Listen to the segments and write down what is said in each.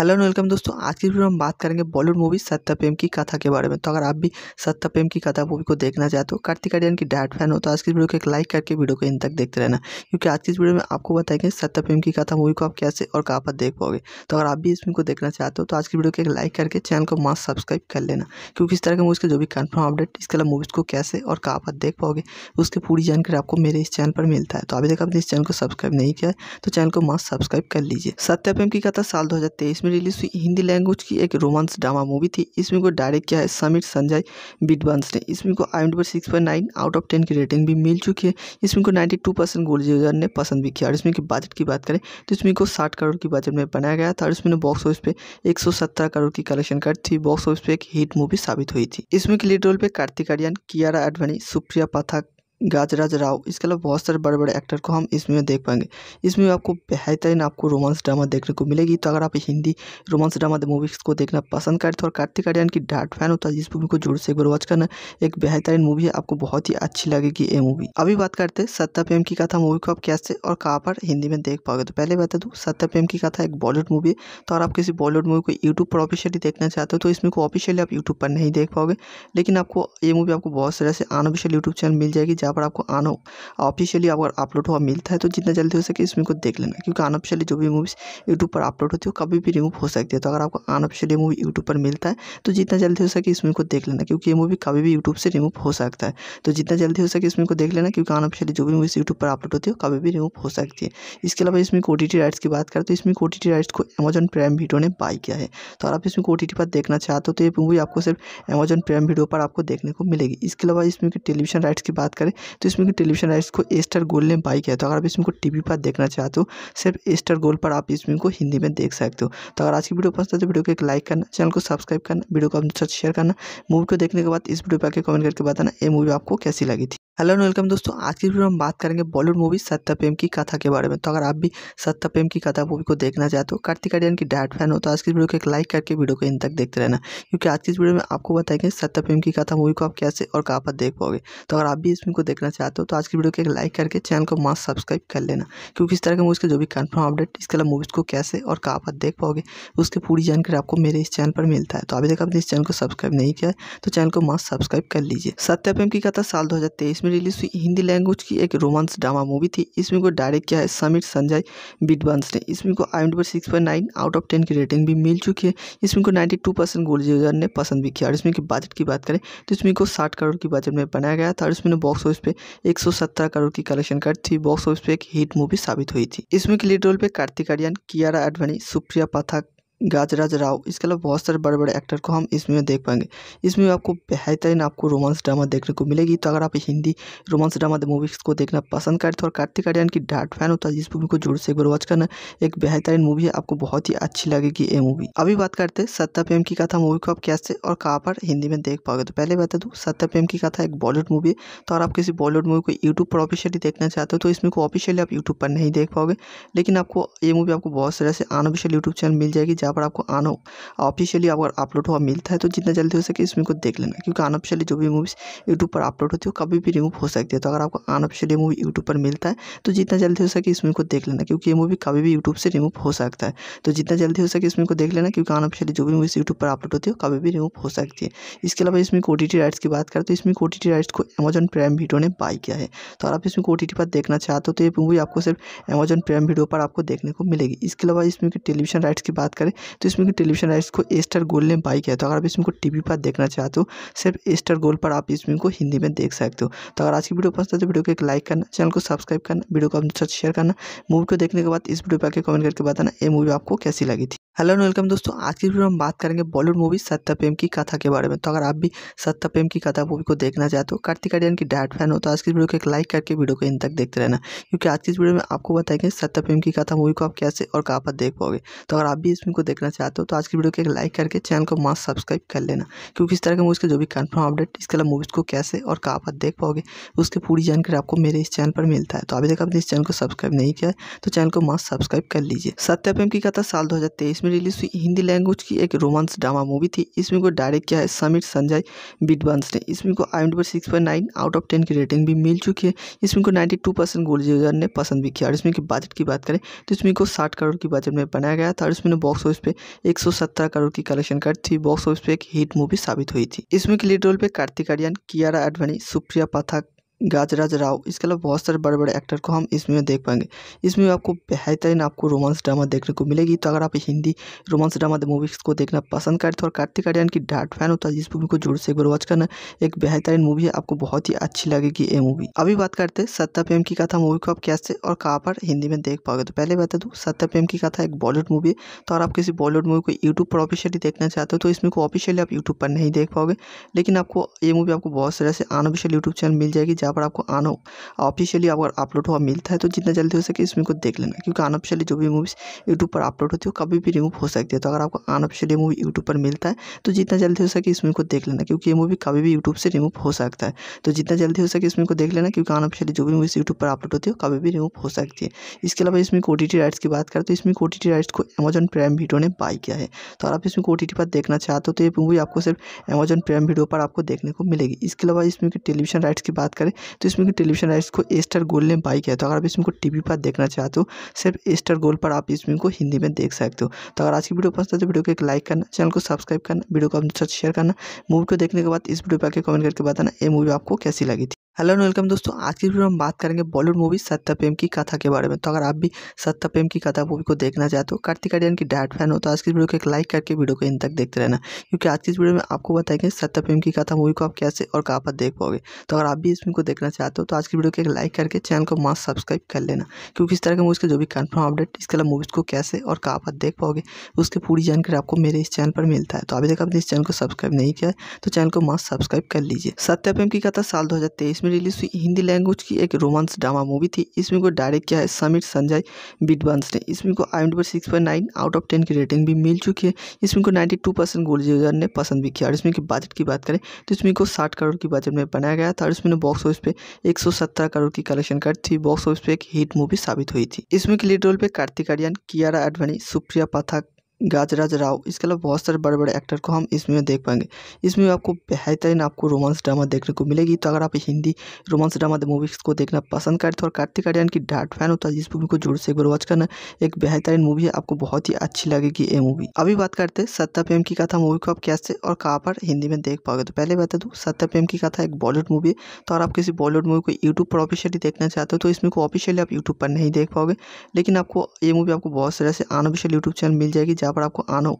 hello and welcome दोस्तों आज की वीडियो में हम बात करेंगे बॉलीवुड मूवी प्रेम की कथा के बारे में तो अगर आप भी प्रेम की कथा मूवी को देखना चाहते हो तो कार्तिक आर्यन की डायट फैन हो तो आज की वीडियो को एक लाइक करके वीडियो को इन तक देखते रहना क्योंकि आज की वीडियो में आपको बताएंगे प्रेम की कथा मूवी को आप कैसे और कहाँ पर देख पाओगे तो अगर आप भी इस मूवी को देखना चाहते हो तो आज की वीडियो को एक लाइक करके चैनल को मास्क सब्सक्राइब कर लेना क्योंकि इस तरह के मूवीज़ के जो भी कन्फर्म अपडेट इसके अलावा मूवीज़ को कैसे और कहाँ पर देख पाओगे उसकी पूरी जानकारी आपको मेरे इस चैनल पर मिलता है तो अभी तक आपने इस चैनल को सब्सक्राइब नहीं किया तो चैनल को मास्क सब्सक्राइब कर लीजिए प्रेम की कथा साल दो में में रिलीज हुई हिंदी लैंग्वेज की एक रोमांस ड्रामा मूवी थी इसमें को डायरेक्ट किया है समीर संजय बिटवंस ने इसमें को आई एम पर six point nine out of ten की रेटिंग भी मिल चुकी है इसमें को नाइन्टी टू परसेंट गोलजीगर ने पसंद भी किया और इसमें की बजट की बात करें तो इसमें को साठ करोड़ की बजट में बनाया गया था और इसमें बॉक्स ऑफिस पे एक करोड़ की कलेक्शन कर थी बॉक्स ऑफिस पे एक हिट मूवी साबित हुई थी इसमें के लीड रोल पे कार्तिक आर्यन कियारा आडवाणी सुप्रिया पाठक गाजराज राव इसके अलावा बहुत सारे बड़े बड़े एक्टर को हम इसमें देख पाएंगे इसमें आपको बेहतरीन आपको रोमांस ड्रामा देखने को मिलेगी तो अगर आप हिंदी रोमांस ड्रामा मूवीज़ को देखना पसंद करते हो और कार्तिक आर्यन की डाट फैन होता तो है इस मूवी को जोर से एक बार वॉच करना एक बेहतरीन मूवी है आपको बहुत ही अच्छी लगेगी ये मूवी अभी बात करते हैं सत्ता प्रेम की कथा मूवी को आप कैसे और कहाँ पर हिंदी में देख पाओगे तो पहले बता दूँ सत्ता प्रेम की कथा एक बॉलीवुड मूवी है तो अगर आप किसी बॉलीवुड मूवी को यूट्यूब पर ऑफिशियली देखना चाहते हो तो इसमें को ऑफिशियली आप यूट्यूब पर नहीं देख पाओगे लेकिन आपको ये मूवी आपको बहुत सारे ऐसे अनऑफिशियल यूट्यूब चैनल मिल जाएगी जहाँ यहाँ पर आपको आन ऑफिशियली अगर अपलोड हुआ मिलता है तो जितना जल्दी हो सके इसमें को देख लेना क्योंकि अनऑफिशियली जो भी मूवीज़ यूट्यूब पर अपलोड होती है वो कभी भी रिमूव हो सकती है तो अगर आपको अनऑफिशियली मूवी यूट्यूब पर मिलता है तो जितना जल्दी हो सके इसमें को देख लेना क्योंकि ये मूवी कभी भी यूट्यूब से रिमूव हो सकता है तो जितना जल्दी हो सके इसमें को देख लेना क्योंकि अनऑफिशियली जो भी मूवीज़ यूट्यूब पर अपलोड होती है कभी भी रिमूव हो सकती है इसके अलावा इसमें ओ राइट्स की बात करें तो इसमें ओ राइट्स को अमेजन प्राइम वीडियो ने बाई किया है तो अगर आप इसमें ओ पर देखना चाहते हो तो ये मूवी आपको सिर्फ अमेजन प्राइम वीडियो पर आपको देखने को मिलेगी इसके अलावा इसमें टेलीविजन राइट्स की बात करें तो इसमें की टेलीविजन राइट्स को स्टार गोल ने बाई किया तो अगर आप इसमें को टीवी पर देखना चाहते हो सिर्फ एस्टर गोल पर आप इसमें को हिंदी में देख सकते हो तो अगर आज की वीडियो पसंद है तो वीडियो को एक लाइक करना चैनल को सब्सक्राइब करना वीडियो को अपने साथ शेयर करना मूवी को देखने के बाद इस वीडियो पर आकर कमेंट करके बताना ये मूवी आपको कैसी लगी थी हेलो एंड वेलकम दोस्तों आज की वीडियो में हम बात करेंगे बॉलीवुड मूवी प्रेम की कथा के बारे में तो अगर आप भी प्रेम की कथा मूवी को देखना चाहते हो कार्तिक आर्यन की डायट फैन हो तो आज की वीडियो को एक लाइक करके वीडियो को इन तक देखते रहना क्योंकि आज की वीडियो में आपको बताएंगे प्रेम की कथा मूवी को आप कैसे और कहाँ पर देख पाओगे तो अगर आप भी इस मूवी को देखना चाहते हो तो आज की वीडियो को एक लाइक करके चैनल को मास्क सब्सक्राइब कर लेना क्योंकि इस तरह के मूवीज़ के जो भी कन्फर्म अपडेट इसके अलावा मूवीज़ को कैसे और कहाँ पर देख पाओगे उसकी पूरी जानकारी आपको मेरे इस चैनल पर मिलता है तो अभी तक आपने इस चैनल को सब्सक्राइब नहीं किया तो चैनल को मास्क सब्सक्राइब कर लीजिए प्रेम की कथा साल दो में में रिलीज हुई हिंदी लैंग्वेज की एक रोमांस ड्रामा मूवी थी इसमें को डायरेक्ट किया है समीर संजय बिटवंस ने इसमें को I M six point nine out of ten की रेटिंग भी मिल चुकी है इसमें को नाइन्टी टू परसेंट ने पसंद भी किया और इसमें की बजट की बात करें तो इसमें को साठ करोड़ की बजट में बनाया गया था और इसमें बॉक्स ऑफिस पे एक सौ सत्रह करोड़ की कलेक्शन कर थी बॉक्स ऑफिस पे एक हिट मूवी साबित हुई थी इसमें के लीड रोल पे कार्तिक आर्यन कियारा आडवाणी सुप्रिया पाठक गाजराज राव इसके अलावा बहुत सारे बड़े बड़े एक्टर को हम इसमें देख पाएंगे इसमें आपको बेहतरीन आपको रोमांस ड्रामा देखने को मिलेगी तो अगर आप हिंदी रोमांस ड्रामा मूवीज़ को देखना पसंद करते हो और कार्तिक आर्यन की डाट फैन होता तो है इस मूवी को जोर से एक बार वॉच करना एक बेहतरीन मूवी है आपको बहुत ही अच्छी लगेगी ये मूवी अभी बात करते हैं सत्ता प्रेम की कथा मूवी को आप कैसे और कहाँ पर हिंदी में देख पाओगे तो पहले बता दूँ सत्ता प्रेम की कथा एक बॉलीवुड मूवी है तो अगर आप किसी बॉलीवुड मूवी को यूट्यूब पर ऑफिशियली देखना चाहते हो तो इसमें को ऑफिशियली आप यूट्यूब पर नहीं देख पाओगे लेकिन आपको ये मूवी आपको बहुत सारे ऐसे अनऑफिशियल यूट्यूब चैनल मिल जाएगी जहाँ यहाँ पर आपको आन ऑफिशियली अगर अपलोड हुआ मिलता है तो जितना जल्दी हो सके इसमें को देख लेना क्योंकि अनऑफिशियली जो भी मूवीज़ यूट्यूब पर अपलोड होती है वो कभी भी रिमूव हो सकती है तो अगर आपको अनऑफिशियली मूवी यूट्यूब पर मिलता है तो जितना जल्दी हो सके इसमें को देख लेना क्योंकि ये मूवी कभी भी यूट्यूब से रिमूव हो सकता है तो जितना जल्दी हो सके इसमें को देख लेना क्योंकि अनऑफिशियली जो भी मूवीज़ यूट्यूब पर अपलोड होती है कभी भी रिमूव हो सकती है इसके अलावा इसमें ओ राइट्स की बात करें तो इसमें ओ राइट्स को अमेजन प्राइम वीडियो ने बाई किया है तो अगर आप इसमें ओ पर देखना चाहते हो तो ये मूवी आपको सिर्फ अमेजन प्राइम वीडियो पर आपको देखने को मिलेगी इसके अलावा इसमें टेलीविजन राइट्स की बात करें तो इसमें टेलीविजन राइट्स को स्टार गोल ने बाई किया तो अगर आप इसमें को टीवी पर देखना चाहते हो सिर्फ स्टार गोल पर आप इसमें को हिंदी में देख सकते हो तो अगर आज की वीडियो पसंद है तो वीडियो को एक लाइक करना चैनल को सब्सक्राइब करना वीडियो को अपने साथ शेयर करना मूवी को देखने के बाद इस वीडियो पर आकर कमेंट करके बताना ये मूवी आपको कैसी लगी थी हेलो एंड वेलकम दोस्तों आज की वीडियो में हम बात करेंगे बॉलीवुड मूवी प्रेम की कथा के बारे में तो अगर आप भी प्रेम की कथा मूवी को देखना चाहते हो कार्तिक आर्यन की डैड फैन हो तो आज की वीडियो को एक लाइक करके वीडियो को इन तक देखते रहना क्योंकि आज की वीडियो में आपको बताएंगे प्रेम की कथा मूवी को आप कैसे और कहाँ पर देख पाओगे तो अगर आप भी इस को देखना चाहते हो तो आज की वीडियो को एक लाइक करके चैनल को मस्त सब्सक्राइब कर लेना क्योंकि इस तरह के मूवीज़ के जो भी कन्फर्म अपडेट इसके अलावा मूवीज़ को कैसे और कहाँ पर देख पाओगे उसकी पूरी जानकारी आपको मेरे इस चैनल पर मिलता है तो अभी तक आपने इस चैनल को सब्सक्राइब नहीं किया है तो चैनल को मास्क सब्सक्राइब कर लीजिए सत्यप्रेम की कथा साल दो में रिलीज हुई हिंदी लैंग्वेज की एक रोमांस ड्रामा मूवी थी इसमें को डायरेक्ट किया है समीर संजय बिटवंस ने इसमें को आई एम पर six nine out of ten की रेटिंग भी मिल चुकी है इसमें को नाइन्टी टू परसेंट गोल्ड ने पसंद भी किया और इसमें की बजट की बात करें तो इसमें को साठ करोड़ की बजट में बनाया गया था और इसमें बॉक्स ऑफिस पे 117 करोड़ की कलेक्शन कर थी बॉक्स ऑफिस पे एक हिट मूवी साबित हुई थी इसमें के लीड रोल पे कार्तिक आर्यन कियारा आडवाणी सुप्रिया पाठक गाजराज राव इसके अलावा बहुत सारे बड़े बड़े एक्टर को हम इसमें देख पाएंगे इसमें आपको बेहतरीन आपको रोमांस ड्रामा देखने को मिलेगी तो अगर आप हिंदी रोमांस ड्रामा मूवीज़ को देखना पसंद करते हो और कार्तिक आर्यन की डाट फैन होता तो है इस मूवी को जोर से एक बार वॉच करना एक बेहतरीन मूवी है आपको बहुत ही अच्छी लगेगी ये मूवी अभी बात करते हैं सत्ता प्रेम की कथा मूवी को आप कैसे और कहाँ पर हिंदी में देख पाओगे तो पहले बता दूँ सत्ता प्रेम की कथा एक बॉलीवुड मूवी है तो अगर आप किसी बॉलीवुड मूवी को यूट्यूब पर ऑफिशियली देखना चाहते हो तो इसमें को ऑफिशियली आप यूट्यूब पर नहीं देख पाओगे लेकिन आपको ये मूवी आपको बहुत सारे ऐसे अनऑफिशियल यूट्यूब चैनल मिल जाएगी जहाँ यहाँ पर आपको आन ऑफिशियली अगर अपलोड हुआ मिलता है तो जितना जल्दी हो सके इस मूवी को देख लेना क्योंकि अनऑफिशियली जो भी मूवीज़ यूट्यूब पर अपलोड होती है वो कभी भी रिमूव हो सकती है तो अगर आपको अनऑफिशियली मूवी यूट्यूब पर मिलता है तो जितना जल्दी हो सके इस मूवी को देख लेना क्योंकि ये मूवी कभी भी यूट्यूब से रिमूव हो सकता है तो जितना जल्दी हो सके इस मूवी को देख लेना क्योंकि अनऑफिशियली जो भी मूवीज़ यूट्यूब पर अपलोड होती है कभी भी रिमूव हो सकती है इसके अलावा इसमें को राइट्स की बात करें तो इसमें को राइट्स को अमेजन प्राइम वीडियो ने बाई किया है तो अगर आप इसमें को पर देखना चाहते हो तो ये मूवी आपको सिर्फ अमेजन प्राइम वीडियो पर आपको देखने को मिलेगी इसके अलावा इसमें टेलीविजन राइट्स की बात करें तो इसमें कि टेलीविजन राइट्स को स्टार गोल ने बाई किया तो अगर आप इसमें को टी पर देखना चाहते हो सिर्फ स्टार गोल पर आप इसमें को हिंदी में देख सकते हो तो अगर आज की वीडियो पसंद है तो वीडियो को एक लाइक करना चैनल को सब्सक्राइब करना वीडियो को अपने साथ शेयर करना मूवी को देखने के बाद इस वीडियो पर आके कमेंट करके बताना ये मूवी आपको कैसी लगी थी हेलो एंड वेलकम दोस्तों आज की वीडियो में हम बात करेंगे बॉलीवुड मूवी प्रेम की कथा के बारे में तो अगर आप भी प्रेम की कथा मूवी को देखना चाहते हो कार्तिक आर्यन की डैड फैन हो तो आज की वीडियो को एक लाइक करके वीडियो को इन तक देखते रहना क्योंकि आज की वीडियो में आपको बताएंगे प्रेम की कथा मूवी को आप कैसे और कहाँ पर देख पाओगे तो अगर आप भी इस मूवी को देखना चाहते हो तो आज की वीडियो को एक लाइक करके चैनल को मास्क सब्सक्राइब कर लेना क्योंकि इस तरह के मूवीज़ के जो भी कन्फर्म अपडेट इसके अलावा मूवीज़ को कैसे और कहाँ पर देख पाओगे उसकी पूरी जानकारी आपको मेरे इस चैनल पर मिलता है तो अभी तक आपने इस चैनल को सब्सक्राइब नहीं किया तो चैनल को मास्क सब्सक्राइब कर लीजिए प्रेम की कथा साल दो में में रिलीज हुई हिंदी लैंग्वेज की एक रोमांस ड्रामा मूवी थी इसमें को डायरेक्ट किया है समीर संजय बिटवंस ने इसमें को आई पर six point nine out of ten की रेटिंग भी मिल चुकी है इसमें को नाइन्टी टू परसेंट गोलजीगर ने पसंद भी किया और इसमें की बजट की बात करें तो इसमें को साठ करोड़ की बजट में बनाया गया था और इसमें बॉक्स ऑफिस पे एक करोड़ की कलेक्शन कर थी बॉक्स ऑफिस पे एक हिट मूवी साबित हुई थी इसमें की लीड रोल पे कार्तिक आर्यन कियारा आडवाणी सुप्रिया पाठक गाजराज राव इसके अलावा बहुत सारे बड़े बड़े एक्टर को हम इसमें देख पाएंगे इसमें आपको बेहतरीन आपको रोमांस ड्रामा देखने को मिलेगी तो अगर आप हिंदी रोमांस ड्रामा मूवीज़ को देखना पसंद करते हो और कार्तिक आर्यन की डाट फैन होता तो है इस मूवी को जोर से एक बार वॉच करना एक बेहतरीन मूवी है आपको बहुत ही अच्छी लगेगी ये मूवी अभी बात करते हैं सत्ता प्रेम की कथा मूवी को आप कैसे और कहाँ पर हिंदी में देख पाओगे तो पहले बता दूँ सत्ता प्रेम की कथा एक बॉलीवुड मूवी है तो अगर आप किसी बॉलीवुड मूवी को यूट्यूब पर ऑफिशियली देखना चाहते हो तो इसमें को ऑफिशियली आप यूट्यूब पर नहीं देख पाओगे लेकिन आपको ये मूवी आपको बहुत सारे ऐसे अनऑफिशियल यूट्यूब चैनल मिल जाएगी जहाँ यहाँ पर आपको आना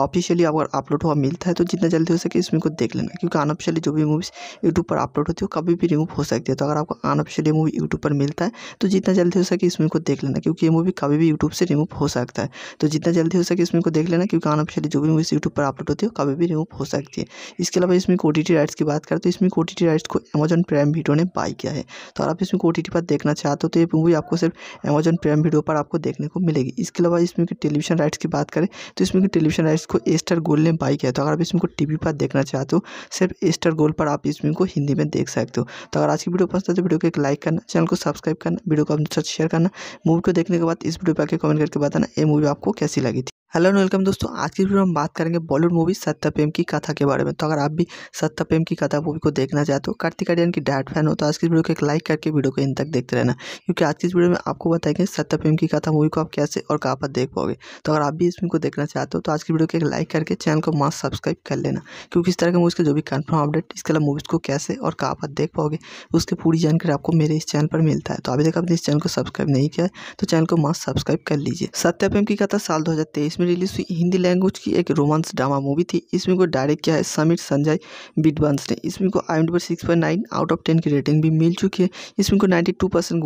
ऑफिशियली अगर अपलोड हुआ मिलता है तो जितना जल्दी हो सके इसमें को देख लेना क्योंकि अनऑफिशियली जो भी मूवीज़ यूट्यूब पर अपलोड होती है वो कभी भी रिमूव हो सकती है तो अगर आपको अनऑफिशियली मूवी यूट्यूब पर मिलता है तो जितना जल्दी हो सके इसमें को देख लेना क्योंकि ये मूवी कभी भी यूट्यूब से रिमूव हो सकता है तो जितना जल्दी हो सके इसमें को देख लेना क्योंकि अनऑफिशियली जो भी मूवीज़ यूट्यूब पर अपलोड होती है कभी भी रिमूव हो सकती है इसके अलावा इसमें को राइट्स की बात करें तो इसमें को राइट्स को अमेजॉन प्राइम वीडियो ने बाय किया है तो अगर आप इसमें को पर देखना चाहते हो तो ये मूवी आपको सिर्फ अमेजन प्राइम वीडियो पर आपको देखने को मिलेगी इसके अलावा इसमें टेलीविजन राइट्स की बात करें तो इसमें कि टेलीविजन राइट्स को स्टार गोल ने बाई किया तो अगर आप इसमें को टी पर देखना चाहते हो सिर्फ स्टार गोल पर आप इसमें को हिंदी में देख सकते हो तो अगर आज की वीडियो पसंद है तो वीडियो को एक लाइक करना चैनल को सब्सक्राइब करना वीडियो को अपने साथ शेयर करना मूवी को देखने के बाद इस वीडियो पर आके कमेंट करके बताना ये मूवी आपको कैसी लगी थी हेलो एंड वेलकम दोस्तों आज की वीडियो में हम बात करेंगे बॉलीवुड मूवी प्रेम की कथा के बारे में तो अगर आप भी प्रेम की कथा मूवी को देखना चाहते हो कार्तिक आर्यन की डैड फैन हो तो आज की वीडियो को एक लाइक करके वीडियो को इन तक देखते रहना क्योंकि आज की वीडियो में आपको बताएंगे प्रेम की कथा मूवी को आप कैसे और कहाँ पर देख पाओगे तो अगर आप भी इस मूवी को देखना चाहते हो तो आज की वीडियो को एक लाइक करके चैनल को मास्क सब्सक्राइब कर लेना क्योंकि इस तरह के मूवीज़ के जो भी कन्फर्म अपडेट इसके अलावा मूवीज़ को कैसे और कहाँ पर देख पाओगे उसकी पूरी जानकारी आपको मेरे इस चैनल पर मिलता है तो अभी तक आपने इस चैनल को सब्सक्राइब नहीं किया तो चैनल को मास्क सब्सक्राइब कर लीजिए प्रेम की कथा साल दो में में रिलीज हुई हिंदी लैंग्वेज की एक रोमांस ड्रामा मूवी थी इसमें को डायरेक्ट किया है समीर संजय बिडवंस ने इसमें को आई पर six point nine out of ten की रेटिंग भी मिल चुकी है इसमें को नाइन्टी टू परसेंट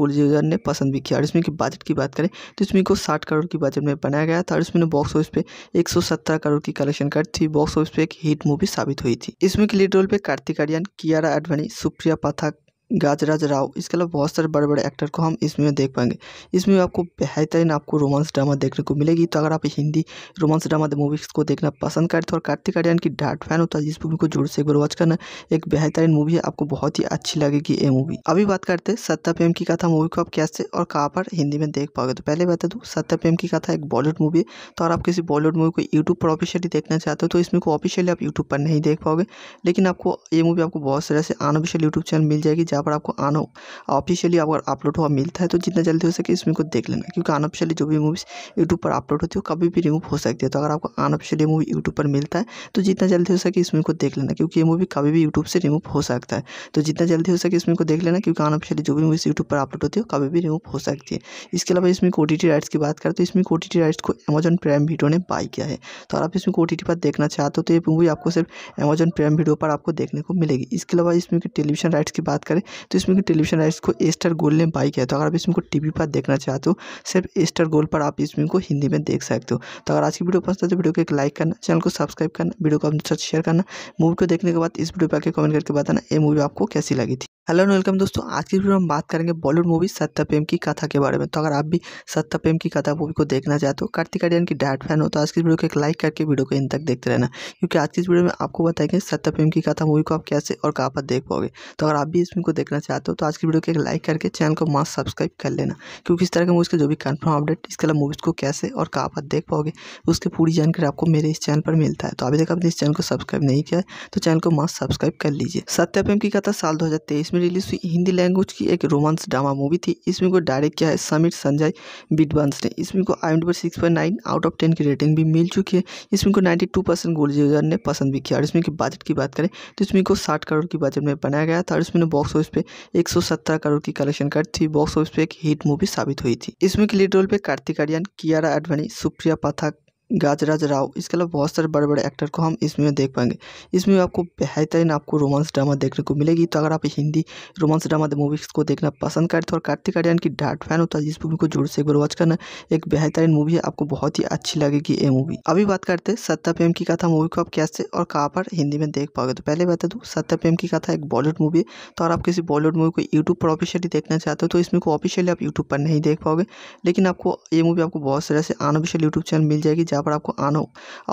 ने पसंद भी किया और इसमें की बजट की बात करें तो इसमें को साठ करोड़ की बजट में बनाया गया था और इसमें बॉक्स ऑफिस पे एक सौ सत्रह करोड़ की कलेक्शन कर थी बॉक्स ऑफिस पे एक हिट मूवी साबित हुई थी इसमें की लीड रोल पे कार्तिक आर्यन कियारा आडवाणी सुप्रिया पाठक गाजराज राव इसके अलावा बहुत सारे बड़े बड़े एक्टर को हम इसमें देख पाएंगे इसमें आपको बेहतरीन आपको रोमांस ड्रामा देखने को मिलेगी तो अगर आप हिंदी रोमांस ड्रामा मूवीज़ को देखना पसंद करते हो और कार्तिक आर्यन की डार्ट फैन होता तो है इस मूवी को जोर से एक बार वॉच करना एक बेहतरीन मूवी है आपको बहुत ही अच्छी लगेगी ये मूवी अभी बात करते हैं सत्ता प्रेम की कथा मूवी को आप कैसे और कहाँ पर हिंदी में देख पाओगे तो पहले बता दूँ सत्या प्रेम की कथा एक बॉलीवुड मूवी है तो अगर आप किसी बॉलीवुड मूवी को यूट्यूब पर ऑफिशियली देखना चाहते हो तो इसमें को ऑफिशियली आप यूट्यूब पर नहीं देख पाओगे लेकिन आपको ये मूवी आपको बहुत सारे ऐसे अनऑफिशियल यूट्यूब चैनल मिल जाएगी जहाँ यहाँ पर आपको अन ऑफिशियली अगर अपलोड हुआ मिलता है तो जितना जल्दी हो सके इस मूवी को देख लेना क्योंकि अनऑफिशियली जो भी मूवीज़ यूट्यूब पर अपलोड होती है वो कभी भी रिमूव हो सकती है तो अगर आपको अनऑफिशियली मूवी यूट्यूब पर मिलता है तो जितना जल्दी हो सके इस मूवी को देख लेना क्योंकि ये मूवी कभी भी यूट्यूब से रिमूव हो सकता है तो जितना जल्दी हो सके इस मूवी को देख लेना क्योंकि अनऑफिशियली जो भी मूवीज़ यूट्यूब पर अपलोड होती है कभी भी रिमूव हो सकती है इसके अलावा इसमें ओ राइट्स की बात करें तो इसमें ओ राइट्स को अमेजॉन प्राइम वीडियो ने बाय किया है तो अगर आप इसमें ओ पर देखना चाहते हो तो ये मूवी आपको सिर्फ अमेजन प्राइम वीडियो पर आपको देखने को मिलेगी इसके अलावा इसमें टेलीविजन राइट्स की बात करें तो इसमें की टेलीविजन राइट्स को स्टार गोल ने बाई किया तो अगर आप इसमें को टीवी पर देखना चाहते हो सिर्फ एस्टर गोल पर आप इसमें को हिंदी में देख सकते हो तो अगर आज की वीडियो पसंद है तो वीडियो को एक लाइक करना चैनल को सब्सक्राइब करना वीडियो को अपने साथ शेयर करना मूवी को देखने के बाद इस वीडियो पर आके कमेंट करके बताना ये मूवी आपको कैसी लगी थी हेलो एंड वेलकम दोस्तों आज की वीडियो में हम बात करेंगे बॉलीवुड मूवी प्रेम की कथा के बारे में तो अगर आप भी प्रेम की कथा मूवी को देखना चाहते हो तो कार्तिक आर्यन की डायट फैन हो तो आज की वीडियो को एक लाइक करके वीडियो को इन तक देखते रहना क्योंकि आज की वीडियो में आपको बताएंगे प्रेम की कथा मूवी को आप कैसे और कहाँ पर देख पाओगे तो अगर आप भी इस मूवी को देखना चाहते हो तो आज की वीडियो को एक लाइक करके चैनल को मास्क सब्सक्राइब कर लेना क्योंकि इस तरह के मूवीज़ के जो भी कन्फर्म अपडेट इसके अलावा मूवीज़ को कैसे और कहाँ पर देख पाओगे उसकी पूरी जानकारी आपको मेरे इस चैनल पर मिलता है तो अभी तक आपने इस चैनल को सब्सक्राइब नहीं किया तो चैनल को मास्क सब्सक्राइब कर लीजिए प्रेम की कथा साल दो में में रिलीज हुई हिंदी लैंग्वेज की एक रोमांस ड्रामा मूवी थी इसमें को डायरेक्ट किया है समीर संजय बिटवंस ने इसमें को आई पर six point nine out of ten की रेटिंग भी मिल चुकी है इसमें को नाइन्टी टू परसेंट गोलजीगर ने पसंद भी किया और इसमें की बजट की बात करें तो इसमें को साठ करोड़ की बजट में बनाया गया था और इसमें बॉक्स ऑफिस पे एक करोड़ की कलेक्शन कर थी बॉक्स ऑफिस पे एक हिट मूवी साबित हुई थी इसमें की लीड रोल पे कार्तिक आर्यन कियारा आडवाणी सुप्रिया पाठक गाजराज राव इसके अलावा बहुत सारे बड़े बड़े एक्टर को हम इसमें देख पाएंगे इसमें आपको बेहतरीन आपको रोमांस ड्रामा देखने को मिलेगी तो अगर आप हिंदी रोमांस ड्रामा मूवीज़ को देखना पसंद करते हो और कार्तिक आर्यन की डार्ट फैन होता तो है इस मूवी को जोर से एक बार वॉच करना एक बेहतरीन मूवी है आपको बहुत ही अच्छी लगेगी ये मूवी अभी बात करते हैं सत्ता प्रेम की कथा मूवी को आप कैसे और कहाँ पर हिंदी में देख पाओगे तो पहले बता दूँ सत्या प्रेम की कथा एक बॉलीवुड मूवी है तो अगर आप किसी बॉलीवुड मूवी को यूट्यूब पर ऑफिशियली देखना चाहते हो तो इसमें को ऑफिशियली आप यूट्यूब पर नहीं देख पाओगे लेकिन आपको ये मूवी आपको बहुत सारे ऐसे अनऑफिशियल यूट्यूब चैनल मिल जाएगी जहाँ यहाँ पर आपको अन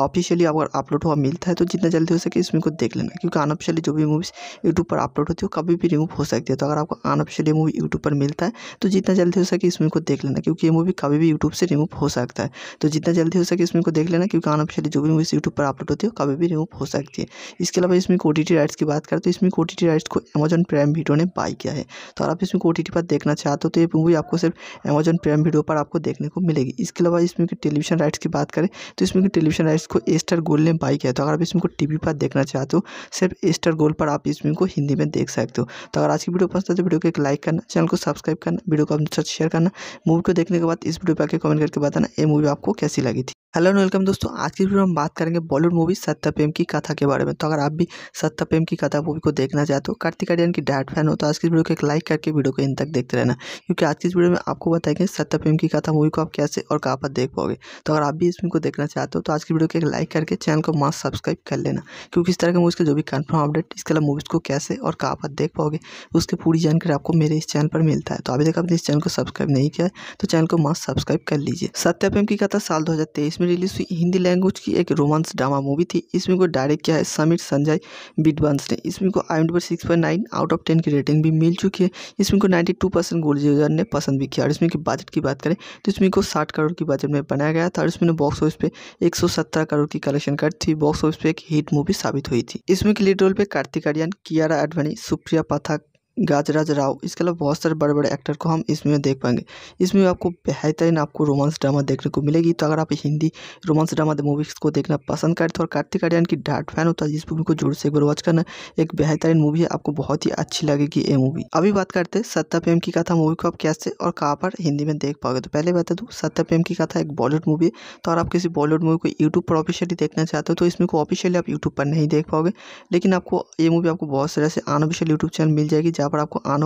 ऑफिशियली अगर अपलोड हुआ मिलता है तो जितना जल्दी हो सके इसमें को देख लेना क्योंकि अनऑफिशियली जो भी मूवीज़ यूट्यूब पर अपलोड होती है वो कभी भी रिमूव हो सकती है तो अगर आपको अनऑफिशियली मूवी यूट्यूब पर मिलता है तो जितना जल्दी हो सके इसमें को देख लेना क्योंकि ये मूवी कभी भी यूट्यूब से रिमूव हो सकता है तो जितना जल्दी हो सके इसमें को देख लेना क्योंकि अनऑफिशियली जो भी मूवीज़ यूट्यूब पर अपलोड होती है वो कभी भी रिमूव हो सकती है इसके अलावा इसमें ओ राइट्स की बात करें तो इसमें ओ राइट्स को अमेजॉन प्राइम वीडियो ने बाय किया है तो अगर आप इसमें ओ पर देखना चाहते हो तो ये मूवी आपको सिर्फ अमेजन प्राइम वीडियो पर आपको देखने को मिलेगी इसके अलावा इसमें टेलीविजन राइट्स की बात करें तो इसमें कि टेलीविजन राइट्स को स्टार गोल ने बाई किया तो अगर आप इसमें को टी पर देखना चाहते हो सिर्फ स्टार गोल पर आप इसमें को हिंदी में देख सकते हो तो अगर आज की वीडियो पसंद है तो वीडियो को एक लाइक करना चैनल को सब्सक्राइब करना वीडियो को अपने साथ शेयर करना मूवी को देखने के बाद इस वीडियो पर आके कमेंट करके बताना ये मूवी आपको कैसी लगी थी हेलो एंड वेलकम दोस्तों आज की वीडियो में हम बात करेंगे बॉलीवुड मूवी प्रेम की कथा के बारे में तो अगर आप भी प्रेम की कथा मूवी को देखना चाहते हो कार्तिक आर्यन की डैड फैन हो तो आज की वीडियो को एक लाइक करके वीडियो को इन तक देखते रहना क्योंकि आज की वीडियो में आपको बताएंगे प्रेम की कथा मूवी को आप कैसे और कहाँ पर देख पाओगे तो अगर आप भी मूवी को देखना चाहते हो तो आज की वीडियो को एक लाइक करके चैनल को मास्क सब्सक्राइब कर लेना क्योंकि इस तरह के मूवीज़ के जो भी कन्फर्म अपडेट इसके अलावा मूवीज़ को कैसे और कहाँ पर देख पाओगे उसकी पूरी जानकारी आपको मेरे इस चैनल पर मिलता है तो अभी तक आपने इस चैनल को सब्सक्राइब नहीं किया है तो चैनल को मास्क सब्सक्राइब कर लीजिए प्रेम की कथा साल दो में रिलीज हुई हिंदी लैंग्वेज की एक रोमांस ड्रामा मूवी थी इसमें को डायरेक्ट किया है समीर संजय बिटवंस ने इसमें को आई पर six point nine out of ten की रेटिंग भी मिल चुकी है इसमें को नाइन्टी टू परसेंट गोलजीगर ने पसंद भी किया और इसमें की बजट की बात करें तो इसमें को साठ करोड़ की बजट में बनाया गया था और इसमें बॉक्स ऑफिस पे एक सौ सत्रह करोड़ की कलेक्शन कर थी बॉक्स ऑफिस पे एक हिट मूवी साबित हुई थी इसमें की लीड रोल पे कार्तिक आर्यन कियारा अडवाणी सुप्रिया पाठक गाजराज राव इसके अलावा बहुत सारे बड़े बड़े एक्टर को हम इसमें देख पाएंगे इसमें आपको बेहतरीन आपको रोमांस ड्रामा देखने को मिलेगी तो अगर आप हिंदी रोमांस ड्रामा मूवीज़ को देखना पसंद करते हो और कार्तिक आर्यन की डार्ट फैन होता तो है इस मूवी को जोर से एक बार वॉच करना एक बेहतरीन मूवी है आपको बहुत ही अच्छी लगेगी ये मूवी अभी बात करते हैं सत्ता प्रेम की कथा मूवी को आप कैसे और कहाँ पर हिंदी में देख पाओगे तो पहले बता दूँ सत्या प्रेम की कथा एक बॉलीवुड मूवी है तो अगर आप किसी बॉलीवुड मूवी को यूट्यूब पर ऑफिशियली देखना चाहते हो तो इसमें को ऑफिशियली आप यूट्यूब पर नहीं देख पाओगे लेकिन आपको ये मूवी आपको बहुत सारे ऐसे अनऑफिशियल यूट्यूब चैनल मिल जाएगी जहाँ यहाँ पर आपको अन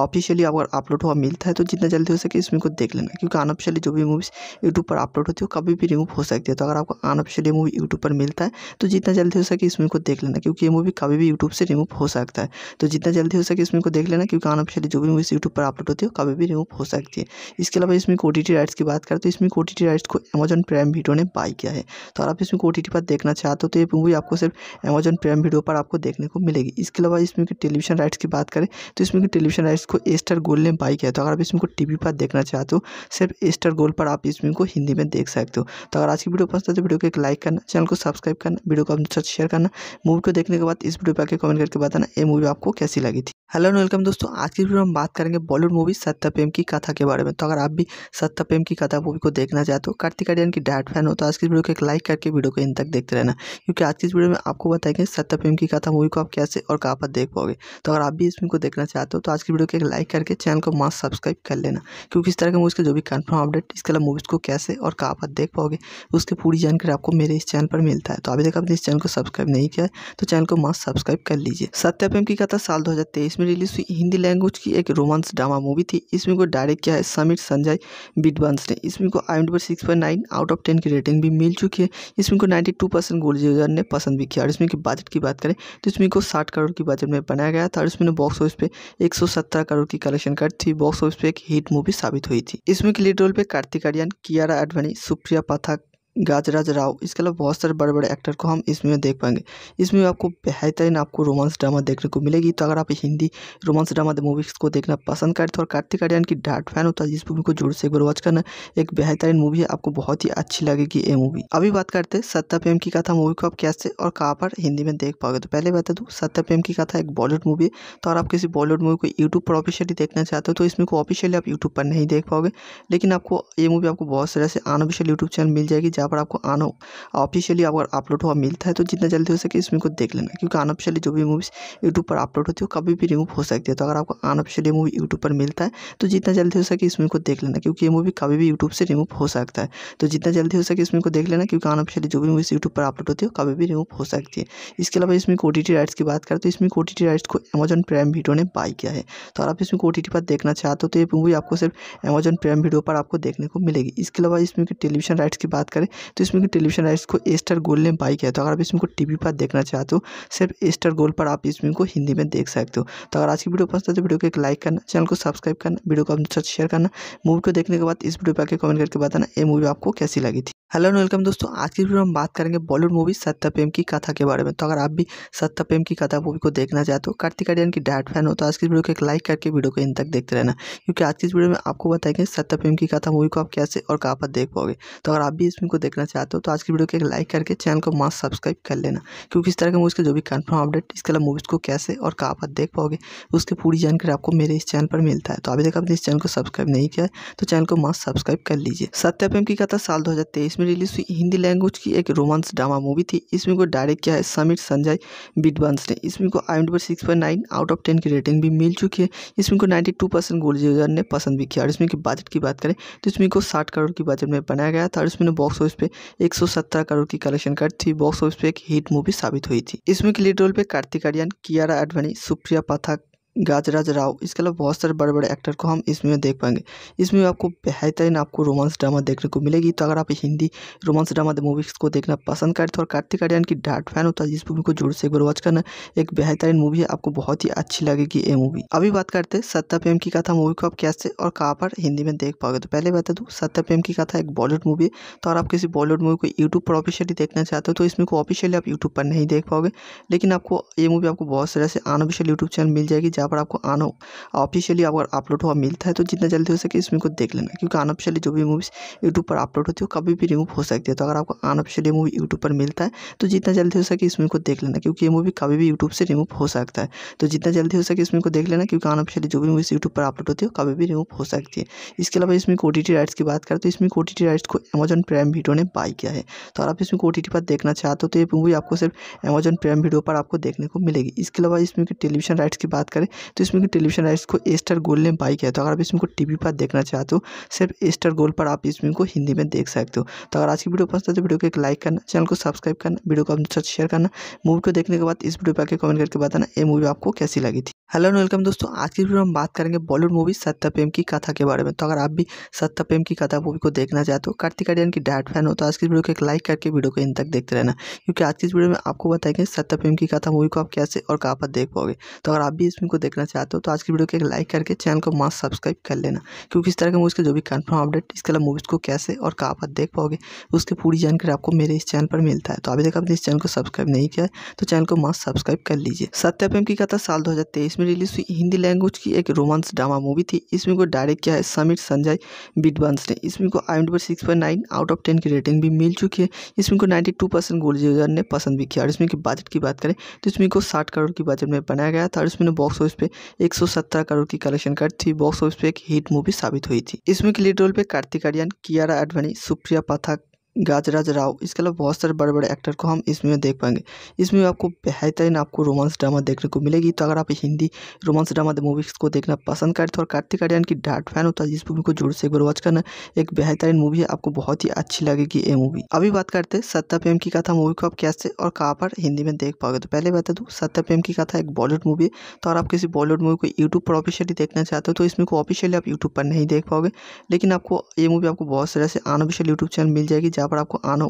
ऑफिशियली अगर अपलोड हुआ मिलता है तो जितना जल्दी हो सके इसमें को देख लेना क्योंकि अनऑफिशियली जो भी मूवीज़ यूट्यूब पर अपलोड होती है वो कभी भी रिमूव हो सकती है तो अगर आपको अनऑफिशियली मूवी यूट्यूब पर मिलता है तो जितना जल्दी हो सके इसमें को देख लेना क्योंकि ये मूवी कभी भी यूट्यूब से रिमूव हो सकता है तो जितना जल्दी हो सके इसमें को देख लेना क्योंकि अनऑफिशियली जो भी मूवीज़ यूट्यूब पर अपलोड होती है कभी भी रिमूव हो सकती है इसके अलावा इसमें ओ राइट्स की बात करें तो इसमें ओ राइट्स को अमेजॉन प्राइम वीडियो ने बाय किया है तो अगर आप इसमें ओ पर देखना चाहते हो तो ये मूवी आपको सिर्फ अमेजन प्राइम वीडियो पर आपको देखने को मिलेगी इसके अलावा इसमें टेलीविजन राइट्स की बात करें तो इसमें की टेलीविजन राइट्स को स्टार गोल ने बाई किया तो अगर आप इसमें को टी वी पर देखना चाहते हो सिर्फ स्टार गोल पर आप इसमें को हिंदी में देख सकते हो तो अगर आज की वीडियो पसंद है तो वीडियो को एक लाइक करना चैनल को सब्सक्राइब करना वीडियो को अपने साथ शेयर करना मूवी को देखने के बाद इस वीडियो पर आके कमेंट करके बताना ये मूवी आपको कैसी लगी थी हेलो एंड वेलकम दोस्तों आज की वीडियो में हम बात करेंगे बॉलीवुड मूवी प्रेम की कथा के बारे में तो अगर आप भी प्रेम की कथा मूवी को देखना चाहते हो कार्तिक आर्यन की डैड फैन हो तो आज की वीडियो को एक लाइक करके वीडियो को इन तक देखते रहना क्योंकि आज की वीडियो में आपको बताएंगे प्रेम की कथा मूवी को आप कैसे और कहाँ पर देख पाओगे तो अगर आप भी मूवी को देखना चाहते हो तो आज की वीडियो को एक लाइक करके चैनल को मास्क सब्सक्राइब कर लेना क्योंकि इस तरह के मूवीज़ के जो भी कन्फर्म अपडेट इसके अलावा मूवीज़ को कैसे और कहाँ पर देख पाओगे उसकी पूरी जानकारी आपको मेरे इस चैनल पर मिलता है तो अभी तक आपने इस चैनल को सब्सक्राइब नहीं किया है तो चैनल को मास्क सब्सक्राइब कर लीजिए प्रेम की कथा साल दो इसमें रिलीज हुई हिंदी लैंग्वेज की एक रोमांस ड्रामा मूवी थी इसमें को डायरेक्ट किया है समीर संजय बिडवंस ने इसमें को आई पर six point nine out of ten की रेटिंग भी मिल चुकी है इसमें को नाइन्टी टू परसेंट गोलजीगर ने पसंद भी किया और इसमें की बजट की बात करें तो इसमें को साठ करोड़ की बजट में बनाया गया था और इसमें बॉक्स ऑफिस पे एक सौ सत्रह करोड़ की कलेक्शन कर थी बॉक्स ऑफिस पे एक हिट मूवी साबित हुई थी इसमें की लीड रोल पे कार्तिक आर्यन कियारा आडवाणी सुप्रिया पाठक गाजराज राव इसके अलावा बहुत सारे बड़े बड़े एक्टर को हम इसमें देख पाएंगे इसमें आपको बेहतरीन आपको रोमांस ड्रामा देखने को मिलेगी तो अगर आप हिंदी रोमांस ड्रामा मूवीज़ को देखना पसंद करते हो और कार्तिक आर्यन की डार्ट फैन होता तो है इस मूवी को जोर से एक बार वॉच करना एक बेहतरीन मूवी है आपको बहुत ही अच्छी लगेगी ये मूवी अभी बात करते हैं सत्ता प्रेम की कथा मूवी को आप कैसे और कहाँ पर हिंदी में देख पाओगे तो पहले बता दूँ तो सत्या प्रेम की कथा एक बॉलीवुड मूवी है तो अगर आप किसी बॉलीवुड मूवी को यूट्यूब पर ऑफिशियली देखना चाहते हो तो इसमें को ऑफिशियली आप यूट्यूब पर नहीं देख पाओगे लेकिन आपको ये मूवी आपको बहुत सारे ऐसे अनऑफिशियल यूट्यूब चैनल मिल जाएगी जहाँ यहाँ पर आपको आना ऑफिशियली अगर अपलोड हुआ मिलता है तो जितना जल्दी हो सके इसमें को देख लेना क्योंकि अनऑफिशियली जो भी मूवीज़ यूट्यूब पर अपलोड होती है कभी भी रिमूव हो सकती है तो अगर आपको अनऑफिशियली मूवी यूट्यूब पर मिलता है तो जितना जल्दी हो सके इसमें को देख लेना क्योंकि ये मूवी कभी भी यूट्यूब से रिमूव हो सकता है तो जितना जल्दी हो सके इसमें को देख लेना क्योंकि अनऑफिशियली जो भी मूवीज़ यूट्यूब पर अपलोड होती है कभी भी रिमूव हो सकती है इसके अलावा इसमें ओ राइट्स की बात करें तो इसमें ओ राइट्स को अमेजन प्राइम वीडियो ने बाई किया है तो अगर आप इसमें ओ पर देखना चाहते हो तो ये मूवी आपको सिर्फ अमेजन प्राइम वीडियो पर आपको देखने को मिलेगी इसके अलावा इसमें टेलीविजन राइट्स की बात करें तो इसमें की टेलीविजन राइट्स को स्टार गोल ने बाई किया तो अगर आप इसमें को टीवी पर देखना चाहते हो सिर्फ स्टार गोल पर आप इसमें को हिंदी में देख सकते हो तो अगर आज की वीडियो पसंद है तो वीडियो को एक लाइक करना चैनल को सब्सक्राइब करना वीडियो को अपने साथ शेयर करना मूवी को देखने के बाद इस वीडियो पर आके कमेंट करके बताना ये मूवी आपको कैसी लगी थी हेलो एंड वेलकम दोस्तों आज की वीडियो में हम बात करेंगे बॉलीवुड मूवी प्रेम की कथा के बारे में तो अगर आप भी प्रेम की कथा मूवी को देखना चाहते हो कार्तिक आर्यन की डायट फैन हो तो आज की वीडियो को एक लाइक करके वीडियो को इन तक देखते रहना क्योंकि आज की वीडियो में आपको बताएंगे प्रेम की कथा मूवी को आप कैसे और कहाँ पर देख पाओगे तो अगर आप भी मूवी को देखना चाहते हो तो आज की वीडियो को एक लाइक करके चैनल को मास्क सब्सक्राइब कर लेना क्योंकि इस तरह के मूवीज़ के जो भी कन्फर्म अपडेट इसके अलावा मूवीज़ को कैसे और कहाँ पर देख पाओगे उसकी पूरी जानकारी आपको मेरे इस चैनल पर मिलता है तो अभी तक आपने इस चैनल को सब्सक्राइब नहीं किया है तो चैनल को मास्क सब्सक्राइब कर लीजिए प्रेम की कथा साल दो इसमें रिलीज हुई हिंदी लैंग्वेज की एक रोमांस ड्रामा मूवी थी इसमें को डायरेक्ट किया है समीर संजय बिडवंस ने इसमें को आई पर six point nine out of ten की रेटिंग भी मिल चुकी है इसमें को नाइन्टी टू परसेंट गोलजीगर ने पसंद भी किया और इसमें की बजट की बात करें तो इसमें को साठ करोड़ की बजट में बनाया गया था और इसमें बॉक्स ऑफिस पे एक सौ सत्रह करोड़ की कलेक्शन कर थी बॉक्स ऑफिस पे एक हिट मूवी साबित हुई थी इसमें की लीड रोल पे कार्तिक आर्यन कियारा आडवाणी सुप्रिया पाठक गाजराज राव इसके अलावा बहुत सारे बड़े बड़े एक्टर को हम इसमें देख पाएंगे इसमें आपको बेहतरीन आपको रोमांस ड्रामा देखने को मिलेगी तो अगर आप हिंदी रोमांस ड्रामा मूवीज़ को देखना पसंद करते हो और कार्तिक आर्यन की डार्ट फैन होता तो है इस मूवी को जोर से एक बार वॉच करना एक बेहतरीन मूवी है आपको बहुत ही अच्छी लगेगी ये मूवी अभी बात करते हैं सत्ता प्रेम की कथा मूवी को आप कैसे और कहाँ पर हिंदी में देख पाओगे तो पहले बता दूँ तो सत्ता प्रेम की कथा एक बॉलीवुड मूवी है तो अगर आप किसी बॉलीवुड मूवी को यूट्यूब पर ऑफिशियली देखना चाहते हो तो इसमें को ऑफिशियली आप यूट्यूब पर नहीं देख पाओगे लेकिन आपको ये मूवी आपको बहुत सारे ऐसे अनऑफिशियल यूट्यूब चैनल मिल जाएगी जहाँ यहाँ पर आपको आना ऑफिशियली अगर अपलोड हुआ मिलता है तो जितना जल्दी हो सके इसमें को देख लेना क्योंकि अनऑफिशियली जो भी मूवीज़ यूट्यूब पर अपलोड होती है वो कभी भी रिमूव हो सकती है तो अगर आपको अनऑफिशियली मूवी यूट्यूब पर मिलता है तो जितना जल्दी हो सके इसमें को देख लेना क्योंकि ये मूवी कभी भी यूट्यूब से रिमूव हो सकता है तो जितना जल्दी हो सके इसमें को देख लेना क्योंकि अनऑफिशियली जो भी मूवीज़ यूट्यूब पर अपलोड होती है कभी भी रिमूव हो सकती है इसके अलावा इसमें ओ राइट्स की बात करें तो इसमें ओ राइट्स को अमेजॉन प्राइम वीडियो ने बाय किया है तो अगर आप इसमें ओ पर देखना चाहते हो तो ये मूवी आपको सिर्फ अमेजन प्राइम वीडियो पर आपको देखने को मिलेगी इसके अलावा इसमें टेलीविजन राइट्स की बात करें तो इसमें कि टेलीविजन राइट्स को स्टार गोल ने बाई किया तो अगर आप इसमें को टीवी पर देखना चाहते हो सिर्फ स्टार गोल पर आप इसमें को हिंदी में देख सकते हो तो अगर आज की वीडियो पसंद है तो वीडियो को एक लाइक करना चैनल को सब्सक्राइब करना वीडियो को अपने साथ शेयर करना मूवी को देखने के बाद इस वीडियो पर आके कमेंट करके बताना ये मूवी आपको कैसी लगी थी हेलो एंड वेलकम दोस्तों आज की वीडियो में हम बात करेंगे बॉलीवुड मूवी प्रेम की कथा के बारे में तो अगर आप भी प्रेम की कथा मूवी को देखना चाहते हो कार्तिक आर्यन की डैड फैन हो तो आज की वीडियो को एक लाइक करके वीडियो को इन तक देखते रहना क्योंकि आज की वीडियो में आपको बताएंगे प्रेम की कथा मूवी को आप कैसे और कहाँ पर देख पाओगे तो अगर आप भी इस को देखना चाहते हो तो आज की वीडियो को एक लाइक करके चैनल को मास्क सब्सक्राइब कर लेना क्योंकि इस तरह के मूवीज़ के जो भी कन्फर्म अपडेट इसके अलावा मूवीज़ को कैसे और कहाँ पर देख पाओगे उसकी पूरी जानकारी आपको मेरे इस चैनल पर मिलता है तो अभी तक आपने इस चैनल को सब्सक्राइब नहीं किया है तो चैनल को मास्क सब्सक्राइब कर लीजिए प्रेम की कथा साल दो में रिलीज हुई हिंदी लैंग्वेज की एक रोमांस ड्रामा मूवी थी इसमें को डायरेक्ट किया है समीर संजय बिडवंस ने इसमें को आई पर six point nine out of ten की रेटिंग भी मिल चुकी है इसमें को नाइन्टी टू परसेंट गोलजीगर ने पसंद भी किया और इसमें की बजट की बात करें तो इसमें को साठ करोड़ की बजट में बनाया गया था और इसमें बॉक्स ऑफिस पे एक सौ सत्रह करोड़ की कलेक्शन कर थी बॉक्स ऑफिस पे एक हिट मूवी साबित हुई थी इसमें की लीड रोल पे कार्तिक आर्यन कियारा आडवाणी सुप्रिया पाठक गाजराज राव इसके अलावा बहुत सारे बड़े बड़े एक्टर को हम इसमें देख पाएंगे इसमें आपको बेहतरीन आपको रोमांस ड्रामा देखने को मिलेगी तो अगर आप हिंदी रोमांस ड्रामा मूवीज़ को देखना पसंद करें तो और कार्तिक आर्यन की डार्ट फैन होता तो है इस मूवी को जोर से एक बार वॉच करना एक बेहतरीन मूवी है आपको बहुत ही अच्छी लगेगी ये मूवी अभी बात करते हैं सत्ता प्रेम की कथा मूवी को आप कैसे और कहाँ पर हिंदी में देख पाओगे तो पहले बता दूँ तो सत्ता प्रेम की कथा एक बॉलीवुड मूवी है तो अगर आप किसी बॉलीवुड मूवी को यूट्यूब पर ऑफिशियली देखना चाहते हो तो इसमें को ऑफिशियली आप यूट्यूब पर नहीं देख पाओगे लेकिन आपको ये मूवी आपको बहुत सारे ऐसे अनऑफिशियल यूट्यूब चैनल मिल जाएगी जहाँ यहाँ पर आपको आना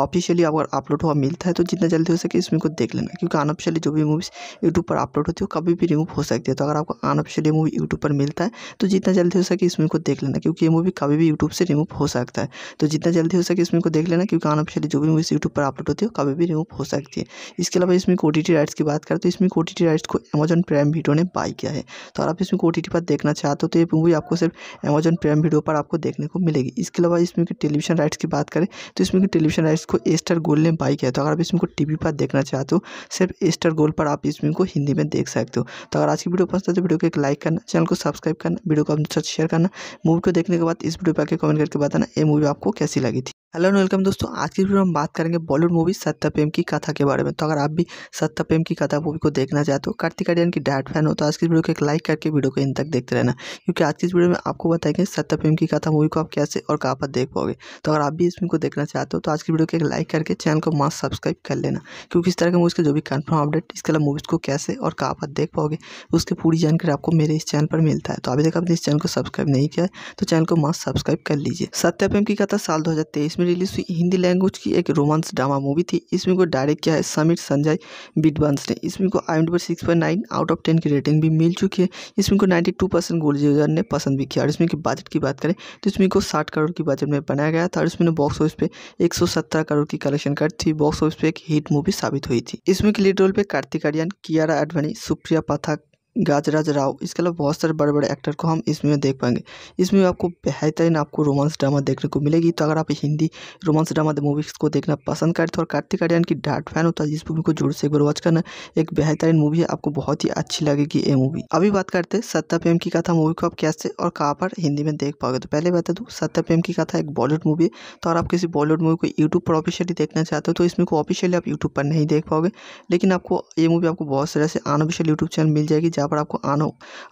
ऑफिशियली अगर अपलोड हुआ मिलता है तो जितना जल्दी हो सके इसमें को देख लेना क्योंकि अनऑफिशियली जो भी मूवीज़ यूट्यूब पर अपलोड होती है वो कभी भी रिमूव हो सकती है तो अगर आपको अनऑफिशियली मूवी यूट्यूब पर मिलता है तो जितना जल्दी हो सके इसमें को देख लेना क्योंकि ये मूवी कभी भी यूट्यूब से रिमूव हो सकता है तो जितना जल्दी हो सके इसमें को देख लेना क्योंकि अनऑफिशियली जो भी मूवीज़ यूट्यूब पर अपलोड होती है कभी भी रिमूव हो सकती है इसके अलावा इसमें ओ राइट्स की बात करें तो इसमें ओ राइट्स को अमेजॉन प्राइम वीडियो ने बाय किया है तो अगर आप इसमें ओ पर देखना चाहते हो तो ये मूवी आपको सिर्फ अमेजन प्राइम वीडियो पर आपको देखने को मिलेगी इसके अलावा इसमें टेलीविजन राइट्स की बात करें तो इसमें कि टेलीविजन राइट्स को स्टार गोल ने बाई किया तो अगर आप इसमें को टीवी पर देखना चाहते हो सिर्फ एस्टर गोल पर आप इसमें को हिंदी में देख सकते हो तो अगर आज की वीडियो पसंद है तो वीडियो को एक लाइक करना चैनल को सब्सक्राइब करना वीडियो को अपने साथ शेयर करना मूवी को देखने के बाद इस वीडियो पर आके कमेंट करके बताना ये मूवी आपको कैसी लगी थी हेलो एंड वेलकम दोस्तों आज की वीडियो में हम बात करेंगे बॉलीवुड मूवी प्रेम की कथा के बारे में तो अगर आप भी प्रेम की कथा मूवी को देखना चाहते हो तो कार्तिक आर्यन की डायट फैन हो तो आज की वीडियो को एक लाइक करके वीडियो को इन तक देखते रहना क्योंकि आज की इस वीडियो में आपको बताएंगे प्रेम की कथा मूवी को आप कैसे और कहाँ पर देख पाओगे तो अगर आप भी इस फिल्म को देखना चाहते हो तो आज की वीडियो को एक लाइक करके चैनल को मास्क सब्सक्राइब कर लेना क्योंकि इस तरह के मूवीज़ के जो भी कन्फर्म अपडेट इसके अलावा मूवीज़ को कैसे और कहाँ पर देख पाओगे उसकी पूरी जानकारी आपको मेरे इस चैनल पर मिलता है तो अभी तक आपने इस चैनल को सब्सक्राइब नहीं किया तो चैनल को मास्क सब्सक्राइब कर लीजिए प्रेम की कथा साल दो में रिलीज हुई हिंदी लैंग्वेज की एक रोमांस ड्रामा मूवी थी इसमें को डायरेक्ट किया है समीर संजय बिडवंस ने इसमें को आई पर six point nine out of ten की रेटिंग भी मिल चुकी है इसमें को नाइन्टी टू परसेंट गोलजीजर ने पसंद भी किया और इसमें की बजट की बात करें तो इसमें को साठ करोड़ की बजट में बनाया गया था और इसमें बॉक्स ऑफिस पे एक सौ करोड़ की कलेक्शन कर थी बॉक्स ऑफिस पे एक हिट मूवी साबित हुई थी इसमें के लीड रोल पर कार्तिक आर्यन कियारा आडवाणी सुप्रिया पाठक गाजराज राव इसके अलावा बहुत सारे बड़े बड़े एक्टर को हम इसमें देख पाएंगे इसमें आपको बेहतरीन आपको रोमांस ड्रामा देखने को मिलेगी तो अगर आप हिंदी रोमांस ड्रामा मूवीज़ को देखना पसंद करें तो और कार्तिक आर्यन की डार्ट फैन होता तो है इस मूवी को जोर से एक बार वॉच करना एक बेहतरीन मूवी है आपको बहुत ही अच्छी लगेगी ये मूवी अभी बात करते हैं सत्ता प्रेम की कथा मूवी को आप कैसे और कहाँ पर हिंदी में देख पाओगे तो पहले बता दूँ तो सत्ता प्रेम की कथा एक बॉलीवुड मूवी है तो अगर आप किसी बॉलीवुड मूवी को यूट्यूब पर ऑफिशियली देखना चाहते हो तो इसमें को ऑफिशियली आप यूट्यूब पर नहीं देख पाओगे लेकिन आपको ये मूवी आपको बहुत सारे ऐसे अनऑफिशियल यूट्यूब चैनल मिल जाएगी जहाँ यहाँ पर आपको आन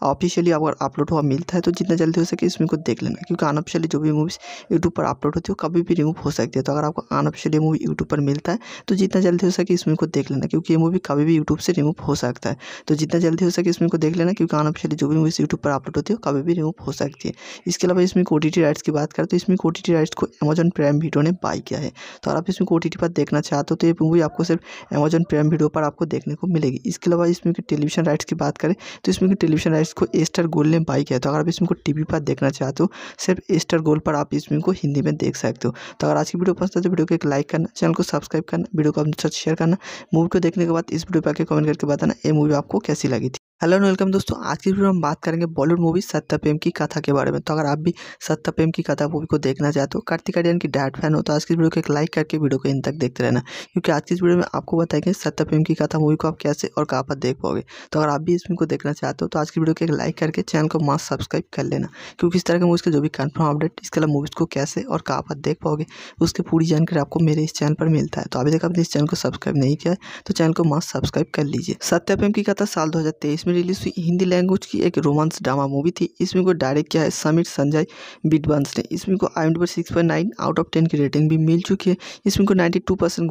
ऑफिशियली अगर अपलोड हुआ मिलता है तो जितना जल्दी हो सके इसमें को देख लेना क्योंकि अनऑफिशियली जो भी मूवीज़ यूट्यूब पर अपलोड होती है वो कभी भी रिमूव हो सकती है तो अगर आपको अनऑफिशियली मूवी यूट्यूब पर मिलता है तो जितना जल्दी हो सके इसमें को देख लेना क्योंकि ये मूवी कभी भी यूट्यूब से रिमूव हो सकता है तो जितना जल्दी हो सके इसमें को देख लेना क्योंकि अनऑफिशियली जो भी मूवीज़ यूट्यूब पर अपलोड होती है कभी भी रिमूव हो सकती है इसके अलावा इसमें ओ राइट्स की बात करें तो इसमें ओ राइट्स को अमेजॉन प्राइम वीडियो ने बाय किया है तो अगर आप इसमें ओ पर देखना चाहते हो तो ये मूवी आपको सिर्फ अमेजन प्राइम वीडियो पर आपको देखने को मिलेगी इसके अलावा इसमें टेलीविजन राइट्स की बात करें तो इसमें की टेलीविजन राइट्स को स्टार गोल ने बाई किया तो अगर आप इसमें को टीवी पर देखना चाहते हो सिर्फ स्टार गोल पर आप इसमें को हिंदी में देख सकते हो तो अगर आज की वीडियो पसंद है तो वीडियो को एक लाइक करना चैनल को सब्सक्राइब करना वीडियो को अपने साथ शेयर करना मूवी को देखने के बाद इस वीडियो पर आके कमेंट करके बताना ये मूवी आपको कैसी लगी थी हेलो एंड वेलकम दोस्तों आज की वीडियो में हम बात करेंगे बॉलीवुड मूवी प्रेम की कथा के बारे में तो अगर आप भी प्रेम की कथा मूवी को देखना चाहते हो तो कार्तिक आर्यन की डायट फैन हो तो आज की वीडियो को एक लाइक करके वीडियो को इन तक देखते रहना क्योंकि आज की वीडियो में आपको बताएंगे प्रेम की कथा मूवी को आप कैसे और कहाँ पर देख पाओगे तो अगर आप भी इस फिल्म को देखना चाहते हो तो आज की वीडियो को एक लाइक करके चैनल को मास्क सब्सक्राइब कर लेना क्योंकि इस तरह के मूवीज़ के जो भी कन्फर्म अपडेट इसके अलावा मूवीज़ को कैसे और कहाँ पर देख पाओगे उसकी पूरी जानकारी आपको मेरे इस चैनल पर मिलता है तो अभी तक आपने इस चैनल को सब्सक्राइब नहीं किया तो चैनल को मास्क सब्सक्राइब कर लीजिए प्रेम की कथा साल दो में रिलीज हुई हिंदी लैंग्वेज की एक रोमांस ड्रामा मूवी थी इसमें को डायरेक्ट किया है समीर संजय बिटवंस ने इसमें को I M six point nine out of ten की रेटिंग भी मिल चुकी है इसमें को नाइन्टी टू परसेंट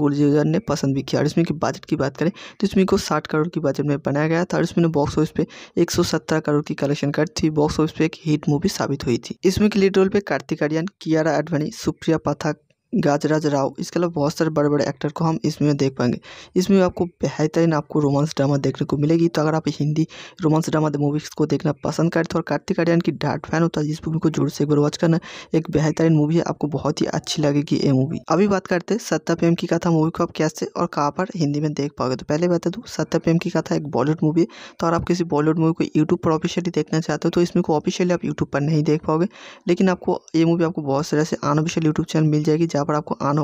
ने पसंद भी किया और इसमें बजट की बात करें तो इसमें को साठ करोड़ की बजट में बनाया गया था और इसमें बॉक्स ऑफिस पे एक सौ करोड़ की कलेक्शन कर थी बॉक्स ऑफिस पे एक हिट मूवी साबित हुई थी इसमें के लीड रोल पे कार्तिक आर्यन कियारा आडवाणी सुप्रिया पाठक गाजराज राव इसके अलावा बहुत सारे बड़े बड़े एक्टर को हम इसमें देख पाएंगे इसमें आपको बेहतरीन आपको रोमांस ड्रामा देखने को मिलेगी तो अगर आप हिंदी रोमांस ड्रामा मूवीज़ को देखना पसंद करते हो और कार्तिक आर्यन की डार्ट फैन होता तो है इस मूवी को जोर से एक बार वॉच करना एक बेहतरीन मूवी है आपको बहुत ही अच्छी लगेगी ये मूवी अभी बात करते हैं सत्ता प्रेम की कथा मूवी को आप कैसे और कहाँ पर हिंदी में देख पाओगे तो पहले बता दूँ तो सत्ता प्रेम की कथा एक बॉलीवुड मूवी है तो अगर आप किसी बॉलीवुड मूवी को यूट्यूब पर ऑफिशियली देखना चाहते हो तो इसमें को ऑफिशियली आप यूट्यूब पर नहीं देख पाओगे लेकिन आपको ये मूवी आपको बहुत सारे ऐसे अनऑफिशियल यूट्यूब चैनल मिल जाएगी जहाँ यहाँ पर आपको आन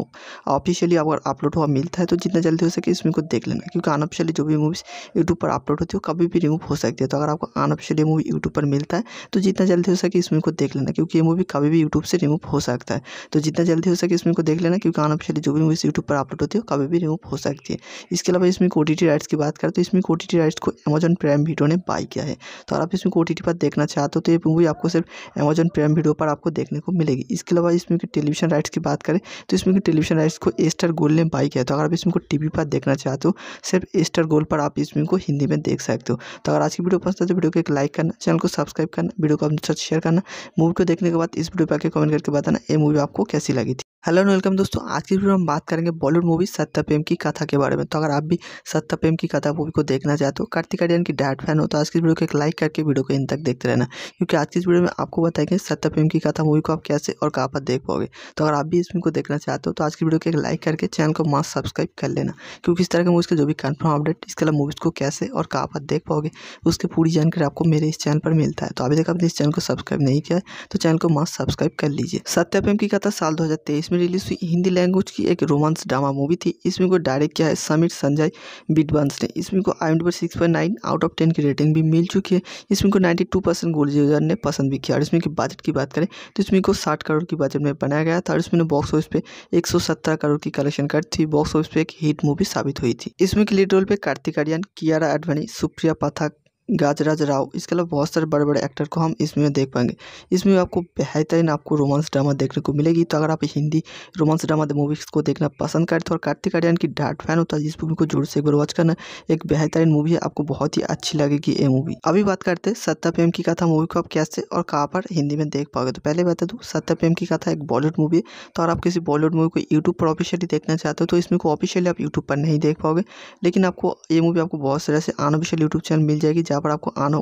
ऑफिशियली अगर अपलोड हुआ मिलता है तो जितना जल्दी हो सके इसमें को देख लेना क्योंकि अनऑफिशियली जो भी मूवीज़ यूट्यूब पर अपलोड होती है वो कभी भी रिमूव हो सकती है तो अगर आपको अनऑफिशियली मूवी यूट्यूब पर मिलता है तो जितना जल्दी हो सके इसमें को देख लेना क्योंकि ये मूवी कभी भी यूट्यूब से रिमूव हो सकता है तो जितना जल्दी हो सके इसमें को देख लेना क्योंकि अनऑफिशियली जो भी मूवीज़ यूट्यूब पर अपलोड होती है कभी भी रिमूव हो सकती है इसके अलावा इसमें ओ राइट्स की बात करें तो इसमें टी राइट्स को अमेजन प्राइम वीडियो ने बाय किया है तो अगर आप इसमें टी पर देखना चाहते हो तो ये मूवी आपको सिर्फ अमेजन प्राइम वीडियो पर आपको देखने को मिलेगी इसके अलावा इसमें टेलीविजन राइट्स की बात करें तो इसमें की टेलीविजन राइट्स को स्टार गोल ने बाई किया तो अगर आप इसमें को टीवी पर देखना चाहते हो सिर्फ एस्टर गोल पर आप इसमें को हिंदी में देख सकते हो तो अगर आज की वीडियो पसंद है तो वीडियो को एक लाइक करना चैनल को सब्सक्राइब करना वीडियो को अपने साथ शेयर करना मूवी को देखने के बाद इस वीडियो पर आके कमेंट करके बताना ये मूवी आपको कैसी लगी थी हेलो एंड वेलकम दोस्तों आज की वीडियो में हम बात करेंगे बॉलीवुड मूवी प्रेम की कथा के बारे में तो अगर आप भी प्रेम की कथा मूवी को देखना चाहते हो तो कार्तिक आर्यन की डायट फैन हो तो आज की वीडियो को एक लाइक करके वीडियो को इन तक देखते रहना क्योंकि आज की इस वीडियो में आपको बताएंगे प्रेम की कथा मूवी को आप कैसे और कहाँ पर देख पाओगे तो अगर आप भी इस फिल्म को देखना चाहते हो तो आज की वीडियो को एक लाइक करके चैनल को मास्क सब्सक्राइब कर लेना क्योंकि इस तरह के मूवीज़ के जो भी कन्फर्म अपडेट इसके अलावा मूवीज़ को कैसे और कहाँ पर देख पाओगे उसकी पूरी जानकारी आपको मेरे इस चैनल पर मिलता है तो अभी तक आपने इस चैनल को सब्सक्राइब नहीं किया है तो चैनल को मास्क सब्सक्राइब कर लीजिए प्रेम की कथा साल दो में रिलीज हुई हिंदी लैंग्वेज की एक रोमांस ड्रामा मूवी थी इसमें को डायरेक्ट किया है समीर संजय बिटवंस ने इसमें को I M six point out of ten की रेटिंग भी मिल चुकी है इसमें को नाइन्टी टू परसेंट गोलजीजर ने पसंद भी किया और इसमें की बजट की बात करें तो इसमें को साठ करोड़ की बजट में बनाया गया था और इसमें बॉक्स ऑफिस पे एक सौ सत्रह करोड़ की कलेक्शन कर थी बॉक्स ऑफिस पे एक हिट मूवी साबित हुई थी इसमें की लीड रोल पे कार्तिक आर्यन कियारा आडवाणी सुप्रिया पाठक गाजराज राव इसके अलावा बहुत सारे बड़े बड़े एक्टर को हम इसमें देख पाएंगे इसमें आपको बेहतरीन आपको रोमांस ड्रामा देखने को मिलेगी तो अगर आप हिंदी रोमांस ड्रामा मूवीज़ को देखना पसंद करते तो हो और कार्तिक तो आर्यन की डार्ट फैन होता है इस मूवी को जोर से एक बार वॉच करना एक बेहतरीन मूवी है आपको बहुत ही अच्छी लगेगी ये मूवी अभी बात करते हैं सत्ता प्रेम की कथा मूवी को आप कैसे और कहाँ पर हिंदी में देख पाओगे तो पहले बता दूँ तो सत्ता प्रेम की कथा एक बॉलीवुड मूवी है तो अगर आप किसी बॉलीवुड मूवी को यूट्यूब पर ऑफिशियली देखना चाहते हो तो इसमें को ऑफिशियली आप यूट्यूब पर नहीं देख पाओगे लेकिन आपको ये मूवी आपको बहुत सारे ऐसे अनऑफिशियल यूट्यूब चैनल मिल जाएगी जहाँ यहाँ पर आपको आन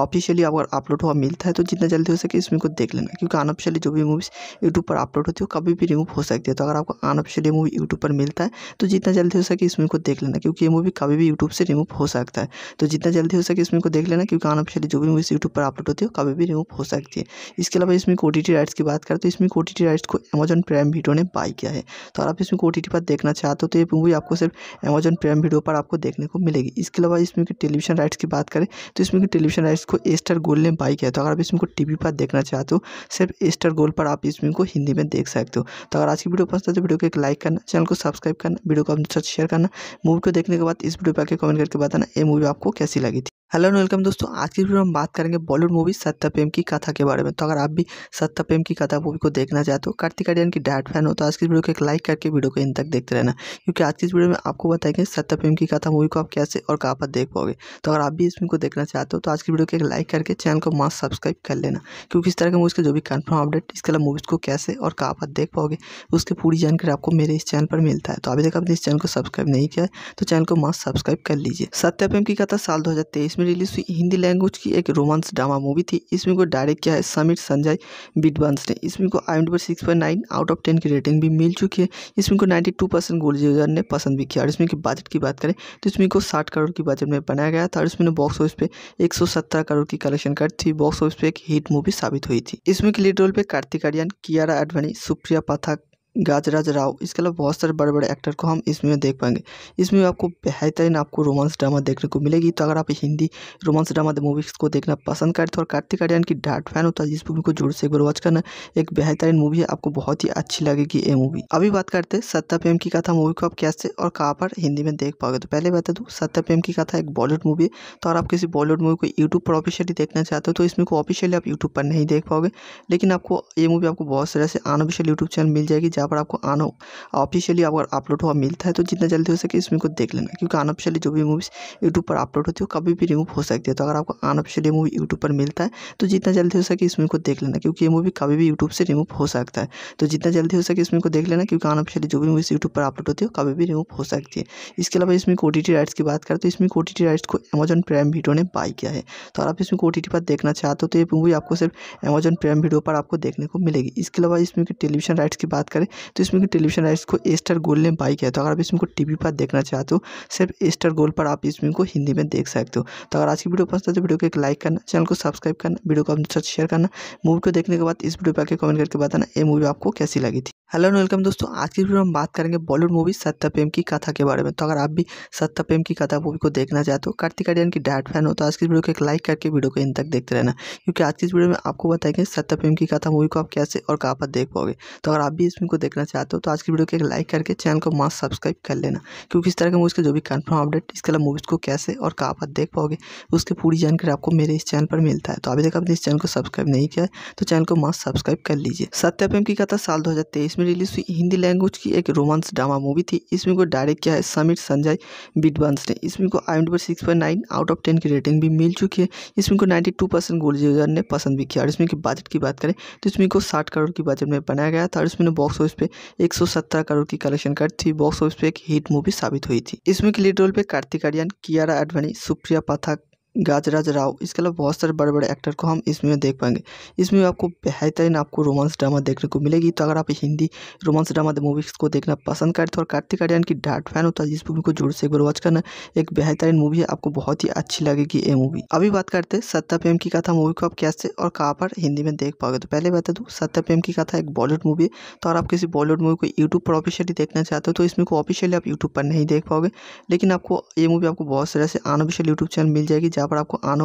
ऑफिशियली अगर अपलोड हुआ मिलता है तो जितना जल्दी हो सके इसमें को देख लेना क्योंकि अनऑफिशियली जो भी मूवीज़ यूट्यूब पर अपलोड होती है वो कभी भी रिमूव हो सकती है तो अगर आपको अनऑफिशियली मूवी यूट्यूब पर मिलता है तो जितना जल्दी हो सके इसमें को देख लेना क्योंकि ये मूवी कभी भी यूट्यूब से रिमूव हो सकता है तो जितना जल्दी हो सके इसमें को देख लेना क्योंकि अनऑफिशियली जो भी मूवीज़ यूट्यूब पर अपलोड होती है कभी भी रिमूव हो सकती है इसके अलावा इसमें को राइट्स की बात करें तो इसमें ओ राइट्स को अमेजन प्राइम वीडियो ने बाई किया है तो अगर आप इसमें ओ पर देखना चाहते हो तो ये मूवी आपको सिर्फ अमेजन प्राइम वीडियो पर आपको देखने को मिलेगी इसके अलावा इसमें टेलीविजन राइट्स की बात करें तो इसमें की टेलीविजन राइट्स को स्टार गोल ने बाई किया तो अगर आप इसमें को टीवी पर देखना चाहते हो सिर्फ स्टार गोल पर आप इसमें को हिंदी में देख सकते हो तो अगर आज की वीडियो पसंद है तो वीडियो को एक लाइक करना चैनल को सब्सक्राइब करना वीडियो को अपने साथ शेयर करना मूवी को देखने के बाद इस वीडियो पर आके कमेंट करके बताना ये मूवी आपको कैसी लगी थी हेलो एंड वेलकम दोस्तों आज की वीडियो में हम बात करेंगे बॉलीवुड मूवी प्रेम की कथा के बारे में तो अगर आप भी प्रेम की कथा मूवी को देखना चाहते हो कार्तिक आर्यन की डायट फैन हो तो आज की वीडियो को एक लाइक करके वीडियो को इन तक देखते रहना क्योंकि आज की वीडियो में आपको बताएंगे प्रेम की कथा मूवी को आप कैसे और कहाँ पर देख पाओगे तो अगर आप भी इस फिल्म को देखना चाहते हो तो आज की वीडियो को एक लाइक करके चैनल को मास्क सब्सक्राइब कर लेना क्योंकि इस तरह के मूवीज़ के जो भी कन्फर्म अपडेट इसके अलावा मूवीज़ को कैसे और कहाँ पर देख पाओगे उसकी पूरी जानकारी आपको मेरे इस चैनल पर मिलता है तो अभी तक आपने इस चैनल को सब्सक्राइब नहीं किया है तो चैनल को मास्क सब्सक्राइब कर लीजिए प्रेम की कथा साल दो में रिलीज हुई हिंदी लैंग्वेज की एक रोमांस ड्रामा मूवी थी इसमें को डायरेक्ट किया है समीर संजय बिडवंस ने इसमें को I M six point nine out of ten की रेटिंग भी मिल चुकी है इसमें को नाइन्टी टू परसेंट गोलजीजर ने पसंद भी किया और इसमें की बजट की बात करें तो इसमें को साठ करोड़ की बजट में बनाया गया था और इसमें बॉक्स ऑफिस पे एक सौ सत्रह करोड़ की कलेक्शन कर थी बॉक्स ऑफिस पे एक हिट मूवी साबित हुई थी इसमें की लीड रोल पे कार्तिक आर्यन कियारा आडवाणी सुप्रिया पाठक गाजराज राव इसके अलावा बहुत सारे बड़े बड़े एक्टर को हम इसमें देख पाएंगे इसमें आपको बेहतरीन आपको रोमांस ड्रामा देखने को मिलेगी तो अगर आप हिंदी रोमांस ड्रामा मूवीज़ को देखना पसंद करते हो और कार्तिक आर्यन की डार्ट फैन होता तो है इस मूवी को जोर से एक बार वॉच करना एक बेहतरीन मूवी है आपको बहुत ही अच्छी लगेगी ये मूवी अभी बात करते हैं सत्ता प्रेम की कथा मूवी को आप कैसे और कहाँ पर हिंदी में देख पाओगे तो पहले बता दूँ तो सत्ता प्रेम की कथा एक बॉलीवुड मूवी है तो अगर आप किसी बॉलीवुड मूवी को यूट्यूब पर ऑफिशियली देखना चाहते हो तो इसमें को ऑफिशियली आप यूट्यूब पर नहीं देख पाओगे लेकिन आपको ये मूवी आपको बहुत सारे ऐसे अनऑफिशियल यूट्यूब चैनल मिल जाएगी जहाँ यहाँ पर आपको आना ऑफिशियली अगर अपलोड हुआ मिलता है तो जितना जल्दी हो सके इसमें को देख लेना क्योंकि अनऑफिशियली जो भी मूवीज़ यूट्यूब पर अपलोड होती है वो कभी भी रिमूव हो सकती है तो अगर आपको अनऑफिशियली मूवी यूट्यूब पर मिलता है तो जितना जल्दी हो सके इसमें को देख लेना क्योंकि ये मूवी कभी भी यूट्यूब से रिमूव हो सकता है तो जितना जल्दी हो सके इसमें को देख लेना क्योंकि अनऑफिशियली जो भी मूवीज़ यूट्यूब पर अपलोड होती है कभी भी रिमूव हो सकती है इसके अलावा इसमें ओ राइट्स की बात करें तो इसमें ओ राइट्स को अमेजन प्राइम वीडियो ने बाई किया है तो अगर आप इसमें ओ पर देखना चाहते हो तो ये मूवी आपको सिर्फ अमेजन प्राइम वीडियो पर आपको देखने को मिलेगी इसके अलावा इसमें टेलीविजन राइट्स की बात करें तो इसमें की टेलीविजन राइट्स को एस्टर गोल ने बाई किया तो अगर आप इसमें को टी पर देखना चाहते हो सिर्फ स्टार गोल पर आप इसमें को हिंदी में देख सकते हो तो अगर आज की वीडियो पसंद है तो वीडियो को एक लाइक करना चैनल को सब्सक्राइब करना वीडियो को अपने साथ शेयर करना मूवी को देखने के बाद इस वीडियो पर आके कमेंट करके बताना ये मूवी आपको कैसी लगी थी हेलो एंड वेलकम दोस्तों आज की वीडियो में हम बात करेंगे बॉलीवुड मूवी प्रेम की कथा के बारे में तो अगर आप भी प्रेम की कथा मूवी को देखना चाहते हो कार्तिक आर्यन की डैड फैन हो तो आज की वीडियो को एक लाइक करके वीडियो को इन तक देखते रहना क्योंकि आज की वीडियो में आपको बताएंगे प्रेम की कथा मूवी को आप कैसे और कहाँ पर देख पाओगे तो अगर आप भी इसमें को देखना चाहते हो तो आज की वीडियो को एक लाइक करके चैनल को मस्त सब्सक्राइब कर लेना क्योंकि इस तरह के मूवीज़ के जो भी कन्फर्म अपडेट इसके अलावा मूवीज़ को कैसे और कहाँ पर देख पाओगे उसकी पूरी जानकारी आपको मेरे इस चैनल पर मिलता है तो अभी तक आपने इस चैनल को सब्सक्राइब नहीं किया तो चैनल को मस्त सब्सक्राइब कर लीजिए सत्यप्रेम की कथा साल दो में रिलीज हुई हिंदी लैंग्वेज की एक रोमांस ड्रामा मूवी थी इसमें को डायरेक्ट किया है समीर संजय बिटवंस ने इसमें को I number six out of ten की रेटिंग भी मिल चुकी है इसमें को नाइन्टी टू परसेंट गोल्ड ने पसंद भी किया और इसमें की बजट की बात करें तो इसमें को साठ करोड़ की बजट में बनाया गया था और इसमें बॉक्स ऑफिस पे 117 करोड़ की कलेक्शन कर थी बॉक्स ऑफिस पे एक हिट मूवी साबित हुई थी इसमें की लीड रोल पे कार्तिक आर्यन कियारा आडवाणी सुप्रिया पाठक गाजराज राव इसके अलावा बहुत सारे बड़े बड़े एक्टर को हम इसमें देख पाएंगे इसमें आपको बेहतरीन आपको रोमांस ड्रामा देखने को मिलेगी तो अगर आप हिंदी रोमांस ड्रामा मूवीज़ को देखना पसंद करते हो और कार्तिक आर्यन की डार्ट फैन होता तो है इस मूवी को जोर से एक बार वॉच करना एक बेहतरीन मूवी है आपको बहुत ही अच्छी लगेगी ये मूवी अभी बात करते हैं सत्ता प्रेम की कथा मूवी को आप कैसे और कहाँ पर हिंदी में देख पाओगे तो पहले बता दूँ तो सत्ता प्रेम की कथा एक बॉलीवुड मूवी है तो अगर आप किसी बॉलीवुड मूवी को यूट्यूब पर ऑफिशियली देखना चाहते हो तो इसमें को ऑफिशियली आप यूट्यूब पर नहीं देख पाओगे लेकिन आपको ये मूवी आपको बहुत सारे ऐसे अनऑफिशियल यूट्यूब चैनल मिल जाएगी जहाँ यहाँ पर आपको आना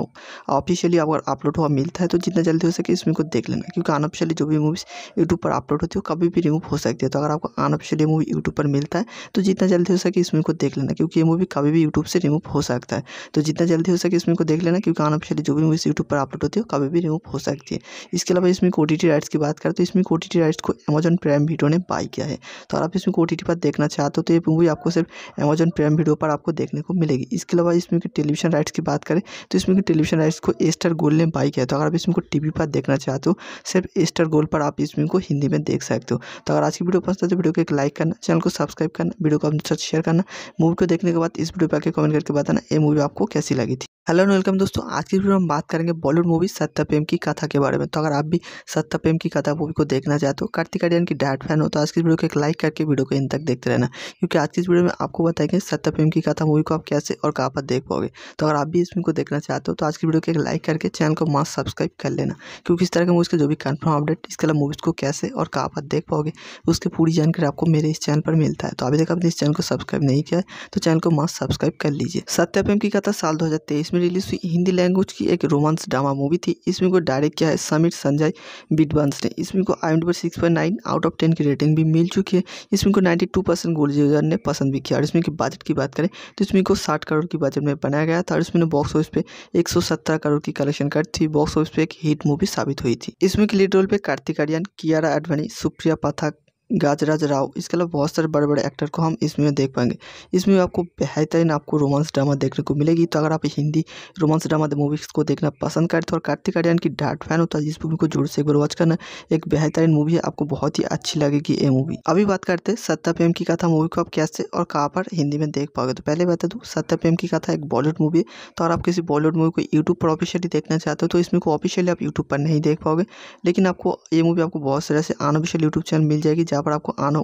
ऑफिशियली अगर अपलोड हुआ मिलता है तो जितना जल्दी हो सके इसमें को देख लेना क्योंकि अनऑफिशियली जो भी मूवीज़ यूट्यूब पर अपलोड होती है वो कभी भी रिमूव हो सकती है तो अगर आपको अनऑफिशियली मूवी यूट्यूब पर मिलता है तो जितना जल्दी हो सके इसमें को देख लेना क्योंकि ये मूवी कभी भी यूट्यूब से रिमूव हो सकता है तो जितना जल्दी हो सके इसमें को देख लेना क्योंकि अनऑफिशियली जो भी मूवीज़ यूट्यूब पर अपलोड होती है कभी भी रिमूव हो सकती है इसके अलावा इसमें ओ राइट्स की बात करें तो इसमें ओ राइट्स को अमेजन प्राइम वीडियो ने बाई किया है तो अगर आप इसमें ओ पर देखना चाहते हो तो ये मूवी आपको सिर्फ अमेजन प्राइम वीडियो पर आपको देखने को मिलेगी इसके अलावा इसमें टेलीविजन राइट्स की बात करें तो इसमें की टेलीविजन राइट्स को एस्टर गोल ने बाई किया तो अगर आप इसमें को टीवी पर देखना चाहते हो सिर्फ स्टार गोल पर आप इसमें को हिंदी में देख सकते हो तो अगर आज की वीडियो पसंद है तो वीडियो को एक लाइक करना चैनल को सब्सक्राइब करना वीडियो को अपने साथ शेयर करना मूवी को देखने के बाद इस वीडियो पर आके कमेंट करके बताना ये मूवी आपको कैसी लगी थी हेलो एंड वेलकम दोस्तों आज की वीडियो में बात करेंगे बॉलीवुड मूवी प्रेम की कथा के बारे में तो अगर आप भी प्रेम की कथा मूवी को देखना चाहते हो कार्तिक आर्यन की डैड फैन हो तो आज की वीडियो को एक लाइक करके वीडियो को इन तक देखते रहना क्योंकि आज की वीडियो में आपको बताएंगे प्रेम की कथा मूवी को आप कैसे और कहाँ पर देख पाओगे तो अगर आप भी इसमें को देखना चाहते हो तो आज की वीडियो को एक लाइक करके चैनल को मस्त सब्सक्राइब कर लेना क्योंकि इस तरह के मूवीज़ के जो भी कन्फर्म अपडेट इसके अलावा मूवीज़ को कैसे और कहाँ पर देख पाओगे उसकी पूरी जानकारी आपको मेरे इस चैनल पर मिलता है तो अभी तक आपने इस चैनल को सब्सक्राइब नहीं किया तो चैनल को मस्त सब्सक्राइब कर लीजिए सत्यप्रेम की कथा साल दो में रिलीज हुई हिंदी लैंग्वेज की एक रोमांस ड्रामा मूवी थी इसमें को डायरेक्ट किया है समीर संजय बिटवंस ने इसमें को I number six out of ten की रेटिंग भी मिल चुकी है इसमें को नाइन्टी टू परसेंट गोल्ड ने पसंद भी किया और इसमें की बजट की बात करें तो इसमें को साठ करोड़ की बजट में बनाया गया था और इसमें बॉक्स ऑफिस पे 117 करोड़ की कलेक्शन कर थी बॉक्स ऑफिस पे एक हिट मूवी साबित हुई थी इसमें के लीड रोल पे कार्तिक आर्यन कियारा आडवाणी सुप्रिया पाठक गाजराज राव इसके अलावा बहुत सारे बड़े बड़े एक्टर को हम इसमें देख पाएंगे इसमें आपको बेहतरीन आपको रोमांस ड्रामा देखने को मिलेगी तो अगर आप हिंदी रोमांस ड्रामा मूवीज़ को देखना पसंद करते हो और कार्तिक आर्यन की डार्ट फैन होता तो है इस मूवी को जोर से एक बार वॉच करना एक बेहतरीन मूवी है आपको बहुत ही अच्छी लगेगी ये मूवी अभी बात करते हैं सत्ता प्रेम की कथा मूवी को आप कैसे और कहाँ पर हिंदी में देख पाओगे तो पहले बता दूँ तो सत्ता प्रेम की कथा एक बॉलीवुड मूवी है तो अगर आप किसी बॉलीवुड मूवी को यूट्यूब पर ऑफिशियली देखना चाहते हो तो इसमें को ऑफिशियली आप यूट्यूब पर नहीं देख पाओगे लेकिन आपको ये मूवी आपको बहुत सारे ऐसे अनऑफिशियल यूट्यूब चैनल मिल जाएगी जहाँ यहाँ पर आपको अन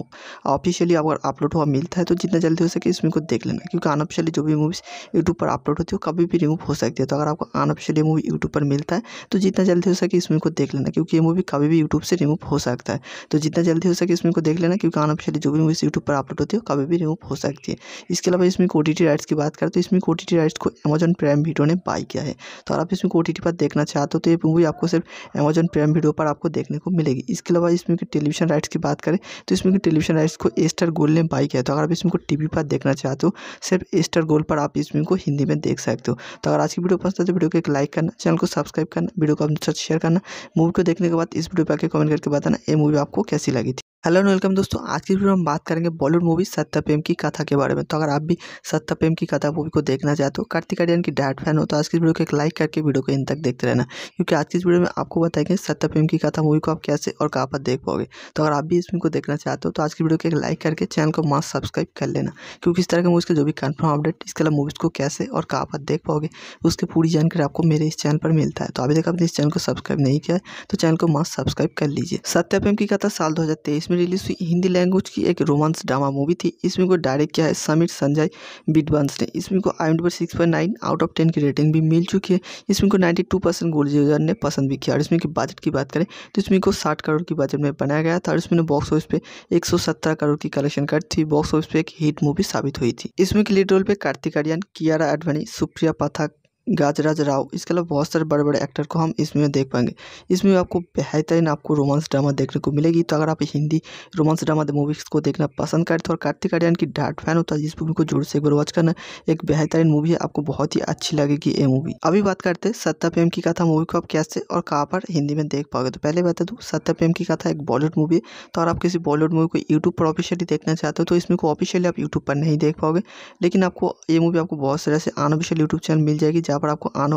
ऑफिशियली अगर अपलोड हुआ मिलता है तो जितना जल्दी हो सके इसमें को देख लेना क्योंकि अनऑफिशियली जो भी मूवीज़ यूट्यूब पर अपलोड होती है वो कभी भी रिमूव हो सकती है तो अगर आपको अनऑफिशियली मूवी यूट्यूब पर मिलता है तो जितना जल्दी हो सके इसमें को देख लेना क्योंकि ये मूवी कभी भी यूट्यूब से रिमूव हो सकता है तो जितना जल्दी हो सके इसमें को देख लेना क्योंकि अनऑफिशियली जो भी मूवीज़ यूट्यूब पर अपलोड होती है वो कभी भी रिमूव हो सकती है इसके अलावा इसमें ओ राइट्स की बात करें तो इसमें ओ राइट्स को अमेजन प्राइम वीडियो ने बाई किया है तो अगर आप इसमें ओ पर देखना चाहते हो तो ये मूवी आपको सिर्फ अमेजन प्राइम वीडियो पर आपको देखने को मिलेगी इसके अलावा इसमें टेलीविजन राइट्स की बात करें तो इसमें की टेलीविजन राइट्स को स्टार गोल ने बाई किया तो अगर आप इसमें को टी पर देखना चाहते हो सिर्फ स्टार गोल पर आप इसमें को हिंदी में देख सकते हो तो अगर आज की वीडियो पसंद है तो वीडियो को एक लाइक करना चैनल को सब्सक्राइब करना वीडियो को अपने साथ शेयर करना मूवी को देखने के बाद इस वीडियो पर आके कमेंट करके बताना ये मूवी आपको कैसी लगी थी हेलो एंड वेलकम दोस्तों आज की वीडियो में हम बात करेंगे बॉलीवुड मूवी प्रेम की कथा के बारे में तो अगर आप भी प्रेम की कथा मूवी को देखना चाहते हो तो कार्तिक आर्यन की डायट फैन हो तो आज की वीडियो को एक लाइक करके वीडियो को इन तक देखते रहना क्योंकि आज की वीडियो में आपको बताएंगे प्रेम की कथा मूवी को आप कैसे और कहाँ पर देख पाओगे तो अगर आप भी इस फिल्म को देखना चाहते हो तो आज की वीडियो को एक लाइक करके चैनल को मास्क सब्सक्राइब कर लेना क्योंकि इस तरह के मूवीज़ के जो भी कन्फर्म अपडेट इसके अलावा मूवीज़ को कैसे और कहाँ पर देख पाओगे उसकी पूरी जानकारी आपको मेरे इस चैनल पर मिलता है तो अभी तक आपने इस चैनल को सब्सक्राइब नहीं किया है तो चैनल को मास्क सब्सक्राइब कर लीजिए प्रेम की कथा साल दो में रिलीज हुई हिंदी लैंग्वेज की एक रोमांस ड्रामा मूवी थी इसमें को डायरेक्ट किया है समीर संजय बिटवंस ने इसमें को आई पर six point nine out of ten की रेटिंग भी मिल चुकी है इसमें को नाइन्टी टू परसेंट गोलजीगर ने पसंद भी किया और इसमें की बजट की बात करें तो इसमें को साठ करोड़ की बजट में बनाया गया था और इसमें बॉक्स ऑफिस पे एक सौ सत्रह करोड़ की कलेक्शन कर थी बॉक्स ऑफिस पे एक हिट मूवी साबित हुई थी इसमें की लीड रोल पर कार्तिक आर्यन कियारा अडवाणी सुप्रिया पाथक गाजराज राव इसके अलावा बहुत सारे बड़े बड़े एक्टर को हम इसमें देख पाएंगे इसमें आपको बेहतरीन आपको रोमांस ड्रामा देखने को मिलेगी तो अगर आप हिंदी रोमांस ड्रामा मूवीज़ को देखना पसंद करते हो और कार्तिक आर्यन की डार्ट फैन होता है जिस मूवी को जोर से एक बार वॉच करना एक बेहतरीन मूवी है आपको बहुत ही अच्छी लगेगी ये मूवी अभी बात करते हैं सत्ता प्रेम की कथा मूवी को आप कैसे और कहाँ पर हिंदी में देख पाओगे तो पहले बता दूँ तो सत्ता प्रेम की कथा एक बॉलीवुड मूवी है तो अगर आप किसी बॉलीवुड मूवी को यूट्यूब पर ऑफिशियली देखना चाहते हो तो इसमें को ऑफिशियली आप यूट्यूब पर नहीं देख पाओगे लेकिन आपको ये मूवी आपको बहुत सारे ऐसे अनऑफिशियल यूट्यूब चैनल मिल जाएगी जहाँ जहाँ पर आपको अन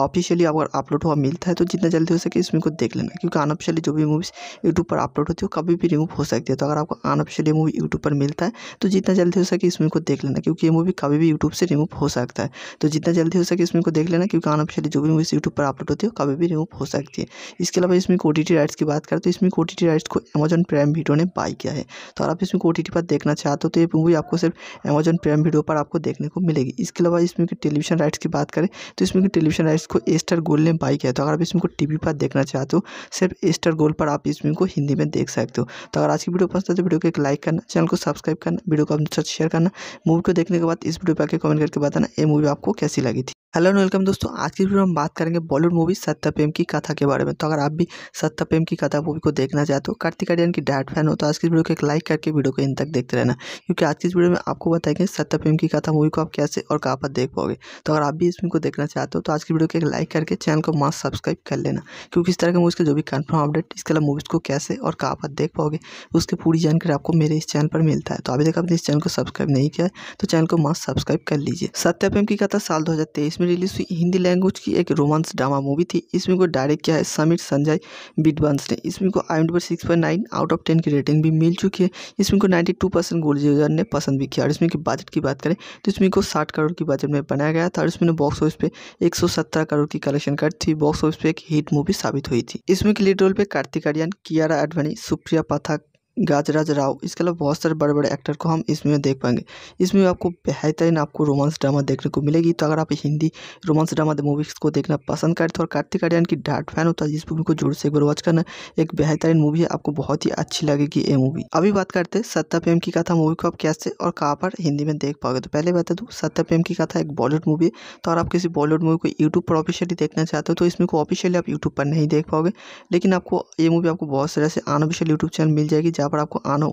ऑफिशियली अगर अपलोड हुआ मिलता है तो जितना जल्दी हो सके इसमें को देख लेना क्योंकि अनऑफिशियली जो भी मूवीज़ यूट्यूब पर अपलोड होती है वो कभी भी रिमूव हो सकती है तो अगर आपको अनऑफिशियली मूवी यूट्यूब पर मिलता है तो जितना जल्दी हो सके इसमें को देख लेना क्योंकि ये मूवी कभी भी यूट्यूब से रिमूव हो सकता है तो जितना जल्दी हो सके इसमें को देख लेना क्योंकि अनऑफिशियली जो भी मूवीज़ यूट्यूब पर अपलोड होती है वो कभी भी रिमूव हो सकती है इसके अलावा इसमें ओ राइट्स की बात करें तो इसमें ओ राइट्स को अमेजन प्राइम वीडियो ने बाई किया है तो अगर आप इसमें ओ पर देखना चाहते हो तो ये मूवी आपको सिर्फ अमेजन प्राइम वीडियो पर आपको देखने को मिलेगी इसके अलावा इसमें टेलीविजन राइट्स की बात करें तो इसमें की टेलीविजन राइट्स को एस्टर गोल ने बाई किया तो अगर आप इसमें को टीवी पर देखना चाहते हो सिर्फ स्टार गोल पर आप इसमें को हिंदी में देख सकते हो तो अगर आज की वीडियो पसंद है तो वीडियो को एक लाइक करना चैनल को सब्सक्राइब करना वीडियो को अपने साथ शेयर करना मूवी को देखने के बाद इस वीडियो पर आके कमेंट करके बताना ये मूवी आपको कैसी लगी थी हेलो एंड वेलकम दोस्तों आज की वीडियो में बात करेंगे बॉलीवुड मूवी प्रेम की कथा के बारे में तो अगर आप भी प्रेम की कथा मूवी को देखना चाहते हो कार्तिक आर्यन की डैड फैन हो तो आज की वीडियो को एक लाइक करके वीडियो को इन तक देखते रहना क्योंकि आज की वीडियो में आपको बताएंगे प्रेम की कथा मूवी को आप कैसे और कहाँ पर देख पाओगे तो अगर आप भी इसमें को देखना चाहते हो तो आज की वीडियो को एक लाइक करके चैनल को मस्त सब्सक्राइब कर लेना क्योंकि इस तरह के मूवीज़ के जो भी कन्फर्म अपडेट इसके अलावा मूवीज़ को कैसे और कहाँ पर देख पाओगे उसकी पूरी जानकारी आपको मेरे इस चैनल पर मिलता है तो अभी तक आपने इस चैनल को सब्सक्राइब नहीं किया तो चैनल को मस्त सब्सक्राइब कर लीजिए सत्यापेम की कथा साल दो में रिलीज हुई हिंदी लैंग्वेज की एक रोमांस ड्रामा मूवी थी इसमें को डायरेक्ट किया है समीर संजय बिटवंस ने इसमें को I number six out of ten की रेटिंग भी मिल चुकी है इसमें को नाइन्टी टू परसेंट गोल्ड ने पसंद भी किया और इसमें की बजट की बात करें तो इसमें को साठ करोड़ की बजट में बनाया गया था और इसमें बॉक्स ऑफिस पे 117 करोड़ की कलेक्शन कर थी बॉक्स ऑफिस पे एक हिट मूवी साबित हुई थी इसमें के लीड रोल पे कार्तिक आर्यन कियारा आडवाणी सुप्रिया पाठक गाजराज राव इसके अलावा बहुत सारे बड़े बड़े एक्टर को हम इसमें देख पाएंगे इसमें आपको बेहतरीन आपको रोमांस ड्रामा देखने को मिलेगी तो अगर आप हिंदी रोमांस ड्रामा मूवीज़ को देखना पसंद करते हो और कार्तिक आर्यन की डार्ट फैन होता है जिस मूवी को जोर से एक बार वॉच करना एक बेहतरीन मूवी है आपको बहुत ही अच्छी लगेगी ये मूवी अभी बात करते हैं सत्ता प्रेम की कथा मूवी को आप कैसे और कहाँ पर हिंदी में देख पाओगे तो पहले बता दूँ तो सत्ता प्रेम की कथा एक बॉलीवुड मूवी है तो अगर आप किसी बॉलीवुड मूवी को यूट्यूब पर ऑफिशियली देखना चाहते हो तो इसमें को ऑफिशियली आप यूट्यूब पर नहीं देख पाओगे लेकिन आपको ये मूवी आपको बहुत सारे ऐसे अनऑफिशियल यूट्यूब चैनल मिल जाएगी जहाँ जहाँ पर आपको आना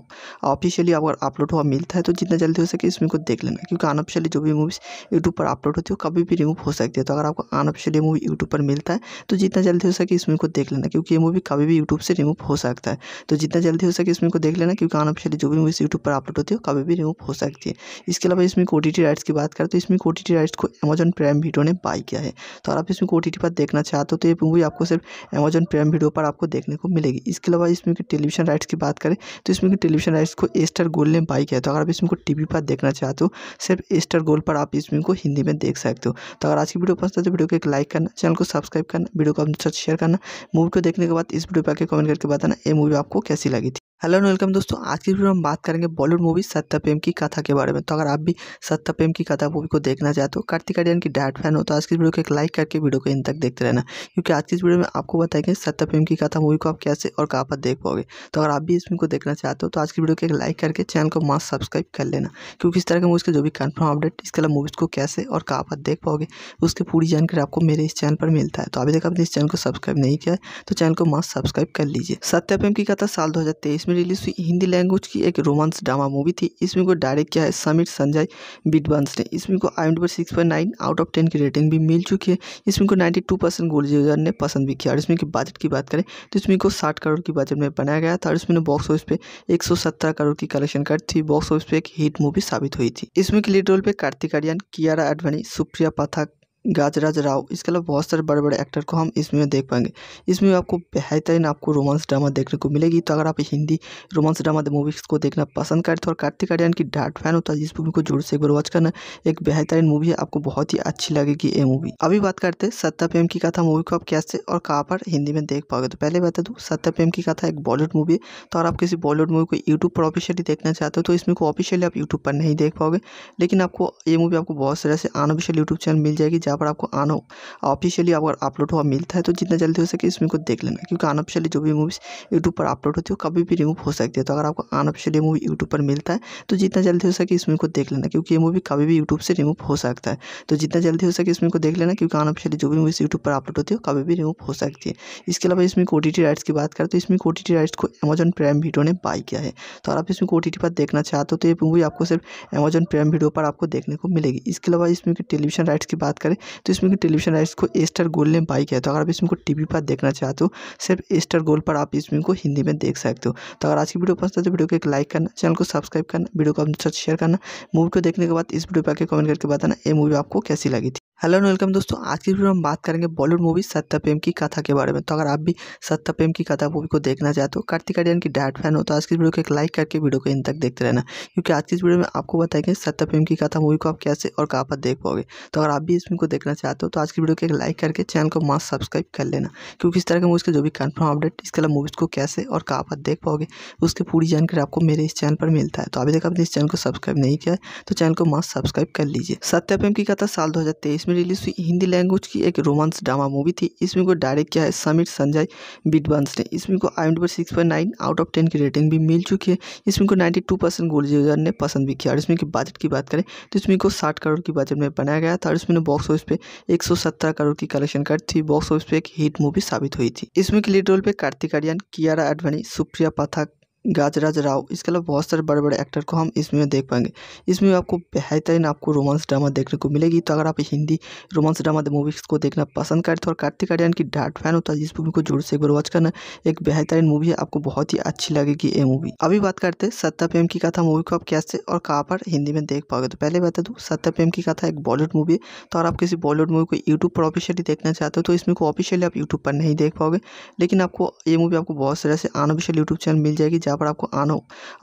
ऑफिशियली अगर अपलोड हुआ मिलता है तो जितना जल्दी हो सके इसमें को देख लेना क्योंकि अनऑफिशियली जो भी मूवीज़ यूट्यूब पर अपलोड होती है वो कभी भी रिमूव हो सकती है तो अगर आपको अनऑफिशियली मूवी यूट्यूब पर मिलता है तो जितना जल्दी हो सके इसमें को देख लेना क्योंकि ये मूवी कभी भी यूट्यूब से रिमूव हो सकता है तो जितना जल्दी हो सके इसमें को देख लेना क्योंकि अनऑफिशियली जो भी मूवीज़ यूट्यूब पर अपलोड होती है कभी भी रिमूव हो सकती है इसके अलावा इसमें ओ राइट्स की बात करें तो इसमें ओ राइट्स को अमेजन प्राइम वीडियो ने बाई किया है तो अगर आप इसमें ओ पर देखना चाहते हो तो ये मूवी आपको सिर्फ अमेजन प्राइम वीडियो पर आपको देखने को मिलेगी इसके अलावा इसमें टेलीविजन राइट्स की बात करें तो इसमें की टेलीविजन राइट्स को स्टार गोल ने बाई किया तो अगर आप इसमें को टी पर देखना चाहते हो सिर्फ स्टार गोल पर आप इसमें को हिंदी में देख सकते हो तो अगर आज की वीडियो पसंद है तो वीडियो को एक लाइक करना चैनल को सब्सक्राइब करना वीडियो को अपने साथ शेयर करना मूवी को देखने के बाद इस वीडियो पर आके कमेंट करके बताना ये मूवी आपको कैसी लगी थी हेलो एंड वेलकम दोस्तों आज की वीडियो में हम बात करेंगे बॉलीवुड मूवी प्रेम की कथा के बारे में तो अगर आप भी प्रेम की कथा मूवी को देखना चाहते हो कार्तिक आर्यन की डायट फैन हो तो आज की वीडियो को एक लाइक करके वीडियो को इन तक देखते रहना क्योंकि आज की इस वीडियो में आपको बताएंगे प्रेम की कथा मूवी को आप कैसे और कहाँ पर देख पाओगे तो अगर आप भी इस फिल्म को देखना चाहते हो तो आज की वीडियो को एक लाइक करके चैनल को मास्क सब्सक्राइब कर लेना क्योंकि इस तरह के मूवीज़ के जो भी कन्फर्म अपडेट इसके अलावा मूवीज़ को कैसे और कहाँ पर देख पाओगे उसकी पूरी जानकारी आपको मेरे इस चैनल पर मिलता है तो अभी तक आपने इस चैनल को सब्सक्राइब नहीं किया है तो चैनल को मास्क सब्सक्राइब कर लीजिए प्रेम की कथा साल दो 2019 में रिलीज हुई हिंदी लैंग्वेज की एक रोमांस ड्रामा मूवी थी इसमें को डायरेक्ट किया है समीर संजय बिटवंस ने इसमें को आई पर six point nine out of ten की रेटिंग भी मिल चुकी है इसमें को नाइन्टी टू परसेंट गोलजीजर ने पसंद भी किया और इसमें की बजट की बात करें तो इसमें को साठ करोड़ की बजट में बनाया गया था और इसमें बॉक्स ऑफिस पे एक सौ करोड़ की कलेक्शन कर थी बॉक्स ऑफिस पे एक हिट मूवी साबित हुई थी इसमें के लीड रोल पे कार्तिक आर्यन कियारा अडवाणी सुप्रिया पाथक गाजराज राव इसके अलावा बहुत सारे बड़े बड़े एक्टर को हम इसमें देख पाएंगे इसमें आपको बेहतरीन आपको रोमांस ड्रामा देखने को मिलेगी तो अगर आप हिंदी रोमांस ड्रामा मूवीज़ को देखना पसंद करते हो और कार्तिक आर्यन की डार्ट फैन होता है जिस मूवी को जोर से एक बार वॉच करना एक बेहतरीन मूवी है आपको बहुत ही अच्छी लगेगी ये मूवी अभी बात करते हैं सत्ता प्रेम की कथा मूवी को आप कैसे और कहाँ पर हिंदी में देख पाओगे तो पहले बता दूँ तो सत्ता प्रेम की कथा एक बॉलीवुड मूवी है तो अगर आप किसी बॉलीवुड मूवी को यूट्यूब पर ऑफिशियली देखना चाहते हो तो इसमें को ऑफिशियली आप यूट्यूब पर नहीं देख पाओगे लेकिन आपको ये मूवी आपको बहुत सारे ऐसे अनऑफिशियल यूट्यूब चैनल मिल जाएगी जहाँ जहाँ पर आपको आना ऑफिशियली अगर अपलोड हुआ मिलता है तो जितना जल्दी हो सके इसमें को देख लेना क्योंकि अनऑफिशियली जो भी मूवीज़ यूट्यूब पर अपलोड होती है कभी भी रिमूव हो सकती है तो अगर आपको अनऑफिशियली मूवी यूट्यूब पर मिलता है तो जितना जल्दी हो सके इसमें को देख लेना क्योंकि ये मूवी कभी भी यूट्यूब से रिमूव हो सकता है तो जितना जल्दी हो सके इसमें को देख लेना क्योंकि अनऑफिशियली जो भी मूवीज़ यूट्यूब पर अपलोड होती है कभी भी रिमूव हो सकती है इसके अलावा इसमें ओ राइट्स की बात करें तो इसमें ओ राइट्स को अमेजन प्राइम वीडियो ने बाई किया है तो अगर आप इसमें ओ पर देखना चाहते हो तो ये मूवी आपको सिर्फ अमेजन प्राइम वीडियो पर आपको देखने को मिलेगी इसके अलावा इसमें टेलीविजन राइट्स की बात करें तो इसमें कि टेलीविजन राइट्स को एस्टर गोल ने बाई किया तो अगर आप इसमें को टीवी पर देखना चाहते हो सिर्फ स्टार गोल पर आप इसमें को हिंदी में देख सकते हो तो अगर आज की वीडियो पसंद है तो वीडियो को एक लाइक करना चैनल को सब्सक्राइब करना वीडियो को अपने साथ शेयर करना मूवी को देखने के बाद इस वीडियो पर आके कमेंट करके बताना ये मूवी आपको कैसी लगी थी हेलो एंड वेलकम दोस्तों आज की वीडियो में हम बात करेंगे बॉलीवुड मूवी प्रेम की कथा के बारे में तो अगर आप भी प्रेम की कथा मूवी को देखना चाहते हो कार्तिक आर्यन की डैड फैन हो तो आज की वीडियो को एक लाइक करके वीडियो को इन तक देखते रहना क्योंकि आज की वीडियो में आपको बताएंगे प्रेम की कथा मूवी को आप कैसे और कहाँ पर देख पाओगे तो अगर आप भी इसमें को देखना चाहते हो तो आज की वीडियो को एक लाइक करके चैनल को मस्त सब्सक्राइब कर लेना क्योंकि इस तरह के मूवीज़ के जो भी कन्फर्म अपडेट इसके अलावा मूवीज़ को कैसे और कहाँ पर देख पाओगे उसकी पूरी जानकारी आपको मेरे इस चैनल पर मिलता है तो अभी तक आपने इस चैनल को सब्सक्राइब नहीं किया तो चैनल को मास्क सब्सक्राइब कर लीजिए सत्यापेम की कथा साल दो में रिलीज हुई हिंदी लैंग्वेज की एक रोमांस ड्रामा मूवी थी इसमें को डायरेक्ट किया है समीर संजय बिटवंस ने इसमें को I number six out of ten की रेटिंग भी मिल चुकी है इसमें को नाइन्टी टू परसेंट गोल्ड ने पसंद भी किया और इसमें की बजट की बात करें तो इसमें को साठ करोड़ की बजट में बनाया गया था और इसमें बॉक्स ऑफिस पे 117 करोड़ की कलेक्शन कर थी बॉक्स ऑफिस पे एक हिट मूवी साबित हुई थी इसमें के लीड रोल पे कार्तिक आर्यन कियारा आडवाणी सुप्रिया पाठक गाजराज राव इसके अलावा बहुत सारे बड़े बड़े एक्टर को हम इसमें देख पाएंगे इसमें आपको बेहतरीन आपको रोमांस ड्रामा देखने को मिलेगी तो अगर आप हिंदी रोमांस ड्रामा मूवीज़ को देखना पसंद करें तो और कार्तिक आर्यन की डार्ट फैन होता है जिस मूवी को जोर से एक बार वॉच करना एक बेहतरीन मूवी है आपको बहुत ही अच्छी लगेगी ये मूवी अभी बात करते हैं सत्ता प्रेम की कथा मूवी को आप कैसे और कहाँ पर हिंदी में देख पाओगे तो पहले बता दूँ तो सत्ता प्रेम की कथा एक बॉलीवुड मूवी है तो अगर आप किसी बॉलीवुड मूवी को यूट्यूब पर ऑफिशियली देखना चाहते हो तो इसमें को ऑफिशियली आप यूट्यूब पर नहीं देख पाओगे लेकिन आपको ये मूवी आपको बहुत सारे ऐसे अनऑफिशियल यूट्यूब चैनल मिल जाएगी जहाँ जहाँ पर आपको आन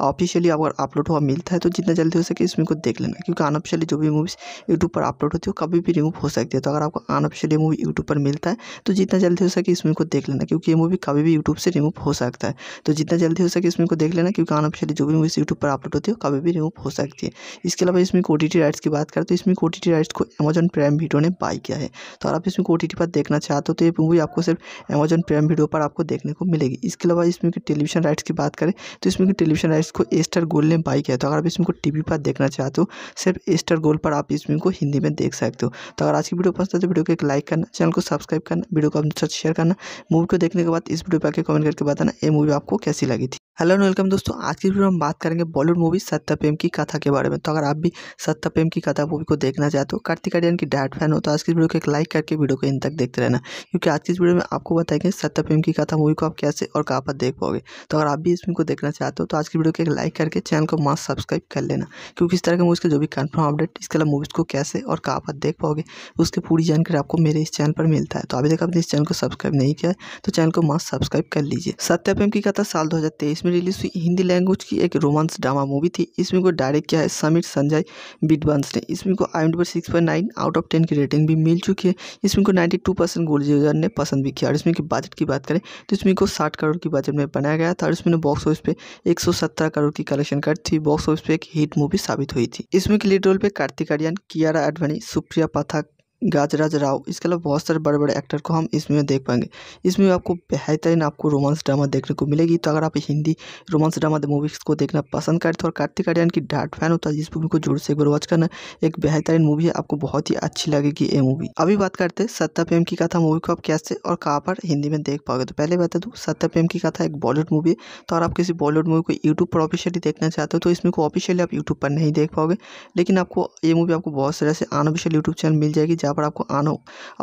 ऑफिशियली अगर अपलोड हुआ मिलता है तो जितना जल्दी हो सके इसमें को देख लेना क्योंकि अनऑफिशियली जो भी मूवीज़ यूट्यूब पर अपलोड होती है कभी भी रिमूव हो सकती है तो अगर आपको अनऑफिशियली मूवी यूट्यूब पर मिलता है तो जितना जल्दी हो सके इसमें को देख लेना क्योंकि ये मूवी कभी भी यूट्यूब से रिमूव हो सकता है तो जितना जल्दी हो सके इसमें को देख लेना क्योंकि अनऑफिशियली जो भी मूवीज़ यूट्यूब पर अपलोड होती है कभी भी रिमूव हो सकती है इसके अलावा इसमें ओ राइट्स की बात करें तो इसमें ओ राइट्स को अमेजन प्राइम वीडियो ने बाय किया है तो अगर आप इसमें ओ पर देखना चाहते हो तो ये मूवी आपको सिर्फ अमेजन प्राइम वीडियो पर आपको देखने को मिलेगी इसके अलावा इसमें टेलीविजन राइट्स की बात करें तो इसमें की टेलीविजन राइट्स को स्टार गोल ने बाई किया तो अगर आप इसमें को टी पर देखना चाहते हो सिर्फ स्टार गोल पर आप इसमें को हिंदी में देख सकते हो तो अगर आज की वीडियो पसंद है तो वीडियो को एक लाइक करना चैनल को सब्सक्राइब करना वीडियो को अपने साथ शेयर करना मूवी को देखने के बाद इस वीडियो पर आके कमेंट करके बताना ये मूवी आपको कैसी लगी थी हेलो एंड वेलकम दोस्तों आज की वीडियो में हम बात करेंगे बॉलीवुड मूवी प्रेम की कथा के बारे में तो अगर आप भी प्रेम की कथा मूवी को देखना चाहते हो कार्तिक आर्यन की डैड फैन हो तो आज की वीडियो को एक लाइक करके वीडियो को इन तक देखते रहना क्योंकि आज की इस वीडियो में आपको बताएंगे प्रेम की कथा मूवी को आप कैसे और कहाँ पर देख पाओगे तो अगर आप भी इस फिल्म को देखना चाहते हो तो आज की वीडियो को एक लाइक करके चैनल को मास्क सब्सक्राइब कर लेना क्योंकि इस तरह के मूवीज़ के जो भी कन्फर्म अपडेट इसके अलावा मूवीज़ को कैसे और कहाँ पर देख पाओगे उसकी पूरी जानकारी आपको मेरे इस चैनल पर मिलता है तो अभी तक आपने इस चैनल को सब्सक्राइब नहीं किया है तो चैनल को मास्क सब्सक्राइब कर लीजिए प्रेम की कथा साल दो 2019 में रिलीज हुई हिंदी लैंग्वेज की एक रोमांस ड्रामा मूवी थी इसमें को डायरेक्ट किया है समीर संजय बिटवंस ने इसमें को I M six point nine out of ten की रेटिंग भी मिल चुकी है इसमें को नाइन्टी टू परसेंट गोलजीजर ने पसंद भी किया और इसमें की बजट की बात करें तो इसमें को साठ करोड़ की बजट में बनाया गया था और इसमें बॉक्स ऑफिस पे एक सौ सत्रह करोड़ की कलेक्शन कर थी बॉक्स ऑफिस पे एक हिट मूवी साबित हुई थी इसमें के लीड रोल पे कार्तिक आर्यन कियारा आडवाणी सुप्रिया पाथक गाजराज राव इसके अलावा बहुत सारे बड़े बड़े एक्टर को हम इसमें देख पाएंगे इसमें आपको बेहतरीन आपको रोमांस ड्रामा देखने को मिलेगी तो अगर आप हिंदी रोमांस ड्रामा मूवीज़ को देखना पसंद करते हो और कार्तिक आर्यन की डार्ट फैन होता है जिस मूवी को जोर से एक बार वॉच करना एक बेहतरीन मूवी है आपको बहुत ही अच्छी लगेगी ये मूवी अभी बात करते हैं सत्ता प्रेम की कथा मूवी को आप कैसे और कहाँ पर हिंदी में देख पाओगे तो पहले बता दूँ तो सत्ता प्रेम की कथा एक बॉलीवुड मूवी है तो अगर आप किसी बॉलीवुड मूवी को यूट्यूब पर ऑफिशियली देखना चाहते हो तो इसमें को ऑफिशियली आप यूट्यूब पर नहीं देख पाओगे लेकिन आपको ये मूवी आपको बहुत सारे ऐसे अनऑफिशियल यूट्यूब चैनल मिल जाएगी जहाँ जहाँ पर आपको आना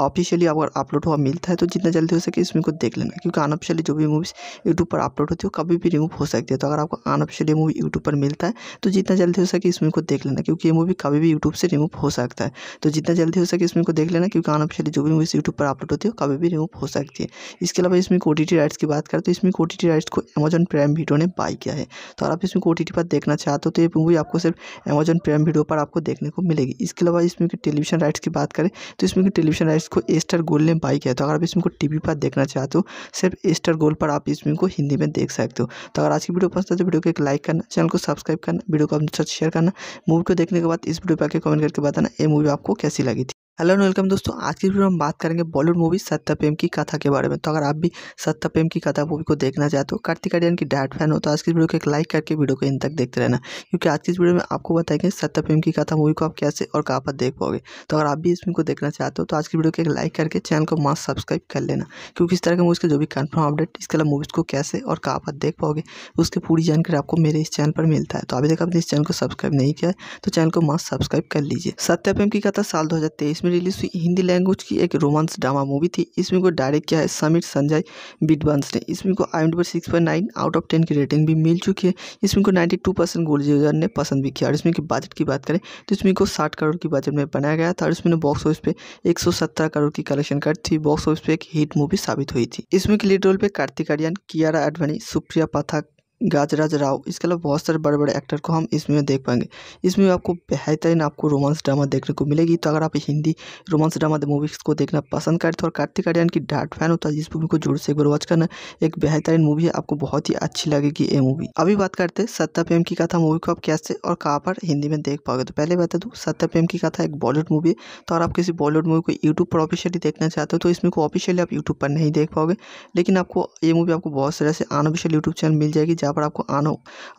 ऑफिशियली अगर अपलोड हुआ मिलता है तो जितना जल्दी हो सके इसमें को देख लेना क्योंकि अनऑफिशियली जो भी मूवीज़ यूट्यूब पर अपलोड होती है कभी भी रिमूव हो सकती है तो अगर आपको अनऑफिशियली मूवी यूट्यूब पर मिलता है तो जितना जल्दी हो सके इसमें को देख लेना क्योंकि ये मूवी कभी भी यूट्यूब से रिमूव हो सकता है तो जितना जल्दी हो सके इसमें को देख लेना क्योंकि अनऑफिशियली जो भी मूवीज़ यूट्यूब पर अपलोड होती है कभी भी रिमूव हो सकती है इसके अलावा इसमें ओ राइट्स की बात करें तो इसमें ओ राइट्स को अमेजन प्राइम वीडियो ने बाई किया है तो अगर आप इसमें ओ पर देखना चाहते हो तो ये मूवी आपको सिर्फ अमेजन प्राइम वीडियो पर आपको देखने को मिलेगी इसके अलावा इसमें टेलीविजन राइट्स की बात करें तो इसमें की टेलीविजन राइट्स को स्टार गोल ने बाई किया तो अगर आप इसमें को वी पर देखना चाहते हो सिर्फ स्टार गोल पर आप इसमें को हिंदी में देख सकते हो तो अगर आज की वीडियो पसंद है तो वीडियो को एक लाइक करना चैनल को सब्सक्राइब करना वीडियो को अपने साथ शेयर करना मूवी को देखने के बाद इस वीडियो पर आके कमेंट करके बताना ये मूवी आपको कैसी लगी थी हेलो एंड वेलकम दोस्तों आज की वीडियो में हम बात करेंगे बॉलीवुड मूवी प्रेम की कथा के बारे में तो अगर आप भी प्रेम की कथा मूवी को देखना चाहते हो तो कार्तिक आर्यन की डायट फैन हो तो आज की वीडियो को एक लाइक करके वीडियो को इन तक देखते रहना क्योंकि आज की वीडियो में आपको बताएंगे प्रेम की कथा मूवी को आप कैसे और कहाँ पर देख पाओगे तो अगर आप भी इस मूवी को देखना चाहते हो तो आज की वीडियो को एक लाइक करके चैनल को मास्क सब्सक्राइब कर लेना क्योंकि इस तरह के मूवीज़ के जो भी कन्फर्म अपडेट इसके अलावा मूवीज़ को कैसे और कहाँ पर देख पाओगे उसकी पूरी जानकारी आपको मेरे इस चैनल पर मिलता है तो अभी तक आपने इस चैनल को सब्सक्राइब नहीं किया तो चैनल को मास्क सब्सक्राइब कर लीजिए प्रेम की कथा साल दो में में रिलीज हुई हिंदी लैंग्वेज की एक रोमांस ड्रामा मूवी थी इसमें को डायरेक्ट किया है समीर संजय बिटवंस ने इसमें को आई एम पर six point nine out of ten की रेटिंग भी मिल चुकी है इसमें को नाइन्टी टू परसेंट गोलजीगर ने पसंद भी किया और इसमें की बजट की बात करें तो इसमें को साठ करोड़ की बजट में बनाया गया था और इसमें बॉक्स ऑफिस पे एक करोड़ की कलेक्शन कर थी बॉक्स ऑफिस पे एक हिट मूवी साबित हुई थी इसमें के लीड रोल पे कार्तिक आर्यन कियारा आडवाणी सुप्रिया पाठक गाजराज राव इसके अलावा बहुत सारे बड़े बड़े एक्टर को हम इसमें देख पाएंगे इसमें आपको बेहतरीन आपको रोमांस ड्रामा देखने को मिलेगी तो अगर आप हिंदी रोमांस ड्रामा मूवीज़ को देखना पसंद करते हो और कार्तिक आर्यन की डाट फैन होता तो है इस मूवी को जोर से एक बार वॉच करना एक बेहतरीन मूवी है आपको बहुत ही अच्छी लगेगी ये मूवी अभी बात करते हैं सत्ता प्रेम की कथा मूवी को आप कैसे और कहाँ पर हिंदी में देख पाओगे तो पहले बता दूँ सत्ता प्रेम की कथा एक बॉलीवुड मूवी है तो अगर आप किसी बॉलीवुड मूवी को यूट्यूब पर ऑफिशियली देखना चाहते हो तो इसमें को ऑफिशियली आप यूट्यूब पर नहीं देख पाओगे लेकिन आपको ये मूवी आपको बहुत सारे ऐसे अनऑफिशियल यूट्यूब चैनल मिल जाएगी जहाँ यहाँ पर आपको आन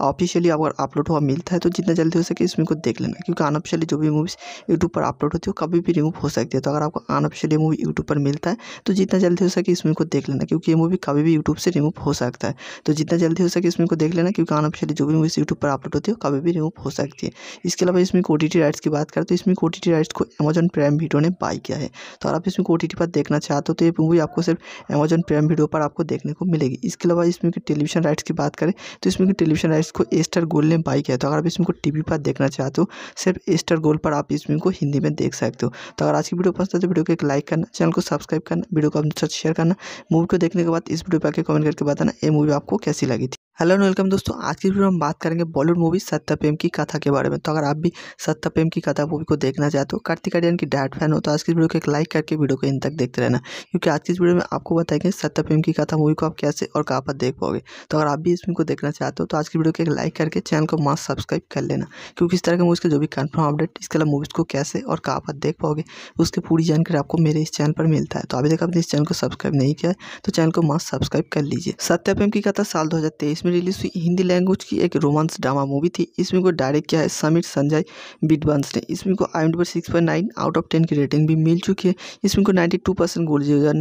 ऑफिशियली अगर अपलोड हुआ मिलता है तो जितना जल्दी हो सके इसमें को देख लेना क्योंकि अनऑफिशियली जो भी मूवीज़ यूट्यूब पर अपलोड होती है वो कभी भी रिमूव हो सकती है तो अगर आपको अनऑफिशियली मूवी यूट्यूब पर मिलता है तो जितना जल्दी हो सके इसमें को देख लेना क्योंकि ये मूवी कभी भी यूट्यूब से रिमूव हो सकता है तो जितना जल्दी हो सके इसमें को देख लेना क्योंकि अनऑफिशियली जो भी मूवीज़ यूट्यूब पर अपलोड होती है कभी भी रिमूव हो सकती है इसके अलावा इसमें ओ राइट्स की बात करें तो इसमें ओ राइट्स को अमेजन प्राइम वीडियो ने बाई किया है तो अगर आप इसमें ओ पर देखना चाहते हो तो ये मूवी आपको सिर्फ अमेजन प्राइम वीडियो पर आपको देखने को मिलेगी इसके अलावा इसमें टेलीविजन राइट्स की बात करें तो इसमें की टेलीविजन राइट्स को स्टार गोल ने बाई किया तो अगर आप इसमें को टीवी पर देखना चाहते हो सिर्फ स्टार गोल पर आप इसमें को हिंदी में देख सकते हो तो अगर आज की वीडियो पसंद है तो वीडियो को एक लाइक करना चैनल को सब्सक्राइब करना वीडियो को अपने साथ शेयर करना मूवी को देखने के बाद इस वीडियो पर आकर कमेंट करके बताना ये मूवी आपको कैसी लगी थी हेलो एंड वेलकम दोस्तों आज की वीडियो में हम बात करेंगे बॉलीवुड मूवी प्रेम की कथा के बारे में तो अगर आप भी प्रेम की कथा मूवी को देखना चाहते हो तो कार्तिक आर्यन की डायट फैन हो तो आज की वीडियो को एक लाइक करके वीडियो को इन तक देखते रहना क्योंकि आज की वीडियो में आपको बताएंगे प्रेम की कथा मूवी को आप कैसे और कहाँ पर देख पाओगे तो अगर आप भी इस मूवी को देखना चाहते हो तो आज की वीडियो को एक लाइक करके चैनल को मास्क सब्सक्राइब कर लेना क्योंकि इस तरह के मूवीज़ के जो भी कन्फर्म अपडेट इसके अलावा मूवीज़ को कैसे और कहाँ पर देख पाओगे उसकी पूरी जानकारी आपको मेरे इस चैनल पर मिलता है तो अभी तक आपने इस चैनल को सब्सक्राइब नहीं किया तो चैनल को मास्क सब्सक्राइब कर लीजिए प्रेम की कथा साल दो में में रिलीज़ हुई हिंदी लैंग्वेज की एक रोमांस ड्रामा मूवी थी इसमें को डायरेक्ट किया है समीर संजय बिटवंस ने इसमें को आई पर six point nine out of ten की रेटिंग भी मिल चुकी है इसमें को नाइन्टी टू परसेंट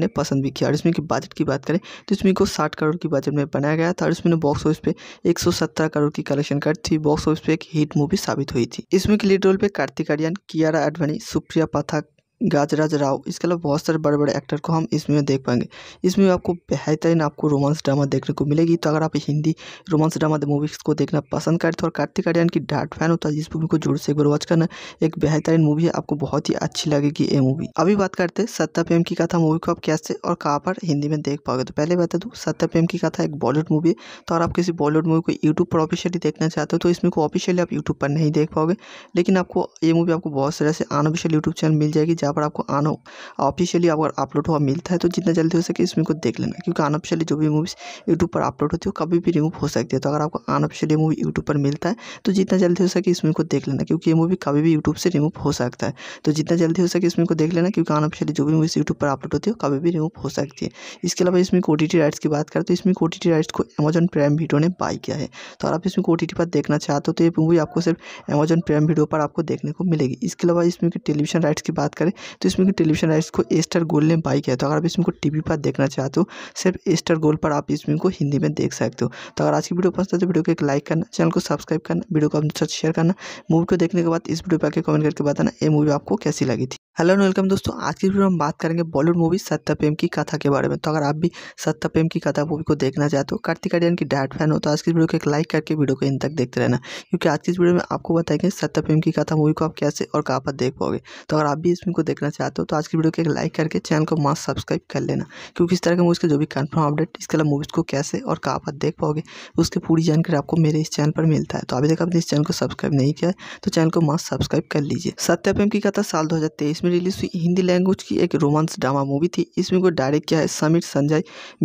ने पसंद भी किया और इसमें की बजट की बात करें तो इसमें को साठ करोड़ की बजट में बनाया गया था और इसमें बॉक्स ऑफिस पे एक सौ करोड़ की कलेक्शन कर थी बॉक्स ऑफिस पे एक हिट मूवी साबित हुई थी इसमें लीड रोल पे कार्तिक आर्यन कियारा आडवाणी सुप्रिया पाठक गाजराज राव इसके अलावा बहुत सारे बड़े बड़े एक्टर को हम इसमें देख पाएंगे इसमें आपको बेहतरीन आपको रोमांस ड्रामा देखने को मिलेगी तो अगर आप हिंदी रोमांस ड्रामा मूवीज़ को देखना पसंद करते हो और कार्तिक आर्यन की डाट फैन होता तो है इस मूवी को जोर से एक बार वॉच करना एक बेहतरीन मूवी है आपको बहुत ही अच्छी लगेगी ये मूवी अभी बात करते हैं सत्ता प्रेम की कथा मूवी को आप कैसे और कहाँ पर हिंदी में देख पाओगे तो पहले बता दूँ सत्ता प्रेम की कथा एक बॉलीवुड मूवी है तो अगर आप किसी बॉलीवुड मूवी को यूट्यूब पर ऑफिशियली देखना चाहते हो तो इसमें को ऑफिशियली आप यूट्यूब पर नहीं देख पाओगे लेकिन आपको ये मूवी आपको बहुत सारे ऐसे अनऑफिशियल यूट्यूब चैनल मिल जाएगी जहाँ यहाँ पर आपको आन ऑफिशियली अगर अपलोड हुआ मिलता है तो जितना जल्दी हो सके इसमें को देख लेना क्योंकि अनऑफिशियली जो भी मूवीज़ यूट्यूब पर अपलोड होती है वो कभी भी रिमूव हो सकती है तो अगर आपको अनऑफिशियली मूवी यूट्यूब पर मिलता है तो जितना जल्दी हो सके इसमें को देख लेना क्योंकि ये मूवी कभी भी यूट्यूब से रिमूव हो सकता है तो जितना जल्दी हो सके इसमें को देख लेना क्योंकि अनऑफिशियली जो भी मूवीज़ यूट्यूब पर अपलोड होती है कभी भी रिमूव हो सकती है इसके अलावा इसमें ओ राइट्स की बात करें तो इसमें ओ राइट्स को अमेजन प्राइम वीडियो ने बाई किया है तो अगर आप इसमें ओ पर देखना चाहते हो तो ये मूवी आपको सिर्फ अमेजन प्राइम वीडियो पर आपको देखने को मिलेगी इसके अलावा इसमें टेलीविजन राइट्स की बात करें तो इसमें कि टेलीविजन राइट्स को स्टार गोल ने बाई किया तो अगर आप इसमें को टीवी पर देखना चाहते हो सिर्फ स्टार गोल पर आप इसमें को हिंदी में देख सकते हो तो अगर आज की वीडियो पसंद है तो वीडियो को एक लाइक करना चैनल को सब्सक्राइब करना वीडियो को अपने साथ शेयर करना मूवी को देखने के बाद इस वीडियो पर आकर कमेंट करके बताना ये मूवी आपको कैसी लगी थी हेलो एंड वेलकम दोस्तों आज की वीडियो में हम बात करेंगे बॉलीवुड मूवी प्रेम की कथा के बारे में तो अगर आप भी प्रेम की कथा मूवी को देखना चाहते हो कार्तिक आर्यन की डैड फैन हो तो आज की वीडियो को एक लाइक करके वीडियो को इन तक देखते रहना क्योंकि आज की वीडियो में आपको बताएंगे प्रेम की कथा मूवी को आप कैसे और कहाँ पर देख पाओगे तो अगर आप भी इस को देखना चाहते हो तो आज की वीडियो को एक लाइक करके चैनल को मस्त सब्सक्राइब कर लेना क्योंकि इस तरह के मूवीज़ के जो भी कन्फर्म अपडेट इसके अलावा मूवीज़ को कैसे और कहाँ पर देख पाओगे उसकी पूरी जानकारी आपको मेरे इस चैनल पर मिलता है तो अभी तक आपने इस चैनल को सब्सक्राइब नहीं किया है तो चैनल को मास्क सब्सक्राइब कर लीजिए सत्यप्रेम की कथा साल दो में रिलीज हुई हिंदी लैंग्वेज की एक रोमांस ड्रामा मूवी थी इसमें को डायरेक्ट किया है समीर संजय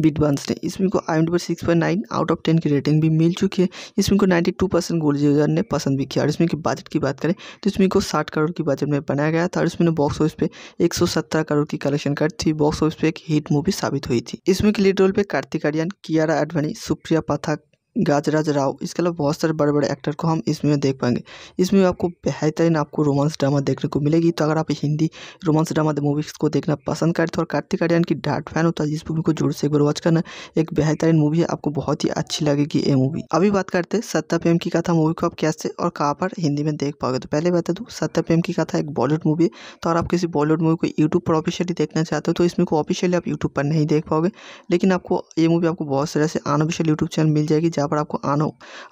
बिटवंस ने इसमें को I number six out of ten की रेटिंग भी मिल चुकी है इसमें को नाइन्टी टू परसेंट गोल्ड ने पसंद भी किया और इसमें की बजट की बात करें तो इसमें को साठ करोड़ की बजट में बनाया गया था और इसमें बॉक्स ऑफिस पे 117 करोड़ की कलेक्शन कर थी बॉक्स ऑफिस पे एक हिट मूवी साबित हुई थी इसमें के लीड रोल पे कार्तिक आर्यन कियारा आडवाणी सुप्रिया पाठक गाजराज राव इसके अलावा बहुत सारे बड़े बड़े एक्टर को हम इसमें देख पाएंगे इसमें आपको बेहतरीन आपको रोमांस ड्रामा देखने को मिलेगी तो अगर आप हिंदी रोमांस ड्रामा मूवीज़ को देखना पसंद करते हो और कार्तिक आर्यन की डाट फैन होता तो है इस मूवी को जोर से एक बार वॉच करना एक बेहतरीन मूवी है आपको बहुत ही अच्छी लगेगी ये मूवी अभी बात करते हैं सत्ता प्रेम की कथा मूवी को आप कैसे और कहाँ पर हिंदी में देख पाओगे तो पहले बता दूँ सत्ता प्रेम की कथा एक बॉलीवुड मूवी है तो अगर आप किसी बॉलीवुड मूवी को यूट्यूब पर ऑफिशियली देखना चाहते हो तो इसमें को ऑफिशियली आप यूट्यूब पर नहीं देख पाओगे लेकिन आपको ये मूवी आपको बहुत सारे ऐसे अनऑफिशियल यूट्यूब चैनल मिल जाएगी जहाँ यहाँ पर आपको आन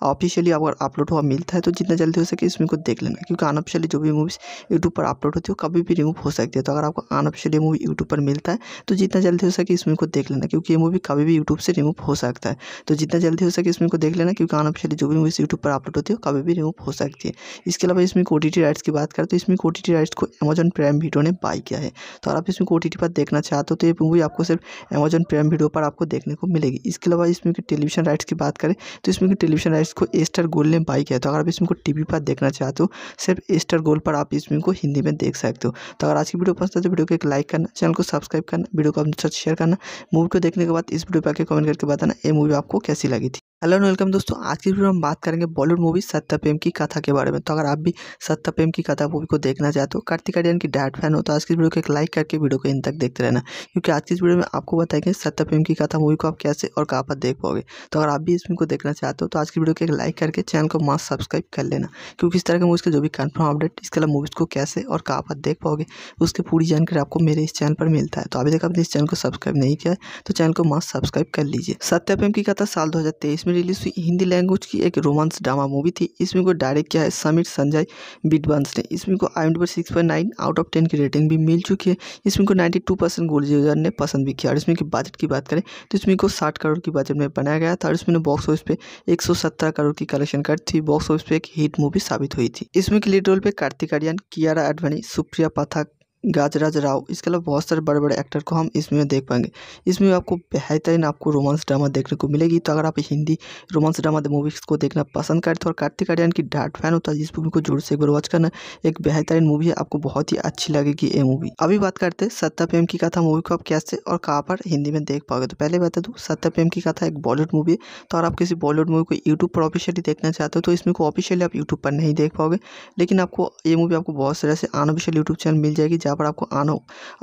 ऑफिशियली अगर अपलोड हुआ मिलता है तो जितना जल्दी हो सके इसमें को देख लेना क्योंकि अनऑफिशियली जो भी मूवीज़ यूट्यूब पर अपलोड होती है वो कभी भी रिमूव हो सकती है तो अगर आपको अनऑफिशियली मूवी यूट्यूब पर मिलता है तो जितना जल्दी हो सके इसमें को देख लेना क्योंकि ये मूवी कभी भी यूट्यूब से रिमूव हो सकता है तो जितना जल्दी हो सके इसमें को देख लेना क्योंकि अनऑफिशियली जो भी मूवीज़ यूट्यूब पर अपलोड होती है कभी भी रिमूव हो सकती है इसके अलावा इसमें ओ राइट्स की बात करें तो इसमें ओ राइट्स को अमेजन प्राइम वीडियो ने बाई किया है तो अगर आप इसमें ओ पर देखना चाहते हो तो ये मूवी आपको सिर्फ अमेजन प्राइम वीडियो पर आपको देखने को मिलेगी इसके अलावा इसमें टेलीविजन राइट्स की बात करें तो इसमें टेलीविजन राइट्स को स्टार गोल ने बाई किया तो अगर आप इसमें को टीवी पर देखना चाहते हो सिर्फ स्टार गोल पर आप इसमें को हिंदी में देख सकते हो तो अगर आज की वीडियो पसंद है तो वीडियो को एक लाइक करना चैनल को सब्सक्राइब करना वीडियो को अपने साथ शेयर करना मूवी को देखने के बाद इस वीडियो पर आके कमेंट करके बताना ये मूवी आपको कैसी लगी थी हेलो एंड वेलकम दोस्तों आज की वीडियो में हम बात करेंगे बॉलीवुड मूवी प्रेम की कथा के बारे में तो अगर आप भी प्रेम की कथा मूवी को देखना चाहते हो कार्तिक आर्यन की डैड फैन हो तो आज की वीडियो को एक लाइक करके वीडियो को इन तक देखते रहना क्योंकि आज की वीडियो में आपको बताएंगे प्रेम की कथा मूवी को आप कैसे और कहाँ पर देख पाओगे तो अगर आप भी इस मूवी को देखना चाहते हो तो आज की वीडियो को एक लाइक करके चैनल को मास्क सब्सक्राइब कर लेना क्योंकि इस तरह के मूवीज़ के जो भी कन्फर्म अपडेट इसके अलावा मूवीज़ को कैसे और कहाँ पर देख पाओगे उसकी पूरी जानकारी आपको मेरे इस चैनल पर मिलता है तो अभी तक आपने इस चैनल को सब्सक्राइब नहीं किया तो चैनल को मास्क सब्सक्राइब कर लीजिए प्रेम की कथा साल दो में में रिलीज हुई हिंदी लैंग्वेज की एक रोमांस ड्रामा मूवी थी इसमें को डायरेक्ट किया है समीर संजय बिटवंस ने इसमें को आई पर six point nine out of ten की रेटिंग भी मिल चुकी है इसमें को नाइन्टी टू परसेंट ने पसंद भी किया और इसमें की बजट की बात करें तो इसमें को साठ करोड़ की बजट में बनाया गया था और इसमें बॉक्स ऑफिस पे एक सौ सत्रह करोड़ की कलेक्शन कर थी बॉक्स ऑफिस पे एक हिट मूवी साबित हुई थी इसमें की लीड रोल पे कार्तिक आर्यन कियारा आडवाणी सुप्रिया पाठक गाजराज राव इसके अलावा बहुत सारे बड़े बड़े एक्टर को हम इसमें देख पाएंगे इसमें आपको बेहतरीन आपको रोमांस ड्रामा देखने को मिलेगी तो अगर आप हिंदी रोमांस ड्रामा मूवीज़ को देखना पसंद करते हो और कार्तिक आर्यन की डाट फैन होता तो है इस मूवी को जोर से एक बार वॉच करना एक बेहतरीन मूवी है आपको बहुत ही अच्छी लगेगी ये मूवी अभी बात करते हैं सत्ता प्रेम की कथा मूवी को आप कैसे और कहाँ पर हिंदी में देख पाओगे तो पहले बता दूँ सत्ता प्रेम की कथा एक बॉलीवुड मूवी है तो अगर आप किसी बॉलीवुड मूवी को यूट्यूब पर ऑफिशियली देखना चाहते हो तो इसमें को ऑफिशियली आप यूट्यूब पर नहीं देख पाओगे लेकिन आपको ये मूवी आपको बहुत सारे ऐसे अनऑफिशियल यूट्यूब चैनल मिल जाएगी जहाँ यहाँ पर आपको आना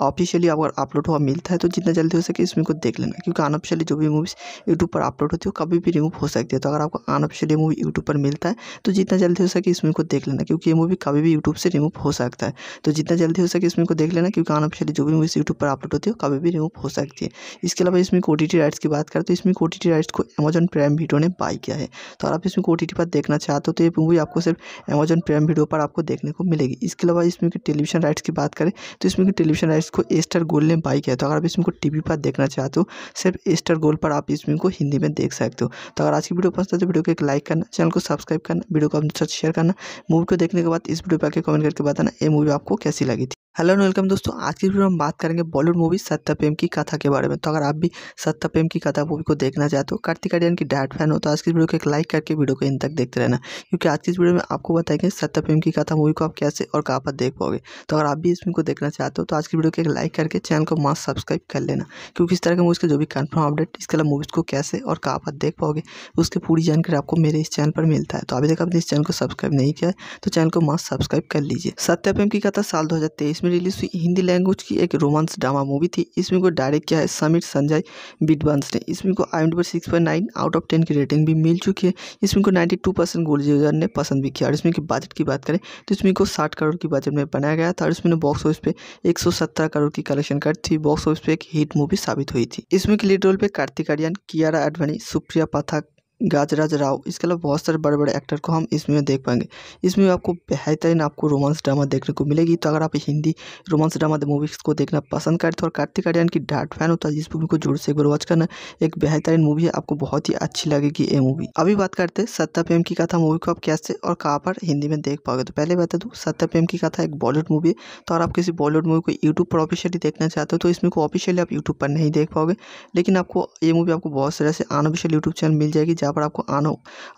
ऑफिशियली अगर अपलोड हुआ मिलता है तो जितना जल्दी हो सके इसमें को देख लेना क्योंकि अनऑफिशियली जो भी मूवीज़ यूट्यूब पर अपलोड होती है वो कभी भी रिमूव हो सकती है तो अगर आपको अनऑफिशियली मूवी यूट्यूब पर मिलता है तो जितना जल्दी हो सके इसमें को देख लेना क्योंकि ये मूवी कभी भी यूट्यूब से रिमूव हो सकता है तो जितना जल्दी हो सके इसमें को देख लेना क्योंकि अनऑफिशियली जो भी मूवीज़ यूट्यूब पर अपलोड होती है कभी भी रिमूव हो सकती है इसके अलावा इसमें को राइट्स की बात करें तो इसमें ओ राइट्स को अमेजॉन प्राइम वीडियो ने बाई किया है तो अगर आप इसमें को पर देखना चाहते हो तो ये मूवी आपको सिर्फ अमेजन प्राइम वीडियो पर आपको देखने को मिलेगी इसके अलावा इसमें टेलीविजन राइट्स की बात करें तो इसमें कि टेलीविजन राइट्स को स्टार गोल ने बाई किया तो अगर आप इसमें को टी पर देखना चाहते हो सिर्फ स्टार गोल पर आप इसमें को हिंदी में देख सकते हो तो अगर आज की वीडियो पसंद है तो वीडियो को एक लाइक करना चैनल को सब्सक्राइब करना वीडियो को अपने साथ शेयर करना मूवी को देखने के बाद इस वीडियो पर आके कमेंट करके बताना ये मूवी आपको कैसी लगी थी हेलो एंड वेलकम दोस्तों आज की वीडियो में हम बात करेंगे बॉलीवुड मूवी प्रेम की कथा के बारे में तो अगर आप भी प्रेम की कथा मूवी को देखना चाहते हो कार्तिक आर्यन की डैड फैन हो तो आज की वीडियो को एक लाइक करके वीडियो को इन तक देखते रहना क्योंकि आज की वीडियो में आपको बताएंगे प्रेम की कथा मूवी को आप कैसे और कहाँ पर देख पाओगे तो अगर आप भी इस मूवी को देखना चाहते हो तो आज की वीडियो को एक लाइक करके चैनल को मास्क सब्सक्राइब कर लेना क्योंकि इस तरह के मूवीज़ के जो भी कन्फर्म अपडेट इसके अलावा मूवीज़ को कैसे और कहाँ पर देख पाओगे उसकी पूरी जानकारी आपको मेरे इस चैनल पर मिलता है तो अभी तक आपने इस चैनल को सब्सक्राइब नहीं किया है तो चैनल को मास्क सब्सक्राइब कर लीजिए प्रेम की कथा साल दो इसमें रिलीज हुई हिंदी लैंग्वेज की एक रोमांस ड्रामा मूवी थी इसमें को डायरेक्ट किया है समीर संजय बिटवंस ने इसमें को आई पर six point nine out of ten की रेटिंग भी मिल चुकी है इसमें को नाइन्टी टू परसेंट गोलजीगर ने पसंद भी किया और इसमें की बजट की बात करें तो इसमें को साठ करोड़ की बजट में बनाया गया था और इसमें बॉक्स ऑफिस पे एक सौ सत्रह करोड़ की कलेक्शन कर थी बॉक्स ऑफिस पे एक हिट मूवी साबित हुई थी इसमें की लीड रोल पे कार्तिक आर्यन कियारा आडवाणी सुप्रिया पाठक गाजराज राव इसके अलावा बहुत सारे बड़े बड़े एक्टर को हम इसमें देख पाएंगे इसमें आपको बेहतरीन आपको रोमांस ड्रामा देखने को मिलेगी तो अगर आप हिंदी रोमांस ड्रामा मूवीज़ को देखना पसंद करते हो और कार्तिक आर्यन की डाट फैन होता तो है इस मूवी को जोर से एक बार वॉच करना एक बेहतरीन मूवी है आपको बहुत ही अच्छी लगेगी ये मूवी अभी बात करते हैं सत्ता प्रेम की कथा मूवी को आप कैसे और कहाँ पर हिंदी में देख पाओगे तो पहले बता दूँ सत्ता प्रेम की कथा एक बॉलीवुड मूवी है तो अगर आप किसी बॉलीवुड मूवी को यूट्यूब पर ऑफिशियली देखना चाहते हो तो इसमें को ऑफिशियली आप यूट्यूब पर नहीं देख पाओगे लेकिन आपको ये मूवी आपको बहुत सारे ऐसे अनऑफिशियल यूट्यूब चैनल मिल जाएगी जहाँ यहाँ पर आपको अन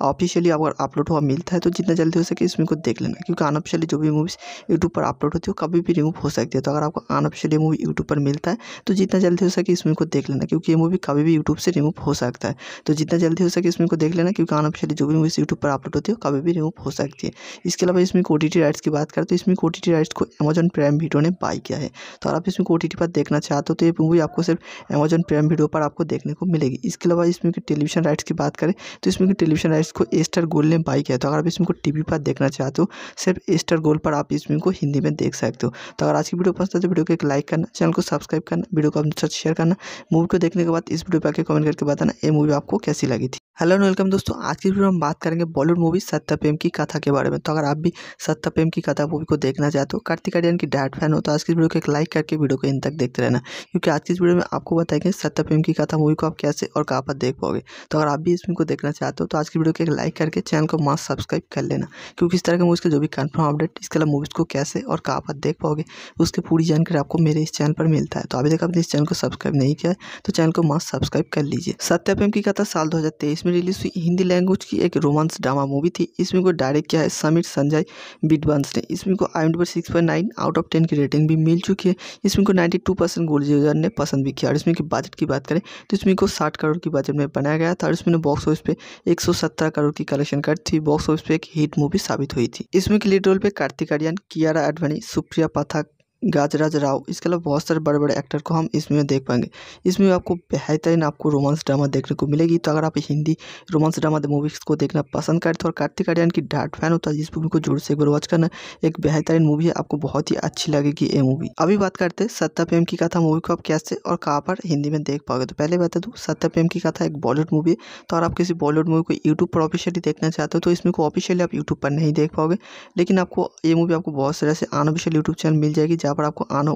ऑफिशियली अगर अपलोड हुआ मिलता है तो जितना जल्दी हो सके इसमें को देख लेना क्योंकि अनऑफिशियली जो भी मूवीज़ यूट्यूब पर अपलोड होती है वो कभी भी रिमूव हो सकती है तो अगर आपको अनऑफिशियली मूवी यूट्यूब पर मिलता है तो जितना जल्दी हो सके इसमें को देख लेना क्योंकि ये मूवी कभी भी यूट्यूब से रिमूव हो सकता है तो जितना जल्दी हो सके इसमें को देख लेना क्योंकि अनऑफिशियली जो भी मूवीज़ यूट्यूब पर अपलोड होती है कभी भी रिमूव हो सकती है इसके अलावा इसमें को राइट्स की बात करें तो इसमें ओ राइट्स को अमेजॉन प्राइम वीडियो ने बाय किया है तो अगर आप इसमें ओ पर देखना चाहते हो तो ये मूवी आपको सिर्फ अमेजन प्राइम वीडियो पर आपको देखने को मिलेगी इसके अलावा इसमें टेलीविजन राइट्स की बात करें तो इसमें कि टेलीविजन राइट्स को स्टार गोल ने बाई किया तो अगर आप इसमें को टीवी पर देखना चाहते हो सिर्फ एस्टर गोल पर आप इसमें को हिंदी में देख सकते हो तो अगर आज की वीडियो पसंद है तो वीडियो को एक लाइक करना चैनल को सब्सक्राइब करना वीडियो को अपने साथ शेयर करना मूवी को देखने के बाद इस वीडियो पर आके कमेंट करके बताना ये मूवी आपको कैसी लगी थी हेलो एंड वेलकम दोस्तों आज की वीडियो में हम बात करेंगे बॉलीवुड मूवी प्रेम की कथा के बारे में तो अगर आप भी प्रेम की कथा मूवी को देखना चाहते हो कार्तिक आर्यन की डैड फैन हो तो आज की वीडियो को एक लाइक करके वीडियो को इन तक देखते रहना क्योंकि आज की वीडियो में आपको बताएंगे प्रेम की कथा मूवी को आप कैसे और कहाँ पर देख पाओगे तो अगर आप भी इस मूवी को देखना चाहते हो तो आज की वीडियो को एक लाइक करके चैनल को मास्क सब्सक्राइब कर लेना क्योंकि इस तरह के मूवीज़ के जो भी कन्फर्म अपडेट इसके अलावा मूवीज़ को कैसे और कहाँ पर देख पाओगे उसकी पूरी जानकारी आपको मेरे इस चैनल पर मिलता है तो अभी तक आपने इस चैनल को सब्सक्राइब नहीं किया है तो चैनल को मास्क सब्सक्राइब कर लीजिए प्रेम की कथा साल दो इसमें रिलीज हुई हिंदी लैंग्वेज की एक रोमांस ड्रामा मूवी थी इसमें को डायरेक्ट किया है समीर संजय बिटवंस ने इसमें को आई पर six point nine out of ten की रेटिंग भी मिल चुकी है इसमें को नाइन्टी टू परसेंट गोलजीगर ने पसंद भी किया और इसमें की बजट की बात करें तो इसमें को साठ करोड़ की बजट में बनाया गया था और इसमें बॉक्स ऑफिस पे एक सौ सत्रह करोड़ की कलेक्शन कर थी बॉक्स ऑफिस पे एक हिट मूवी साबित हुई थी इसमें की लीड रोल पे कार्तिक आर्यन कियारा आडवाणी सुप्रिया पाठक गाजराज राव इसके अलावा बहुत सारे बड़े बड़े एक्टर को हम इसमें देख पाएंगे इसमें आपको बेहतरीन आपको रोमांस ड्रामा देखने को मिलेगी तो अगर आप हिंदी रोमांस ड्रामा मूवीज़ को देखना पसंद करते हो और कार्तिक आर्यन की डार्ट फैन होता तो है इस मूवी को जोर से एक बार वॉच करना एक बेहतरीन मूवी है आपको बहुत ही अच्छी लगेगी ये मूवी अभी बात करते हैं सत्ता प्रेम की कथा मूवी को आप कैसे और कहाँ पर हिंदी में देख पाओगे तो पहले बता दूँ सत्या प्रेम की कथा एक बॉलीवुड मूवी है तो अगर आप किसी बॉलीवुड मूवी को यूट्यूब पर ऑफिशियली देखना चाहते हो तो इसमें को ऑफिशियली आप यूट्यूब पर नहीं देख पाओगे लेकिन आपको ये मूवी आपको बहुत सारे ऐसे अनऑफिशियल यूट्यूब चैनल मिल जाएगी जहाँ यहाँ पर आपको अन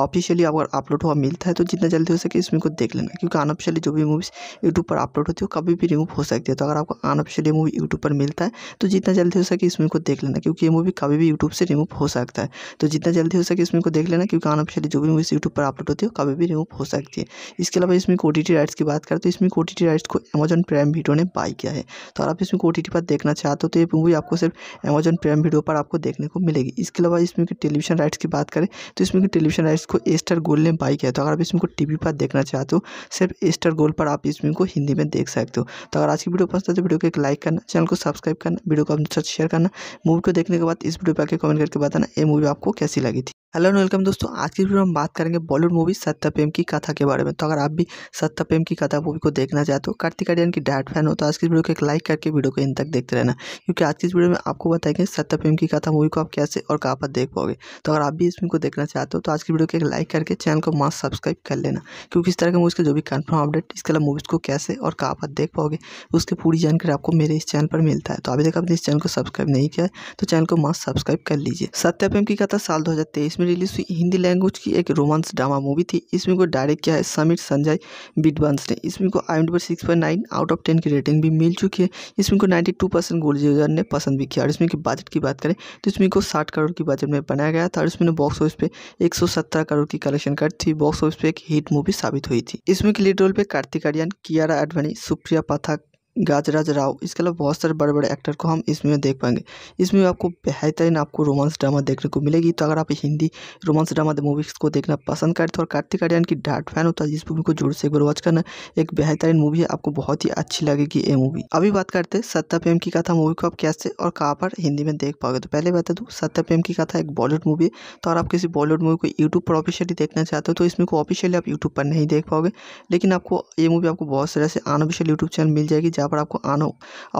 ऑफिशियली अगर अपलोड हुआ मिलता है तो जितना जल्दी हो सके इस मूवी को देख लेना क्योंकि अनऑफिशियली जो भी मूवीज़ यूट्यूब पर अपलोड होती है वो कभी भी रिमूव हो सकती है तो अगर आपको अनऑफिशियली मूवी यूट्यूब पर मिलता है तो जितना जल्दी हो सके इस मूवी को देख लेना क्योंकि ये मूवी कभी भी यूट्यूब से रिमूव हो सकता है तो जितना जल्दी हो सके इस मूवी को देख लेना क्योंकि अनऑफिशियली जो भी मूवीज़ यूट्यूब पर अपलोड होती है कभी भी रिमूव हो सकती है इसके अलावा इसमें ओ राइट्स की बात करें तो इसमें ओ राइट्स को अमेजॉन प्राइम वीडियो ने बाय किया है तो अगर आप इसमें ओ पर देखना चाहते हो तो ये मूवी आपको सिर्फ अमेजन प्राइम वीडियो पर आपको देखने को मिलेगी इसके अलावा इसमें टेलीविजन राइट्स की बात करें तो इसमें की टेलीविजन राइट्स को स्टार गोल ने बाई किया तो अगर आप इसमें को टी पर देखना चाहते हो सिर्फ स्टार गोल पर आप इसमें को हिंदी में देख सकते हो तो अगर आज की वीडियो पसंद है तो वीडियो को एक लाइक करना चैनल को सब्सक्राइब करना वीडियो को अपने साथ शेयर करना मूवी को देखने के बाद इस वीडियो पर आके कमेंट करके बताना ये मूवी आपको कैसी लगी थी हेलो एंड वेलकम दोस्तों आज की वीडियो में हम बात करेंगे बॉलीवुड मूवी प्रेम की कथा के बारे में तो अगर आप भी प्रेम की कथा मूवी को देखना चाहते हो तो कार्तिक आर्यन की डायट फैन हो तो आज की वीडियो को एक लाइक करके वीडियो को इन तक देखते रहना क्योंकि आज की वीडियो में आपको बताएंगे प्रेम की कथा मूवी को आप कैसे और कहाँ पर देख पाओगे तो अगर आप भी मूवी को देखना चाहते हो तो आज की वीडियो को एक लाइक करके चैनल को मास्क सब्सक्राइब कर लेना क्योंकि इस तरह के मूवीज़ के जो भी कन्फर्म अपडेट इसके अलावा मूवीज़ को कैसे और कहाँ पर देख पाओगे उसकी पूरी जानकारी आपको मेरे इस चैनल पर मिलता है तो अभी तक आपने इस चैनल को सब्सक्राइब नहीं किया तो चैनल को मास्क सब्सक्राइब कर लीजिए प्रेम की कथा साल दो में में रिलीज हुई हिंदी लैंग्वेज की एक रोमांस ड्रामा मूवी थी इसमें को डायरेक्ट किया है समीर संजय बिडवंस ने इसमें को आई पर six point nine out of ten की रेटिंग भी मिल चुकी है इसमें को नाइन्टी टू परसेंट ने पसंद भी किया और इसमें की बजट की बात करें तो इसमें को साठ करोड़ की बजट में बनाया गया था और इसमें बॉक्स ऑफिस पे एक सौ सत्रह करोड़ की कलेक्शन कर थी बॉक्स ऑफिस पे एक हिट मूवी साबित हुई थी इसमें की लीड रोल पे कार्तिक आर्यन कियारा आडवाणी सुप्रिया पाठक गाजराज राव इसके अलावा बहुत सारे बड़े बड़े एक्टर को हम इसमें देख पाएंगे इसमें आपको बेहतरीन आपको रोमांस ड्रामा देखने को मिलेगी तो अगर आप हिंदी रोमांस ड्रामा मूवीज़ को देखना पसंद करते हो और कार्तिक आर्यन की डार्ट फैन होता तो है इस मूवी को जोर से एक बार वॉच करना एक बेहतरीन मूवी है आपको बहुत ही अच्छी लगेगी ये मूवी अभी बात करते हैं सत्ता प्रेम की कथा मूवी को आप कैसे और कहाँ पर हिंदी में देख पाओगे तो पहले बता दूँ सत्या प्रेम की कथा एक बॉलीवुड मूवी है तो अगर आप किसी बॉलीवुड मूवी को यूट्यूब पर ऑफिशियली देखना चाहते हो तो इसमें को ऑफिशियली आप यूट्यूब पर नहीं देख पाओगे लेकिन आपको ये मूवी आपको बहुत सारे ऐसे अनऑफिशियल यूट्यूब चैनल मिल जाएगी जहाँ यहाँ पर आपको अन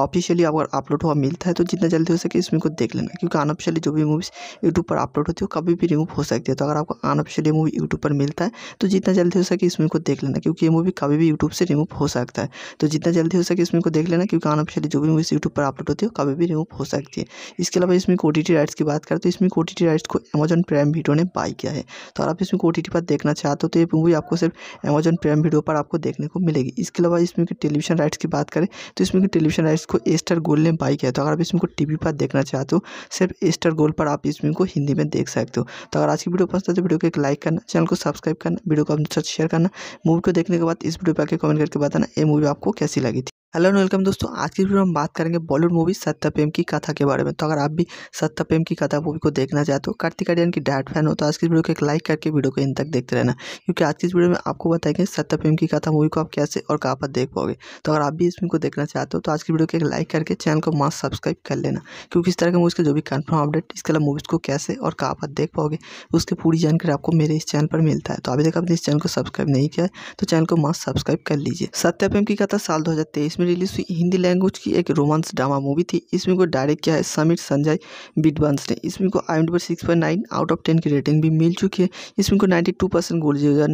ऑफिशियली अगर अपलोड हुआ मिलता है तो जितना जल्दी हो सके इसमें को देख लेना क्योंकि अनऑफिशियली जो भी मूवीज़ यूट्यूब पर अपलोड होती है वो कभी भी रिमूव हो सकती है तो अगर आपको अनऑफिशियली मूवी यूट्यूब पर मिलता है तो जितना जल्दी हो सके इसमें को देख लेना क्योंकि ये मूवी कभी भी यूट्यूब से रिमूव हो सकता है तो जितना जल्दी हो सके इसमें को देख लेना क्योंकि अनऑफिशियली जो भी मूवीज़ यूट्यूब पर अपलोड होती है कभी भी रिमूव हो सकती है इसके अलावा इसमें ओ राइट्स की बात करें तो इसमें ओ राइट्स को अमेजॉन प्राइम वीडियो ने बाय किया है तो अगर आप इसमें ओ पर देखना चाहते हो तो ये मूवी आपको सिर्फ अमेजन प्राइम वीडियो पर आपको देखने को मिलेगी इसके अलावा इसमें टेलीविजन राइट्स की बात करें तो इसमें की टेलीविजन राइट्स को स्टार गोल ने बाई किया तो अगर आप इसमें को टीवी पर देखना चाहते हो सिर्फ एस्टर गोल पर आप इसमें को हिंदी में देख सकते हो तो अगर आज की वीडियो पसंद है तो वीडियो को एक लाइक करना चैनल को सब्सक्राइब करना वीडियो को अपने साथ शेयर करना मूवी को देखने के बाद इस वीडियो पर आके कमेंट करके बताना ये मूवी आपको कैसी लगी थी हेलो एंड वेलकम दोस्तों आज की वीडियो में हम बात करेंगे बॉलीवुड मूवी प्रेम की कथा के बारे में तो अगर आप भी प्रेम की कथा मूवी को देखना चाहते हो तो कार्तिक आर्यन की डायट फैन हो तो आज की वीडियो को एक लाइक करके वीडियो को इन तक देखते रहना क्योंकि आज की वीडियो में आपको बताएंगे प्रेम की कथा मूवी को आप कैसे और कहाँ पर देख पाओगे तो अगर आप भी इस मूवी को देखना चाहते हो तो आज की वीडियो को एक लाइक करके चैनल को मास्क सब्सक्राइब कर लेना क्योंकि इस तरह के मूवीज़ के जो भी कन्फर्म अपडेट इसके अलावा मूवीज़ को कैसे और कहाँ पर देख पाओगे उसकी पूरी जानकारी आपको मेरे इस चैनल पर मिलता है तो अभी तक आपने इस चैनल को सब्सक्राइब नहीं किया तो चैनल को मास्क सब्सक्राइब कर लीजिए प्रेम की कथा साल दो में में रिलीज हुई हिंदी लैंग्वेज की एक रोमांस ड्रामा मूवी थी इसमें को डायरेक्ट किया है समीर संजय बिटबंस ने इसमें को आई पर six point nine out of ten की रेटिंग भी मिल चुकी है इसमें को नाइन्टी टू परसेंट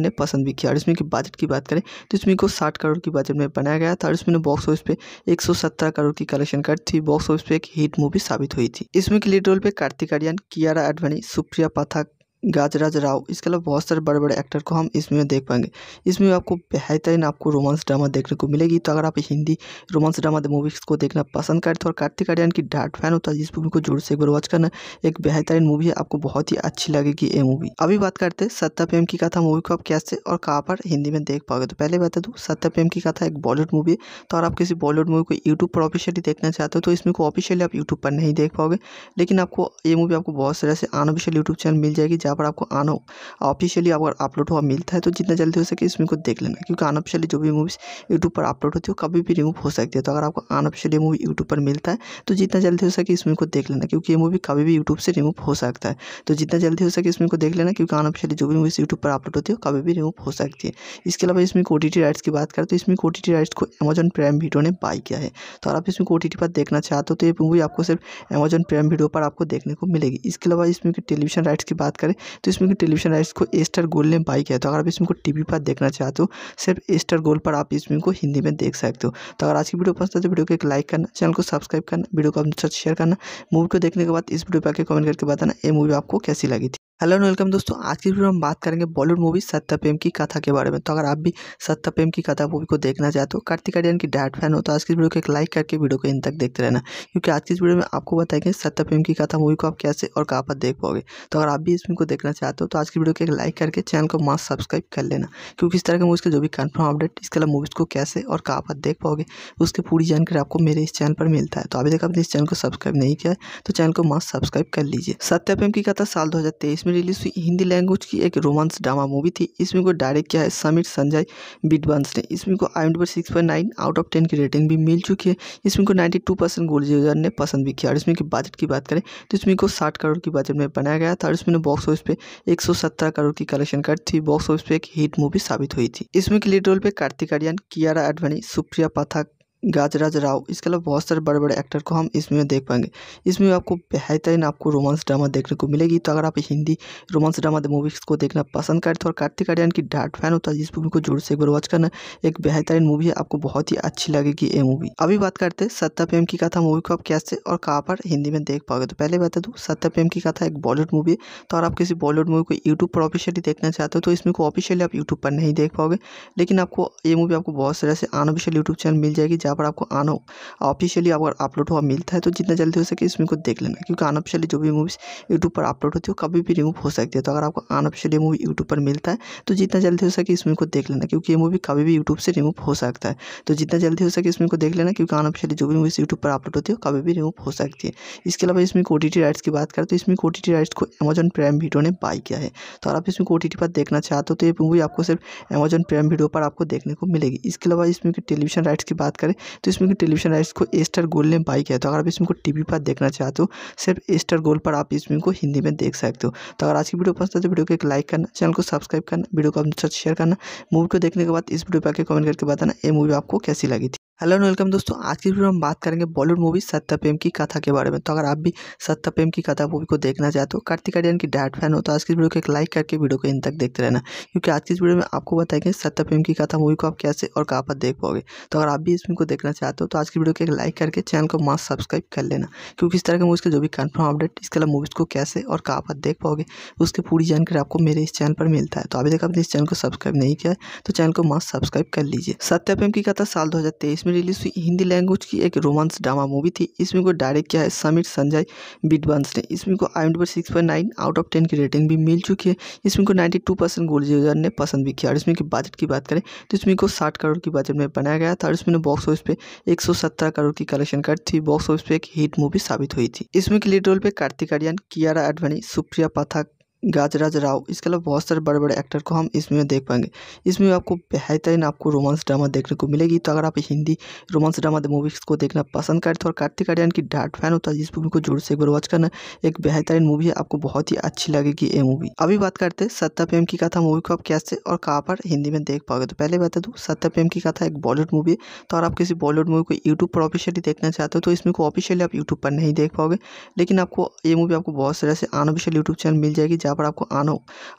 ने पसंद भी किया और इसमें की बजट की बात करें तो इसमें को साठ करोड़ की बजट में बनाया गया था और इसमें बॉक्स ऑफिस पे एक सौ सत्रह करोड़ की कलेक्शन कर थी बॉक्स ऑफिस पे एक हिट मूवी साबित हुई थी इसमें की लीड रोल पे कार्तिक आर्यन कियारा आडवाणी सुप्रिया पाठक गाजराज राव इसके अलावा बहुत सारे बड़े बड़े एक्टर को हम इसमें देख पाएंगे इसमें आपको बेहतरीन आपको रोमांस ड्रामा देखने को मिलेगी तो अगर आप हिंदी रोमांस ड्रामा मूवीज़ को देखना पसंद करते हो और कार्तिक आर्यन की डार्ट फैन होता तो है इस मूवी को जोर से एक बार वॉच करना एक बेहतरीन मूवी है आपको बहुत ही अच्छी लगेगी ये मूवी अभी बात करते हैं सत्ता प्रेम की कथा मूवी को आप कैसे और कहाँ पर हिंदी में देख पाओगे तो पहले बता दूँ सत्या प्रेम की कथा एक बॉलीवुड मूवी है तो अगर आप किसी बॉलीवुड मूवी को यूट्यूब पर ऑफिशियली देखना चाहते हो तो इसमें को ऑफिशियली आप यूट्यूब पर नहीं देख पाओगे लेकिन आपको ये मूवी आपको बहुत सारे ऐसे अनऑफिशियल यूट्यूब चैनल मिल जाएगी जहाँ यहाँ पर आपको अन ऑफिशियली अगर अपलोड हुआ मिलता है तो जितना जल्दी हो सके इसमें को देख लेना क्योंकि अनऑफिशियली जो भी मूवीज़ यूट्यूब पर अपलोड होती है कभी भी रिमूव हो सकती है तो अगर आपको अनऑफिशियली मूवी यूट्यूब पर मिलता है तो जितना जल्दी हो सके इसमें को देख लेना क्योंकि ये मूवी कभी भी यूट्यूब से रिमूव हो सकता है तो जितना जल्दी हो सके इसमें को देख लेना क्योंकि अनऑफिशियली जो भी मूवीज़ यूट्यूब पर अपलोड होती है कभी भी रिमूव हो सकती है इसके अलावा इसमें ओ राइट्स की बात करें तो इसमें ओ राइट्स को अमेजन प्राइम वीडियो ने बाई किया है तो अगर आप इसमें ओ पर देखना चाहते हो तो ये मूवी आपको सिर्फ अमेजन प्राइम वीडियो पर आपको देखने को मिलेगी इसके अलावा इसमें टेलीविजन राइट्स की बात करें तो इसमें की टेलीविजन राइट्स को स्टार गोल ने बाई किया तो अगर आप इसमें को टीवी पर देखना चाहते हो सिर्फ स्टार गोल पर आप इसमें को हिंदी में देख सकते हो तो अगर आज की वीडियो पसंद है तो वीडियो को एक लाइक करना चैनल को सब्सक्राइब करना वीडियो को अपने साथ शेयर करना मूवी को देखने के बाद इस वीडियो पर आके कमेंट करके बताना ये मूवी आपको कैसी लगी थी हेलो एंड वेलकम दोस्तों आज की वीडियो में हम बात करेंगे बॉलीवुड मूवी प्रेम की कथा के बारे में तो अगर आप भी प्रेम की कथा मूवी को देखना चाहते हो तो कार्तिक आर्यन की डायट फैन हो तो आज की वीडियो को एक लाइक करके वीडियो को इन तक देखते रहना क्योंकि आज की वीडियो में आपको बताएंगे प्रेम की कथा मूवी को आप कैसे और कहाँ पर देख पाओगे तो अगर आप भी इसमें को देखना चाहते हो तो आज की वीडियो को एक लाइक करके चैनल को मास्क सब्सक्राइब कर लेना क्योंकि इस तरह के मूवीज़ के जो भी कन्फर्म अपडेट इसके अलावा मूवीज़ को कैसे और कहाँ पर देख पाओगे उसकी पूरी जानकारी आपको मेरे इस चैनल पर मिलता है तो अभी तक आपने इस चैनल को सब्सक्राइब नहीं किया तो चैनल को मास्क सब्सक्राइब कर लीजिए प्रेम की कथा साल दो में में रिलीज हुई हिंदी लैंग्वेज की एक रोमांस ड्रामा मूवी थी इसमें को डायरेक्ट किया है समीर संजय बिडवंस ने इसमें को आई पर six point nine out of ten की रेटिंग भी मिल चुकी है इसमें को नाइन्टी टू परसेंट ने पसंद भी किया और इसमें की बजट की बात करें तो इसमें को साठ करोड़ की बजट में बनाया गया था और इसमें बॉक्स ऑफिस पे एक सौ सत्रह करोड़ की कलेक्शन कर थी बॉक्स ऑफिस पे एक हिट मूवी साबित हुई थी इसमें लीड रोल पे कार्तिक आर्यन कियारा आडवाणी सुप्रिया पाठक गाजराज राव इसके अलावा बहुत सारे बड़े बड़े एक्टर को हम इसमें देख पाएंगे इसमें आपको बेहतरीन आपको रोमांस ड्रामा देखने को मिलेगी तो अगर आप हिंदी रोमांस ड्रामा मूवीज़ को देखना पसंद करते हो और कार्तिक आर्यन की डार्ट फैन होता तो है इस मूवी को जोर से एक बार वॉच करना एक बेहतरीन मूवी है आपको बहुत ही अच्छी लगेगी ये मूवी अभी बात करते हैं सत्ता प्रेम की कथा मूवी को आप कैसे और कहाँ पर हिंदी में देख पाओगे तो पहले बता दूँ तो सत्या प्रेम की कथा एक बॉलीवुड मूवी है तो अगर आप किसी बॉलीवुड मूवी को यूट्यूब पर ऑफिशियली देखना चाहते हो तो इसमें को ऑफिशियली आप यूट्यूब पर नहीं देख पाओगे लेकिन आपको ये मूवी आपको बहुत सारे ऐसे अनऑफिशियल यूट्यूब चैनल मिल जाएगी जहाँ यहाँ पर आपको आना ऑफिशियली अगर अपलोड हुआ मिलता है तो जितना जल्दी हो सके इसमें को देख लेना क्योंकि अनऑफिशियली जो भी मूवीज़ यूट्यूब पर अपलोड होती है वो कभी भी रिमूव हो सकती है तो अगर आपको अनऑफिशियली मूवी यूट्यूब पर मिलता है तो जितना जल्दी हो सके इसमें को देख लेना क्योंकि ये मूवी कभी भी यूट्यूब से रिमूव हो सकता है तो जितना जल्दी हो सके इसमें को देख लेना क्योंकि अनऑफिशियली जो भी मूवीज़ यूट्यूब पर अपलोड होती है कभी भी रिमूव हो सकती है इसके अलावा इसमें ओ राइट्स की बात करें तो इसमें ओ राइट्स को अमेजॉन प्राइम वीडियो ने बाय किया है तो अगर आप इसमें ओ पर देखना चाहते हो तो ये मूवी आपको सिर्फ अमेजन प्राइम वीडियो पर आपको देखने को मिलेगी इसके अलावा इसमें टेलीविजन राइट्स की बात करें तो इसमें कि टेलीविजन राइट्स को एस्टर गोल ने बाई किया तो अगर आप इसमें को टीवी पर देखना चाहते हो सिर्फ एस्टर गोल पर आप इसमें को हिंदी में देख सकते हो तो अगर आज की वीडियो पसंद है तो वीडियो को एक लाइक करना चैनल को सब्सक्राइब करना वीडियो को अपने साथ शेयर करना मूवी को देखने के बाद इस वीडियो पर आके कमेंट करके बताना ये मूवी आपको कैसी लगी थी हेलो एंड वेलकम दोस्तों आज की वीडियो में हम बात करेंगे बॉलीवुड मूवी प्रेम की कथा के बारे में तो अगर आप भी प्रेम की कथा मूवी को देखना चाहते हो कार्तिक आर्यन की डैड फैन हो तो आज की वीडियो को एक लाइक करके वीडियो को इन तक देखते रहना क्योंकि आज की वीडियो में आपको बताएंगे प्रेम की कथा मूवी को आप कैसे और कहाँ पर देख पाओगे तो अगर आप भी इसमें को देखना चाहते हो तो आज की वीडियो को एक लाइक करके चैनल को मस्त सब्सक्राइब कर लेना क्योंकि इस तरह के मूवीज़ के जो भी कन्फर्म अपडेट इसके अलावा मूवीज़ को कैसे और कहाँ पर देख पाओगे उसकी पूरी जानकारी आपको मेरे इस चैनल पर मिलता है तो अभी तक आपने इस चैनल को सब्सक्राइब नहीं किया तो चैनल को मस्त सब्सक्राइब कर लीजिए सत्यप्रेम की कथा साल दो में रिलीज हुई हिंदी लैंग्वेज की एक रोमांस ड्रामा मूवी थी इसमें को डायरेक्ट किया है समीर संजय बिटवंस ने इसमें को I number six out of ten की रेटिंग भी मिल चुकी है इसमें को नाइन्टी टू परसेंट गोल्ड ने पसंद भी किया और इसमें की बजट की बात करें तो इसमें को साठ करोड़ की बजट में बनाया गया था और इसमें बॉक्स ऑफिस पे 117 करोड़ की कलेक्शन कर थी बॉक्स ऑफिस पे एक हिट मूवी साबित हुई थी इसमें के लीड रोल पे कार्तिक आर्यन कियारा आडवाणी सुप्रिया पाठक गाजराज राव इसके अलावा बहुत सारे बड़े बड़े एक्टर को हम इसमें देख पाएंगे इसमें आपको बेहतरीन आपको रोमांस ड्रामा देखने को मिलेगी तो अगर आप हिंदी रोमांस ड्रामा मूवीज़ को देखना पसंद करें तो और कार्तिक आर्यन की डार्ट फैन होता तो है इस मूवी को जोर से एक बार वॉच करना एक बेहतरीन मूवी है आपको बहुत ही अच्छी लगेगी ये मूवी अभी बात करते हैं सत्ता प्रेम की कथा मूवी को आप कैसे और कहाँ पर हिंदी में देख पाओगे तो पहले बता दूँ तो सत्ता प्रेम की कथा एक बॉलीवुड मूवी है तो अगर आप किसी बॉलीवुड मूवी को यूट्यूब पर ऑफिशियली देखना चाहते हो तो इसमें को ऑफिशियली आप यूट्यूब पर नहीं देख पाओगे लेकिन आपको ये मूवी आपको बहुत सारे ऐसे अनऑफिशियल यूट्यूब चैनल मिल जाएगी जहाँ यहाँ पर आपको आना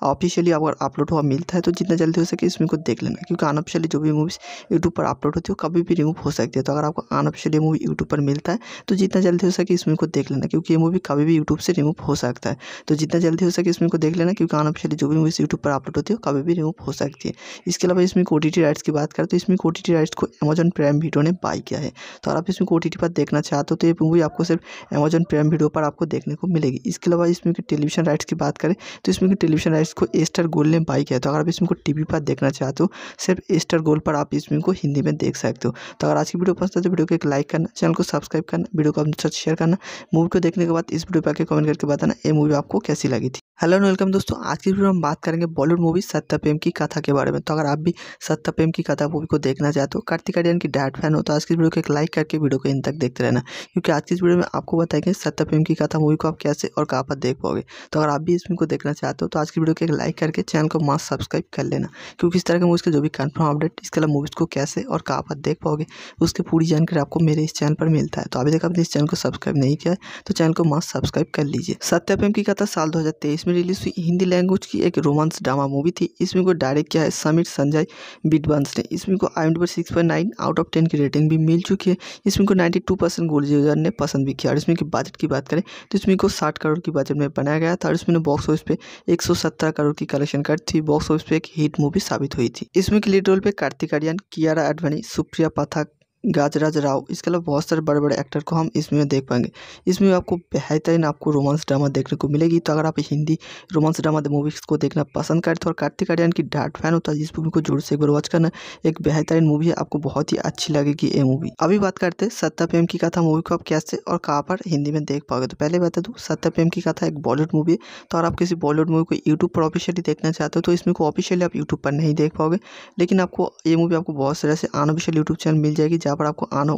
ऑफिशियली अगर अपलोड हुआ मिलता है तो जितना जल्दी हो सके इसमें को देख लेना क्योंकि अनऑफिशियली जो भी मूवीज़ यूट्यूब पर अपलोड होती है वो कभी भी रिमूव हो सकती है तो अगर आपको अनऑफिशियली मूवी यूट्यूब पर मिलता है तो जितना जल्दी हो सके इसमें को देख लेना क्योंकि ये मूवी कभी भी यूट्यूब से रिमूव हो सकता है तो जितना जल्दी हो सके इसमें को देख लेना क्योंकि अनऑफिशियली जो भी मूवीज़ यूट्यूब पर अपलोड होती है कभी भी रिमूव हो सकती है इसके अलावा इसमें ओ राइट्स की बात करें तो इसमें ओ राइट्स को अमेजन प्राइम वीडियो ने बाय किया है तो अगर आप इसमें ओ पर देखना चाहते हो तो ये मूवी आपको सिर्फ अमेजन प्राइम वीडियो पर आपको देखने को मिलेगी इसके अलावा इसमें टेलीविजन राइट्स की बात करें तो इसमें टेलीविजन राइट्स को स्टार गोल ने बाई किया तो अगर आप इसमें को टीवी पर देखना चाहते हो सिर्फ स्टार गोल पर आप इसमें को हिंदी में देख सकते हो तो अगर आज की वीडियो पसंद है तो वीडियो को एक लाइक करना चैनल को सब्सक्राइब करना वीडियो को अपने साथ शेयर करना मूवी को देखने के बाद इस वीडियो पर आके कमेंट करके बताना ये मूवी आपको कैसी लगी थी हेलो एंड वेलकम दोस्तों आज की वीडियो में हम बात करेंगे बॉलीवुड मूवी प्रेम की कथा के बारे में तो अगर आप भी प्रेम की कथा मूवी को देखना चाहते हो कार्तिक आर्यन की डैड फैन हो तो आज की वीडियो को एक लाइक करके वीडियो को इन तक देखते रहना क्योंकि आज की वीडियो में आपको बताएंगे प्रेम की कथा मूवी को आप कैसे और कहाँ पर देख पाओगे तो अगर आप भी इसमें को देखना चाहते हो तो आज की वीडियो को एक लाइक करके चैनल को मस्त सब्सक्राइब कर लेना क्योंकि इस तरह के मूवीज़ के जो भी कन्फर्म अपडेट इसके अलावा मूवीज़ को कैसे और कहाँ पर देख पाओगे उसकी पूरी जानकारी आपको मेरे इस चैनल पर मिलता है तो अभी तक आपने इस चैनल को सब्सक्राइब नहीं किया तो चैनल को मस्त सब्सक्राइब कर लीजिए सत्यप्रेम की कथा साल दो में रिलीज हुई हिंदी लैंग्वेज की एक रोमांस ड्रामा मूवी थी इसमें को डायरेक्ट किया है समीर संजय बिटवंस ने इसमें को I number six out of ten की रेटिंग भी मिल चुकी है इसमें को नाइन्टी टू परसेंट गोल्ड ने पसंद भी किया और इसमें की बजट की बात करें तो इसमें को साठ करोड़ की बजट में बनाया गया था और इसमें बॉक्स ऑफिस पे 117 करोड़ की कलेक्शन कर थी बॉक्स ऑफिस पे एक हिट मूवी साबित हुई थी इसमें के लीड रोल पे कार्तिक आर्यन कियारा आडवाणी सुप्रिया पाठक गाजराज राव इसके अलावा बहुत सारे बड़े बड़े एक्टर को हम इसमें देख पाएंगे इसमें आपको बेहतरीन आपको रोमांस ड्रामा देखने को मिलेगी तो अगर आप हिंदी रोमांस ड्रामा मूवीज़ को देखना पसंद करें तो और कार्तिक आर्यन की डार्ट फैन होता तो है इस मूवी को जोर से एक बार वॉच करना एक बेहतरीन मूवी है आपको बहुत ही अच्छी लगेगी ये मूवी अभी बात करते हैं सत्ता प्रेम की कथा मूवी को आप कैसे और कहाँ पर हिंदी में देख पाओगे तो पहले बता दूँ तो सत्ता प्रेम की कथा एक बॉलीवुड मूवी है तो अगर आप किसी बॉलीवुड मूवी को यूट्यूब पर ऑफिशियली देखना चाहते हो तो इसमें को ऑफिशियली आप यूट्यूब पर नहीं देख पाओगे लेकिन आपको ये मूवी आपको बहुत सारे ऐसे अनऑफिशियल यूट्यूब चैनल मिल जाएगी जहाँ यहाँ पर आपको आन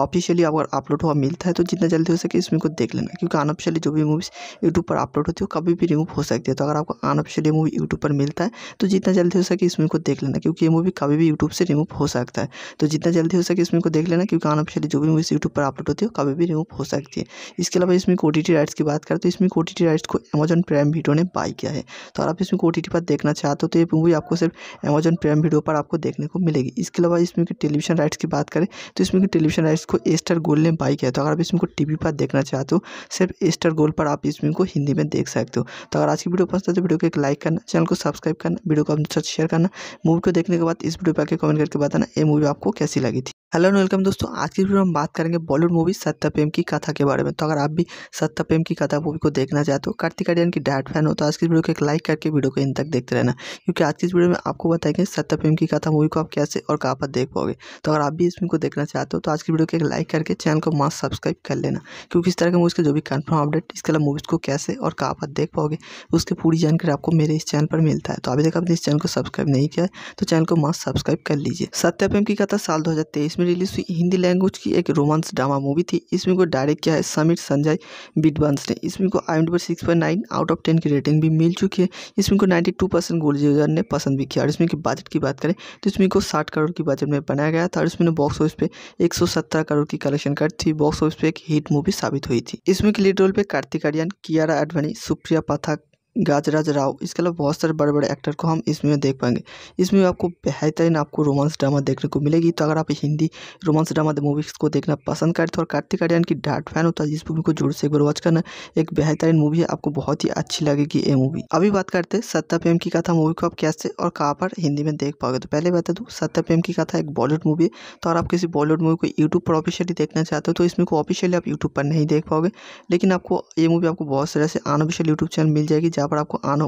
ऑफिशियली अगर अपलोड हुआ मिलता है तो जितना जल्दी हो सके इसमें को देख लेना क्योंकि अनऑफिशियली जो भी मूवीज़ यूट्यूब पर अपलोड होती है वो कभी भी रिमूव हो सकती है तो अगर आपको अनऑफिशियली मूवी यूट्यूब पर मिलता है तो जितना जल्दी हो सके इसमें को देख लेना क्योंकि ये मूवी कभी भी यूट्यूब से रिमूव हो सकता है तो जितना जल्दी हो सके इसमें को देख लेना क्योंकि अनऑफिशियली जो भी मूवीज़ यूट्यूब पर अपलोड होती है कभी भी रिमूव हो सकती है इसके अलावा इसमें ओ राइट्स की बात करें तो इसमें ओ राइट्स को अमेजॉन प्राइम वीडियो ने बाय किया है तो अगर आप इसमें टी पर देखना चाहते हो तो ये मूवी आपको सिर्फ अमेजन प्राइम वीडियो पर आपको देखने को मिलेगी इसके अलावा इसमें टेलीविजन राइट्स की बात करें तो इसमें टेलीविजन राइट्स को स्टार गोल ने बाई किया तो अगर आप इसमें को टीवी पर देखना चाहते हो सिर्फ स्टार गोल पर आप इसमें को हिंदी में देख सकते हो तो अगर आज की वीडियो पसंद है तो वीडियो को एक लाइक करना चैनल को सब्सक्राइब करना वीडियो को अपने साथ शेयर करना मूवी को देखने के बाद इस वीडियो पर आके कमेंट करके बताना ये मूवी आपको कैसी लगी थी हेलो एंड वेलकम दोस्तों आज की वीडियो में हम बात करेंगे बॉलीवुड मूवी प्रेम की कथा के बारे में तो अगर आप भी प्रेम की कथा मूवी को देखना चाहते हो कार्तिक आर्यन की डैड फैन हो तो आज की वीडियो को एक लाइक करके वीडियो को इन तक देखते रहना क्योंकि आज की वीडियो में आपको बताएंगे प्रेम की कथा मूवी को आप कैसे और कहाँ पर देख पाओगे तो अगर आप भी इसमें को देखना चाहते हो तो आज की वीडियो को एक लाइक करके चैनल को मस्त सब्सक्राइब कर लेना क्योंकि इस तरह के मूवीज़ के जो भी कन्फर्म अपडेट इसके अलावा मूवीज़ को कैसे और कहाँ पर देख पाओगे उसकी पूरी जानकारी आपको मेरे इस चैनल पर मिलता है तो अभी तक आपने इस चैनल को सब्सक्राइब नहीं किया तो चैनल को मस्त सब्सक्राइब कर लीजिए सत्यप्रेम की कथा साल दो में रिलीज हुई हिंदी लैंग्वेज की एक रोमांस ड्रामा मूवी थी इसमें को डायरेक्ट किया है समीर संजय बिटवंस ने इसमें को I number six out of ten की रेटिंग भी मिल चुकी है इसमें को नाइन्टी टू परसेंट गोल्ड ने पसंद भी किया और इसमें की बजट की बात करें तो इसमें को साठ करोड़ की बजट में बनाया गया था और इसमें बॉक्स ऑफिस पे 117 करोड़ की कलेक्शन कर थी बॉक्स ऑफिस पे एक हिट मूवी साबित हुई थी इसमें के लीड रोल पे कार्तिक आर्यन कियारा आडवाणी सुप्रिया पाठक गाजराज राव इसके अलावा बहुत सारे बड़े बड़े एक्टर को हम इसमें देख पाएंगे इसमें आपको बेहतरीन आपको रोमांस ड्रामा देखने को मिलेगी तो अगर आप हिंदी रोमांस ड्रामा मूवीज़ को देखना पसंद करते हो और कार्तिक आर्यन की डार्ट फैन होता तो है इस मूवी को जोर से एक बार वॉच करना एक बेहतरीन मूवी है आपको बहुत ही अच्छी लगेगी ये मूवी अभी बात करते हैं सत्ता प्रेम की कथा मूवी को आप कैसे और कहाँ पर हिंदी में देख पाओगे तो पहले बता दूँ सत्ता प्रेम की कथा एक बॉलीवुड मूवी है तो अगर आप किसी बॉलीवुड मूवी को यूट्यूब पर ऑफिशियली देखना चाहते हो तो इसमें को ऑफिशियली आप यूट्यूब पर नहीं देख पाओगे लेकिन आपको ये मूवी आपको बहुत सारे ऐसे अनऑफिशियल यूट्यूब चैनल मिल जाएगी जहाँ यहाँ पर आपको आन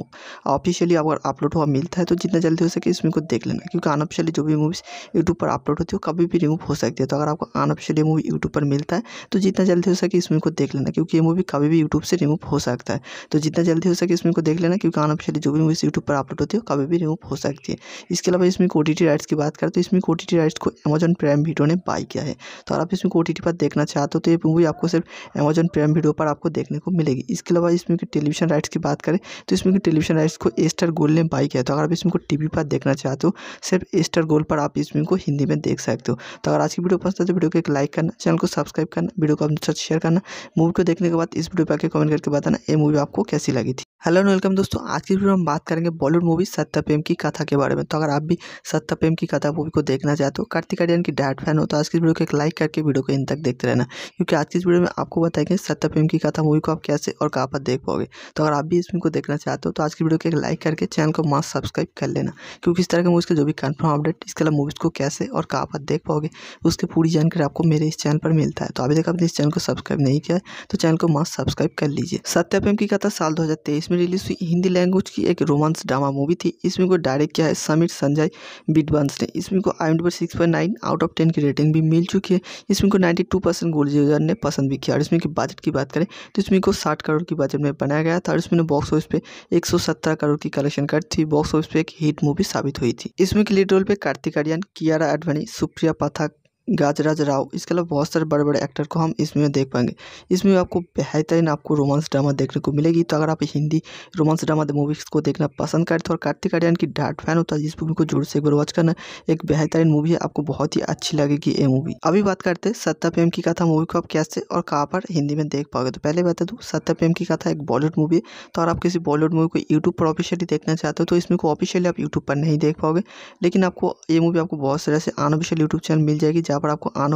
ऑफिशियली अगर अपलोड हुआ मिलता है तो जितना जल्दी हो सके इसमें को देख लेना क्योंकि अनऑफिशियली जो भी मूवीज़ यूट्यूब पर अपलोड होती है वो कभी भी रिमूव हो सकती है तो अगर आपको अनऑफिशियली मूवी यूट्यूब पर मिलता है तो जितना जल्दी हो सके इसमें को देख लेना क्योंकि ये मूवी कभी भी यूट्यूब से रिमूव हो सकता है तो जितना जल्दी हो सके इसमें को देख लेना क्योंकि अनऑफिशियली जो भी मूवीज़ यूट्यूब पर अपलोड होती है कभी भी रिमूव हो सकती है इसके अलावा इसमें ओ राइट्स की बात करें तो इसमें टी राइट्स को अमेजन प्राइम वीडियो ने बाय किया है तो अगर आप इसमें टी पर देखना चाहते हो तो ये मूवी आपको सिर्फ अमेजन प्राइम वीडियो पर आपको देखने को मिलेगी इसके अलावा इसमें टेलीविजन राइट्स की बात करें तो इसमें की टेलीविजन राइट्स को एस्टर गोल ने बाई किया तो अगर आप इसमें को टीवी पर देखना चाहते हो सिर्फ स्टार गोल पर आप इसमें को हिंदी में देख सकते हो तो अगर आज की वीडियो पसंद है तो वीडियो को एक लाइक करना चैनल को सब्सक्राइब करना वीडियो को अपने साथ शेयर करना मूवी को देखने के बाद इस वीडियो पर आके कमेंट करके बताना ये मूवी आपको कैसी लगी थी हेलो एंड वेलकम दोस्तों आज की वीडियो में हम बात करेंगे बॉलीवुड मूवी प्रेम की कथा के बारे में तो अगर आप भी प्रेम की कथा मूवी को देखना चाहते हो कार्तिक आर्यन की डैड फैन हो तो आज की वीडियो को एक लाइक करके वीडियो को इन तक देखते रहना क्योंकि आज की वीडियो में आपको बताएंगे प्रेम की कथा मूवी को आप कैसे और कहाँ पर देख पाओगे तो अगर आप भी इसमें को देखना चाहते हो तो आज की वीडियो को एक लाइक करके चैनल को मस्त सब्सक्राइब कर लेना क्योंकि इस तरह के मूवीज़ के जो भी कन्फर्म अपडेट इसके अलावा मूवीज़ को कैसे और कहाँ पर देख पाओगे उसकी पूरी जानकारी आपको मेरे इस चैनल पर मिलता है तो अभी तक आपने इस चैनल को सब्सक्राइब नहीं किया तो चैनल को मस्त सब्सक्राइब कर लीजिए सत्यप्रेम की कथा साल दो में रिलीज हुई हिंदी लैंग्वेज की एक रोमांस ड्रामा मूवी थी इसमें को डायरेक्ट किया है समीर संजय बिटवंस ने इसमें को I number six out of ten की रेटिंग भी मिल चुकी है इसमें को नाइन्टी टू परसेंट गोल्ड ने पसंद भी किया और इसमें की बजट की बात करें तो इसमें को साठ करोड़ की बजट में बनाया गया था और इसमें बॉक्स ऑफिस पे 117 करोड़ की कलेक्शन कर थी बॉक्स ऑफिस पे एक हिट मूवी साबित हुई थी इसमें के लीड रोल पे कार्तिक आर्यन कियारा आडवाणी सुप्रिया पाठक गाजराज राव इसके अलावा बहुत सारे बड़े बड़े एक्टर को हम इसमें देख पाएंगे इसमें आपको बेहतरीन आपको रोमांस ड्रामा देखने को मिलेगी तो अगर आप हिंदी रोमांस ड्रामा मूवीज़ को देखना पसंद करते हो और कार्तिक आर्यन की डार्ट फैन होता तो है इस मूवी को जोर से एक बार वॉच करना एक बेहतरीन मूवी है आपको बहुत ही अच्छी लगेगी ये मूवी अभी बात करते हैं सत्ता प्रेम की कथा मूवी को आप कैसे और कहाँ पर हिंदी में देख पाओगे तो पहले बता दूँ सत्ता प्रेम की कथा एक बॉलीवुड मूवी है तो अगर आप किसी बॉलीवुड मूवी को यूट्यूब पर ऑफिशियली देखना चाहते हो तो इसमें को ऑफिशियली आप यूट्यूब पर नहीं देख पाओगे लेकिन आपको ये मूवी आपको बहुत सारे ऐसे अनऑफिशियल यूट्यूब चैनल मिल जाएगी जहाँ यहाँ पर आपको आन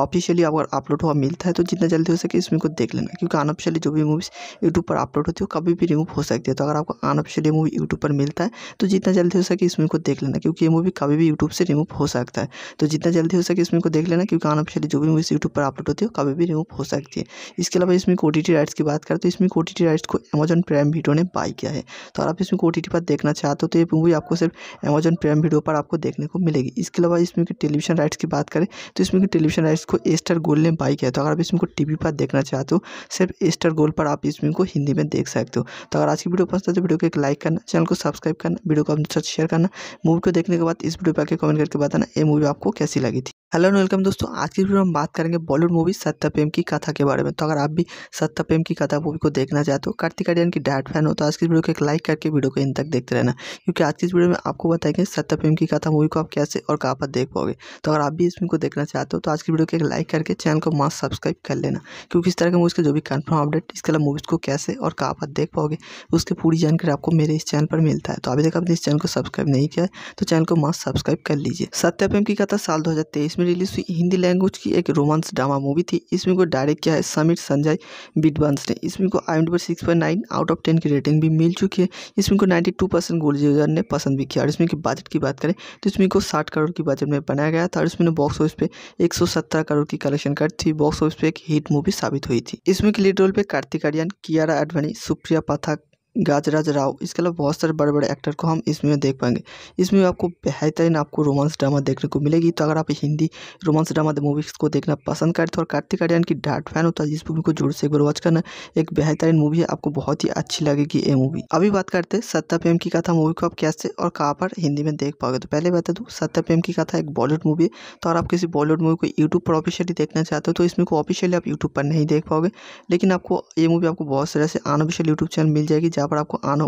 ऑफिशियली अगर अपलोड हुआ मिलता है तो जितना जल्दी हो सके इसमें को देख लेना क्योंकि अनऑफिशियली जो भी मूवीज़ यूट्यूब पर अपलोड होती है वो कभी भी रिमूव हो सकती है तो अगर आपको अनऑफिशियली मूवी यूट्यूब पर मिलता है तो जितना जल्दी हो सके इसमें को देख लेना क्योंकि ये मूवी कभी भी यूट्यूब से रिमूव हो सकता है तो जितना जल्दी हो सके इसमें को देख लेना क्योंकि अनऑफिशियली जो भी मूवीज़ यूट्यूब पर अपलोड होती है कभी भी रिमूव हो सकती है इसके अलावा इसमें ओ राइट्स की बात करें तो इसमें ओ राइट्स को अमेजन प्राइम वीडियो ने बाय किया है तो अगर आप इसमें ओ पर देखना चाहते हो तो ये मूवी आपको सिर्फ अमेजन प्राइम वीडियो पर आपको देखने को मिलेगी इसके अलावा इसमें टेलीविजन राइट्स की बात करें तो इसमें की टेलीविजन राइट्स को एस्टर गोल ने बाई किया तो अगर आप इसमें को टीवी पर देखना चाहते हो सिर्फ स्टार गोल पर आप इसमें को हिंदी में देख सकते हो तो अगर आज की वीडियो पसंद है तो वीडियो को एक लाइक करना चैनल को सब्सक्राइब करना वीडियो को अपने साथ शेयर करना मूवी को देखने के बाद इस वीडियो पर आके कमेंट करके बताना ये मूवी आपको कैसी लगी थी हेलो एंड वेलकम दोस्तों आज की वीडियो में हम बात करेंगे बॉलीवुड मूवी प्रेम की कथा के बारे में तो अगर आप भी प्रेम की कथा मूवी को देखना चाहते हो कार्तिक आर्यन की डैड फैन हो तो आज की वीडियो को एक लाइक करके वीडियो को इन तक देखते रहना क्योंकि आज की वीडियो में आपको बताएंगे प्रेम की कथा मूवी को आप कैसे और कहाँ पर देख पाओगे तो अगर आप भी इसमें को देखना चाहते हो तो आज की वीडियो को एक लाइक करके चैनल को मस्त सब्सक्राइब कर लेना क्योंकि इस तरह के मूवीज़ के जो भी कन्फर्म अपडेट इसके अलावा मूवीज़ को कैसे और कहाँ पर देख पाओगे उसकी पूरी जानकारी आपको मेरे इस चैनल पर मिलता है तो अभी तक आपने इस चैनल को सब्सक्राइब नहीं किया तो चैनल को मस्त सब्सक्राइब कर लीजिए सत्यप्रेम की कथा साल दो में रिलीज हुई हिंदी लैंग्वेज की एक रोमांस ड्रामा मूवी थी इसमें को डायरेक्ट किया है समीर संजय बिटवंस ने इसमें को I number six out of ten की रेटिंग भी मिल चुकी है इसमें को नाइन्टी टू परसेंट गोल्ड ने पसंद भी किया और इसमें की बजट की बात करें तो इसमें को साठ करोड़ की बजट में बनाया गया था और इसमें बॉक्स ऑफिस पे 117 करोड़ की कलेक्शन कर थी बॉक्स ऑफिस पे एक हिट मूवी साबित हुई थी इसमें के लीड रोल पे कार्तिक आर्यन कियारा आडवाणी सुप्रिया पाठक गाजराज राव इसके अलावा बहुत सारे बड़े बड़े एक्टर को हम इसमें देख पाएंगे इसमें आपको बेहतरीन आपको रोमांस ड्रामा देखने को मिलेगी तो अगर आप हिंदी रोमांस ड्रामा मूवीज़ को देखना पसंद करते हो और कार्तिक आर्यन की डार्ट फैन होता तो है इस मूवी को जोर से एक बार वॉच करना एक बेहतरीन मूवी है आपको बहुत ही अच्छी लगेगी ये मूवी अभी बात करते हैं सत्ता प्रेम की कथा मूवी को आप कैसे और कहाँ पर हिंदी में देख पाओगे तो पहले बता दूँ तो सत्ता प्रेम की कथा एक बॉलीवुड मूवी है तो अगर आप किसी बॉलीवुड मूवी को यूट्यूब पर ऑफिशियली देखना चाहते हो तो इसमें को ऑफिशियली आप यूट्यूब पर नहीं देख पाओगे लेकिन आपको ये मूवी आपको बहुत सारे ऐसे अनऑफिशियल यूट्यूब चैनल मिल जाएगी जहाँ यहाँ पर आपको आना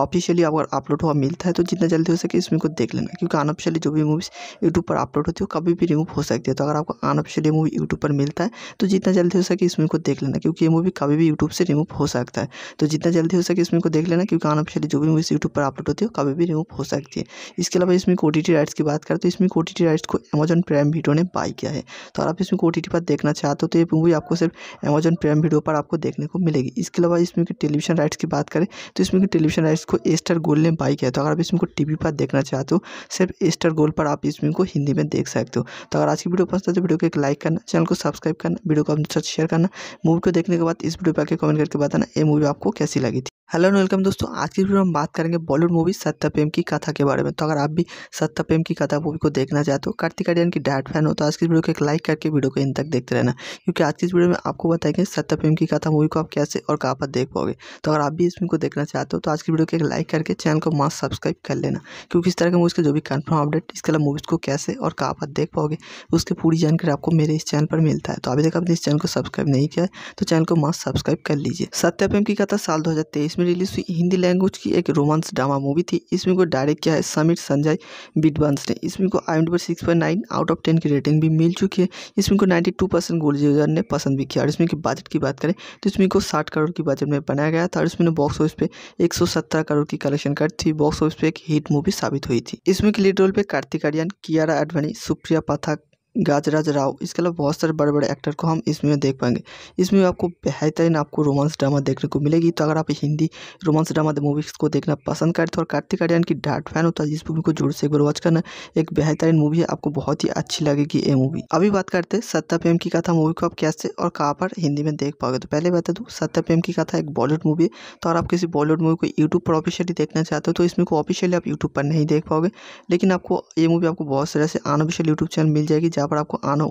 ऑफिशियली अगर अपलोड हुआ मिलता है तो जितना जल्दी हो सके इसमें को देख लेना क्योंकि अनऑफिशियली जो भी मूवीज़ यूट्यूब पर अपलोड होती है हो, कभी भी रिमूव हो सकती है तो अगर आपको अनऑफिशियली मूवी यूट्यूब पर मिलता है तो जितना जल्दी हो सके इसमें को देख लेना क्योंकि ये मूवी कभी भी यूट्यूब से रिमूव हो सकता है तो जितना जल्दी हो सके इसमें को देख लेना क्योंकि अनऑफिशियली जो भी मूवीज़ यूट्यूब पर अपलोड होती है कभी भी रिमूव हो सकती है इसके अलावा इसमें को राइट्स की बात करें तो इसमें ओ राइट्स को अमेजन प्राइम वीडियो ने बाई किया है तो अगर आप इसमें ओ पर देखना चाहते हो तो ये मूवी आपको सिर्फ अमेजन प्राइम वीडियो पर आपको देखने को मिलेगी इसके अलावा इसमें टेलीविजन राइट्स की बात करें तो इसमें की टेलीविजन राइट्स को स्टार गोल ने बाई किया तो अगर आप इसमें को टी पर देखना चाहते हो सिर्फ स्टार गोल पर आप इसमें को हिंदी में देख सकते हो तो अगर आज की वीडियो पसंद है तो वीडियो को एक लाइक करना चैनल को सब्सक्राइब करना वीडियो को अपने साथ शेयर करना मूवी को देखने के बाद इस वीडियो पर आके कमेंट करके बताना ये मूवी आपको कैसी लगी थी हेलो एंड वेलकम दोस्तों आज की वीडियो में हम बात करेंगे बॉलीवुड मूवी प्रेम की कथा के बारे में तो अगर आप भी प्रेम की कथा मूवी को देखना चाहते हो कार्तिक आर्यन की डैड फैन हो तो आज की वीडियो को एक लाइक करके वीडियो को इन तक देखते रहना क्योंकि आज की वीडियो में आपको बताएंगे प्रेम की कथा मूवी को आप कैसे और कहाँ पर देख पाओगे तो अगर आप भी इस फिल्म को देखना चाहते हो तो आज की वीडियो को एक लाइक करके चैनल को मास्क सब्सक्राइब कर लेना क्योंकि इस तरह के मूवीज़ का जो भी कन्फर्म अपडेट इसके अलावा मूवीज़ को कैसे और कहाँ पर देख पाओगे उसकी पूरी जानकारी आपको मेरे इस चैनल पर मिलता है तो अभी तक आपने इस चैनल को सब्सक्राइब नहीं किया है तो चैनल को मास्क सब्सक्राइब कर लीजिए प्रेम की कथा साल दो में रिलीज हुई हिंदी लैंग्वेज की एक रोमांस ड्रामा मूवी थी इसमें को डायरेक्ट किया है समीर संजय बिडवंस ने इसमें को I M six point nine out of ten की रेटिंग भी मिल चुकी है इसमें को नाइन्टी टू परसेंट गोलजीजर ने पसंद भी किया और इसमें की बजट की बात करें तो इसमें को साठ करोड़ की बजट में बनाया गया था और इसमें बॉक्स ऑफिस पे एक सौ सत्रह करोड़ की कलेक्शन कर थी बॉक्स ऑफिस पे एक हिट मूवी साबित हुई थी इसमें की लीड रोल पे कार्तिक आर्यन कियारा आडवाणी सुप्रिया पाठक गाजराज राव इसके अलावा बहुत सारे बड़े बड़े एक्टर को हम इसमें देख पाएंगे इसमें आपको बेहतरीन आपको रोमांस ड्रामा देखने को मिलेगी तो अगर आप हिंदी रोमांस ड्रामा मूवीज़ को देखना पसंद करते तो हो और कार्तिक तो आर्यन की डार्ट फैन होता है इस मूवी को जोर से एक बार वॉच करना एक बेहतरीन मूवी है आपको बहुत ही अच्छी लगेगी ये मूवी अभी बात करते हैं सत्ता प्रेम की कथा मूवी को आप कैसे और कहाँ पर हिंदी में देख पाओगे तो पहले बता दूँ तो सत्ता प्रेम की कथा एक बॉलीवुड मूवी है तो अगर आप किसी बॉलीवुड मूवी को यूट्यूब पर ऑफिशियली देखना चाहते हो तो इसमें को ऑफिशियली आप यूट्यूब पर नहीं देख पाओगे लेकिन आपको ये मूवी आपको बहुत सारे ऐसे अनऑफिशियल यूट्यूब चैनल मिल जाएगी जहाँ यहाँ पर आपको आना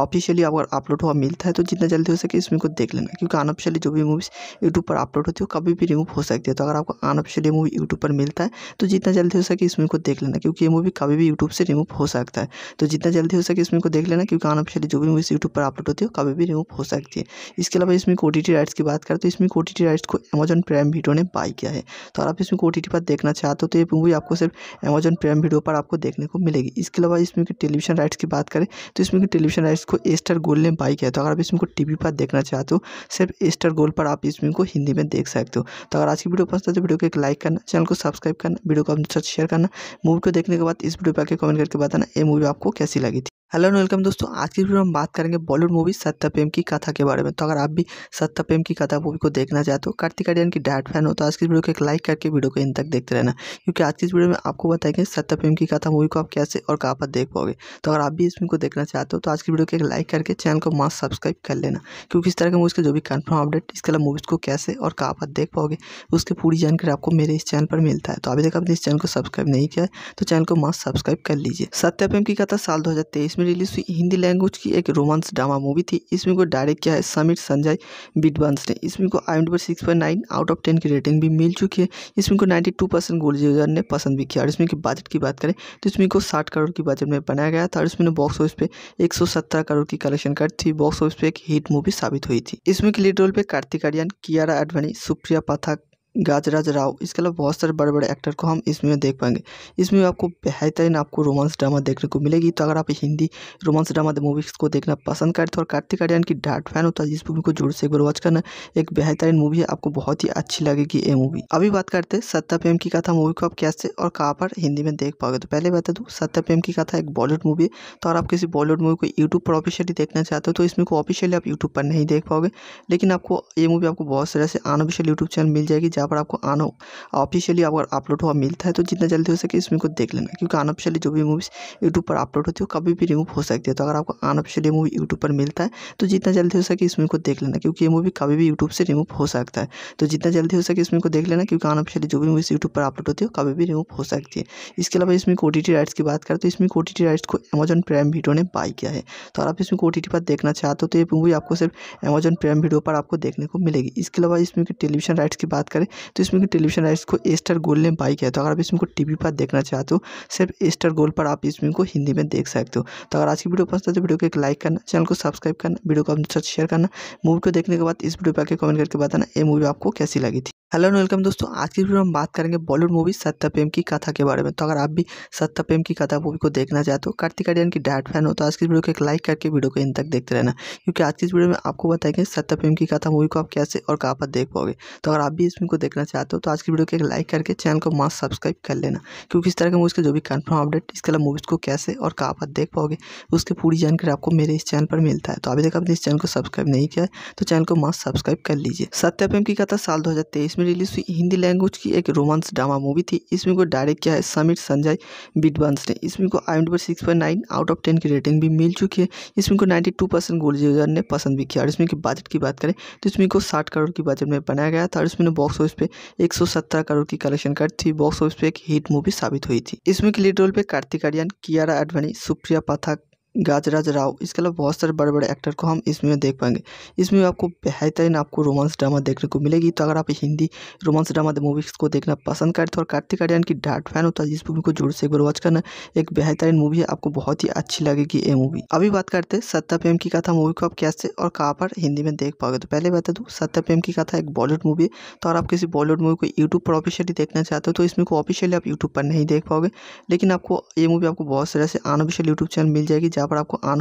ऑफिशियली अगर अपलोड हुआ मिलता है तो जितना जल्दी हो सके इसमें को देख लेना क्योंकि अनऑफिशियली जो भी मूवीज़ यूट्यूब पर अपलोड होती है वो कभी भी रिमूव हो सकती है तो अगर आपको अनऑफिशियली मूवी यूट्यूब पर मिलता है तो जितना जल्दी हो सके इसमें को देख लेना क्योंकि ये मूवी कभी भी यूट्यूब से रिमूव हो सकता है तो जितना जल्दी हो सके इसमें को देख लेना क्योंकि अनऑफिशियली जो भी मूवीज़ यूट्यूब पर अपलोड होती है कभी भी रिमूव हो सकती है इसके अलावा इसमें को राइट्स की बात करें तो इसमें ओ राइट्स को अमेजन प्राइम वीडियो ने बाई किया है तो अगर आप इसमें ओ पर देखना चाहते हो तो ये मूवी आपको सिर्फ अमेजन प्राइम वीडियो पर आपको देखने को मिलेगी इसके अलावा इसमें टेलीविजन राइट्स की बात करें तो इसमें की टेलीविजन राइट्स को स्टार गोल ने बाई किया तो अगर आप इसमें को टीवी पर देखना चाहते हो सिर्फ स्टार गोल पर आप इसमें को हिंदी में देख सकते हो तो अगर आज की वीडियो पसंद है तो वीडियो को एक लाइक करना चैनल को सब्सक्राइब करना वीडियो को अपने साथ शेयर करना मूवी को देखने के बाद इस वीडियो पर आके कमेंट करके बताना ये मूवी आपको कैसी लगी थी हेलो एंड वेलकम दोस्तों आज की वीडियो में हम बात करेंगे बॉलीवुड मूवी प्रेम की कथा के बारे में तो अगर आप भी प्रेम की कथा मूवी को देखना चाहते हो कार्तिक आर्यन की डायट फैन हो तो आज की वीडियो को एक लाइक करके वीडियो को इन तक देखते रहना क्योंकि आज की वीडियो में आपको बताएंगे प्रेम की कथा मूवी को आप कैसे और कहाँ पर देख पाओगे तो अगर आप भी इस फिल्म को देखना चाहते हो तो आज की वीडियो को एक लाइक करके चैनल को मास्क सब्सक्राइब कर लेना क्योंकि इस तरह के मूवीज़ के जो भी कन्फर्म अपडेट इसके अलावा मूवीज़ को कैसे और कहाँ पर देख पाओगे उसकी पूरी जानकारी आपको मेरे इस चैनल पर मिलता है तो अभी तक आपने इस चैनल को सब्सक्राइब नहीं किया है तो चैनल को मास्क सब्सक्राइब कर लीजिए प्रेम की कथा साल दो में रिलीज हुई हिंदी लैंग्वेज की एक रोमांस ड्रामा मूवी थी इसमें को डायरेक्ट किया है समीर संजय बिडवंस ने इसमें को I M six point nine out of ten की रेटिंग भी मिल चुकी है इसमें को नाइन्टी टू परसेंट गोल्ड ने पसंद भी किया और इसमें की बजट की बात करें तो इसमें को साठ करोड़ की बजट में बनाया गया था और इसमें बॉक्स ऑफिस पे एक सौ सत्रह करोड़ की कलेक्शन कर थी बॉक्स ऑफिस पे एक हिट मूवी साबित हुई थी इसमें के लीड रोल पे कार्तिक आर्यन कियारा अडवाणी सुप्रिया पाठक गाजराज राव इसके अलावा बहुत सारे बड़े बड़े एक्टर को हम इसमें देख पाएंगे इसमें आपको बेहतरीन आपको रोमांस ड्रामा देखने को मिलेगी तो अगर आप हिंदी रोमांस ड्रामा मूवीज़ को देखना पसंद करते हो और कार्तिक आर्यन की डार्ट फैन होता तो है इस मूवी को जोर से एक बार वॉच करना एक बेहतरीन मूवी है आपको बहुत ही अच्छी लगेगी ये मूवी अभी बात करते हैं सत्ता प्रेम की कथा मूवी को आप कैसे और कहाँ पर हिंदी में देख पाओगे तो पहले बता दूँ तो सत्ता प्रेम की कथा एक बॉलीवुड मूवी है तो अगर आप किसी बॉलीवुड मूवी को यूट्यूब पर ऑफिशियली देखना चाहते हो तो इसमें को ऑफिशियली आप यूट्यूब पर नहीं देख पाओगे लेकिन आपको ये मूवी आपको बहुत सारे ऐसे अनऑफिशियल यूट्यूब चैनल मिल जाएगी जहाँ यहाँ पर आपको अन ऑफिशियली अगर अपलोड हुआ मिलता है तो जितना जल्दी हो सके इसमें को देख लेना क्योंकि अनऑफिशियली जो भी मूवीज़ यूट्यूब पर अपलोड होती है वो कभी भी रिमूव हो सकती है तो अगर आपको अनऑफिशियली मूवी यूट्यूब पर मिलता है तो जितना जल्दी हो सके इसमें को देख लेना क्योंकि ये मूवी कभी भी यूट्यूब से रिमूव हो सकता है तो जितना जल्दी हो सके इसमें को देख लेना क्योंकि अनऑफिशियली जो भी मूवीज़ यूट्यूब पर अपलोड होती है वो कभी भी रिमूव हो सकती है इसके अलावा इसमें ओ राइट्स की बात करें तो इसमें ओ राइट्स को अमेजन प्राइम वीडियो ने बाई किया है तो अगर आप इसमें ओ पर देखना चाहते हो तो ये मूवी आपको सिर्फ अमेजन प्राइम वीडियो पर आपको देखने को मिलेगी इसके अलावा इसमें टेलीविजन राइट्स की बात करें तो इसमें कि टेलीविजन राइट्स को एस्टर गोल ने बाई किया तो अगर आप इसमें को टीवी पर देखना चाहते हो सिर्फ स्टार गोल पर आप इसमें को हिंदी में देख सकते हो तो अगर आज की वीडियो पसंद है तो वीडियो को एक लाइक करना चैनल को सब्सक्राइब करना वीडियो को अपने साथ शेयर करना मूवी को देखने के बाद इस वीडियो पर आके कमेंट करके बताना ये मूवी आपको कैसी लगी थी हेलो एंड वेलकम दोस्तों आज की वीडियो में बात करेंगे बॉलीवुड मूवी प्रेम की कथा के बारे में तो अगर आप भी प्रेम की कथा मूवी को देखना चाहते हो कार्तिक आर्यन की डैड फैन हो तो आज की वीडियो को एक लाइक करके वीडियो को इन तक देखते रहना क्योंकि आज की वीडियो में आपको बताएंगे प्रेम की कथा मूवी को आप कैसे और कहाँ पर देख पाओगे तो अगर आप भी इसमें को देखना चाहते हो तो आज की वीडियो को एक लाइक करके चैनल को मस्त सब्सक्राइब कर लेना क्योंकि इस तरह के मूवीज़ के जो भी कन्फर्म अपडेट इसके अलावा मूवीज़ को कैसे और कहाँ पर देख पाओगे उसकी पूरी जानकारी आपको मेरे इस चैनल पर मिलता है तो अभी तक आपने इस चैनल को सब्सक्राइब नहीं किया तो चैनल को मस्त सब्सक्राइब कर लीजिए सत्यापेम की कथा साल दो में रिलीज हुई हिंदी लैंग्वेज की एक रोमांस ड्रामा मूवी थी इसमें को डायरेक्ट किया है समीर संजय बिटवंस ने इसमें को I number six out of ten की रेटिंग भी मिल चुकी है इसमें को नाइन्टी टू परसेंट गोल्ड ने पसंद भी किया और इसमें की बजट की बात करें तो इसमें को साठ करोड़ की बजट में बनाया गया था और इसमें बॉक्स ऑफिस पे 117 करोड़ की कलेक्शन करती थी बॉक्स ऑफिस पे एक हिट मूवी साबित हुई थी इसमें के लीड रोल पे कार्तिक आर्यन कियारा आडवाणी सुप्रिया पाथक गाजराज राव इसके अलावा बहुत सारे बड़े बड़े एक्टर को हम इसमें देख पाएंगे इसमें आपको बेहतरीन आपको रोमांस ड्रामा देखने को मिलेगी तो अगर आप हिंदी रोमांस ड्रामा मूवीज़ को देखना पसंद करते हो और कार्तिक आर्यन की डार्ट फैन होता है जिस मूवी को जोर से एक बार वॉच करना एक बेहतरीन मूवी है आपको बहुत ही अच्छी लगेगी ये मूवी अभी बात करते हैं सत्ता प्रेम की कथा मूवी को आप कैसे और कहाँ पर हिंदी में देख पाओगे तो पहले बता दूँ तो सत्या प्रेम की कथा एक बॉलीवुड मूवी है तो अगर आप किसी बॉलीवुड मूवी को यूट्यूब पर ऑफिशियली देखना चाहते हो तो इसमें को ऑफिशियली आप यूट्यूब पर नहीं देख पाओगे लेकिन आपको ये मूवी आपको बहुत सारे ऐसे अनऑफिशियल यूट्यूब चैनल मिल जाएगी जहाँ जहाँ पर आपको अन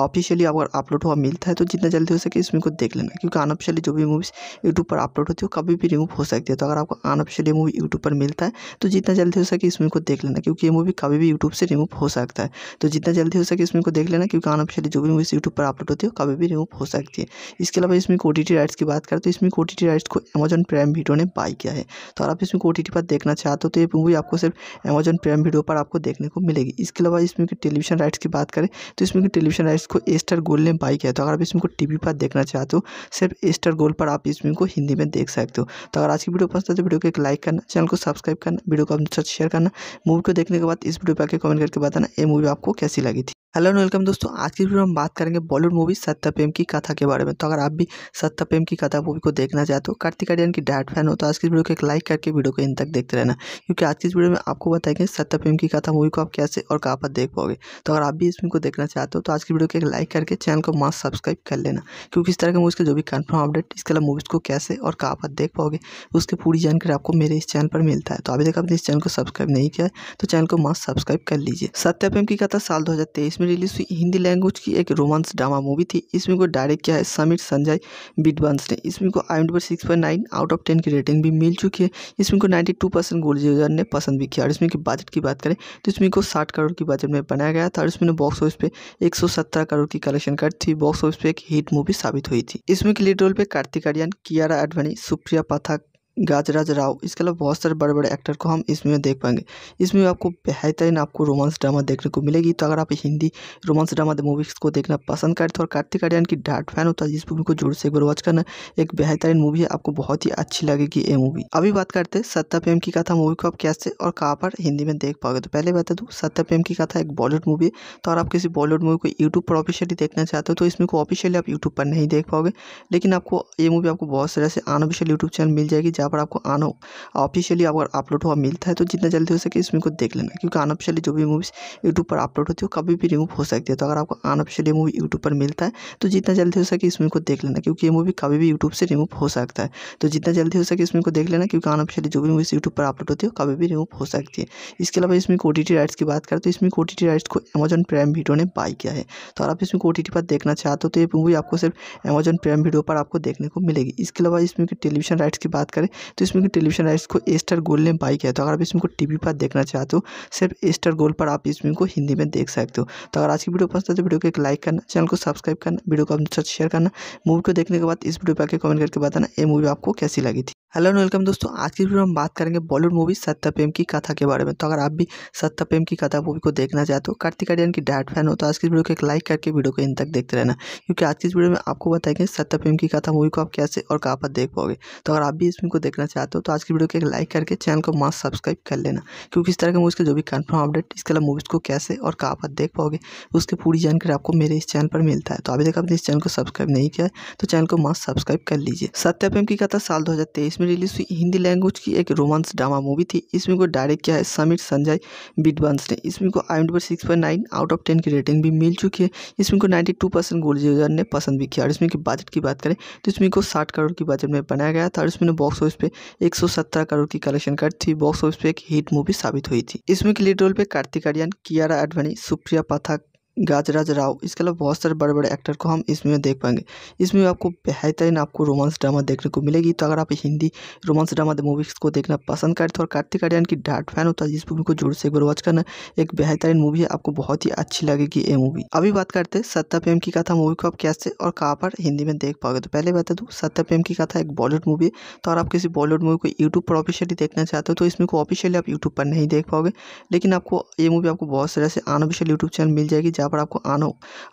ऑफिशियली अगर अपलोड हुआ मिलता है तो जितना जल्दी हो सके इसमें को देख लेना क्योंकि अनऑफिशियली जो भी मूवीज़ यूट्यूब पर अपलोड होती है वो कभी भी रिमूव हो सकती है तो अगर आपको अनऑफिशियली मूवी यूट्यूब पर मिलता है तो जितना जल्दी हो सके इसमें को देख लेना क्योंकि ये मूवी कभी भी यूट्यूब से रिमूव हो सकता है तो जितना जल्दी हो सके इसमें को देख लेना क्योंकि अनऑफिशियली जो भी मूवीज़ यूट्यूब पर अपलोड होती है वो कभी भी रिमूव हो सकती है इसके अलावा इसमें ओ राइट्स की बात करें तो इसमें ओ राइट्स को अमेजन प्राइम वीडियो ने बाई किया है तो अगर आप इसमें ओ पर देखना चाहते हो तो ये मूवी आपको सिर्फ अमेजन प्राइम वीडियो पर आपको देखने को मिलेगी इसके अलावा इसमें टेलीविजन राइट्स की बात करें तो इसमें की टेलीविजन राइट्स को एस्टर गोल ने बाई किया तो अगर आप इसमें को टीवी पर देखना चाहते हो सिर्फ स्टार गोल पर आप इसमें को हिंदी में देख सकते हो तो अगर आज की वीडियो पसंद है तो वीडियो को एक लाइक करना चैनल को सब्सक्राइब करना वीडियो को अपने साथ शेयर करना मूवी को देखने के बाद इस वीडियो पर आके कमेंट करके बताना ये मूवी आपको कैसी लगी थी हेलो एंड वेलकम दोस्तों आज की वीडियो में बात करेंगे बॉलीवुड मूवी प्रेम की कथा के बारे में तो अगर आप भी प्रेम की कथा मूवी को देखना चाहते हो कार्तिक आर्यन की डैड फैन हो तो आज की वीडियो को एक लाइक करके वीडियो को इन तक देखते रहना क्योंकि आज की वीडियो में आपको बताएंगे प्रेम की कथा मूवी को आप कैसे और कहाँ पर देख पाओगे तो अगर आप भी इसमें को देखना चाहते हो तो आज की वीडियो को एक लाइक करके चैनल को मस्त सब्सक्राइब कर लेना क्योंकि इस तरह के मूवीज़ के जो भी कन्फर्म अपडेट इसके अलावा मूवीज़ को कैसे और कहाँ पर देख पाओगे उसकी पूरी जानकारी आपको मेरे इस चैनल पर मिलता है तो अभी तक आपने इस चैनल को सब्सक्राइब नहीं किया तो चैनल को मस्त सब्सक्राइब कर लीजिए सत्यापेम की कथा साल दो में रिलीज हुई हिंदी लैंग्वेज की एक रोमांस ड्रामा मूवी थी इसमें को डायरेक्ट किया है समीर संजय बिटवंस ने इसमें को I number six out of ten की रेटिंग भी मिल चुकी है इसमें को नाइन्टी टू परसेंट गोल्ड ने पसंद भी किया और इसमें की बजट की बात करें तो इसमें को साठ करोड़ की बजट में बनाया गया था और इसमें बॉक्स ऑफिस पे 117 करोड़ की कलेक्शन कर थी बॉक्स ऑफिस पे एक हिट मूवी साबित हुई थी इसमें के लीड रोल पे कार्तिक आर्यन कियारा आडवाणी सुप्रिया पाठक गाजराज राव इसके अलावा बहुत सारे बड़े बड़े एक्टर को हम इसमें देख पाएंगे इसमें आपको बेहतरीन आपको रोमांस ड्रामा देखने को मिलेगी तो अगर आप हिंदी रोमांस ड्रामा मूवीज़ को देखना पसंद करते हो और कार्तिक आर्यन की डार्ट फैन होता है जिस मूवी को जोर से एक बार वॉच करना एक बेहतरीन मूवी है आपको बहुत ही अच्छी लगेगी ये मूवी अभी बात करते हैं सत्ता प्रेम की कथा मूवी को आप कैसे और कहाँ पर हिंदी में देख पाओगे तो पहले बता दूँ तो सत्ता प्रेम की कथा एक बॉलीवुड मूवी है तो अगर आप किसी बॉलीवुड मूवी को यूट्यूब पर ऑफिशियली देखना चाहते हो तो इसमें को ऑफिशियली आप यूट्यूब पर नहीं देख पाओगे लेकिन आपको ये मूवी आपको बहुत सारे ऐसे अनऑफिशियल यूट्यूब चैनल मिल जाएगी जहाँ जहाँ पर आपको अन ऑफिशियली अगर अपलोड हुआ मिलता है तो जितना जल्दी हो सके इसमें को देख लेना क्योंकि अनऑफिशियली जो भी मूवीज़ यूट्यूब पर अपलोड होती है वो कभी भी रिमूव हो सकती है तो अगर आपको अनऑफिशियली मूवी यूट्यूब पर मिलता है तो जितना जल्दी हो सके इसमें को देख लेना क्योंकि ये मूवी कभी भी यूट्यूब से रिमूव हो सकता है तो जितना जल्दी हो सके इसमें को देख लेना क्योंकि अनऑफिशियली जो भी मूवीज़ यूट्यूब पर अपलोड होती है कभी भी रिमूव हो सकती है इसके अलावा इसमें ओ राइट्स की बात करें तो इसमें ओ राइट्स को अमेजन प्राइम वीडियो ने बाई किया है तो अगर आप इसमें ओ पर देखना चाहते हो तो ये मूवी आपको सिर्फ अमेजन प्राइम वीडियो पर आपको देखने को मिलेगी इसके अलावा इसमें टेलीविजन राइट्स की बात करें तो इसमें की टेलीविजन राइट्स को एस्टर गोल ने बाई किया तो अगर आप इसमें को टीवी पर देखना चाहते हो सिर्फ स्टार गोल पर आप इसमें को हिंदी में देख सकते हो तो अगर आज की वीडियो पसंद है तो वीडियो को एक लाइक करना चैनल को सब्सक्राइब करना वीडियो को अपने साथ शेयर करना मूवी को देखने के बाद इस वीडियो पर आके कमेंट करके बताना ये मूवी आपको कैसी लगी थी हेलो एंड वेलकम दोस्तों आज की वीडियो में बात करेंगे बॉलीवुड मूवी प्रेम की कथा के बारे में तो अगर आप भी प्रेम की कथा मूवी को देखना चाहते हो कार्तिक आर्यन की डैड फैन हो तो आज की वीडियो को एक लाइक करके वीडियो को इन तक देखते रहना क्योंकि आज की वीडियो में आपको बताएंगे प्रेम की कथा मूवी को आप कैसे और कहाँ पर देख पाओगे तो अगर आप भी इसमें को देखना चाहते हो तो आज की वीडियो को एक लाइक करके चैनल को मस्त सब्सक्राइब कर लेना क्योंकि इस तरह के मूवीज़ के जो भी कन्फर्म अपडेट इसके अलावा मूवीज़ को कैसे और कहाँ पर देख पाओगे उसकी पूरी जानकारी आपको मेरे इस चैनल पर मिलता है तो अभी तक आपने इस चैनल को सब्सक्राइब नहीं किया तो चैनल को मस्त सब्सक्राइब कर लीजिए सत्यप्रेम की कथा साल दो में रिलीज हुई हिंदी लैंग्वेज की एक रोमांस ड्रामा मूवी थी इसमें को डायरेक्ट किया है समीर संजय बिडवंस ने इसमें को I number six out of ten की रेटिंग भी मिल चुकी है इसमें को नाइन्टी टू परसेंट गोल्ड ने पसंद भी किया और इसमें की बजट की बात करें तो इसमें को साठ करोड़ की बजट में बनाया गया था और इसमें बॉक्स ऑफिस पे 117 करोड़ की कलेक्शन कर थी बॉक्स ऑफिस पे एक हिट मूवी साबित हुई थी इसमें के लीड रोल पे कार्तिक आर्यन कियारा आडवाणी सुप्रिया पाठक गाजराज राव इसके अलावा बहुत सारे बड़े बड़े एक्टर को हम इसमें देख पाएंगे इसमें आपको बेहतरीन आपको रोमांस ड्रामा देखने को मिलेगी तो अगर आप हिंदी रोमांस ड्रामा मूवीज़ को देखना पसंद करते हो और कार्तिक आर्यन की डार्ट फैन होता है जिस मूवी को जोर से एक बार वॉच करना एक बेहतरीन मूवी है आपको बहुत ही अच्छी लगेगी ये मूवी अभी बात करते हैं सत्ता प्रेम की कथा मूवी को आप कैसे और कहाँ पर हिंदी में देख पाओगे तो पहले बता दूँ तो सत्ता प्रेम की कथा एक बॉलीवुड मूवी है तो अगर आप किसी बॉलीवुड मूवी को यूट्यूब पर ऑफिशियली देखना चाहते हो तो इसमें को ऑफिशियली आप यूट्यूब पर नहीं देख पाओगे लेकिन आपको ये मूवी आपको बहुत सारे ऐसे अनऑफिशियल यूट्यूब चैनल मिल जाएगी जहाँ जहाँ पर आपको आन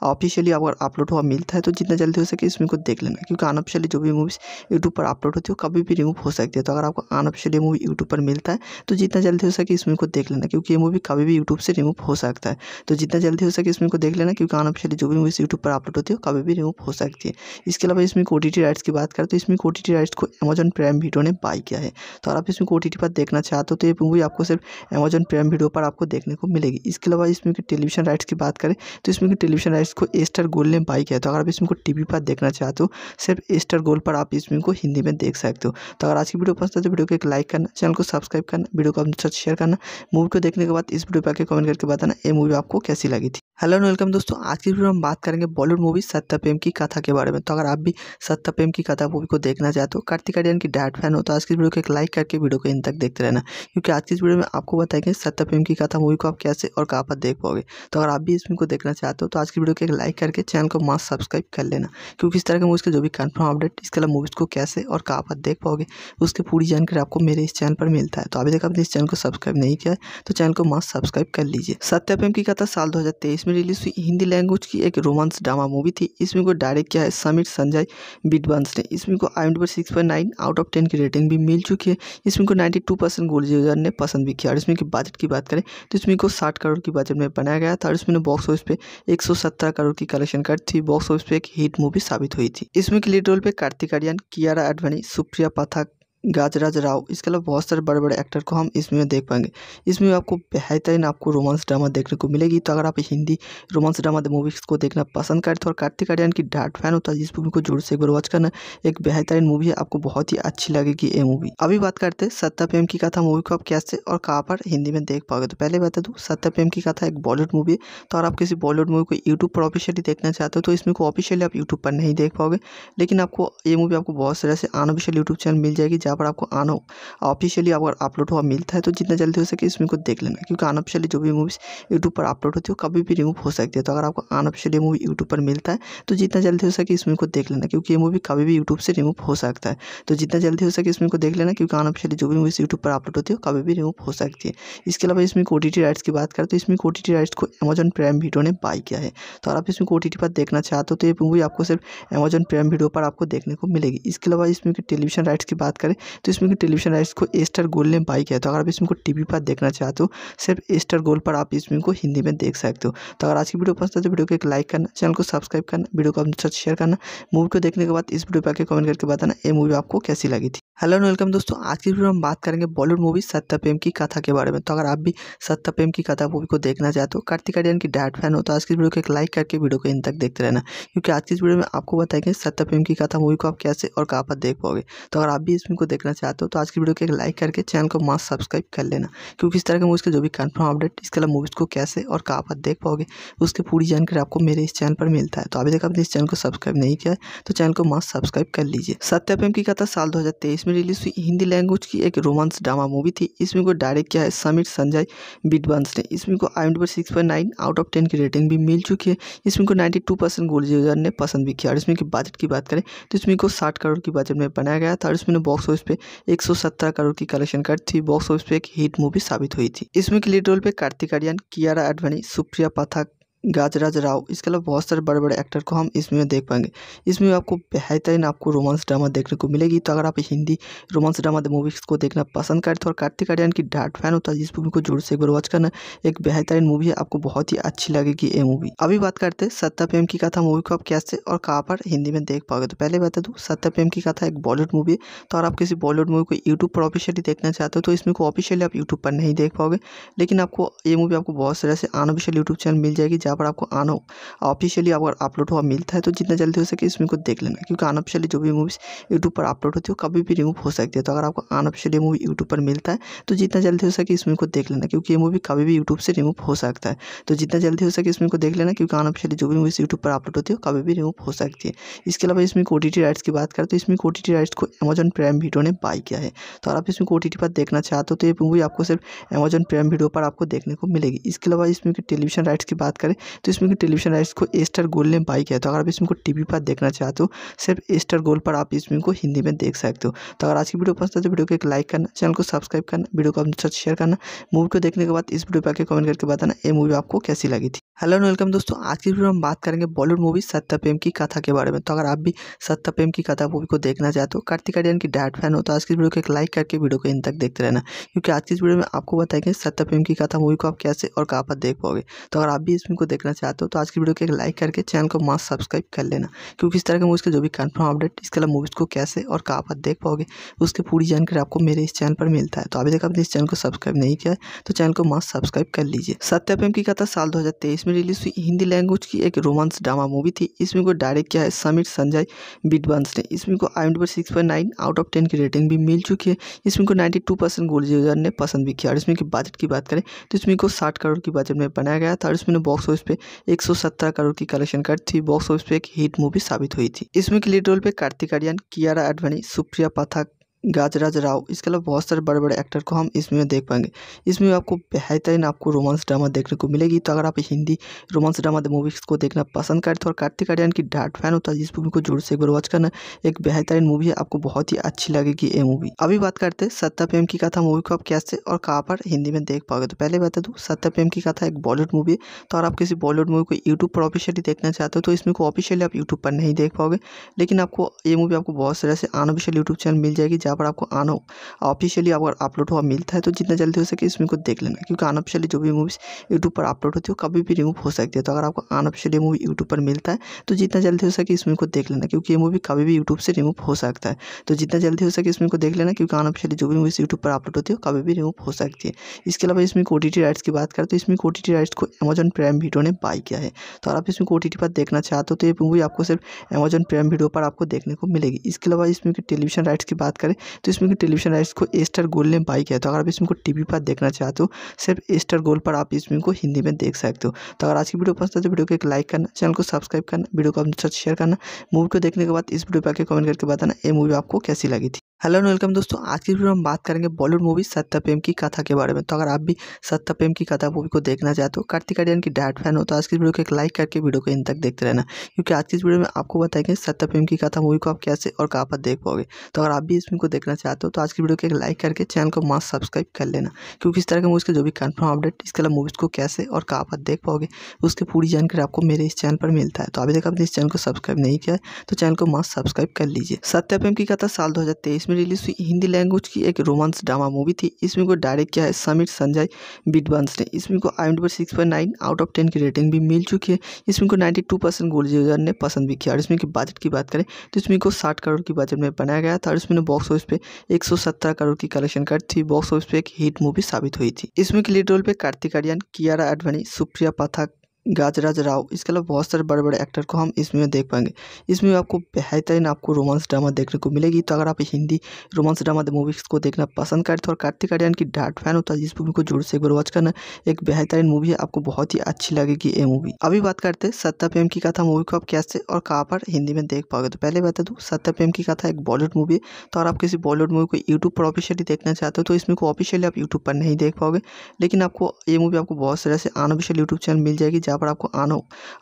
ऑफिशियली अगर अपलोड हुआ मिलता है तो जितना जल्दी हो सके इसमें को देख लेना क्योंकि अनऑफिशियली जो भी मूवीज़ यूट्यूब पर अपलोड होती है कभी भी रिमूव हो सकती है तो अगर आपको अनऑफिशियली मूवी यूट्यूब पर मिलता है तो जितना जल्दी हो सके इसमें को देख लेना क्योंकि ये मूवी कभी भी यूट्यूब से रिमूव हो सकता है तो जितना जल्दी हो सके इसमें को देख लेना क्योंकि अनऑफिशियली जो भी मूवीज़ यूट्यूब पर अपलोड होती है कभी भी रिमूव हो सकती है इसके अलावा इसमें ओ राइट्स की बात करें तो इसमें ओ राइट्स को अमेजन प्राइम वीडियो ने बाई किया है तो अगर आप इसमें ओ पर देखना चाहते हो तो ये मूवी आपको सिर्फ अमेजन प्राइम वीडियो पर आपको देखने को मिलेगी इसके अलावा इसमें टेलीविजन राइट्स की बात करें तो इसमें की टेलीविजन राइट्स को एस्टर गोल ने बाई किया तो अगर आप इसमें को टी पर देखना चाहते हो सिर्फ स्टार गोल पर आप इसमें को हिंदी में देख सकते हो तो अगर आज की वीडियो पसंद है तो वीडियो को एक लाइक करना चैनल को सब्सक्राइब करना वीडियो को अपने साथ शेयर करना मूवी को देखने के बाद इस वीडियो पर आके कमेंट करके बताना ये मूवी आपको कैसी लगी थी हेलो एंड वेलकम दोस्तों आज की वीडियो में हम बात करेंगे बॉलीवुड मूवी प्रेम की कथा के बारे में तो अगर आप भी प्रेम की कथा मूवी को देखना चाहते हो कार्तिक आर्यन की डैड फैन हो तो आज की वीडियो को एक लाइक करके वीडियो को इन तक देखते रहना क्योंकि आज की वीडियो में आपको बताएंगे प्रेम की कथा मूवी को आप कैसे और कहाँ पर देख पाओगे तो अगर आप भी इसमें को देखना चाहते हो तो आज की वीडियो को एक लाइक करके चैनल को मस्त सब्सक्राइब कर लेना क्योंकि इस तरह के मूवीज़ के जो भी कन्फर्म अपडेट इसके अलावा मूवीज़ को कैसे और कहाँ पर देख पाओगे उसकी पूरी जानकारी आपको मेरे इस चैनल पर मिलता है तो अभी तक आपने इस चैनल को सब्सक्राइब नहीं किया तो चैनल को मास्क सब्सक्राइब कर लीजिए सत्यप्रेम की कथा साल दो में रिलीज हुई हिंदी लैंग्वेज की एक रोमांस ड्रामा मूवी थी इसमें को डायरेक्ट किया है समीर संजय बिटवंस ने इसमें को I number six out of ten की रेटिंग भी मिल चुकी है इसमें को नाइन्टी टू परसेंट गोल्ड ने पसंद भी किया और इसमें की बजट की बात करें तो इसमें को साठ करोड़ की बजट में बनाया गया था और इसमें बॉक्स ऑफिस पे 117 करोड़ की कलेक्शन कर थी बॉक्स ऑफिस पे एक हिट मूवी साबित हुई थी इसमें के लीड रोल पे कार्तिक आर्यन कियारा आडवाणी सुप्रिया पाठक गाजराज राव इसके अलावा बहुत सारे बड़े बड़े एक्टर को हम इसमें देख पाएंगे इसमें आपको बेहतरीन आपको रोमांस ड्रामा देखने को मिलेगी तो अगर आप हिंदी रोमांस ड्रामा मूवीज़ को देखना पसंद करते हो और कार्तिक आर्यन की डार्ट फैन होता है जिस मूवी को जोर से एक बार वॉच करना एक बेहतरीन मूवी है आपको बहुत ही अच्छी लगेगी ये मूवी अभी बात करते हैं सत्ता प्रेम की कथा मूवी को आप कैसे और कहाँ पर हिंदी में देख पाओगे तो पहले बता दूँ तो सत्ता प्रेम की कथा एक बॉलीवुड मूवी है तो अगर आप किसी बॉलीवुड मूवी को यूट्यूब पर ऑफिशियली देखना चाहते हो तो इसमें को ऑफिशियली आप यूट्यूब पर नहीं देख पाओगे लेकिन आपको ये मूवी आपको बहुत सारे ऐसे अनऑफिशियल यूट्यूब चैनल मिल जाएगी जहाँ जहाँ पर आपको अन ऑफिशियली अगर अपलोड हुआ मिलता है तो जितना जल्दी हो सके इसमें को देख लेना क्योंकि अनऑफिशियली जो भी मूवीज़ यूट्यूब पर अपलोड होती है कभी भी रिमूव हो सकती है तो अगर आपको अनऑफिशियली मूवी यूट्यूब पर मिलता है तो जितना जल्दी हो सके इसमें को देख लेना क्योंकि ये मूवी कभी भी यूट्यूब से रिमूव हो सकता है तो जितना जल्दी हो सके इसमें को देख लेना क्योंकि अनऑफिशियली जो भी मूवीज़ यूट्यूब पर अपलोड होती है कभी भी रिमूव हो सकती है इसके अलावा इसमें ओ राइट्स की बात करें तो इसमें ओ राइट्स को अमेजन प्राइम वीडियो ने बाय किया है तो अगर आप इसमें ओ पर देखना चाहते हो तो ये मूवी आपको सिर्फ अमेजन प्राइम वीडियो पर आपको देखने को मिलेगी इसके अलावा इसमें टेलीविजन राइट्स की बात करें तो इसमें की टेलीविजन राइट्स को एस्टर गोल ने बाई किया तो अगर आप इसमें को टी पर देखना चाहते हो सिर्फ स्टार गोल पर आप इसमें को हिंदी में देख सकते हो तो अगर आज की वीडियो पसंद है तो वीडियो को एक लाइक करना चैनल को सब्सक्राइब करना वीडियो को अपने साथ शेयर करना मूवी को देखने के बाद इस वीडियो पर आके कमेंट करके बताना ये मूवी आपको कैसी लगी थी हेलो एंड वेलकम दोस्तों आज की वीडियो में बात करेंगे बॉलीवुड मूवी प्रेम की कथा के बारे में तो अगर आप भी प्रेम की कथा मूवी को देखना चाहते हो कार्तिक आर्यन की डैड फैन हो तो आज की वीडियो को एक लाइक करके वीडियो को इन तक देखते रहना क्योंकि आज की वीडियो में आपको बताएंगे प्रेम की कथा मूवी को आप कैसे और कहाँ पर देख पाओगे तो अगर आप भी इसमें को देखना चाहते हो तो आज की वीडियो को एक लाइक करके चैनल को मस्त सब्सक्राइब कर लेना क्योंकि इस तरह के मूवीज़ के जो भी कन्फर्म अपडेट इसके अलावा मूवीज़ को कैसे और कहाँ पर देख पाओगे उसकी पूरी जानकारी आपको मेरे इस चैनल पर मिलता है तो अभी तक आपने इस चैनल को सब्सक्राइब नहीं किया तो चैनल को मास्क सब्सक्राइब कर लीजिए सत्यापेम की कथा साल दो में रिलीज हुई हिंदी लैंग्वेज की एक रोमांस ड्रामा मूवी थी इसमें को डायरेक्ट किया है समीर संजय बिटवंस ने इसमें को I number six out of ten की रेटिंग भी मिल चुकी है इसमें को नाइन्टी टू परसेंट गोल्ड ने पसंद भी किया और इसमें की बजट की बात करें तो इसमें को साठ करोड़ की बजट में बनाया गया था और इसमें बॉक्स ऑफिस पे 117 करोड़ की कलेक्शन कर थी बॉक्स ऑफिस पे एक हिट मूवी साबित हुई थी इसमें के लीड रोल पे कार्तिक आर्यन कियारा आडवाणी सुप्रिया पाठक गाजराज राव इसके अलावा बहुत सारे बड़े बड़े एक्टर को हम इसमें देख पाएंगे इसमें आपको बेहतरीन आपको रोमांस ड्रामा देखने को मिलेगी तो अगर आप हिंदी रोमांस ड्रामा मूवीज़ को देखना पसंद करें तो और कार्तिक आर्यन की डाट फैन होता है जिस मूवी को जोर से एक बार वॉच करना एक बेहतरीन मूवी है आपको बहुत ही अच्छी लगेगी ये मूवी अभी बात करते हैं सत्ता प्रेम की कथा मूवी को आप कैसे और कहाँ पर हिंदी में देख पाओगे तो पहले बता दूँ तो सत्ता प्रेम की कथा एक बॉलीवुड मूवी है तो अगर आप किसी बॉलीवुड मूवी को यूट्यूब पर ऑफिशियली देखना चाहते हो तो इसमें को ऑफिशियली आप यूट्यूब पर नहीं देख पाओगे लेकिन आपको ये मूवी आपको बहुत सारे ऐसे अनऑफिशियल यूट्यूब चैनल मिल जाएगी जहाँ जहाँ पर आपको आना ऑफिशियली अगर अपलोड हुआ मिलता है तो जितना जल्दी हो सके इसमें को देख लेना क्योंकि अनऑफिशियली जो भी मूवीज़ यूट्यूब पर अपलोड होती है कभी भी रिमूव हो सकती है तो अगर आपको अनऑफिशियली मूवी यूट्यूब पर मिलता है तो जितना जल्दी हो सके इसमें को देख लेना क्योंकि ये मूवी कभी भी यूट्यूब से रिमूव हो सकता है तो जितना जल्दी हो सके इसमें को देख लेना क्योंकि अनऑफिशियली जो भी मूवीज़ यूट्यूब पर अपलोड होती है कभी भी रिमूव हो सकती है इसके अलावा इसमें ओ राइट्स की बात करें तो इसमें ओ राइट्स को अमेजन प्राइम वीडियो ने बाई किया है तो अगर आप इसमें ओ पर देखना चाहते हो तो ये मूवी आपको सिर्फ अमेजन प्राइम वीडियो पर आपको देखने को मिलेगी इसके अलावा इसमें टेलीविजन राइट्स की बात करें तो इसमें की टेलीविजन राइट्स को एस्टर गोल ने बाई किया तो अगर आप इसमें को टीवी पर देखना चाहते हो सिर्फ स्टार गोल पर आप इसमें को हिंदी में देख सकते हो तो अगर आज की वीडियो पसंद है तो वीडियो को एक लाइक करना चैनल को सब्सक्राइब करना वीडियो को अपने साथ शेयर करना मूवी को देखने के बाद इस वीडियो पर आके कमेंट करके बताना ये मूवी आपको कैसी लगी थी हेलो एंड वेलकम दोस्तों आज की वीडियो में बात करेंगे बॉलीवुड मूवी प्रेम की कथा के बारे में तो अगर आप भी प्रेम की कथा मूवी को देखना चाहते हो कार्तिक आर्यन की डैड फैन हो तो आज की वीडियो को एक लाइक करके वीडियो को इन तक देखते रहना क्योंकि आज की वीडियो में आपको बताएंगे सत्यप्रेम की कथा मूवी को आप कैसे और कहाँ पर देख पाओगे तो अगर आप भी इसमें को देखना चाहते हो तो आज की वीडियो को एक लाइक करके चैनल को मस्त सब्सक्राइब कर लेना क्योंकि इस तरह के मूवीज़ के जो भी कन्फर्म अपडेट इसके अलावा मूवीज़ को कैसे और कहाँ पर देख पाओगे उसकी पूरी जानकारी आपको मेरे इस चैनल पर मिलता है तो अभी तक आपने इस चैनल को सब्सक्राइब नहीं किया तो चैनल को मास्क सब्सक्राइब कर लीजिए सत्यापेम की कथा साल दो में रिलीज हुई हिंदी लैंग्वेज की एक रोमांस ड्रामा मूवी थी इसमें को डायरेक्ट किया है समीर संजय बिटवंस ने इसमें को I number six out of ten की रेटिंग भी मिल चुकी है इसमें को नाइन्टी टू परसेंट गोल्ड ने पसंद भी किया और इसमें की बजट की बात करें तो इसमें को साठ करोड़ की बजट में बनाया गया था और इसमें बॉक्स ऑफिस पे 117 करोड़ की कलेक्शन कर थी बॉक्स ऑफिस पे एक हिट मूवी साबित हुई थी इसमें के लीड रोल पे कार्तिक आर्यन कियारा आडवाणी सुप्रिया पाथक गाजराज राव इसके अलावा बहुत सारे बड़े बड़े एक्टर को हम इसमें देख पाएंगे इसमें आपको बेहतरीन आपको रोमांस ड्रामा देखने को मिलेगी तो अगर आप हिंदी रोमांस ड्रामा मूवीज़ को देखना पसंद करते हो और कार्तिक आर्यन की डाट फैन होता है जिस मूवी को जोर से एक बार वॉच करना एक बेहतरीन मूवी है आपको बहुत ही अच्छी लगेगी ये मूवी अभी बात करते हैं सत्ता प्रेम की कथा मूवी को आप कैसे और कहाँ पर हिंदी में देख पाओगे तो पहले बता दूँ तो सत्ता प्रेम की कथा एक बॉलीवुड मूवी है तो अगर आप किसी बॉलीवुड मूवी को यूट्यूब पर ऑफिशियली देखना चाहते हो तो इसमें को ऑफिशियली आप यूट्यूब पर नहीं देख पाओगे लेकिन आपको ये मूवी आपको बहुत सारे ऐसे अनऑफिशियल यूट्यूब चैनल मिल जाएगी जहाँ जहाँ पर आपको आन ऑफिशियली अगर अपलोड हुआ मिलता है तो जितना जल्दी हो सके इसमें को देख लेना क्योंकि अनऑफिशियली जो भी मूवीज़ यूट्यूब पर अपलोड होती है कभी भी रिमूव हो सकती है तो अगर आपको अनऑफिशियली मूवी यूट्यूब पर मिलता है तो जितना जल्दी हो सके इसमें को देख लेना क्योंकि ये मूवी कभी भी यूट्यूब से रिमूव हो सकता है तो जितना जल्दी हो सके इसमें को देख लेना क्योंकि अनऑफिशियली जो भी मूवीज़ यूट्यूब पर अपलोड होती है कभी भी रिमूव हो सकती है इसके अलावा इसमें ओ राइट्स की बात करें तो इसमें टी राइट्स को अमेजन प्राइम वीडियो ने बाई किया है तो अगर आप इसमें ओ पर देखना चाहते हो तो ये मूवी आपको सिर्फ अमेजन प्राइम वीडियो पर आपको देखने को मिलेगी इसके अलावा इसमें टेलीविजन राइट्स की बात करें तो इसमें की टेलीविजन राइट्स को स्टार गोल ने बाई किया तो अगर आप इसमें को टी पर देखना चाहते हो सिर्फ स्टार गोल पर आप इसमें को हिंदी में देख सकते हो तो अगर आज की वीडियो पसंद है तो वीडियो को एक लाइक करना चैनल को सब्सक्राइब करना वीडियो को अपने साथ शेयर करना मूवी को देखने के बाद इस वीडियो पर आके कमेंट करके बताना ये मूवी आपको कैसी लगी थी हेलो एंड वेलकम दोस्तों आज की वीडियो में हम बात करेंगे बॉलीवुड मूवी प्रेम की कथा के बारे में तो अगर आप भी प्रेम की कथा मूवी को देखना चाहते हो कार्तिक आर्यन की डैड फैन हो तो आज की वीडियो को एक लाइक करके वीडियो को इन तक देखते रहना क्योंकि आज की वीडियो में आपको बताएंगे प्रेम की कथा मूवी को आप कैसे और कहाँ पर देख पाओगे तो अगर आप भी इस मूवी को देखना चाहते हो तो आज की वीडियो को एक लाइक करके चैनल को मास्क सब्सक्राइब कर लेना क्योंकि इस तरह के मूवीज़ के जो भी कन्फर्म अपडेट इसके अलावा मूवीज़ को कैसे और कहाँ पर देख पाओगे उसकी पूरी जानकारी आपको मेरे इस चैनल पर मिलता है तो अभी तक आपने इस चैनल को सब्सक्राइब नहीं किया है तो चैनल को मास्क सब्सक्राइब कर लीजिए प्रेम की कथा साल दो इसमें रिलीज हुई हिंदी लैंग्वेज की एक रोमांस ड्रामा मूवी थी इसमें को डायरेक्ट किया है समीर संजय बिटवंस ने इसमें को I M six point nine out of ten की रेटिंग भी मिल चुकी है इसमें को नाइन्टी टू परसेंट गोलजीगर ने पसंद भी किया और इसमें की बजट की बात करें तो इसमें को साठ करोड़ की बजट में बनाया गया था और इसमें बॉक्स ऑफिस पे एक सौ सत्रह करोड़ की कलेक्शन कर थी बॉक्स ऑफिस पे एक हिट मूवी साबित हुई थी इसमें के लीड रोल पे कार्तिक आर्यन कियारा आडवाणी सुप्रिया पाठक गाजराज राव इसके अलावा बहुत सारे बड़े बड़े एक्टर को हम इसमें देख पाएंगे इसमें आपको बेहतरीन आपको रोमांस ड्रामा देखने को मिलेगी तो अगर आप हिंदी रोमांस ड्रामा मूवीज़ को देखना पसंद करते हो और कार्तिक आर्यन की डाट फैन होता तो है इस मूवी को जोर से एक बार वॉच करना एक बेहतरीन मूवी है आपको बहुत ही अच्छी लगेगी ये मूवी अभी बात करते हैं सत्ता प्रेम की कथा मूवी को आप कैसे और कहाँ पर हिंदी में देख पाओगे तो पहले बता दूँ सत्ता प्रेम की कथा एक बॉलीवुड मूवी है तो अगर आप किसी बॉलीवुड मूवी को यूट्यूब पर ऑफिशियली देखना चाहते हो तो इसमें को ऑफिशियली आप यूट्यूब पर नहीं देख पाओगे लेकिन आपको ये मूवी आपको बहुत सारे ऐसे अनऑफिशियल यूट्यूब चैनल मिल जाएगी जहाँ यहाँ पर आपको आन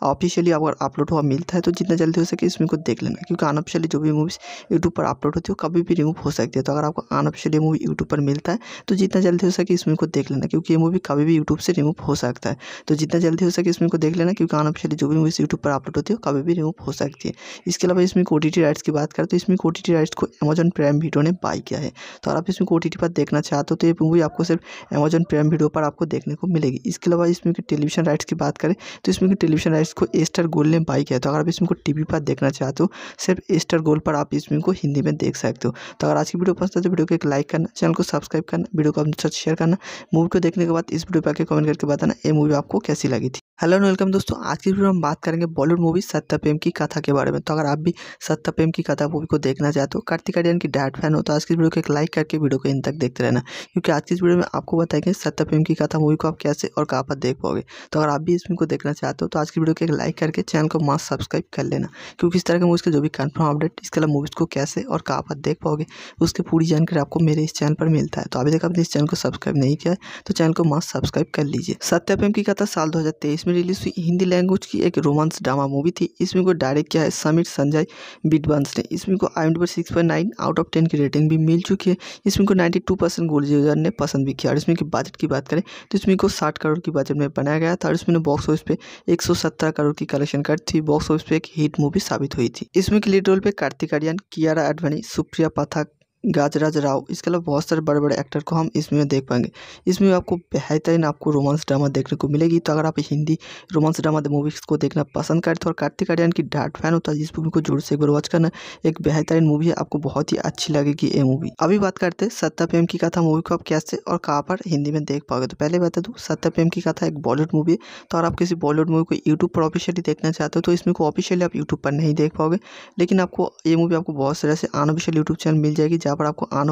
ऑफिशियली अगर अपलोड हुआ मिलता है तो जितना जल्दी हो सके इसमें को देख लेना क्योंकि अनऑफिशियली जो भी मूवीज़ यूट्यूब पर अपलोड होती है वो कभी भी रिमूव हो सकती है तो अगर आपको अनऑफिशियली मूवी यूट्यूब पर मिलता है तो जितना जल्दी हो सके इसमें को देख लेना क्योंकि ये मूवी कभी भी यूट्यूब से रिमूव हो सकता है तो जितना जल्दी हो सके इसमें को देख लेना क्योंकि अनऑफिशियली जो भी मूवीज़ यूट्यूब पर अपलोड होती है कभी भी रिमूव हो सकती है इसके अलावा इसमें ओ राइट्स की बात करें तो इसमें ओ राइट्स को अमेजन प्राइम वीडियो ने बाई किया है तो अगर आप इसमें ओ पर देखना चाहते हो तो ये मूवी आपको सिर्फ अमेजन प्राइम वीडियो पर आपको देखने को मिलेगी इसके अलावा इसमें टेलीविजन राइट्स की बात करें तो इसमें टेलीविजन राइट्स को स्टार गोल ने बाई किया तो अगर आप इसमें को टीवी पर देखना चाहते हो सिर्फ स्टार गोल पर आप इसमें को हिंदी में देख सकते हो तो अगर आज की वीडियो पसंद है तो वीडियो को एक लाइक करना चैनल को सब्सक्राइब करना वीडियो को अपने साथ शेयर करना मूवी को देखने के बाद इस वीडियो पर आकर कमेंट करके बताना ये मूवी आपको कैसी लगी थी हेलो एंड वेलकम दोस्तों आज की वीडियो में हम बात करेंगे बॉलीवुड मूवी प्रेम की कथा के बारे में तो अगर आप भी प्रेम की कथा मूवी को देखना चाहते हो कार्तिक आर्यन की डैड फैन हो तो आज की वीडियो को एक लाइक करके वीडियो को इन तक देखते रहना क्योंकि आज की वीडियो में आपको बताएंगे प्रेम की कथा मूवी को आप कैसे और कहाँ पर देख पाओगे तो अगर आप भी इस को देखना चाहते हो तो आज की वीडियो को एक लाइक करके चैनल को मस्त सब्सक्राइब कर लेना क्योंकि इस तरह के मूवीज़ के जो भी कन्फर्म अपडेट इसके अलावा मूवीज़ को कैसे और कहाँ पर देख पाओगे उसकी पूरी जानकारी आपको मेरे इस चैनल पर मिलता है तो अभी तक आपने इस चैनल को सब्सक्राइब नहीं किया है तो चैनल को मास्क सब्सक्राइब कर लीजिए सत्यप्रेम की कथा साल दो में रिलीज हुई हिंदी लैंग्वेज की एक रोमांस ड्रामा मूवी थी इसमें को डायरेक्ट किया है समीर संजय बिटवंस ने इसमें को I number six out of ten की रेटिंग भी मिल चुकी है इसमें को नाइन्टी टू परसेंट गोल्ड ने पसंद भी किया और इसमें की बजट की बात करें तो इसमें को साठ करोड़ की बजट में बनाया गया था और इसमें बॉक्स ऑफिस पे 117 करोड़ की कलेक्शन कर थी बॉक्स ऑफिस पे एक हिट मूवी साबित हुई थी इसमें के लीड रोल पे कार्तिक आर्यन कियारा आडवाणी सुप्रिया पाठक गाजराज राव इसके अलावा बहुत सारे बड़े बड़े एक्टर को हम इसमें देख पाएंगे इसमें आपको बेहतरीन आपको रोमांस ड्रामा देखने को मिलेगी तो अगर आप हिंदी रोमांस ड्रामा मूवीज़ को देखना पसंद करते हो और कार्तिक आर्यन की डाट फैन होता तो है इस मूवी को जोर से एक बार वॉच करना एक बेहतरीन मूवी है आपको बहुत ही अच्छी लगेगी ये मूवी अभी बात करते हैं सत्ता प्रेम की कथा मूवी को आप कैसे और कहाँ पर हिंदी में देख पाओगे तो पहले बता दूँ सत्ता प्रेम की कथा एक बॉलीवुड मूवी है तो अगर आप किसी बॉलीवुड मूवी को यूट्यूब पर ऑफिशियली देखना चाहते हो तो इसमें को ऑफिशियली आप यूट्यूब पर नहीं देख पाओगे लेकिन आपको ये मूवी आपको बहुत सारे ऐसे अनऑफिशियल यूट्यूब चैनल मिल जाएगी जहाँ यहाँ पर आपको आन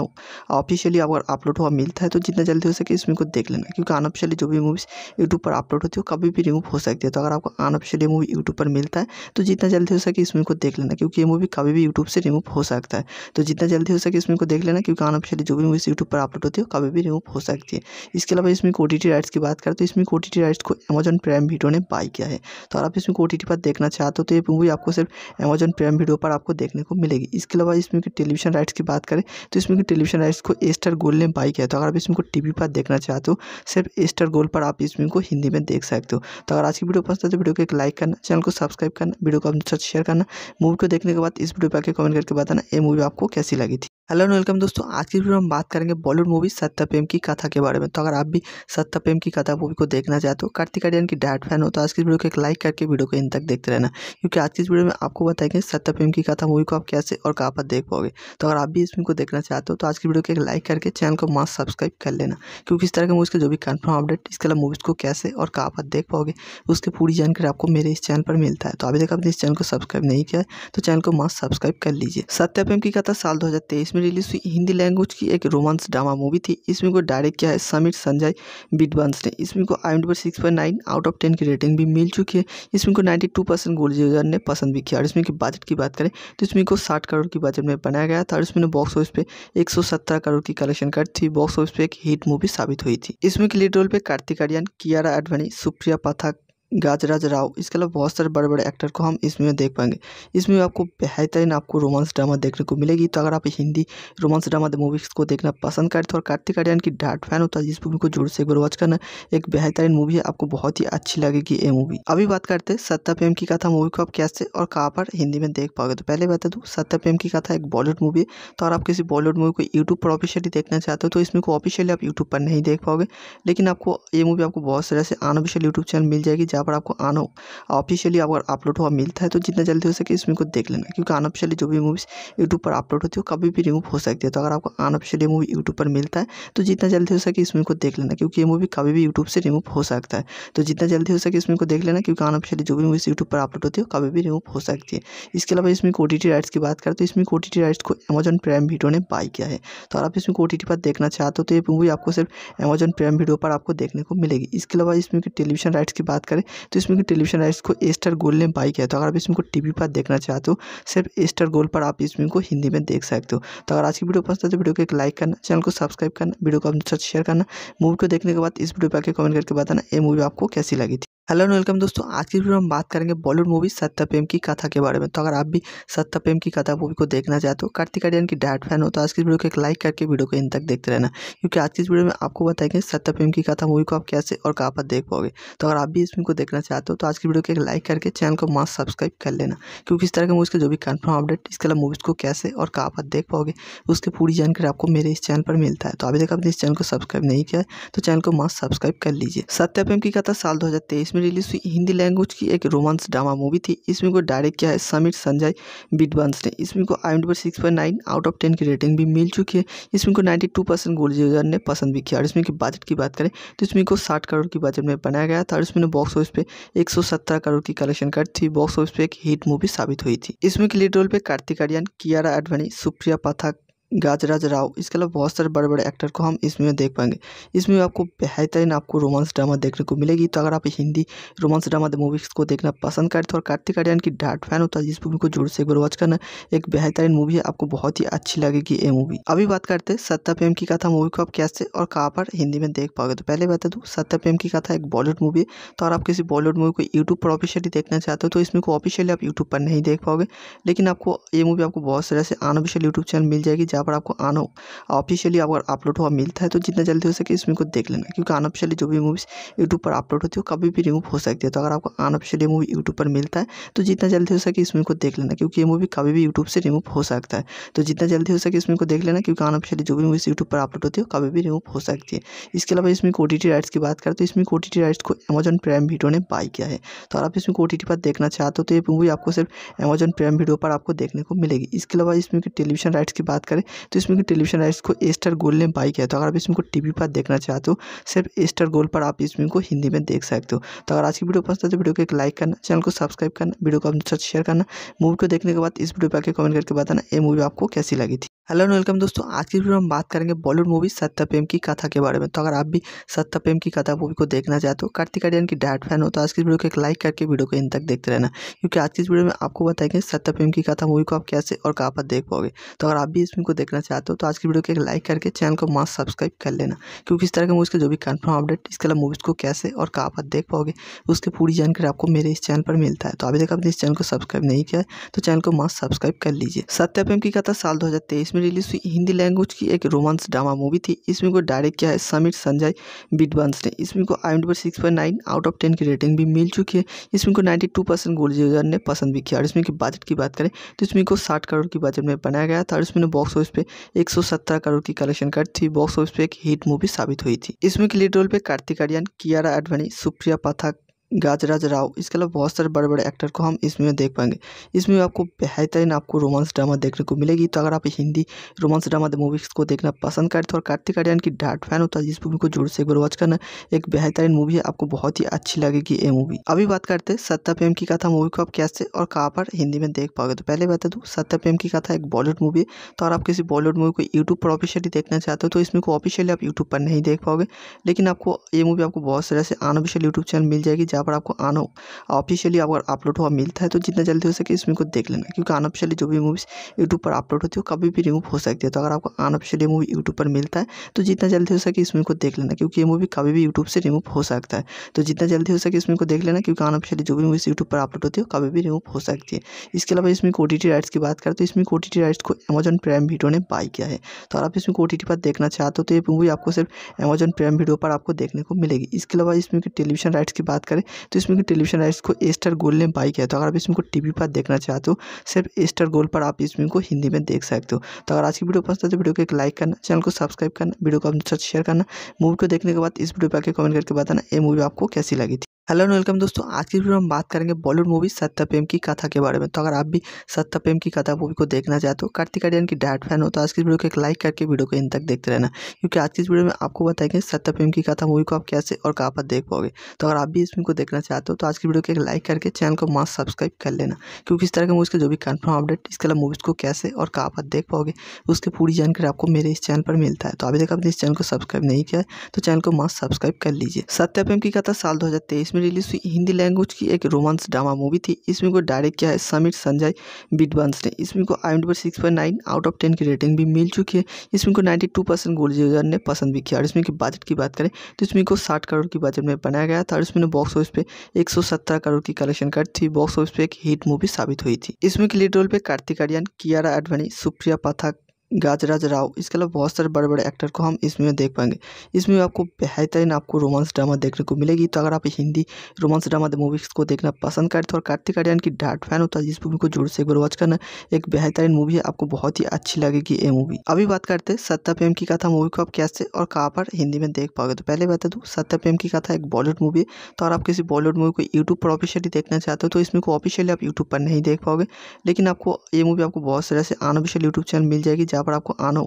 ऑफिशियली अगर अपलोड हुआ मिलता है तो जितना जल्दी हो सके इसमें को देख लेना क्योंकि अनऑफिशियली जो भी मूवीज़ यूट्यूब पर अपलोड होती है वो कभी भी रिमूव हो सकती है तो अगर आपको अनऑफिशियली मूवी यूट्यूब पर मिलता है तो जितना जल्दी हो सके इसमें को देख लेना क्योंकि ये मूवी कभी भी यूट्यूब से रिमूव हो सकता है तो जितना जल्दी हो सके इसमें को देख लेना क्योंकि अनऑफिशियली जो भी मूवीज़ यूट्यूब पर अपलोड होती है कभी भी रिमूव हो सकती है इसके अलावा इसमें ओ राइट्स की बात करें तो इसमें ओ राइट्स को अमेजन प्राइम वीडियो ने बाई किया है तो अगर आप इसमें ओ पर देखना चाहते हो तो ये मूवी आपको सिर्फ अमेजन प्राइम वीडियो पर आपको देखने को मिलेगी इसके अलावा इसमें टेलीविजन राइट्स की बात करें तो इसमें टेलीविजन राइट्स को स्टार गोल ने बाई किया तो अगर आप इसमें को टीवी पर देखना चाहते हो सिर्फ स्टार गोल पर आप इसमें को हिंदी में देख सकते हो तो अगर आज की वीडियो पसंद है तो वीडियो को एक लाइक करना चैनल को सब्सक्राइब करना वीडियो को अपने साथ शेयर करना मूवी को देखने के बाद इस वीडियो पर आके कमेंट करके बताना ये मूवी आपको कैसी लगी थी हेलो एंड वेलकम दोस्तों आज की वीडियो में हम बात करेंगे बॉलीवुड मूवी प्रेम की कथा के बारे में तो अगर आप भी प्रेम की कथा मूवी को देखना चाहते हो तो कार्तिक आर्यन की डैड फैन हो तो आज की वीडियो को एक लाइक करके वीडियो को इन तक देखते रहना क्योंकि आज की वीडियो में आपको बताएंगे प्रेम की कथा मूवी को आप कैसे और कहाँ पर देख पाओगे तो अगर आप भी इस मूवी को देखना चाहते हो तो आज की वीडियो को एक लाइक करके चैनल को मास्क सब्सक्राइब कर लेना क्योंकि इस तरह के मूवीज़ के जो भी कन्फर्म अपडेट इसके अलावा मूवीज़ को कैसे और कहाँ पर देख पाओगे उसकी पूरी जानकारी आपको मेरे इस चैनल पर मिलता है तो अभी तक आपने इस चैनल को सब्सक्राइब नहीं किया तो चैनल को मास्क सब्सक्राइब कर लीजिए प्रेम की कथा साल दो में में रिलीज हुई हिंदी लैंग्वेज की एक रोमांस ड्रामा मूवी थी इसमें को डायरेक्ट किया है समीर संजय बिटवंस ने इसमें को आई पर six point nine out of ten की रेटिंग भी मिल चुकी है इसमें को नाइन्टी टू परसेंट गोलजीगर ने पसंद भी किया और इसमें की बजट की बात करें तो इसमें को साठ करोड़ की बजट में बनाया गया था और इसमें बॉक्स ऑफिस पे एक करोड़ की कलेक्शन कर थी बॉक्स ऑफिस पे एक हिट मूवी साबित हुई थी इसमें की लीड रोल पे कार्तिक आर्यन कियारा आडवाणी सुप्रिया पाठक गाजराज राव इसके अलावा बहुत सारे बड़े बड़े एक्टर को हम इसमें देख पाएंगे इसमें आपको बेहतरीन आपको रोमांस ड्रामा देखने को मिलेगी तो अगर आप हिंदी रोमांस ड्रामा मूवीज़ को देखना पसंद करते हो और कार्तिक आर्यन की डाट फैन होता तो है इस मूवी को जोर से एक बार वॉच करना एक बेहतरीन मूवी है आपको बहुत ही अच्छी लगेगी ये मूवी अभी बात करते हैं सत्ता प्रेम की कथा मूवी को आप कैसे और कहाँ पर हिंदी में देख पाओगे तो पहले बता दूँ सत्ता प्रेम की कथा एक बॉलीवुड मूवी है तो अगर आप किसी बॉलीवुड मूवी को यूट्यूब पर ऑफिशियली देखना चाहते हो तो इसमें को ऑफिशियली आप यूट्यूब पर नहीं देख पाओगे लेकिन आपको ये मूवी आपको बहुत सारे ऐसे अनऑफिशियल यूट्यूब चैनल मिल जाएगी जहाँ यहाँ पर आपको आन ऑफिशियली अगर अपलोड हुआ मिलता है तो जितना जल्दी हो सके इसमें को देख लेना क्योंकि अनऑफिशियली जो भी मूवीज़ यूट्यूब पर अपलोड होती है वो कभी भी रिमूव हो सकती है तो अगर आपको अनऑफिशियली मूवी यूट्यूब पर मिलता है तो जितना जल्दी हो सके इसमें को देख लेना क्योंकि ये मूवी कभी भी यूट्यूब से रिमूव हो सकता है तो जितना जल्दी हो सके इसमें को देख लेना क्योंकि अनऑफिशियली जो भी मूवीज़ यूट्यूब पर अपलोड होती है कभी भी रिमूव हो सकती है इसके अलावा इसमें ओ राइट्स की बात करें तो इसमें ओ राइट्स को अमेजॉन प्राइम वीडियो ने बाई किया है तो अगर आप इसमें ओ पर देखना चाहते हो तो ये मूवी आपको सिर्फ अमेजन प्राइम वीडियो पर आपको देखने को मिलेगी इसके अलावा इसमें टेलीविजन राइट्स की बात करें तो इसमें की टेलीविजन राइट्स को स्टार गोल ने बाई किया तो अगर आप इसमें को टी पर देखना चाहते हो सिर्फ स्टार गोल पर आप इसमें को हिंदी में देख सकते हो तो अगर आज की वीडियो पसंद है तो वीडियो को एक लाइक करना चैनल को सब्सक्राइब करना वीडियो को अपने साथ शेयर करना मूवी को देखने के बाद इस वीडियो पर आके कमेंट करके बताना ये मूवी आपको कैसी लगी थी हेलो एंड वेलकम दोस्तों आज की वीडियो में हम बात करेंगे बॉलीवुड मूवी प्रेम की कथा के बारे में तो अगर आप भी प्रेम की कथा मूवी को देखना चाहते हो तो कार्तिक आर्यन की डैड फैन हो तो आज की वीडियो को एक लाइक करके वीडियो को इन तक देखते रहना क्योंकि आज की वीडियो में आपको बताएंगे प्रेम की कथा मूवी को आप कैसे और कहाँ पर देख पाओगे तो अगर आप भी इस मूवी को देखना चाहते हो तो आज की वीडियो को एक लाइक करके चैनल को मास्क सब्सक्राइब कर लेना क्योंकि इस तरह के मूवीज़ के जो भी कन्फर्म अपडेट इसके अलावा मूवीज़ को कैसे और कहाँ पर देख पाओगे उसकी पूरी जानकारी आपको मेरे इस चैनल पर मिलता है तो अभी तक आपने इस चैनल को सब्सक्राइब नहीं किया तो चैनल को मास्क सब्सक्राइब कर लीजिए प्रेम की कथा साल दो में में रिलीज हुई हिंदी लैंग्वेज की एक रोमांस ड्रामा मूवी थी इसमें को डायरेक्ट किया है समीर संजय बिटवंस ने इसमें को आई पर six point nine out of ten की रेटिंग भी मिल चुकी है इसमें को नाइन्टी टू परसेंट ने पसंद भी किया और इसमें की बजट की बात करें तो इसमें को साठ करोड़ की बजट में बनाया गया था और इसमें बॉक्स ऑफिस पे एक सौ सत्रह करोड़ की कलेक्शन कर थी बॉक्स ऑफिस पे एक हिट मूवी साबित हुई थी इसमें की लीड रोल पे कार्तिक आर्यन कियारा आडवाणी सुप्रिया पाठक गाजराज राव इसके अलावा बहुत सारे बड़े बड़े एक्टर को हम इसमें देख पाएंगे इसमें आपको बेहतरीन आपको रोमांस ड्रामा देखने को मिलेगी तो अगर आप हिंदी रोमांस ड्रामा मूवीज़ को देखना पसंद करते हो और कार्तिक आर्यन की डाट फैन होता तो है इस मूवी को जोर से एक बार वॉच करना एक बेहतरीन मूवी है आपको बहुत ही अच्छी लगेगी ये मूवी अभी बात करते हैं सत्ता प्रेम की कथा मूवी को आप कैसे और कहाँ पर हिंदी में देख पाओगे तो पहले बता दूँ सत्ता प्रेम की कथा एक बॉलीवुड मूवी है तो अगर आप किसी बॉलीवुड मूवी को यूट्यूब पर ऑफिशियली देखना चाहते हो तो इसमें को ऑफिशियली आप यूट्यूब पर नहीं देख पाओगे लेकिन आपको ये मूवी आपको बहुत सारे ऐसे अनऑफिशियल यूट्यूब चैनल मिल जाएगी जहाँ यहाँ पर आपको अन ऑफिशियली अगर अपलोड हुआ मिलता है तो जितना जल्दी हो सके इसमें को देख लेना क्योंकि अनऑफिशियली जो भी मूवीज़ यूट्यूब पर अपलोड होती है वो कभी भी रिमूव हो सकती है तो अगर आपको अनऑफिशियली मूवी यूट्यूब पर मिलता है तो जितना जल्दी हो सके इसमें को देख लेना क्योंकि ये मूवी कभी भी यूट्यूब से रिमूव हो सकता है तो जितना जल्दी हो सके इसमें को देख लेना क्योंकि अनऑफिशियली जो भी मूवीज़ यूट्यूब पर अपलोड होती है कभी भी रिमूव हो सकती है इसके अलावा इसमें को राइट्स की बात करें तो इसमें को राइट्स को अमेजॉन प्राइम वीडियो ने बाय किया है तो अगर आप इसमें ओ पर देखना चाहते हो तो ये मूवी आपको सिर्फ अमेजन प्राइम वीडियो पर आपको देखने को मिलेगी इसके अलावा इसमें टेलीविजन राइट्स की बात करें तो इसमें कि टेलीविजन राइट्स को स्टार गोल ने बाई किया तो अगर आप इसमें को टीवी पर देखना चाहते हो सिर्फ स्टार गोल पर आप इसमें को हिंदी में देख सकते हो तो अगर आज की वीडियो पसंद है तो वीडियो को एक लाइक करना चैनल को सब्सक्राइब करना वीडियो को अपने साथ शेयर करना मूवी को देखने के बाद इस वीडियो पर आके कमेंट करके बताना ये मूवी आपको कैसी लगी थी हेलो एंड वेलकम दोस्तों आज की वीडियो में हम बात करेंगे बॉलीवुड मूवी प्रेम की कथा के बारे में तो अगर आप भी प्रेम की कथा मूवी को देखना चाहते हो तो कार्तिक आर्यन की डायट फैन हो तो आज की वीडियो को एक लाइक करके वीडियो को इन तक देखते रहना क्योंकि आज की वीडियो में आपको बताएंगे प्रेम की कथा मूवी को आप कैसे और कहाँ पर देख पाओगे तो अगर आप भी इस मूवी को देखना चाहते हो तो आज की वीडियो को एक लाइक करके चैनल को मास्क सब्सक्राइब कर लेना क्योंकि इस तरह के मूवीज़ के जो भी कन्फर्म अपडेट इसके अलावा मूवीज़ को कैसे और कहाँ पर देख पाओगे उसकी पूरी जानकारी आपको मेरे इस चैनल पर मिलता है तो अभी तक आपने इस चैनल को सब्सक्राइब नहीं किया तो चैनल को मास्क सब्सक्राइब कर लीजिए प्रेम की कथा साल दो में में रिलीज हुई हिंदी लैंग्वेज की एक रोमांस ड्रामा मूवी थी इसमें को डायरेक्ट किया है समीर संजय बिडवंस ने इसमें को आई पर six point nine out of ten की रेटिंग भी मिल चुकी है इसमें को नाइन्टी टू परसेंट ने पसंद भी किया और इसमें की बजट की बात करें तो इसमें को साठ करोड़ की बजट में बनाया गया था और इसमें बॉक्स ऑफिस पे एक सौ सत्रह करोड़ की कलेक्शन कर थी बॉक्स ऑफिस पे एक हिट मूवी साबित हुई थी इसमें की लीड रोल पे कार्तिक आर्यन कियारा आडवाणी सुप्रिया पाठक गाजराज राव इसके अलावा बहुत सारे बड़े बड़े एक्टर को हम इसमें देख पाएंगे इसमें आपको बेहतरीन आपको रोमांस ड्रामा देखने को मिलेगी तो अगर आप हिंदी रोमांस ड्रामा मूवीज़ को देखना पसंद करते हो और कार्तिक आर्यन की डार्ट फैन होता तो है इस मूवी को जोर से एक बार वॉच करना एक बेहतरीन मूवी है आपको बहुत ही अच्छी लगेगी ये मूवी अभी बात करते हैं सत्ता प्रेम की कथा मूवी को आप कैसे और कहाँ पर हिंदी में देख पाओगे तो पहले बता दूँ सत्या प्रेम की कथा एक बॉलीवुड मूवी है तो अगर आप किसी बॉलीवुड मूवी को यूट्यूब पर ऑफिशियली देखना चाहते हो तो इसमें को ऑफिशियली आप यूट्यूब पर नहीं देख पाओगे लेकिन आपको ये मूवी आपको बहुत सारे ऐसे अनऑफिशियल यूट्यूब चैनल मिल जाएगी जहाँ यहाँ पर आपको अन ऑफिशियली अगर अपलोड हुआ मिलता है तो जितना जल्दी हो सके इसमें को देख लेना क्योंकि अनऑफिशियली जो भी मूवीज़ यूट्यूब पर अपलोड होती है वो कभी भी रिमूव हो सकती है तो अगर आपको अनऑफिशियली मूवी यूट्यूब पर मिलता है तो जितना जल्दी हो सके इसमें को देख लेना क्योंकि ये मूवी कभी भी यूट्यूब से रिमूव हो सकता है तो जितना जल्दी हो सके इसमें को देख लेना क्योंकि अनऑफिशियली जो भी मूवीज़ यूट्यूब पर अपलोड होती है कभी भी रिमूव हो सकती है इसके अलावा इसमें ओ राइट्स की बात करें तो इसमें ओ राइट्स को अमेजॉन प्राइम वीडियो ने बाय किया है तो अगर आप इसमें ओ पर देखना चाहते हो तो ये मूवी आपको सिर्फ अमेजन प्राइम वीडियो पर आपको देखने को मिलेगी इसके अलावा इसमें टेलीविजन राइट्स की बात करें तो इसमें कि टेलीविजन राइट्स को स्टार गोल ने बाई किया तो अगर आप इसमें को टीवी पर देखना चाहते हो सिर्फ स्टार गोल पर आप इस को हिंदी में देख सकते हो तो अगर आज की वीडियो पसंद है तो वीडियो को एक लाइक करना चैनल को सब्सक्राइब करना वीडियो को अपने साथ शेयर करना मूवी को देखने के बाद इस वीडियो पर आके कमेंट करके बताना ये मूवी आपको कैसी लगी थी हेलो एंड वेलकम दोस्तों आज की वीडियो में हम बात करेंगे बॉलीवुड मूवी प्रेम की कथा के बारे में तो अगर आप भी प्रेम की कथा मूवी को देखना चाहते हो कार्तिक आर्यन की डायट फैन हो तो आज की वीडियो को एक लाइक करके वीडियो को इन तक देखते रहना क्योंकि आज की वीडियो में आपको बताएंगे प्रेम की कथा मूवी को आप कैसे और कहाँ पर देख पाओगे तो अगर आप भी मूवी को देखना चाहते हो तो आज की वीडियो को एक लाइक करके चैनल को मास्क सब्सक्राइब कर लेना क्योंकि इस तरह के मूवीज़ के जो भी कन्फर्म अपडेट इसके अलावा मूवीज़ को कैसे और कहाँ पर देख पाओगे उसकी पूरी जानकारी आपको मेरे इस चैनल पर मिलता है तो अभी तक आपने इस चैनल को सब्सक्राइब नहीं किया तो चैनल को मास्क सब्सक्राइब कर लीजिए प्रेम की कथा साल दो में में रिलीज हुई हिंदी लैंग्वेज की एक रोमांस ड्रामा मूवी थी इसमें को डायरेक्ट किया है समीर संजय बिडवंस ने इसमें को आई पर six point nine out of ten की रेटिंग भी मिल चुकी है इसमें को नाइन्टी टू परसेंट गोलजीगर ने पसंद भी किया और इसमें की बजट की बात करें तो इसमें को साठ करोड़ की बजट में बनाया गया था और इसमें बॉक्स ऑफिस पे एक करोड़ की कलेक्शन कर थी बॉक्स ऑफिस पे एक हिट मूवी साबित हुई थी इसमें की लीड रोल पे कार्तिक आर्यन कियारा आडवाणी सुप्रिया पाठक गाजराज राव इसके अलावा बहुत सारे बड़े बड़े एक्टर को हम इसमें देख पाएंगे इसमें आपको बेहतरीन आपको रोमांस ड्रामा देखने को मिलेगी तो अगर आप हिंदी रोमांस ड्रामा मूवीज़ को देखना पसंद करते हो और कार्तिक आर्यन की डार्ट फैन होता तो है इस मूवी को जोर से एक बार वॉच करना एक बेहतरीन मूवी है आपको बहुत ही अच्छी लगेगी ये मूवी अभी बात करते हैं सत्ता प्रेम की कथा मूवी को आप कैसे और कहाँ पर हिंदी में देख पाओगे तो पहले बता दूँ सत्या प्रेम की कथा एक बॉलीवुड मूवी है तो अगर आप किसी बॉलीवुड मूवी को यूट्यूब पर ऑफिशियली देखना चाहते हो तो इसमें को ऑफिशियली आप यूट्यूब पर नहीं देख पाओगे लेकिन आपको ये मूवी आपको बहुत सारे ऐसे अनऑफिशियल यूट्यूब चैनल मिल जाएगी जहाँ यहाँ पर आपको अन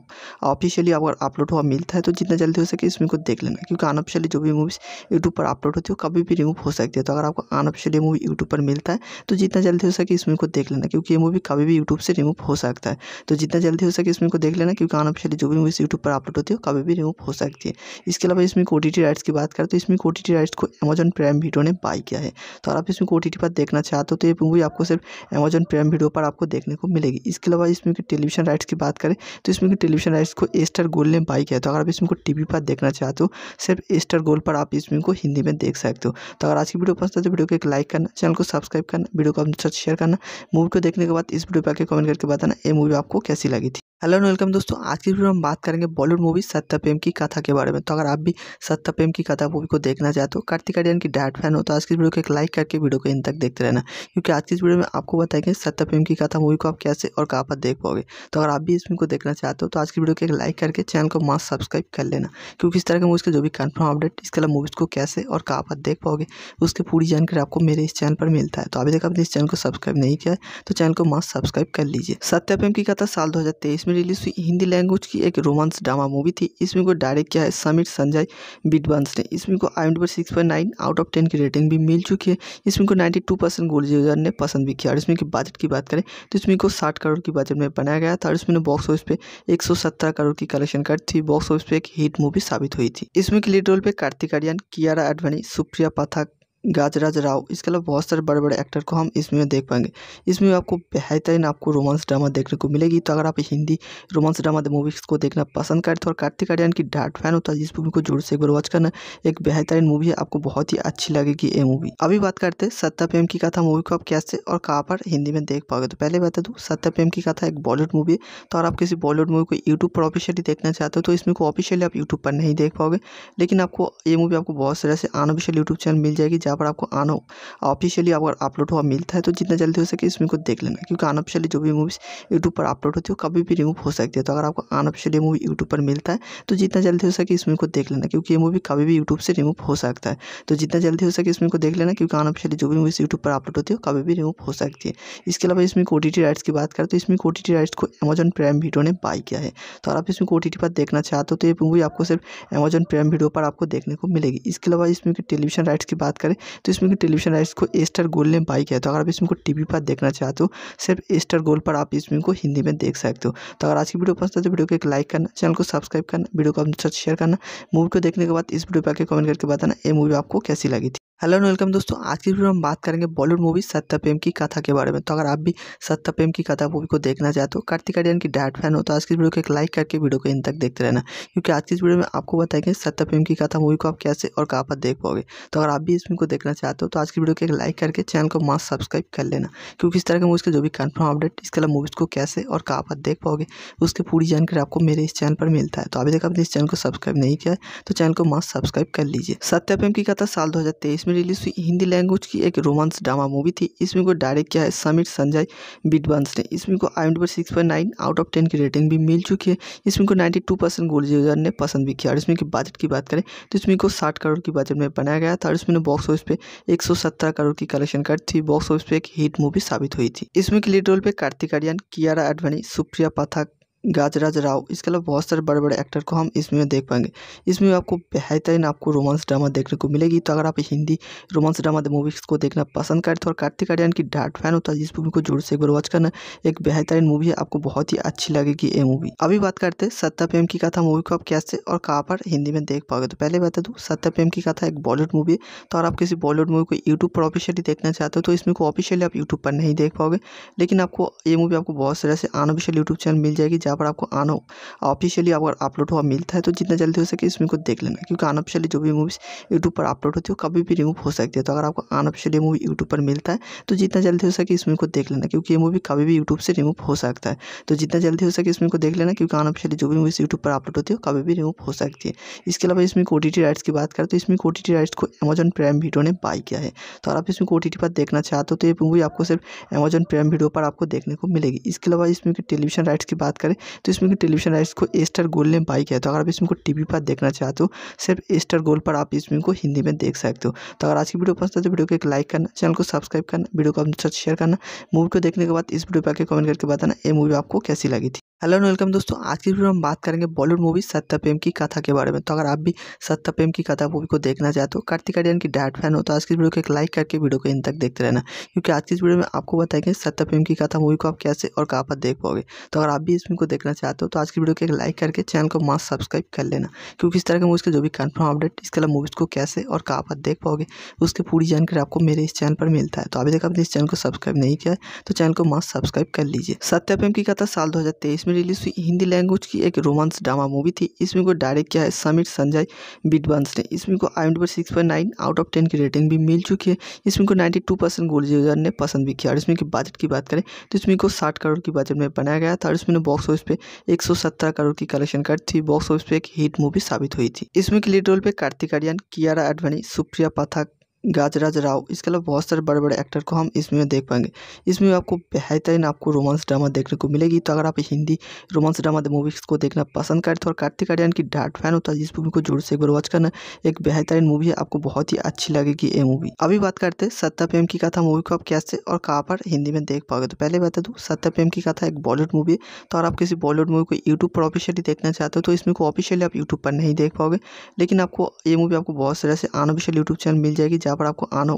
ऑफिशियली अगर अपलोड हुआ मिलता है तो जितना जल्दी हो सके इसमें को देख लेना क्योंकि अनऑफिशियली जो भी मूवीज़ यूट्यूब पर अपलोड होती है वो कभी भी रिमूव हो सकती है तो अगर आपको अनऑफिशियली मूवी यूट्यूब पर मिलता है तो जितना जल्दी हो सके इसमें को देख लेना क्योंकि ये मूवी कभी भी यूट्यूब से रिमूव हो सकता है तो जितना जल्दी हो सके इसमें को देख लेना क्योंकि अनऑफिशियली जो भी मूवीज़ यूट्यूब पर अपलोड होती है वो कभी भी रिमूव हो सकती है इसके अलावा इसमें ओ राइट्स की बात करें तो इसमें ओ राइट्स को अमेजॉन प्राइम वीडियो ने बाय किया है तो अगर आप इसमें ओ पर देखना चाहते हो तो ये मूवी आपको सिर्फ अमेजन प्राइम वीडियो पर आपको देखने को मिलेगी इसके अलावा इसमें टेलीविजन राइट्स की बात करें तो इसमें की टेलीविजन राइट्स को स्टार गोल ने बाई किया तो अगर आप इसमें को टीवी पर देखना चाहते हो सिर्फ एस्टर गोल पर आप इसमें को हिंदी में देख सकते हो तो अगर आज की वीडियो पसंद है तो वीडियो को एक लाइक करना चैनल को सब्सक्राइब करना वीडियो को अपने साथ शेयर करना मूवी को देखने के बाद इस वीडियो पर आके कमेंट करके बताना ये मूवी आपको कैसी लगी थी हेलो एंड वेलकम दोस्तों आज की वीडियो में हम बात करेंगे बॉलीवुड मूवी प्रेम की कथा के बारे में तो अगर आप भी प्रेम की कथा मूवी को देखना चाहते हो तो कार्तिक आर्यन की डायट फैन हो तो आज की वीडियो को एक लाइक करके वीडियो को इन तक देखते रहना क्योंकि आज की वीडियो में आपको बताएंगे प्रेम की कथा मूवी को आप कैसे और कहाँ पर देख पाओगे तो अगर आप भी मूवी को देखना चाहते हो तो आज की वीडियो को एक लाइक करके चैनल को मास्क सब्सक्राइब कर लेना क्योंकि इस तरह के मूवीज़ के जो भी कन्फर्म अपडेट इसके अलावा मूवीज़ को कैसे और कहाँ पर देख पाओगे उसकी पूरी जानकारी आपको मेरे इस चैनल पर मिलता है तो अभी तक आपने इस चैनल को सब्सक्राइब नहीं किया तो चैनल को मास्क सब्सक्राइब कर लीजिए प्रेम की कथा साल दो में में रिलीज हुई हिंदी लैंग्वेज की एक रोमांस ड्रामा मूवी थी इसमें को डायरेक्ट किया है समीर संजय बिडवंस ने इसमें को आई पर six point nine out of ten की रेटिंग भी मिल चुकी है इसमें को नाइन्टी टू परसेंट ने पसंद भी किया और इसमें की बजट की बात करें तो इसमें को साठ करोड़ की बजट में बनाया गया था और इसमें बॉक्स ऑफिस पे एक सौ सत्रह करोड़ की कलेक्शन कर थी बॉक्स ऑफिस पे एक हिट मूवी साबित हुई थी इसमें की लीड रोल पे कार्तिक आर्यन कियारा अडवाणी सुप्रिया पाठक गाजराज राव इसके अलावा बहुत सारे बड़े बड़े एक्टर को हम इसमें देख पाएंगे इसमें आपको बेहतरीन आपको रोमांस ड्रामा देखने को मिलेगी तो अगर आप हिंदी रोमांस ड्रामा मूवीज़ को देखना पसंद करते हो और कार्तिक आर्यन की डार्ट फैन होता तो है इस मूवी को जोर से एक बार वॉच करना एक बेहतरीन मूवी है आपको बहुत ही अच्छी लगेगी ये मूवी अभी बात करते हैं सत्ता प्रेम की कथा मूवी को आप कैसे और कहाँ पर हिंदी में देख पाओगे तो पहले बता दूँ सत्या प्रेम की कथा एक बॉलीवुड मूवी है तो अगर आप किसी बॉलीवुड मूवी को यूट्यूब पर ऑफिशियली देखना चाहते हो तो इसमें को ऑफिशियली आप यूट्यूब पर नहीं देख पाओगे लेकिन आपको ये मूवी आपको बहुत सारे ऐसे अनऑफिशियल यूट्यूब चैनल मिल जाएगी जहाँ यहाँ पर आपको आना ऑफिशियली अगर अपलोड हुआ मिलता है तो जितना जल्दी हो सके इसमें को देख लेना क्योंकि अनऑफिशियली जो भी मूवीज़ यूट्यूब पर अपलोड होती है कभी भी रिमूव हो सकती है तो अगर आपको अनऑफिशियली मूवी यूट्यूब पर मिलता है तो जितना जल्दी हो सके इसमें को देख लेना क्योंकि ये मूवी कभी भी यूट्यूब से रिमूव हो सकता है तो जितना जल्दी हो सके इसमें को देख लेना क्योंकि अनऑफिशियली जो भी मूवीज़ यूट्यूब पर अपलोड होती है कभी भी रिमूव हो सकती है इसके अलावा इसमें ओ राइट्स की बात करें तो इसमें ओ राइट्स को अमेजन प्राइम वीडियो ने बाई किया है तो अगर आप इसमें ओ पर देखना चाहते हो तो ये मूवी आपको सिर्फ अमेजन प्राइम वीडियो पर आपको देखने को मिलेगी इसके अलावा इसमें टेलीविजन राइट्स की बात करें तो इसमें कि टेलीविजन राइट्स को एस्टर गोल ने बाई किया तो अगर आप इसमें को टीवी पर देखना चाहते हो सिर्फ स्टार गोल पर आप इसमें को हिंदी में देख सकते हो तो अगर आज की वीडियो पसंद है तो वीडियो को एक लाइक करना चैनल को सब्सक्राइब करना वीडियो को अपने साथ शेयर करना मूवी को देखने के बाद इस वीडियो पर आके कमेंट करके बताना ये मूवी आपको कैसी लगी थी हेलो एंड वेलकम दोस्तों आज की वीडियो में हम बात करेंगे बॉलीवुड मूवी प्रेम की कथा के बारे में तो अगर आप भी प्रेम की कथा मूवी को देखना चाहते हो कार्तिक आर्यन की डैड फैन हो तो आज की वीडियो को एक लाइक करके वीडियो को इन तक देखते रहना क्योंकि आज की वीडियो में आपको बताएंगे प्रेम की कथा मूवी को आप कैसे और कहाँ पर देख पाओगे तो अगर आप भी इसमें को देखना चाहते हो तो आज की वीडियो को एक लाइक करके चैनल को मस्त सब्सक्राइब कर लेना क्योंकि इस तरह के मूवीज़ के जो भी कन्फर्म अपडेट इसके अलावा मूवीज़ को कैसे और कहाँ पर देख पाओगे उसकी पूरी जानकारी आपको मेरे इस चैनल पर मिलता है तो अभी तक आपने इस चैनल को सब्सक्राइब नहीं किया तो चैनल को मस्त सब्सक्राइब कर लीजिए सत्यप्रेम की कथा साल दो में रिलीज हुई हिंदी लैंग्वेज की एक रोमांस ड्रामा मूवी थी इसमें को डायरेक्ट किया है समीर संजय बिटवंस ने इसमें को I number six out of ten की रेटिंग भी मिल चुकी है इसमें को नाइन्टी टू परसेंट गोल्ड ने पसंद भी किया और इसमें की बजट की बात करें तो इसमें को साठ करोड़ की बजट में बनाया गया था और इसमें बॉक्स ऑफिस पे 117 करोड़ की कलेक्शन कर थी बॉक्स ऑफिस पे एक हिट मूवी साबित हुई थी इसमें के लीड रोल पे कार्तिक आर्यन कियारा आडवाणी सुप्रिया पाठक गाजराज राव इसके अलावा बहुत सारे बड़े बड़े एक्टर को हम इसमें देख पाएंगे इसमें आपको बेहतरीन आपको रोमांस ड्रामा देखने को मिलेगी तो अगर आप हिंदी रोमांस ड्रामा मूवीज़ को देखना पसंद करते हो और कार्तिक आर्यन की डार्ट फैन होता तो है इस मूवी को जोर से एक बार वॉच करना एक बेहतरीन मूवी है आपको बहुत ही अच्छी लगेगी ये मूवी अभी बात करते हैं सत्ता प्रेम की कथा मूवी को आप कैसे और कहाँ पर हिंदी में देख पाओगे तो पहले बता दूँ तो सत्या प्रेम की कथा एक बॉलीवुड मूवी है तो अगर आप किसी बॉलीवुड मूवी को यूट्यूब पर ऑफिशियली देखना चाहते हो तो इसमें को ऑफिशियली आप यूट्यूब पर नहीं देख पाओगे लेकिन आपको ये मूवी आपको बहुत सारे ऐसे अनऑफिशियल यूट्यूब चैनल मिल जाएगी जहाँ यहाँ पर आपको आना ऑफिशियली अगर अपलोड हुआ मिलता है तो जितना जल्दी हो सके इसमें को देख लेना क्योंकि अनऑफिशियली जो भी मूवीज़ यूट्यूब पर अपलोड होती है कभी भी रिमूव हो सकती है तो अगर आपको अनऑफिशियली मूवी यूट्यूब पर मिलता है तो जितना जल्दी हो सके इसमें को देख लेना क्योंकि ये मूवी कभी भी यूट्यूब से रिमूव हो सकता है तो जितना जल्दी हो सके इसमें को देख लेना क्योंकि अनऑफिशियली जो भी मूवीज़ यूट्यूब पर अपलोड होती है कभी भी रिमूव हो सकती है इसके अलावा इसमें ओ राइट्स की बात करें तो इसमें ओ राइट्स को अमेजन प्राइम वीडियो ने बाय किया है तो अगर आप इसमें ओ पर देखना चाहते हो तो ये मूवी आपको सिर्फ अमेजन प्राइम वीडियो पर आपको देखने को मिलेगी इसके अलावा इसमें टेलीविजन राइट्स की बात करें तो इसमें की टेलीविजन राइट्स को स्टार गोल ने बाई किया तो अगर आप इसमें को टीवी पर देखना चाहते हो सिर्फ स्टार गोल पर आप इसमें को हिंदी में देख सकते हो तो अगर आज की वीडियो पसंद है तो वीडियो को एक लाइक करना चैनल को सब्सक्राइब करना वीडियो को अपने साथ शेयर करना मूवी को देखने के बाद इस वीडियो पर आके कमेंट करके बताना ये मूवी आपको कैसी लगी थी हेलो एंड वेलकम दोस्तों आज की वीडियो में हम बात करेंगे बॉलीवुड मूवी प्रेम की कथा के बारे में तो अगर आप भी प्रेम की कथा मूवी को देखना चाहते हो तो कार्तिक आर्यन की डायट फैन हो तो आज की वीडियो को एक लाइक करके वीडियो को इन तक देखते रहना क्योंकि आज की वीडियो में आपको बताएंगे प्रेम की कथा मूवी को आप कैसे और कहाँ पर देख पाओगे तो अगर आप भी इसमें को देखना चाहते हो तो आज की वीडियो को एक लाइक करके चैनल को मास्क सब्सक्राइब कर लेना क्योंकि इस तरह के मूवीज़ के जो भी कन्फर्म अपडेट इसके अलावा मूवीज़ को कैसे और कहाँ पर देख पाओगे उसकी पूरी जानकारी आपको मेरे इस चैनल पर मिलता है तो अभी तक आपने इस चैनल को सब्सक्राइब नहीं किया तो चैनल को मास्क सब्सक्राइब कर लीजिए प्रेम की कथा साल दो में में रिलीज हुई हिंदी लैंग्वेज की एक रोमांस ड्रामा मूवी थी इसमें को डायरेक्ट किया है समीर संजय बिडवंस ने इसमें को I M six point nine out of ten की रेटिंग भी मिल चुकी है इसमें को नाइन्टी टू परसेंट ने पसंद भी किया और इसमें बजट की बात करें तो इसमें को साठ करोड़ की बजट में बनाया गया था और इसमें बॉक्स ऑफिस पे एक सौ सत्रह करोड़ की कलेक्शन कर थी बॉक्स ऑफिस पे एक हिट मूवी साबित हुई थी इसमें के लीड रोल पे कार्तिक आर्यन कियारा आडवाणी सुप्रिया पाठक गाजराज राव इसके अलावा बहुत सारे बड़े बड़े एक्टर को हम इसमें देख पाएंगे इसमें आपको बेहतरीन आपको रोमांस ड्रामा देखने को मिलेगी तो अगर आप हिंदी रोमांस ड्रामा मूवीज़ को देखना पसंद करें तो और कार्तिक आर्यन की डार्ट फैन होता तो है इस मूवी को जोर से एक बार वॉच करना एक बेहतरीन मूवी है आपको बहुत ही अच्छी लगेगी ये मूवी अभी बात करते हैं सत्ता प्रेम की कथा मूवी को आप कैसे और कहाँ पर हिंदी में देख पाओगे तो पहले बता दूँ तो सत्ता प्रेम की कथा एक बॉलीवुड मूवी है तो अगर आप किसी बॉलीवुड मूवी को यूट्यूब पर ऑफिशियली देखना चाहते हो तो इसमें को ऑफिशियली आप यूट्यूब पर नहीं देख पाओगे लेकिन आपको ये मूवी आपको बहुत सारे ऐसे अनऑफिशियल यूट्यूब चैनल मिल जाएगी जहाँ यहाँ पर आपको आना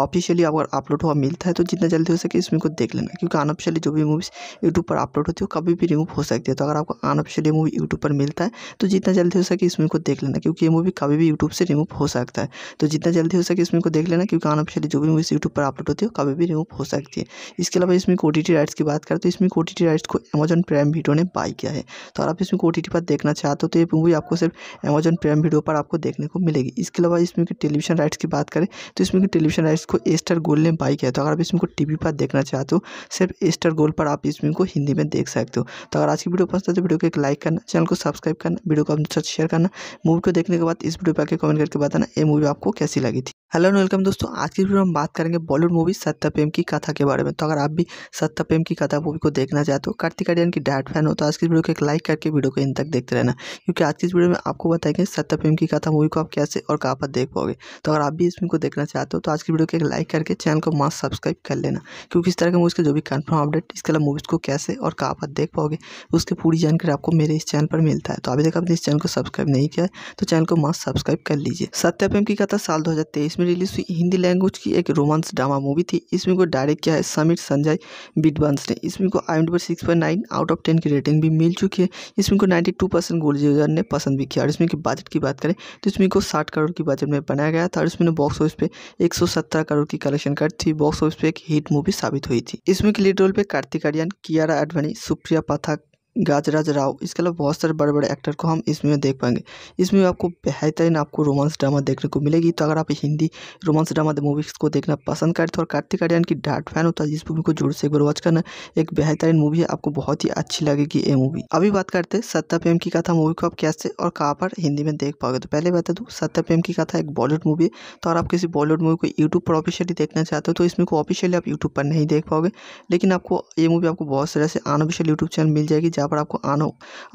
ऑफिशियली अगर अपलोड हुआ मिलता है तो जितना जल्दी हो सके इसमें को देख लेना क्योंकि अनऑफिशियली जो भी मूवीज़ यूट्यूब पर अपलोड होती है वो कभी भी रिमूव हो सकती है तो अगर आपको अनऑफिशियली मूवी यूट्यूब पर मिलता है तो जितना जल्दी हो सके इसमें को देख लेना क्योंकि ये मूवी कभी भी यूट्यूब से रिमूव हो सकता है तो जितना जल्दी हो सके इसमें को देख लेना क्योंकि अनऑफिशियली जो भी मूवीज़ यूट्यूब पर अपलोड होती है कभी भी रिमूव हो सकती है इसके अलावा इसमें ओ राइट्स की बात करें तो इसमें ओ राइट्स को अमेजॉन प्राइम वीडियो ने बाय किया है तो अगर आप इसमें ओ पर देखना चाहते हो तो ये मूवी आपको सिर्फ अमेजन प्राइम वीडियो पर आपको देखने को मिलेगी इसके अलावा इसमें टेलीविजन राइट्स की बात करें तो इसमें कि टेलीविजन राइट्स को स्टार गोल ने बाई किया तो अगर आप इसमें को टीवी पर देखना चाहते हो सिर्फ स्टार गोल पर आप इसमें को हिंदी में देख सकते हो तो अगर आज की वीडियो पसंद है तो वीडियो को एक लाइक करना चैनल को सब्सक्राइब करना वीडियो को अपने साथ शेयर करना मूवी को देखने के बाद इस वीडियो पर आके कमेंट करके बताना ये मूवी आपको कैसी लगी थी हेलो एंड वेलकम दोस्तों आज की वीडियो में हम बात करेंगे बॉलीवुड मूवी प्रेम की कथा के बारे में तो अगर आप भी प्रेम की कथा मूवी को देखना चाहते हो कार्तिक आर्यन की डैड फैन हो तो आज की वीडियो को एक लाइक करके वीडियो को इन तक देखते रहना क्योंकि आज की वीडियो में आपको बताएंगे प्रेम की कथा मूवी को आप कैसे और कहाँ पर देख पाओगे तो अगर आप भी इसमें को देखना चाहते हो तो आज की वीडियो को एक लाइक करके चैनल को मस्त सब्सक्राइब कर लेना क्योंकि इस तरह के मूवीज़ के जो भी कन्फर्म अपडेट इसके अलावा मूवीज़ को कैसे और कहाँ पर देख पाओगे उसकी पूरी जानकारी आपको मेरे इस चैनल पर मिलता है तो अभी तक आपने इस चैनल को सब्सक्राइब नहीं किया तो चैनल को मस्त सब्सक्राइब कर लीजिए सत्यप्रेम की कथा साल दो में रिलीज हुई हिंदी लैंग्वेज की एक रोमांस ड्रामा मूवी थी इसमें को डायरेक्ट किया है समीर संजय बिटवंस ने इसमें को I number six out of ten की रेटिंग भी मिल चुकी है इसमें को नाइन्टी टू परसेंट गोल्ड ने पसंद भी किया और इसमें की बजट की बात करें तो इसमें को साठ करोड़ की बजट में बनाया गया था और इसमें बॉक्स ऑफिस पे 117 करोड़ की कलेक्शन कर थी बॉक्स ऑफिस पे एक हिट मूवी साबित हुई थी इसमें के लीड रोल पे कार्तिक आर्यन कियारा आडवाणी सुप्रिया पाठक गाजराज राव इसके अलावा बहुत सारे बड़े बड़े एक्टर को हम इसमें देख पाएंगे इसमें आपको बेहतरीन आपको रोमांस ड्रामा देखने को मिलेगी तो अगर आप हिंदी रोमांस ड्रामा मूवीज़ को देखना पसंद करें तो और कार्तिक आर्यन की डार्ट फैन होता तो है इस मूवी को जोर से एक बार वॉच करना एक बेहतरीन मूवी है आपको बहुत ही अच्छी लगेगी ये मूवी अभी बात करते हैं सत्ता प्रेम की कथा मूवी को आप कैसे और कहाँ पर हिंदी में देख पाओगे तो पहले बता दूँ तो सत्ता प्रेम की कथा एक बॉलीवुड मूवी है तो अगर आप किसी बॉलीवुड मूवी को यूट्यूब पर ऑफिशियली देखना चाहते हो तो इसमें को ऑफिशियली आप यूट्यूब पर नहीं देख पाओगे लेकिन आपको ये मूवी आपको बहुत सारे ऐसे अनऑफिशियल यूट्यूब चैनल मिल जाएगी जहाँ यहाँ पर आपको आना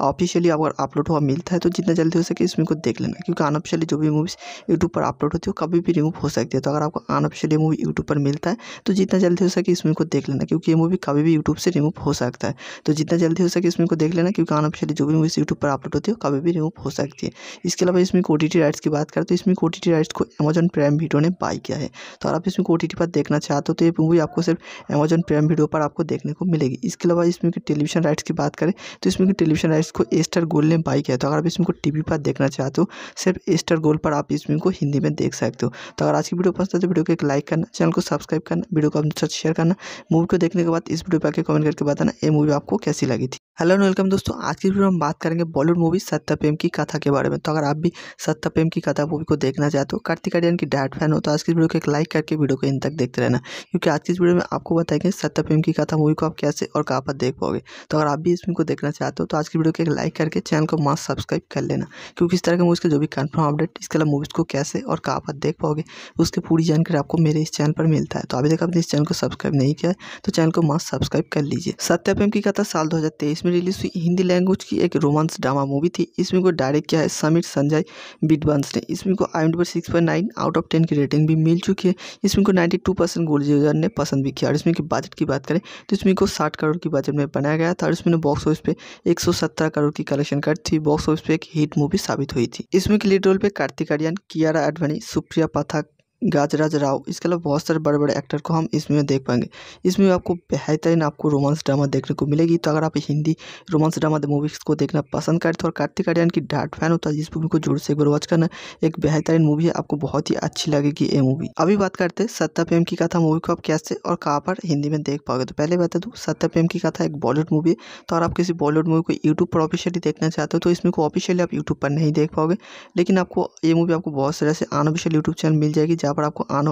ऑफिशियली अगर अपलोड हुआ मिलता है तो जितना जल्दी हो सके इसमें को देख लेना क्योंकि अनऑफिशियली जो भी मूवीज़ यूट्यूब पर अपलोड होती है वो कभी भी रिमूव हो सकती है तो अगर आपको अनऑफिशियली मूवी यूट्यूब पर मिलता है तो जितना जल्दी हो सके इसमें को देख लेना क्योंकि ये मूवी कभी भी यूट्यूब से रिमूव हो सकता है तो जितना जल्दी हो सके इसमें को देख लेना क्योंकि अनऑफिशियली जो भी मूवीज़ यूट्यूब पर अपलोड होती है कभी भी रिमूव हो सकती है इसके अलावा इसमें ओ राइट्स की बात करें तो इसमें ओ राइट्स को अमेजॉन प्राइम वीडियो ने बाय किया है तो अगर आप इसमें ओ पर देखना चाहते हो तो ये मूवी आपको सिर्फ अमेजन प्राइम वीडियो पर आपको देखने को मिलेगी इसके अलावा इसमें टेलीविजन राइट्स की बात करें तो इसमें की टेलीविजन राइट्स को एस्टर गोल ने बाई किया तो अगर आप इसमें को टीवी पर देखना चाहते हो सिर्फ स्टार गोल पर आप इसमें को हिंदी में देख सकते हो तो अगर आज की वीडियो पसंद है तो वीडियो को एक लाइक करना चैनल को सब्सक्राइब करना वीडियो को अपने साथ शेयर करना मूवी को देखने के बाद इस वीडियो पर आके कमेंट करके बताना ये मूवी आपको कैसी लगी थी हेलो एंड वेलकम दोस्तों आज की वीडियो में हम बात करेंगे बॉलीवुड मूवी प्रेम की कथा के बारे में तो अगर आप भी प्रेम की कथा मूवी को देखना चाहते हो कार्तिक आर्यन की डायट फैन हो तो आज की वीडियो को एक लाइक करके वीडियो को इन तक देखते रहना क्योंकि आज की वीडियो में आपको बताएंगे प्रेम की कथा मूवी को आप कैसे और कहाँ पर देख पाओगे तो अगर आप भी इसमें को देखना चाहते हो तो आज की वीडियो को एक लाइक करके चैनल को मस्त सब्सक्राइब कर लेना क्योंकि इस तरह के मूवीज़ के जो भी कन्फर्म अपडेट इसके अलावा मूवीज़ को कैसे और कहाँ पर देख पाओगे उसकी पूरी जानकारी आपको मेरे इस चैनल पर मिलता है तो अभी तक आपने इस चैनल को सब्सक्राइब नहीं किया तो चैनल को मस्त सब्सक्राइब कर लीजिए सत्यप्रेम की कथा साल दो में रिलीज हुई हिंदी लैंग्वेज की एक रोमांस ड्रामा मूवी थी इसमें को डायरेक्ट किया है समीर संजय बिटवंस ने इसमें को I number six out of ten की रेटिंग भी मिल चुकी है इसमें को नाइन्टी टू परसेंट गोल्ड ने पसंद भी किया और इसमें की बजट की बात करें तो इसमें को साठ करोड़ की बजट में बनाया गया था और इसमें बॉक्स ऑफिस पे 117 करोड़ की कलेक्शन कर थी बॉक्स ऑफिस पे एक हिट मूवी साबित हुई थी इसमें के लीड रोल पे कार्तिक आर्यन कियारा आडवाणी सुप्रिया पाठक गाजराज राव इसके अलावा बहुत सारे बड़े बड़े एक्टर को हम इसमें देख पाएंगे इसमें आपको बेहतरीन आपको रोमांस ड्रामा देखने को मिलेगी तो अगर आप हिंदी रोमांस ड्रामा मूवीज़ को देखना पसंद करें तो और कार्तिक आर्यन की डार्ट फैन होता तो है इस मूवी को जोर से एक बार वॉच करना एक बेहतरीन मूवी है आपको बहुत ही अच्छी लगेगी ये मूवी अभी बात करते हैं सत्ता प्रेम की कथा मूवी को आप कैसे और कहाँ पर हिंदी में देख पाओगे तो पहले बता दूँ तो सत्ता प्रेम की कथा एक बॉलीवुड मूवी है तो अगर आप किसी बॉलीवुड मूवी को यूट्यूब पर ऑफिशियली देखना चाहते हो तो इसमें को ऑफिशियली आप यूट्यूब पर नहीं देख पाओगे लेकिन आपको ये मूवी आपको बहुत सारे ऐसे अनऑफिशियल यूट्यूब चैनल मिल जाएगी जहाँ यहाँ पर आपको आन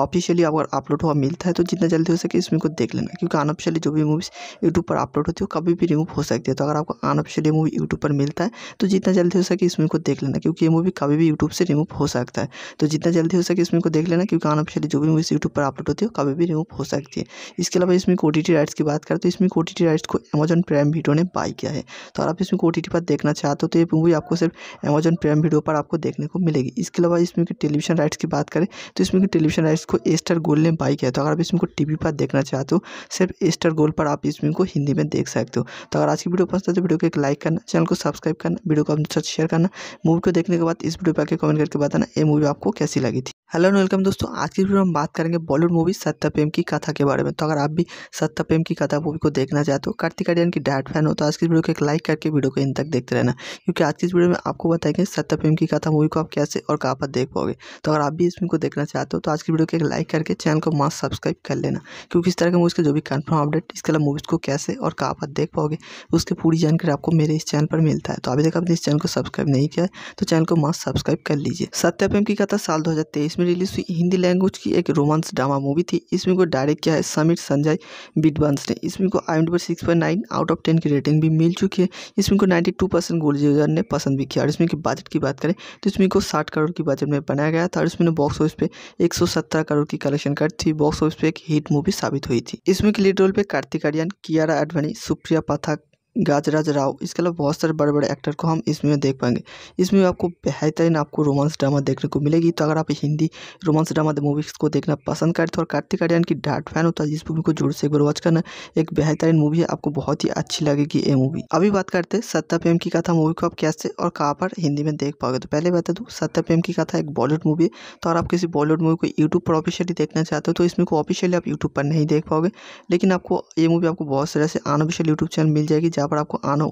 ऑफिशियली अगर अपलोड हुआ मिलता है तो जितना जल्दी हो सके इसमें को देख लेना क्योंकि अनऑफिशियली जो भी मूवीज़ यूट्यूब पर अपलोड होती है वो कभी भी रिमूव हो सकती है तो अगर आपको अनऑफिशियली मूवी यूट्यूब पर मिलता है तो जितना जल्दी हो सके इसमें को देख लेना क्योंकि ये मूवी कभी भी यूट्यूब से रिमूव हो सकता है तो जितना जल्दी हो सके इसमें को देख लेना क्योंकि अनऑफिशियली जो भी मूवीज़ यूट्यूब पर अपलोड होती है कभी भी रिमूव हो सकती है इसके अलावा इसमें ओ राइट्स की बात करें तो इसमें ओ राइट्स को अमेजन प्राइम वीडियो ने बाय किया है तो अगर आप इसमें ओ पर देखना चाहते हो तो ये मूवी आपको सिर्फ अमेजन प्राइम वीडियो पर आपको देखने को मिलेगी इसके अलावा इसमें टेलीविजन राइट्स की बात करें तो इसमें की टेलीविजन राइट्स को एस्टर गोल ने बाई किया तो अगर आप इसमें को टीवी पर देखना चाहते हो सिर्फ स्टार गोल पर आप इसमें को हिंदी में देख सकते हो तो अगर आज की वीडियो पसंद है तो वीडियो को एक लाइक करना चैनल को सब्सक्राइब करना वीडियो को अपने साथ शेयर करना मूवी को देखने के बाद इस वीडियो पर आके कमेंट करके बताना ये मूवी आपको कैसी लगी थी हेलो एंड वेलकम दोस्तों आज की वीडियो में हम बात करेंगे बॉलीवुड मूवी प्रेम की कथा के बारे में तो अगर आप भी प्रेम की कथा मूवी को देखना चाहते हो कार्तिक आर्यन की डैड फैन हो तो आज की वीडियो को एक लाइक करके वीडियो को इन तक देखते रहना क्योंकि आज की वीडियो में आपको बताएंगे प्रेम की कथा मूवी को आप कैसे और कहाँ पर देख पाओगे तो अगर आप भी इसमें को देखना चाहते हो तो आज की वीडियो को एक लाइक करके चैनल को मस्त सब्सक्राइब कर लेना क्योंकि इस तरह के मूवीज़ के जो भी कन्फर्म अपडेट इसके अलावा मूवीज़ को कैसे और कहाँ पर देख पाओगे उसकी पूरी जानकारी आपको मेरे इस चैनल पर मिलता है तो अभी तक आपने इस चैनल को सब्सक्राइब नहीं किया तो चैनल को मस्त सब्सक्राइब कर लीजिए सत्यप्रेम की कथा साल दो में रिलीज हुई हिंदी लैंग्वेज की एक रोमांस ड्रामा मूवी थी इसमें को डायरेक्ट किया है समीर संजय बिटवंस ने इसमें को I number six out of ten की रेटिंग भी मिल चुकी है इसमें को नाइन्टी टू परसेंट गोल्ड ने पसंद भी किया और इसमें की बजट की बात करें तो इसमें को साठ करोड़ की बजट में बनाया गया था और इसमें बॉक्स ऑफिस पे 117 करोड़ की कलेक्शन कर थी बॉक्स ऑफिस पे एक हिट मूवी साबित हुई थी इसमें के लीड रोल पे कार्तिक आर्यन कियारा आडवाणी सुप्रिया पाठक गाजराज राव इसके अलावा बहुत सारे बड़े बड़े एक्टर को हम इसमें देख पाएंगे इसमें आपको बेहतरीन आपको रोमांस ड्रामा देखने को मिलेगी तो अगर आप हिंदी रोमांस ड्रामा मूवीज़ को देखना पसंद करते तो हो और कार्तिक तो आर्यन की डार्ट फैन होता है इस मूवी को जोर से एक बार वॉच करना एक बेहतरीन मूवी है आपको बहुत ही अच्छी लगेगी ये मूवी अभी बात करते हैं सत्ता प्रेम की कथा मूवी को आप कैसे और कहाँ पर हिंदी में देख पाओगे तो पहले बता दूँ तो सत्ता प्रेम की कथा एक बॉलीवुड मूवी है तो अगर आप किसी बॉलीवुड मूवी को यूट्यूब पर ऑफिशियली देखना चाहते हो तो इसमें को ऑफिशियली आप यूट्यूब पर नहीं देख पाओगे लेकिन आपको ये मूवी आपको बहुत सारे ऐसे अनऑफिशियल यूट्यूब चैनल मिल जाएगी जहाँ यहाँ पर आपको आन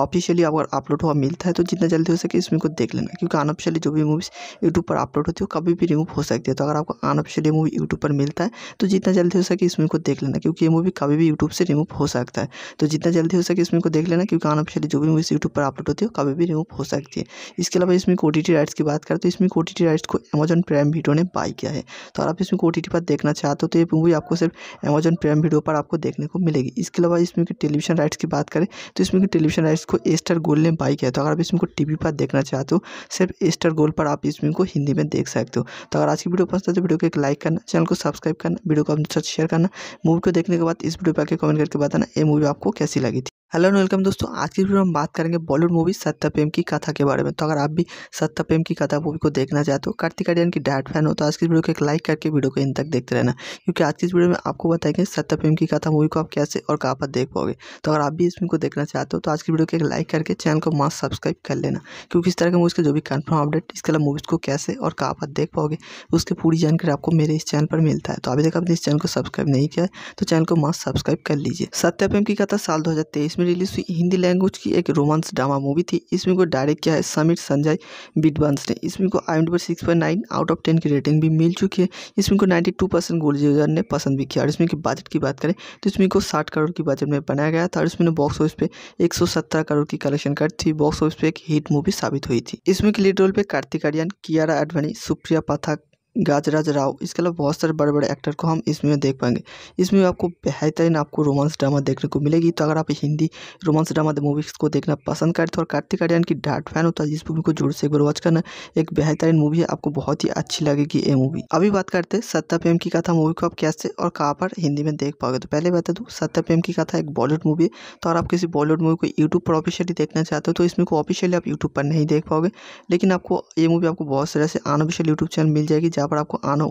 ऑफिशियली अगर अपलोड हुआ मिलता है तो जितना जल्दी हो सके इसमें को देख लेना क्योंकि अनऑफिशियली जो भी मूवीज़ यूट्यूब पर अपलोड होती है वो कभी भी रिमूव हो सकती है तो अगर आपको अनऑफिशियली मूवी यूट्यूब पर मिलता है तो जितना जल्दी हो सके इसमें को देख लेना क्योंकि ये मूवी कभी भी यूट्यूब से रिमूव हो सकता है तो जितना जल्दी हो सके इसमें को देख लेना क्योंकि अनऑफिशियली जो भी मूवीज़ यूट्यूब पर अपलोड होती है कभी भी रिमूव हो सकती है इसके अलावा इसमें टी राइट्स की बात करें तो इसमें टी राइट्स को अमेजन प्राइम वीडियो ने बाय किया है तो अगर आप इसमें टी पर देखना चाहते हो तो ये मूवी आपको सिर्फ अमेजन प्राइम वीडियो पर आपको देखने को मिलेगी इसके अलावा इसमें टेलीविजन राइट्स की बात करें तो इसमें की टेलीविजन राइट्स को स्टार गोल ने बाई किया तो अगर आप इसमें को टीवी पर देखना चाहते हो सिर्फ स्टार गोल पर आप इसमें को हिंदी में देख सकते हो तो अगर आज की वीडियो पसंद है तो वीडियो को एक लाइक करना चैनल को सब्सक्राइब करना वीडियो को अपने साथ शेयर करना मूवी को देखने के बाद इस वीडियो पर आके कमेंट करके बताना ये मूवी आपको कैसी लगी थी हेलो एंड वेलकम दोस्तों आज की वीडियो में हम बात करेंगे बॉलीवुड मूवी प्रेम की कथा के बारे में तो अगर आप भी प्रेम की कथा मूवी को देखना चाहते हो कार्तिक आर्यन की डायट फैन हो तो आज की वीडियो को एक लाइक करके वीडियो को इन तक देखते रहना क्योंकि आज की इस वीडियो में आपको बताएंगे प्रेम की कथा मूवी को आप कैसे और कहाँ पर देख पाओगे तो अगर आप भी इस फिल्म को देखना चाहते हो तो आज की वीडियो को एक लाइक करके चैनल को मास्क सब्सक्राइब कर लेना क्योंकि इस तरह के मूवीज़ के जो भी कन्फर्म अपडेट इसके अलावा मूवीज़ को कैसे और कहाँ पर देख पाओगे उसकी पूरी जानकारी आपको मेरे इस चैनल पर मिलता है तो अभी तक आपने इस चैनल को सब्सक्राइब नहीं किया है तो चैनल को मास्क सब्सक्राइब कर लीजिए प्रेम की कथा साल दो में रिलीज हुई हिंदी लैंग्वेज की एक रोमांस ड्रामा मूवी थी इसमें को डायरेक्ट किया है समीर संजय बिटवंस ने इसमें को I M six point nine out of ten की रेटिंग भी मिल चुकी है इसमें को नाइन्टी टू परसेंट गोलजीजर ने पसंद भी किया और इसमें की बजट की बात करें तो इसमें को साठ करोड़ की बजट में बनाया गया था और इसमें बॉक्स ऑफिस पे एक सौ सत्रह करोड़ की कलेक्शन कर थी बॉक्स ऑफिस पे एक हिट मूवी साबित हुई थी इसमें के लीड रोल पे कार्तिक आर्यन कियारा आडवाणी सुप्रिया पाठक गाजराज राव इसके अलावा बहुत सारे बड़े बड़े एक्टर को हम इसमें देख पाएंगे इसमें आपको बेहतरीन आपको रोमांस ड्रामा देखने को मिलेगी तो अगर आप हिंदी रोमांस ड्रामा मूवीज़ को देखना पसंद करते हो और कार्तिक आर्यन की डार्ट फैन होता तो है इस मूवी को जोर से एक बार वॉच करना एक बेहतरीन मूवी है आपको बहुत ही अच्छी लगेगी ये मूवी अभी बात करते हैं सत्ता प्रेम की कथा मूवी को आप कैसे और कहाँ पर हिंदी में देख पाओगे तो पहले बता दूँ सत्ता प्रेम की कथा एक बॉलीवुड मूवी है तो अगर आप किसी बॉलीवुड मूवी को यूट्यूब पर ऑफिशियली देखना चाहते हो तो इसमें को ऑफिशियली आप यूट्यूब पर नहीं देख पाओगे लेकिन आपको ये मूवी आपको बहुत सारे ऐसे अनऑफिशियल यूट्यूब चैनल मिल जाएगी जहाँ यहाँ पर आपको आना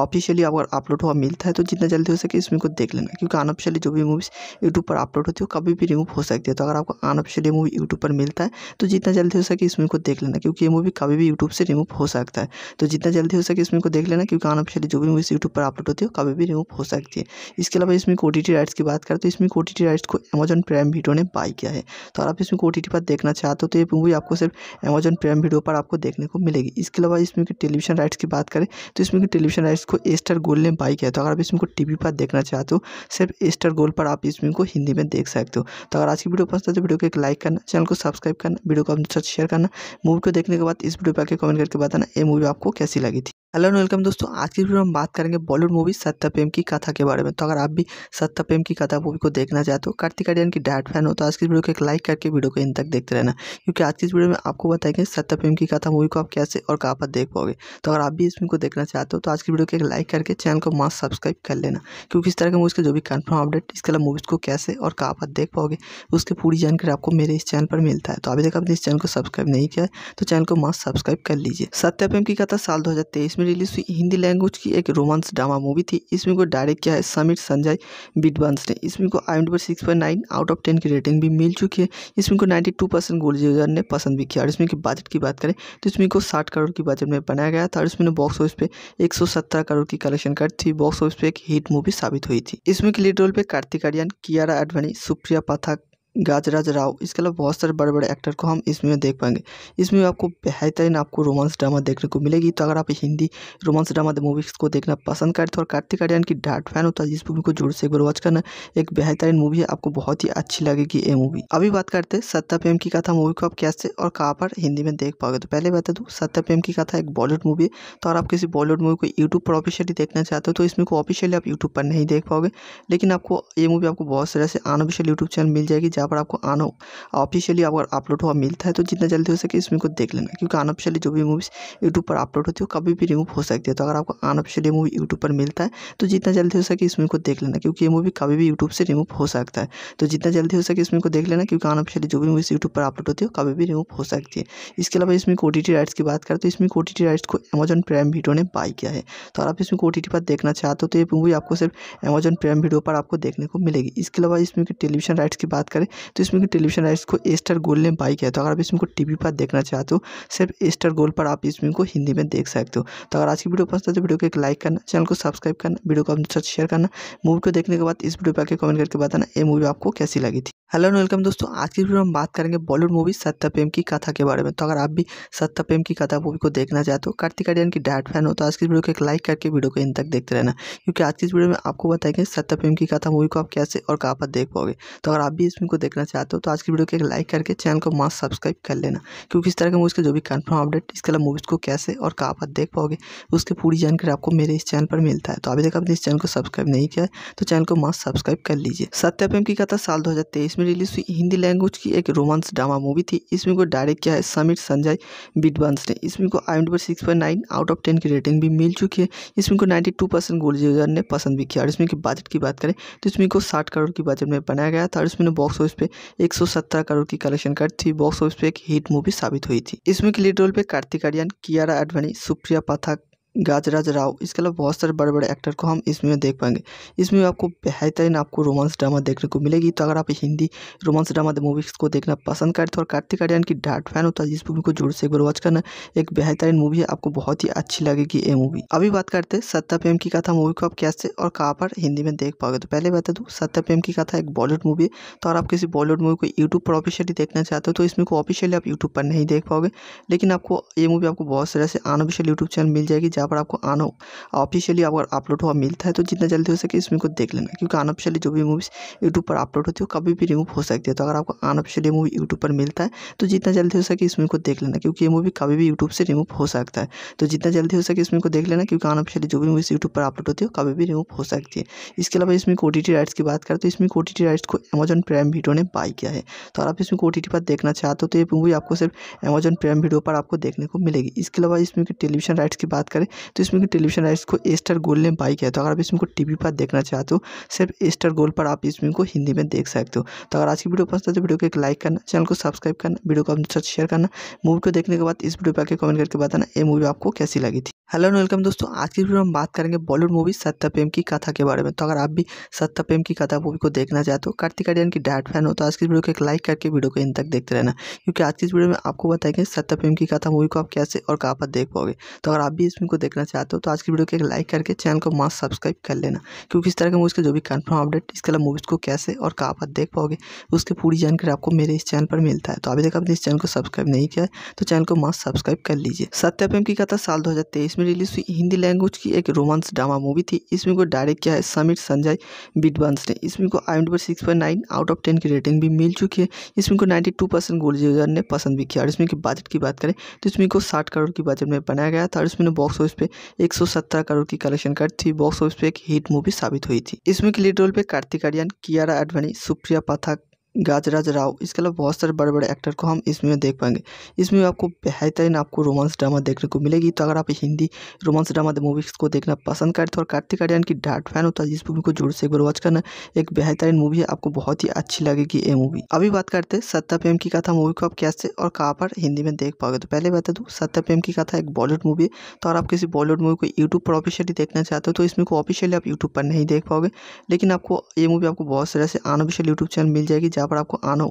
ऑफिशियली अगर अपलोड हुआ मिलता है तो जितना जल्दी हो सके इसमें को देख लेना क्योंकि अनऑफिशियली जो भी मूवीज़ यूट्यूब पर अपलोड होती है वो कभी भी रिमूव हो सकती है तो अगर आपको अनऑफिशियली मूवी यूट्यूब पर मिलता है तो जितना जल्दी हो सके इसमें को देख लेना क्योंकि ये मूवी कभी भी यूट्यूब से रिमूव हो सकता है तो जितना जल्दी हो सके इसमें को देख लेना क्योंकि अनऑफिशियली जो भी मूवीज़ यूट्यूब पर अपलोड होती है कभी भी रिमूव हो सकती है इसके अलावा इसमें टी राइट्स की बात करें तो इसमें ओ राइट्स को अमेजन प्राइम वीडियो ने बाई किया है तो अगर आप इसमें ओ पर देखना चाहते हो तो ये मूवी आपको सिर्फ अमेजन प्राइम वीडियो पर आपको देखने को मिलेगी इसके अलावा इसमें टेलीविजन राइट्स की बात करें तो इसमें की टेलीविजन राइट्स को स्टार गोल ने बाई किया तो अगर आप इसमें को टी पर देखना चाहते हो सिर्फ स्टार गोल पर आप इसमें को हिंदी में देख सकते हो तो अगर आज की वीडियो पसंद है तो वीडियो को एक लाइक करना चैनल को सब्सक्राइब करना वीडियो को अपने साथ शेयर करना मूवी को देखने के बाद इस वीडियो पर आके कमेंट करके बताना ये मूवी आपको कैसी लगी थी हेलो एंड वेलकम दोस्तों आज की वीडियो में हम बात करेंगे बॉलीवुड मूवी प्रेम की कथा के बारे में तो अगर आप भी प्रेम की कथा मूवी को देखना चाहते हो कार्तिक आर्यन की डैड फैन हो तो आज की वीडियो को एक लाइक करके वीडियो को इन तक देखते रहना क्योंकि आज की वीडियो में आपको बताएंगे प्रेम की कथा मूवी को आप कैसे और कहाँ पर देख पाओगे तो अगर आप भी इस फिल्म को देखना चाहते हो तो आज की वीडियो को एक लाइक करके चैनल को मास्क सब्सक्राइब कर लेना क्योंकि इस तरह के मूवीज़ का जो भी कन्फर्म अपडेट इसके अलावा मूवीज़ को कैसे और कहाँ पर देख पाओगे उसकी पूरी जानकारी आपको मेरे इस चैनल पर मिलता है तो अभी तक आपने इस चैनल को सब्सक्राइब नहीं किया तो चैनल को मास्क सब्सक्राइब कर लीजिए प्रेम की कथा साल दो में रिलीज हुई हिंदी लैंग्वेज की एक रोमांस ड्रामा मूवी थी इसमें को डायरेक्ट किया है समीर संजय बिडवंस ने इसमें को I M six point nine out of ten की रेटिंग भी मिल चुकी है इसमें को नाइन्टी टू परसेंट गोलजीजर ने पसंद भी किया और इसमें की बजट की बात करें तो इसमें को साठ करोड़ की बजट में बनाया गया था और इसमें बॉक्स ऑफिस पे एक सौ करोड़ की कलेक्शन कर थी बॉक्स ऑफिस पे एक हिट मूवी साबित हुई थी इसमें के लीड रोल पे कार्तिक आर्यन कियारा आडवाणी सुप्रिया पाठक गाजराज राव इसके अलावा बहुत सारे बड़े बड़े एक्टर को हम इसमें देख पाएंगे इसमें आपको बेहतरीन आपको रोमांस ड्रामा देखने को मिलेगी तो अगर आप हिंदी रोमांस ड्रामा मूवीज़ को देखना पसंद करते हो और कार्तिक आर्यन की डार्ट फैन होता तो है इस मूवी को जोर से एक बार वॉच करना एक बेहतरीन मूवी है आपको बहुत ही अच्छी लगेगी ये मूवी अभी बात करते हैं सत्ता प्रेम की कथा मूवी को आप कैसे और कहाँ पर हिंदी में देख पाओगे तो पहले बता दूँ तो सत्ता प्रेम की कथा एक बॉलीवुड मूवी है तो अगर आप किसी बॉलीवुड मूवी को यूट्यूब पर ऑफिशियली देखना चाहते हो तो इसमें को ऑफिशियली आप यूट्यूब पर नहीं देख पाओगे लेकिन आपको ये मूवी आपको बहुत सारे ऐसे अनऑफिशियल यूट्यूब चैनल मिल जाएगी जहाँ यहाँ पर आपको आना ऑफिशियली अगर अपलोड हुआ मिलता है तो जितना जल्दी हो सके इसमें को देख लेना क्योंकि अनऑफिशियली जो भी मूवीज़ यूट्यूब पर अपलोड होती है कभी भी रिमूव हो सकती है तो अगर आपको अनऑफिशियली मूवी यूट्यूब पर मिलता है तो जितना जल्दी हो सके इसमें को देख लेना क्योंकि ये मूवी कभी भी यूट्यूब से रिमूव हो सकता है तो जितना जल्दी हो सके इसमें को देख लेना क्योंकि अनऑफिशियली जो भी मूवीज़ यूट्यूब पर अपलोड होती है कभी भी रिमूव हो सकती है इसके अलावा इसमें ओ राइट्स की बात करें तो इसमें ओ राइट्स को अमेजन प्राइम वीडियो ने बाई किया है तो अगर आप इसमें ओ पर देखना चाहते हो तो ये मूवी आपको सिर्फ अमेजन प्राइम वीडियो पर आपको देखने को मिलेगी इसके अलावा इसमें टेलीविजन राइट्स की बात करें तो इसमें की टेलीविजन राइट्स को एस्टर गोल ने बाई किया तो अगर आप इसमें को टी पर देखना चाहते हो सिर्फ स्टार गोल पर आप इसमें को हिंदी में देख सकते हो तो अगर आज की वीडियो पसंद है तो वीडियो को एक लाइक करना चैनल को सब्सक्राइब करना वीडियो को अपने साथ शेयर करना मूवी को देखने के बाद इस वीडियो पर आके कमेंट करके बताना ये मूवी आपको कैसी लगी थी हेलो एंड वेलकम दोस्तों आज की वीडियो में हम बात करेंगे बॉलीवुड मूवी प्रेम की कथा के बारे में तो अगर आप भी प्रेम की कथा मूवी को देखना चाहते हो कार्तिक आर्यन की डैड फैन हो तो आज की वीडियो को एक लाइक करके वीडियो को इन तक देखते रहना क्योंकि आज की वीडियो में आपको बताएंगे प्रेम की कथा मूवी को आप कैसे और कहाँ पर देख पाओगे तो अगर आप भी इसमें को देखना चाहते हो तो आज की वीडियो को एक लाइक करके चैनल को मस्त सब्सक्राइब कर लेना क्योंकि इस तरह के मूवीज़ के जो भी कन्फर्म अपडेट इसके अलावा मूवीज़ को कैसे और कहाँ पर देख पाओगे उसकी पूरी जानकारी आपको मेरे इस चैनल पर मिलता है तो अभी तक आपने इस चैनल को सब्सक्राइब नहीं किया तो चैनल को मस्त सब्सक्राइब कर लीजिए सत्यप्रेम की कथा साल दो में रिलीज हुई हिंदी लैंग्वेज की एक रोमांस ड्रामा मूवी थी इसमें को डायरेक्ट किया है समीर संजय बिटवंस ने इसमें को I number six out of ten की रेटिंग भी मिल चुकी है इसमें को नाइन्टी टू परसेंट गोल्ड ने पसंद भी किया और इसमें की बजट की बात करें तो इसमें को साठ करोड़ की बजट में बनाया गया था और इसमें बॉक्स ऑफिस पे 117 करोड़ की कलेक्शन कर थी बॉक्स ऑफिस पे एक हिट मूवी साबित हुई थी इसमें के लीड रोल पे कार्तिक आर्यन कियारा आडवाणी सुप्रिया पाठक गाजराज राव इसके अलावा बहुत सारे बड़े बड़े एक्टर को हम इसमें देख पाएंगे इसमें आपको बेहतरीन आपको रोमांस ड्रामा देखने को मिलेगी तो अगर आप हिंदी रोमांस ड्रामा मूवीज़ को देखना पसंद करते हो और कार्तिक आर्यन की डार्ट फैन होता तो है इस मूवी को जोर से एक बार वॉच करना एक बेहतरीन मूवी है आपको बहुत ही अच्छी लगेगी ये मूवी अभी बात करते हैं सत्ता प्रेम की कथा मूवी को आप कैसे और कहाँ पर हिंदी में देख पाओगे तो पहले बता दूँ तो सत्ता प्रेम की कथा एक बॉलीवुड मूवी है तो अगर आप किसी बॉलीवुड मूवी को यूट्यूब पर ऑफिशियली देखना चाहते हो तो इसमें को ऑफिशियली आप यूट्यूब पर नहीं देख पाओगे लेकिन आपको ये मूवी आपको बहुत सारे ऐसे अनऑफिशियल यूट्यूब चैनल मिल जाएगी जहाँ यहाँ पर आपको अन ऑफिशियली अगर अपलोड हुआ मिलता है तो जितना जल्दी हो सके इसमें को देख लेना क्योंकि अनऑफिशियली जो भी मूवीज़ यूट्यूब पर अपलोड होती है वो कभी भी रिमूव हो सकती है तो अगर आपको अनऑफिशियली मूवी यूट्यूब पर मिलता है तो जितना जल्दी हो सके इसमें को देख लेना क्योंकि ये मूवी कभी भी यूट्यूब से रिमूव हो सकता है तो जितना जल्दी हो सके इसमें को देख लेना क्योंकि अनऑफिशियली जो भी मूवीज़ यूट्यूब पर अपलोड होती है वो कभी भी रिमूव हो सकती है इसके अलावा इसमें को राइट्स की बात करें तो इसमें ओ राइट्स को अमेजन प्राइम वीडियो ने बाई किया है तो अगर आप इसमें ओ पर देखना चाहते हो तो ये मूवी आपको सिर्फ अमेजन प्राइम वीडियो पर आपको देखने को मिलेगी इसके अलावा इसमें टेलीविजन राइट्स की बात करें तो इसमें की टेलीविजन राइट्स को एस्टर गोल ने बाई किया तो अगर आप इसमें को टीवी पर देखना चाहते हो सिर्फ स्टार गोल पर आप इसमें को हिंदी में देख सकते हो तो अगर आज की वीडियो पसंद है तो वीडियो को एक लाइक करना चैनल को सब्सक्राइब करना वीडियो को अपने साथ शेयर करना मूवी को देखने के बाद इस वीडियो पर आके कमेंट करके बताना ये मूवी आपको कैसी लगी थी हेलो एंड वेलकम दोस्तों आज की वीडियो में हम बात करेंगे बॉलीवुड मूवी प्रेम की कथा के बारे में तो अगर आप भी प्रेम की कथा मूवी को देखना चाहते हो कार्तिक आर्यन की डैड फैन हो तो आज की वीडियो को एक लाइक करके वीडियो को इन तक देखते रहना क्योंकि आज की वीडियो में आपको बताएंगे प्रेम की कथा मूवी को आप कैसे और कहाँ पर देख पाओगे तो अगर आप भी इसमें को देखना चाहते हो तो आज की वीडियो को एक लाइक करके चैनल को मस्त सब्सक्राइब कर लेना क्योंकि इस तरह के मूवीज़ के जो भी कन्फर्म अपडेट इसके अलावा मूवीज़ को कैसे और कहाँ पर देख पाओगे उसकी पूरी जानकारी आपको मेरे इस चैनल पर मिलता है तो अभी तक आपने इस चैनल को सब्सक्राइब नहीं किया तो चैनल को मस्त सब्सक्राइब कर लीजिए सत्यप्रेम की कथा साल दो में रिलीज हुई हिंदी लैंग्वेज की एक रोमांस ड्रामा मूवी थी इसमें को डायरेक्ट किया है समीर संजय बिटवंस ने इसमें को I number six out of ten की रेटिंग भी मिल चुकी है इसमें को नाइन्टी टू परसेंट गोल्ड ने पसंद भी किया और इसमें की बजट की बात करें तो इसमें को साठ करोड़ की बजट में बनाया गया था और इसमें बॉक्स ऑफिस पे 117 करोड़ की कलेक्शन कर थी बॉक्स ऑफिस पे एक हिट मूवी साबित हुई थी इसमें के लीड रोल पे कार्तिक आर्यन कियारा आडवाणी सुप्रिया पाठक गाजराज राव इसके अलावा बहुत सारे बड़े बड़े एक्टर को हम इसमें देख पाएंगे इसमें आपको बेहतरीन आपको रोमांस ड्रामा देखने को मिलेगी तो अगर आप हिंदी रोमांस ड्रामा मूवीज़ को देखना पसंद करते हो और कार्तिक आर्यन की डार्ट फैन होता तो है इस मूवी को जोर से एक बार वॉच करना एक बेहतरीन मूवी है आपको बहुत ही अच्छी लगेगी ये मूवी अभी बात करते हैं सत्ता प्रेम की कथा मूवी को आप कैसे और कहाँ पर हिंदी में देख पाओगे तो पहले बता दूँ तो सत्ता प्रेम की कथा एक बॉलीवुड मूवी है तो अगर आप किसी बॉलीवुड मूवी को यूट्यूब पर ऑफिशियली देखना चाहते हो तो इसमें को ऑफिशियली आप यूट्यूब पर नहीं देख पाओगे लेकिन आपको ये मूवी आपको बहुत सारे ऐसे अनऑफिशियल यूट्यूब चैनल मिल जाएगी जहाँ यहाँ पर आपको आना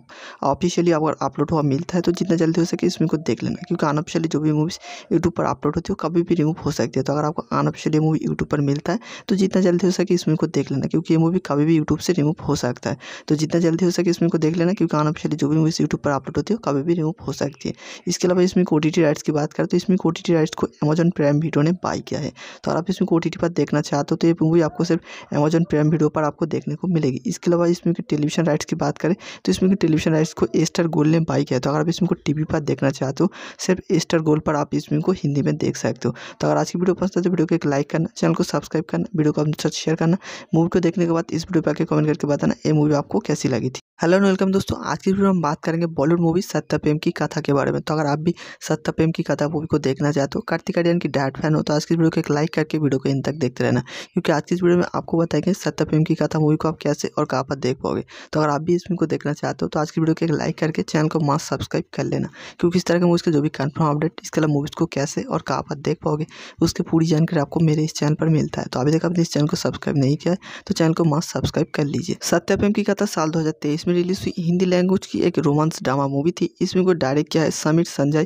ऑफिशियली अगर अपलोड हुआ मिलता है तो जितना जल्दी हो सके इसमें को देख लेना क्योंकि अनऑफिशियली जो भी मूवीज़ यूट्यूब पर अपलोड होती है वो कभी भी रिमूव हो सकती है तो अगर आपको अनऑफिशियली मूवी यूट्यूब पर मिलता है तो जितना जल्दी हो सके इसमें को देख लेना क्योंकि ये मूवी कभी भी यूट्यूब से रिमूव हो सकता है तो जितना जल्दी हो सके इसमें को देख लेना क्योंकि अनऑफिशियली जो भी मूवीज़ यूट्यूब पर अपलोड होती है कभी भी रिमूव हो सकती है इसके अलावा इसमें ओ राइट्स की बात करें तो इसमें ओ राइट्स को अमेजन प्राइम वीडियो ने बाई किया है तो अगर आप इसमें ओ पर देखना चाहते हो तो ये मूवी आपको सिर्फ अमेजन प्राइम वीडियो पर आपको देखने को मिलेगी इसके अलावा इसमें टेलीविजन राइट्स की बात करें तो इसमें की टेलीविजन राइट्स को एस्टर गोल ने बाई किया तो अगर आप इसमें को टीवी पर देखना चाहते हो सिर्फ स्टार गोल पर आप इसमें को हिंदी में देख सकते हो तो अगर आज की वीडियो पसंद है तो वीडियो को एक लाइक करना चैनल को सब्सक्राइब करना वीडियो को अपने साथ शेयर करना मूवी को देखने के बाद इस वीडियो पर आके कमेंट करके बताना ये मूवी आपको कैसी लगी थी हेलो एंड वेलकम दोस्तों आज की वीडियो में बात करेंगे बॉलीवुड मूवी प्रेम की कथा के बारे में तो अगर आप भी प्रेम की कथा मूवी को देखना चाहते हो कार्तिक आर्यन की डैड फैन हो तो आज की वीडियो को एक लाइक करके वीडियो को इन तक देखते रहना क्योंकि आज की वीडियो में आपको बताएंगे प्रेम की कथा मूवी को आप कैसे और कहाँ पर देख पाओगे तो अगर आप भी इसमें को देखना चाहते हो तो आज की वीडियो को एक लाइक करके चैनल को मस्त सब्सक्राइब कर लेना क्योंकि इस तरह के मूवीज़ के जो भी कन्फर्म अपडेट इसके अलावा मूवीज़ को कैसे और कहाँ पर देख पाओगे उसकी पूरी जानकारी आपको मेरे इस चैनल पर मिलता है तो अभी तक आपने इस चैनल को सब्सक्राइब नहीं किया तो चैनल को मस्त सब्सक्राइब कर लीजिए सत्यापेम की कथा साल दो में रिलीज हुई हिंदी लैंग्वेज की एक रोमांस ड्रामा मूवी थी इसमें को डायरेक्ट किया है समीर संजय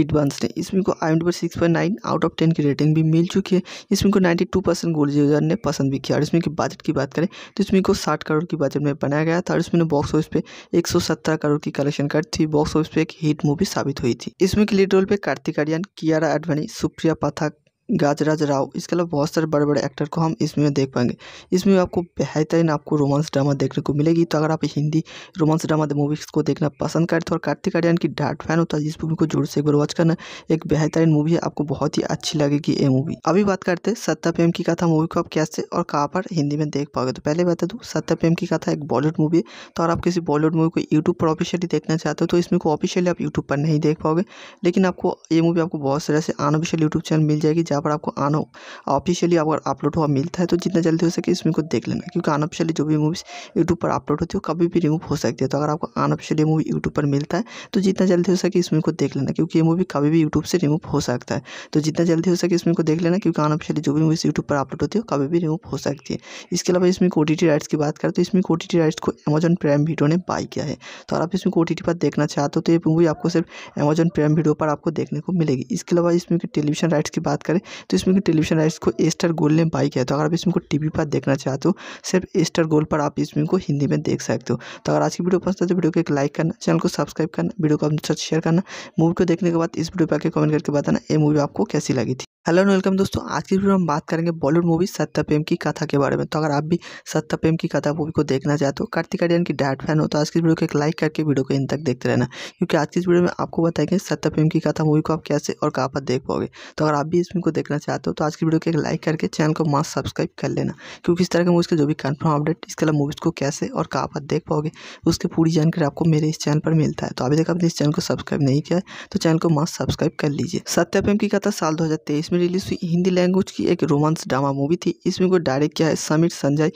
बिटवंस ने इसमें को I number six out of ten की रेटिंग भी मिल चुकी है इसमें को नाइन्टी टू परसेंट गोल्ड ने पसंद भी किया और इसमें की बजट की बात करें तो इसमें को साठ करोड़ की बजट में बनाया गया था और इसमें बॉक्स ऑफिस पे 117 करोड़ की कलेक्शन कर थी बॉक्स ऑफिस पे एक हिट मूवी साबित हुई थी इसमें के लीड रोल पे कार्तिक आर्यन कियारा आडवाणी सुप्रिया पाठक गाजराज राव इसके अलावा बहुत सारे बड़े बड़े एक्टर को हम इसमें देख पाएंगे इसमें आपको बेहतरीन आपको रोमांस ड्रामा देखने को मिलेगी तो अगर आप हिंदी रोमांस ड्रामा मूवीज़ को देखना पसंद करते हो और कार्तिक आर्यन की डार्ट फैन होता है जिस मूवी को जोर से एक बार वॉच करना एक बेहतरीन मूवी है आपको बहुत ही अच्छी लगेगी ये मूवी अभी बात करते हैं सत्ता प्रेम की कथा मूवी को आप कैसे और कहाँ पर हिंदी में देख पाओगे तो पहले बता दूँ तो सत्ता प्रेम की कथा एक बॉलीवुड मूवी है तो अगर आप किसी बॉलीवुड मूवी को यूट्यूब पर ऑफिशियली देखना चाहते हो तो इसमें को ऑफिशियली आप यूट्यूब पर नहीं देख पाओगे लेकिन आपको ये मूवी आपको बहुत सारे ऐसे अनऑफिशियल यूट्यूब चैनल मिल जाएगी जहाँ जहाँ पर आपको अन ऑफिशियली अगर अपलोड हुआ मिलता है तो जितना जल्दी हो सके इसमें को देख लेना क्योंकि अनऑफिशियली जो भी मूवीज़ यूट्यूब पर अपलोड होती है वो कभी भी रिमूव हो सकती है तो अगर आपको अनऑफिशियली मूवी यूट्यूब पर मिलता है तो जितना जल्दी हो सके इसमें को देख लेना क्योंकि ये मूवी कभी भी यूट्यूब से रिमूव हो सकता है तो जितना जल्दी हो सके इसमें को देख लेना क्योंकि अनऑफिशियली जो भी मूवीज़ यूट्यूब पर अपलोड होती है कभी भी रिमूव हो सकती है इसके अलावा इसमें ओ राइट्स की बात करें तो इसमें ओ राइट्स को अमेजन प्राइम वीडियो ने बाई किया है तो अगर आप इसमें ओ पर देखना चाहते हो तो ये मूवी आपको सिर्फ अमेजन प्राइम वीडियो पर आपको देखने को मिलेगी इसके अलावा इसमें टेलीविजन राइट्स की बात करें तो इसमें की टेलीविजन राइट्स को एस्टर गोल ने बाई किया तो अगर आप इसमें को टीवी पर देखना चाहते हो सिर्फ स्टार गोल पर आप इसमें को हिंदी में देख सकते हो तो अगर आज की वीडियो पसंद है तो वीडियो को एक लाइक करना चैनल को सब्सक्राइब करना वीडियो को अपने साथ शेयर करना मूवी को देखने के बाद इस वीडियो पर आके कमेंट करके बताना ये मूवी आपको कैसी लगी थी हेलो एंड वेलकम दोस्तों आज की वीडियो में बात करेंगे बॉलीवुड मूवी प्रेम की कथा के बारे में तो अगर आप भी प्रेम की कथा मूवी को देखना चाहते हो कार्तिक आर्यन की डैड फैन हो तो आज की वीडियो को एक लाइक करके वीडियो को इन तक देखते रहना क्योंकि आज की वीडियो में आपको बताएंगे प्रेम की कथा मूवी को आप कैसे और कहाँ पर देख पाओगे तो अगर आप भी इसमें को देखना चाहते हो तो आज की वीडियो को एक लाइक करके चैनल को मस्त सब्सक्राइब कर लेना क्योंकि इस तरह के मूवीज़ के जो भी कन्फर्म अपडेट इसके अलावा मूवीज़ को कैसे और कहाँ पर देख पाओगे उसकी पूरी जानकारी आपको मेरे इस चैनल पर मिलता है तो अभी तक आपने इस चैनल को सब्सक्राइब नहीं किया तो चैनल को मस्त सब्सक्राइब कर लीजिए सत्यापेम की कथा साल दो में रिलीज हुई हिंदी लैंग्वेज की एक रोमांस ड्रामा मूवी थी इसमें को डायरेक्ट किया है समीर संजय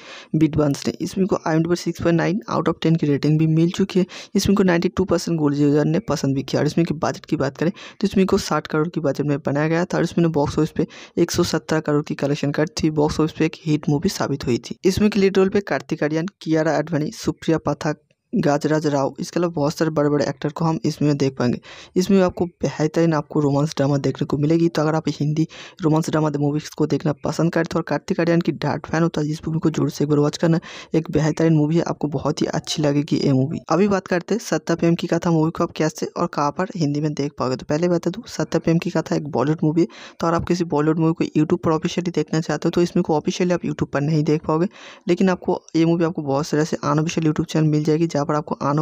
बिडवंस ने इसमें को I number six out of ten की रेटिंग भी मिल चुकी है इसमें को नाइन्टी टू परसेंट गोल्ड ने पसंद भी किया और इसमें की बजट की बात करें तो इसमें को साठ करोड़ की बजट में बनाया गया था और इसमें बॉक्स ऑफिस पे 117 करोड़ की कलेक्शन कर थी बॉक्स ऑफिस पे एक हिट मूवी साबित हुई थी इसमें के लीड रोल पे कार्तिक आर्यन कियारा आडवाणी सुप्रिया पाठक गाजराज राव इसके अलावा बहुत सारे बड़े बड़े एक्टर को हम इसमें देख पाएंगे इसमें आपको बेहतरीन आपको रोमांस ड्रामा देखने को मिलेगी तो अगर आप हिंदी रोमांस ड्रामा मूवीज़ को देखना पसंद करते हो और कार्तिक आर्यन की डार्ट फैन होता है जिस मूवी को जोर से एक बार वॉच करना एक बेहतरीन मूवी है आपको बहुत ही अच्छी लगेगी ये मूवी अभी बात करते हैं सत्ता प्रेम की कथा मूवी को आप कैसे और कहाँ पर हिंदी में देख पाओगे तो पहले बता दूँ तो सत्ता प्रेम की कथा एक बॉलीवुड मूवी है तो अगर आप किसी बॉलीवुड मूवी को यूट्यूब पर ऑफिशियली देखना चाहते हो तो इसमें को ऑफिशियली आप यूट्यूब पर नहीं देख पाओगे लेकिन आपको ये मूवी आपको बहुत सारे ऐसे अनऑफिशियल यूट्यूब चैनल मिल जाएगी जहाँ जहाँ पर आपको आन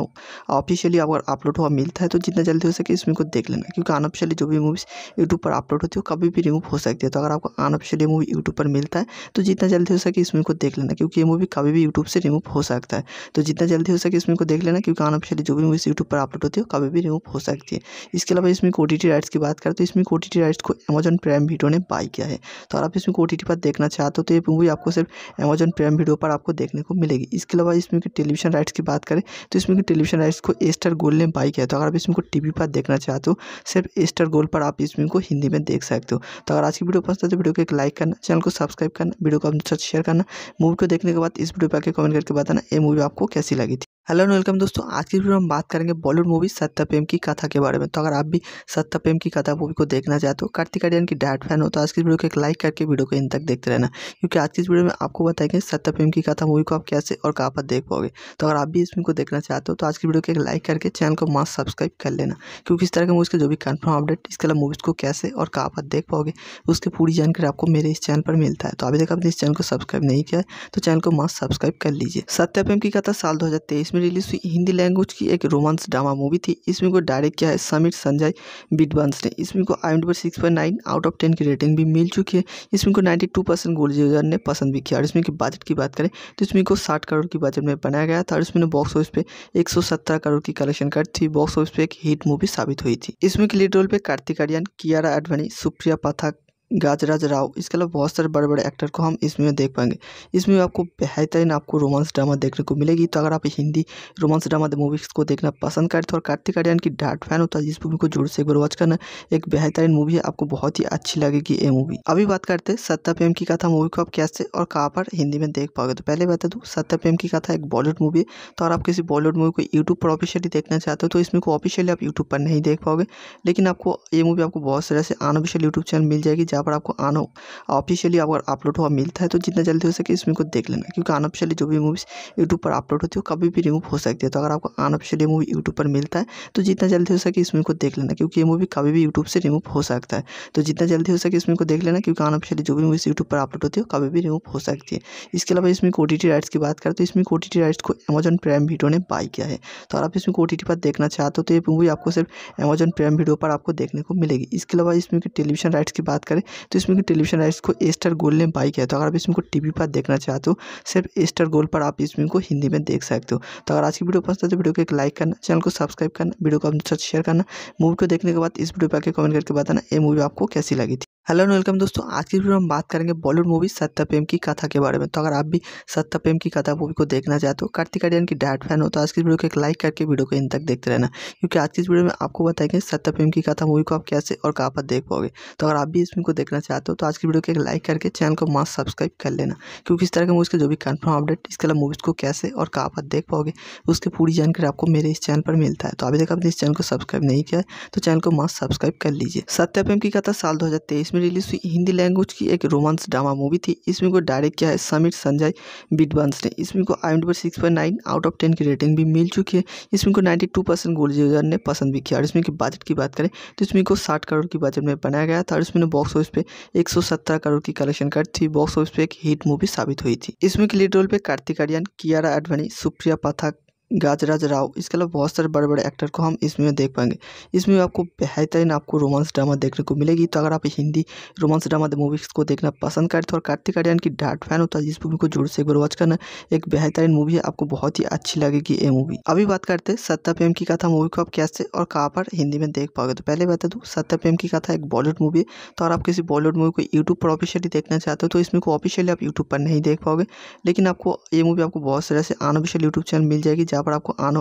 ऑफिशियली अगर अपलोड हुआ मिलता है तो जितना जल्दी हो सके इसमें को देख लेना क्योंकि अनऑफिशियली जो भी मूवीज़ यूट्यूब पर अपलोड होती है वो कभी भी रिमूव हो सकती है तो अगर आपको अनऑफिशियली मूवी यूट्यूब पर मिलता है तो जितना जल्दी हो सके इसमें को देख लेना क्योंकि ये मूवी कभी भी यूट्यूब से रिमूव हो सकता है तो जितना जल्दी हो सके इसमें को देख लेना क्योंकि अनऑफिशियली जो भी मूवीज़ यूट्यूब पर अपलोड होती है कभी भी रिमूव हो सकती है इसके अलावा इसमें ओ राइट्स की बात करें तो इसमें ओ राइट्स को अमेजन प्राइम वीडियो ने बाई किया है तो अगर आप इसमें ओ पर देखना चाहते हो तो ये मूवी आपको सिर्फ अमेजन प्राइम वीडियो पर आपको देखने को मिलेगी इसके अलावा इसमें टेलीविजन राइट्स की बात करें तो इसमें की टेलीविजन राइट्स को एस्टर गोल ने बाई किया तो अगर आप इसमें को टी पर देखना चाहते हो सिर्फ स्टार गोल पर आप इसमें को हिंदी में देख सकते हो तो अगर आज की वीडियो पसंद है तो वीडियो को एक लाइक करना चैनल को सब्सक्राइब करना वीडियो को अपने साथ शेयर करना मूवी को देखने के बाद इस वीडियो पर आके कमेंट करके बताना ये मूवी आपको कैसी लगी थी हेलो एंड वेलकम दोस्तों आज की वीडियो में बात करेंगे बॉलीवुड मूवी प्रेम की कथा के बारे में तो अगर आप भी प्रेम की कथा मूवी को देखना चाहते हो कार्तिक आर्यन की डायट फैन हो तो आज की वीडियो को एक लाइक करके वीडियो को इन तक देखते रहना क्योंकि आज की वीडियो में आपको बताएंगे प्रेम की कथा मूवी को आप कैसे और कहाँ पर देख पाओगे तो अगर आप भी इसमें को देखना चाहते हो तो आज की वीडियो को एक लाइक करके चैनल को मस्त सब्सक्राइब कर लेना क्योंकि इस तरह के मूवीज़ के जो भी कन्फर्म अपडेट इसके अलावा मूवीज़ को कैसे और कहाँ पर देख पाओगे उसकी पूरी जानकारी आपको मेरे इस चैनल पर मिलता है तो अभी तक आपने इस चैनल को सब्सक्राइब नहीं किया तो चैनल को मस्त सब्सक्राइब कर लीजिए सत्यप्रेम की कथा साल दो में रिलीज हुई हिंदी लैंग्वेज की एक रोमांस ड्रामा मूवी थी इसमें को डायरेक्ट किया है समीर संजय बिटवंस ने इसमें को I number six out of ten की रेटिंग भी मिल चुकी है इसमें को नाइन्टी टू परसेंट गोल्ड ने पसंद भी किया और इसमें की बजट की बात करें तो इसमें को साठ करोड़ की बजट में बनाया गया था और इसमें बॉक्स ऑफिस पे 117 करोड़ की कलेक्शन कर थी बॉक्स ऑफिस पे एक हिट मूवी साबित हुई थी इसमें के लीड रोल पे कार्तिक आर्यन कियारा आडवाणी सुप्रिया पाठक गाजराज राव इसके अलावा बहुत सारे बड़े बड़े एक्टर को हम इसमें देख पाएंगे इसमें आपको बेहतरीन आपको रोमांस ड्रामा देखने को मिलेगी तो अगर आप हिंदी रोमांस ड्रामा मूवीज़ को देखना पसंद करते हो और कार्तिक आर्यन की डार्ट फैन होता है जिस मूवी को जोर से एक बार वॉच करना एक बेहतरीन मूवी है आपको बहुत ही अच्छी लगेगी ये मूवी अभी बात करते हैं सत्ता प्रेम की कथा मूवी को आप कैसे और कहाँ पर हिंदी में देख पाओगे तो पहले बता दूँ तो सत्ता प्रेम की कथा एक बॉलीवुड मूवी है तो अगर आप किसी बॉलीवुड मूवी को यूट्यूब पर ऑफिशियली देखना चाहते हो तो इसमें को ऑफिशियली आप यूट्यूब पर नहीं देख पाओगे लेकिन आपको ये मूवी आपको बहुत सारे ऐसे अनऑफिशियल यूट्यूब चैनल मिल जाएगी जहाँ जहाँ पर आपको आना ऑफिशियली अगर अपलोड हुआ मिलता है तो जितना जल्दी हो सके इसमें को देख लेना क्योंकि अनऑफिशियली जो भी मूवीज़ यूट्यूब पर अपलोड होती है कभी भी रिमूव हो सकती है तो अगर आपको अनऑफिशियली मूवी यूट्यूब पर मिलता है तो जितना जल्दी हो सके इसमें को देख लेना क्योंकि ये मूवी कभी भी यूट्यूब से रिमूव हो सकता है तो जितना जल्दी हो सके इसमें को देख लेना क्योंकि अनऑफिशियली जो भी मूवीज़ यूट्यूब पर अपलोड होती है कभी भी रिमूव हो सकती है इसके अलावा इसमें ओ राइट्स की बात करें तो इसमें ओ राइट्स को अमेजन प्राइम वीडियो ने बाय किया है तो अगर आप इसमें ओ पर देखना चाहते हो तो ये मूवी आपको सिर्फ अमेजन प्राइम वीडियो पर आपको देखने को मिलेगी इसके अलावा इसमें टेलीविजन राइट्स की बात करें तो इसमें कि टेलीविजन राइट्स को एस्टर गोल ने बाई किया तो अगर आप इसमें को टीवी पर देखना चाहते हो सिर्फ स्टार गोल पर आप इसमें को हिंदी में देख सकते हो तो अगर आज की वीडियो पसंद है तो वीडियो को एक लाइक करना चैनल को सब्सक्राइब करना वीडियो को अपने साथ शेयर करना मूवी को देखने के बाद इस वीडियो पर आके कमेंट करके बताना ये मूवी आपको कैसी लगी थी हेलो एंड वेलकम दोस्तों आज की वीडियो में बात करेंगे बॉलीवुड मूवी प्रेम की कथा के बारे में तो अगर आप भी प्रेम की कथा मूवी को देखना चाहते हो कार्तिक आर्यन की डैड फैन हो तो आज की वीडियो को एक लाइक करके वीडियो को इन तक देखते रहना क्योंकि आज की वीडियो में आपको बताएंगे सत्यप्रेम की कथा मूवी को आप कैसे और कहाँ पर देख पाओगे तो अगर आप भी इसमें को देखना चाहते हो तो आज की वीडियो को एक लाइक करके चैनल को मस्त सब्सक्राइब कर लेना क्योंकि इस तरह के मूवीज़ के जो भी कन्फर्म अपडेट इसके अलावा मूवीज़ को कैसे और कहाँ पर देख पाओगे उसकी पूरी जानकारी आपको मेरे इस चैनल पर मिलता है तो अभी तक आपने इस चैनल को सब्सक्राइब नहीं किया तो चैनल को मास्क सब्सक्राइब कर लीजिए सत्यापेम की कथा साल दो में रिलीज हुई हिंदी लैंग्वेज की एक रोमांस ड्रामा मूवी थी इसमें को डायरेक्ट किया है समीर संजय बिटवंस ने इसमें को I number six out of ten की रेटिंग भी मिल चुकी है इसमें को नाइन्टी टू परसेंट गोल्ड ने पसंद भी किया और इसमें की बजट की बात करें तो इसमें को साठ करोड़ की बजट में बनाया गया था और इसमें बॉक्स ऑफिस पे 117 करोड़ की कलेक्शन कर थी बॉक्स ऑफिस पे एक हिट मूवी साबित हुई थी इसमें के लीड रोल पे कार्तिक आर्यन कियारा आडवाणी सुप्रिया पाठक गाजराज राव इसके अलावा बहुत सारे बड़े बड़े एक्टर को हम इसमें देख पाएंगे इसमें आपको बेहतरीन आपको रोमांस ड्रामा देखने को मिलेगी तो अगर आप हिंदी रोमांस ड्रामा मूवीज़ को देखना पसंद करते हो और कार्तिक आर्यन की डार्ट फैन होता है जिस मूवी को जोर से एक बार वॉच करना एक बेहतरीन मूवी है आपको बहुत ही अच्छी लगेगी ये मूवी अभी बात करते हैं सत्ता प्रेम की कथा मूवी को आप कैसे और कहाँ पर हिंदी में देख पाओगे तो पहले बता दूँ तो सत्ता प्रेम की कथा एक बॉलीवुड मूवी है तो अगर आप किसी बॉलीवुड मूवी को यूट्यूब पर ऑफिशियली देखना चाहते हो तो इसमें को ऑफिशियली आप यूट्यूब पर नहीं देख पाओगे लेकिन आपको ये मूवी आपको बहुत सारे ऐसे अनऑफिशियल यूट्यूब चैनल मिल जाएगी जहाँ जहाँ पर आपको आन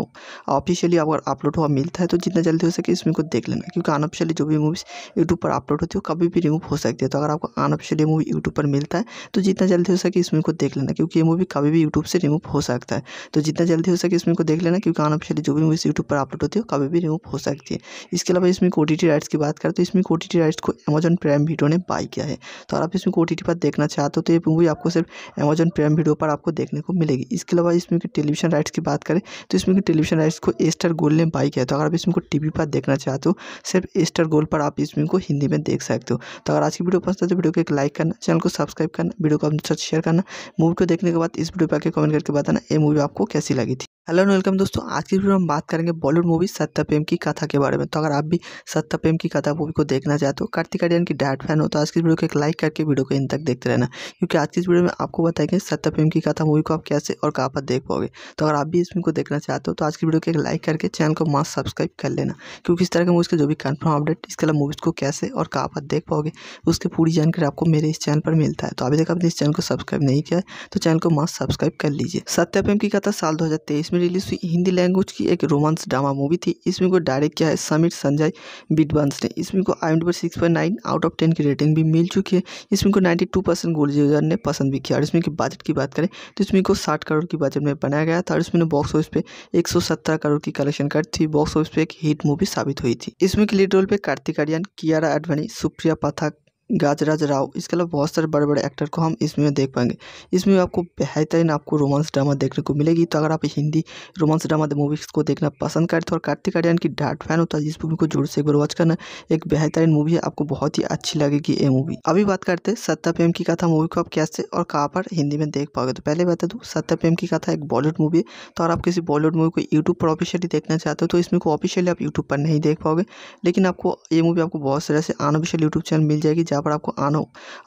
ऑफिशियली अगर अपलोड हुआ मिलता है तो जितना जल्दी हो सके इसमें को देख लेना क्योंकि अनऑफिशियली जो भी मूवीज़ यूट्यूब पर अपलोड होती है कभी भी रिमूव हो सकती है तो अगर आपको अनऑफिशियली मूवी यूट्यूब पर मिलता है तो जितना जल्दी हो सके इसमें को देख लेना क्योंकि ये मूवी कभी भी यूट्यूब से रिमूव हो सकता है तो जितना जल्दी हो सके इसमें को देख लेना क्योंकि अनऑफिशियली जो भी मूवीज़ यूट्यूब पर अपलोड होती है कभी भी रिमूव हो सकती है इसके अलावा इसमें ओ राइट्स की बात करें तो इसमें ओ राइट्स को अमेजन प्राइम वीडियो ने बाय किया है तो अगर आप इसमें ओ पर देखना चाहते हो तो ये मूवी आपको सिर्फ अमेजन प्राइम वीडियो पर आपको देखने को मिलेगी इसके अलावा इसमें टेलीविजन राइट्स की बात करें तो इसमें की टेलीविजन राइट्स को स्टार गोल ने बाई किया तो अगर आप इसमें को टीवी पर देखना चाहते हो सिर्फ स्टार गोल पर आप इसमें को हिंदी में देख सकते हो तो अगर आज की वीडियो पसंद है तो वीडियो को एक लाइक करना चैनल को सब्सक्राइब करना वीडियो को अपने साथ शेयर करना मूवी को देखने के बाद इस वीडियो पर आके कमेंट करके बताना ये मूवी आपको कैसी लगी थी हेलो एंड वेलकम दोस्तों आज की वीडियो में हम बात करेंगे बॉलीवुड मूवी प्रेम की कथा के बारे में तो अगर आप भी प्रेम की कथा मूवी को देखना चाहते हो कार्तिक आर्यन की डायट फैन हो तो आज की वीडियो को एक लाइक करके वीडियो को इन तक देखते रहना क्योंकि आज की इस वीडियो में आपको बताएंगे प्रेम की कथा मूवी को आप कैसे और कहाँ पर देख पाओगे तो अगर आप भी इस फिल्म को देखना चाहते हो तो आज की वीडियो को एक लाइक करके चैनल को मास्क सब्सक्राइब कर लेना क्योंकि इस तरह के मूवीज़ के जो भी कन्फर्म अपडेट इसके अलावा मूवीज़ को कैसे और कहाँ पर देख पाओगे उसकी पूरी जानकारी आपको मेरे इस चैनल पर मिलता है तो अभी तक आपने इस चैनल को सब्सक्राइब नहीं किया है तो चैनल को मास्क सब्सक्राइब कर लीजिए प्रेम की कथा साल दो 2019 में रिलीज हुई हिंदी लैंग्वेज की एक रोमांस ड्रामा मूवी थी इसमें को डायरेक्ट किया है समीर संजय बिटवंस ने इसमें को I M six point nine out of ten की रेटिंग भी मिल चुकी है इसमें को नाइन्टी टू परसेंट गोल्ड ने पसंद भी किया और इसमें की बजट की बात करें तो इसमें को साठ करोड़ की बजट में बनाया गया था और इसमें बॉक्स ऑफिस पे एक सौ सत्रह करोड़ की कलेक्शन कर थी बॉक्स ऑफिस पे एक हिट मूवी साबित हुई थी इसमें के लीड रोल पे कार्तिक आर्यन कियारा आडवाणी सुप्रिया पाथक गाजराज राव इसके अलावा बहुत सारे बड़े बड़े एक्टर को हम इसमें देख पाएंगे इसमें आपको बेहतरीन आपको रोमांस ड्रामा देखने को मिलेगी तो अगर आप हिंदी रोमांस ड्रामा मूवीज़ को देखना पसंद करते हो और कार्तिक आर्यन की डाट फैन होता है जिस मूवी को जोर से एक बार वॉच करना एक बेहतरीन मूवी है आपको बहुत ही अच्छी लगेगी ये मूवी अभी बात करते हैं सत्ता प्रेम की कथा मूवी को आप कैसे और कहाँ पर हिंदी में देख पाओगे तो पहले बता दूँ तो सत्ता प्रेम की कथा एक बॉलीवुड मूवी है तो अगर आप किसी बॉलीवुड मूवी को यूट्यूब पर ऑफिशियली देखना चाहते हो तो इसमें को ऑफिशियली आप यूट्यूब पर नहीं देख पाओगे लेकिन आपको ये मूवी आपको बहुत सारे ऐसे अनऑफिशियल यूट्यूब चैनल मिल जाएगी जहाँ जहाँ पर आपको आन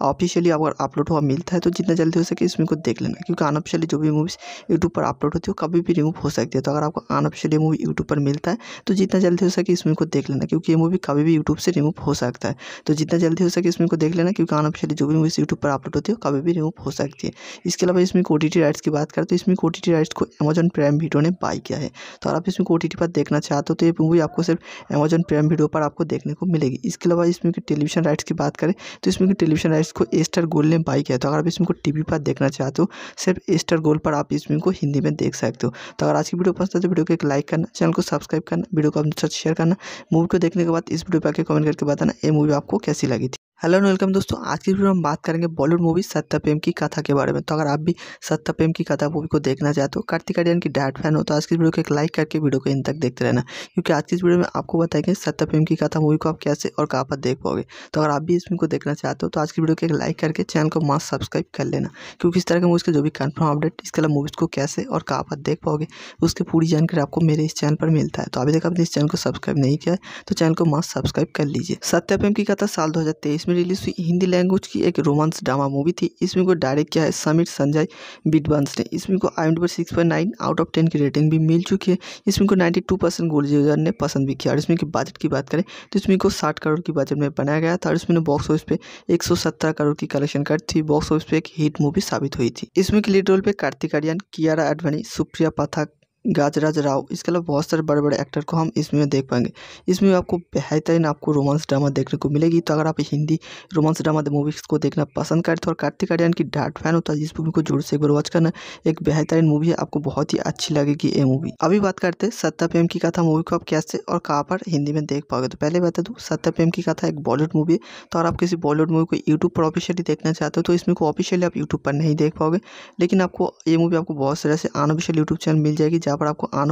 ऑफिशियली अगर अपलोड हुआ मिलता है तो जितना जल्दी हो सके इसमें को देख लेना क्योंकि अनऑफिशियली जो भी मूवीज़ यूट्यूब पर अपलोड होती है कभी भी रिमूव हो सकती है तो अगर आपको अनऑफिशियली मूवी यूट्यूब पर मिलता है तो जितना जल्दी हो सके इसमें को देख लेना क्योंकि ये मूवी कभी भी यूट्यूब से रिमूव हो सकता है तो जितना जल्दी हो सके इसमें को देख लेना क्योंकि अनऑफिशियली जो भी मूवीज़ यूट्यूब पर अपलोड होती है कभी भी रिमूव हो सकती है इसके अलावा इसमें ओ राइट्स की बात करें तो इसमें टी राइट्स को अमेजन प्राइम वीडियो ने बाय किया है तो अगर आप इसमें ओ पर देखना चाहते हो तो ये मूवी आपको सिर्फ अमेजन प्राइम वीडियो पर आपको देखने को मिलेगी इसके अलावा इसमें टेलीविजन राइट्स की बात करें तो इसमें की टेलीविजन राइट्स को स्टार गोल ने बाई किया तो अगर आप इसमें को टी पर देखना चाहते हो सिर्फ स्टार गोल पर आप इसमें को हिंदी में देख सकते हो तो अगर आज की वीडियो पसंद है तो वीडियो को एक लाइक करना चैनल को सब्सक्राइब करना वीडियो को अपने साथ शेयर करना मूवी को देखने के बाद इस वीडियो पर आके कमेंट करके बताना ये मूवी आपको कैसी लगी थी हेलो एंड वेलकम दोस्तों आज की वीडियो में हम बात करेंगे बॉलीवुड मूवी प्रेम की कथा के बारे में तो अगर आप भी प्रेम की कथा मूवी को देखना चाहते हो कार्तिक आर्यन की डायट फैन हो तो आज की वीडियो को एक लाइक करके वीडियो को इन तक देखते रहना क्योंकि आज की वीडियो में आपको बताएंगे प्रेम की कथा मूवी को आप कैसे और कहाँ पर देख पाओगे तो अगर आप भी इस मूवी को देखना चाहते हो तो आज की वीडियो को एक लाइक करके चैनल को मास्क सब्सक्राइब कर लेना क्योंकि इस तरह के मूवीज़ के जो भी कन्फर्म अपडेट इसके अलावा मूवीज़ को कैसे और कहाँ पर देख पाओगे उसकी पूरी जानकारी आपको मेरे इस चैनल पर मिलता है तो अभी तक आपने इस चैनल को सब्सक्राइब नहीं किया तो चैनल को मास्क सब्सक्राइब कर लीजिए प्रेम की कथा साल दो में में रिलीज़ हुई हिंदी लैंग्वेज की एक रोमांस ड्रामा मूवी थी इसमें को डायरेक्ट किया है समीर संजय बिटवंस ने इसमें को आई पर six point nine out of ten की रेटिंग भी मिल चुकी है इसमें को नाइन्टी टू परसेंट गोलजीगर ने पसंद भी किया और इसमें की बजट की बात करें तो इसमें को साठ करोड़ की बजट में बनाया गया था और इसमें बॉक्स ऑफिस पे एक करोड़ की कलेक्शन कर थी बॉक्स ऑफिस पे एक हिट मूवी साबित हुई थी इसमें के लीड रोल पे कार्तिक आर्यन कियारा आडवाणी सुप्रिया पाठक गाजराज राव इसके अलावा बहुत सारे बड़े बड़े एक्टर को हम इसमें देख पाएंगे इसमें आपको बेहतरीन आपको रोमांस ड्रामा देखने को मिलेगी तो अगर आप हिंदी रोमांस ड्रामा मूवीज़ को देखना पसंद करते हो और कार्तिक आर्यन की डाट फैन होता तो है इस मूवी को जोर से एक बार वॉच करना एक बेहतरीन मूवी है आपको बहुत ही अच्छी लगेगी ये मूवी अभी बात करते हैं सत्ता प्रेम की कथा मूवी को आप कैसे और कहाँ पर हिंदी में देख पाओगे तो पहले बता दूँ सत्ता प्रेम की कथा एक बॉलीवुड मूवी है तो अगर आप किसी बॉलीवुड मूवी को यूट्यूब पर ऑफिशियली देखना चाहते हो तो इसमें को ऑफिशियली आप यूट्यूब पर नहीं देख पाओगे लेकिन आपको ये मूवी आपको बहुत सारे ऐसे अनऑफिशियल यूट्यूब चैनल मिल जाएगी जहाँ यहाँ पर आपको आन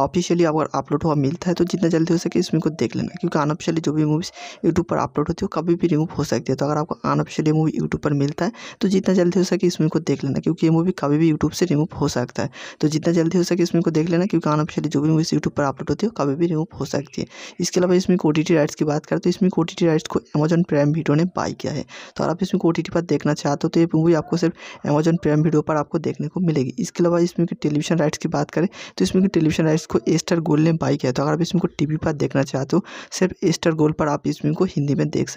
ऑफिशियली अगर अपलोड हुआ मिलता है तो जितना जल्दी हो सके इसमें को देख लेना क्योंकि अनऑफिशियली जो भी मूवीज़ यूट्यूब पर अपलोड होती है वो कभी भी रिमूव हो सकती है तो अगर आपको अनऑफिशियली मूवी यूट्यूब पर मिलता है तो जितना जल्दी हो सके इसमें को देख लेना क्योंकि ये मूवी कभी भी यूट्यूब से रिमूव हो सकता है तो जितना जल्दी हो सके इसमें को देख लेना क्योंकि अनऑफिशियली जो भी मूवीज़ यूट्यूब पर अपलोड होती है कभी भी रिमूव हो सकती है इसके अलावा इसमें ओ राइट्स की बात करें तो इसमें ओ राइट्स को अमेजन प्राइम वीडियो ने बाई किया है तो अगर आप इसमें ओ पर देखना चाहते हो तो ये मूवी आपको सिर्फ अमेजन प्राइम वीडियो पर आपको देखने को मिलेगी इसके अलावा इसमें टेलीविजन राइट्स की बात करें तो इसमें की टेलीविजन राइट्स को एस्टर गोल्ड ने बाई किया तो अगर आप इसमें को टीवी पर देखना चाहते हो तो सिर्फ एस्टर गोल्ड पर आप इसमें को हिंदी में देख सकते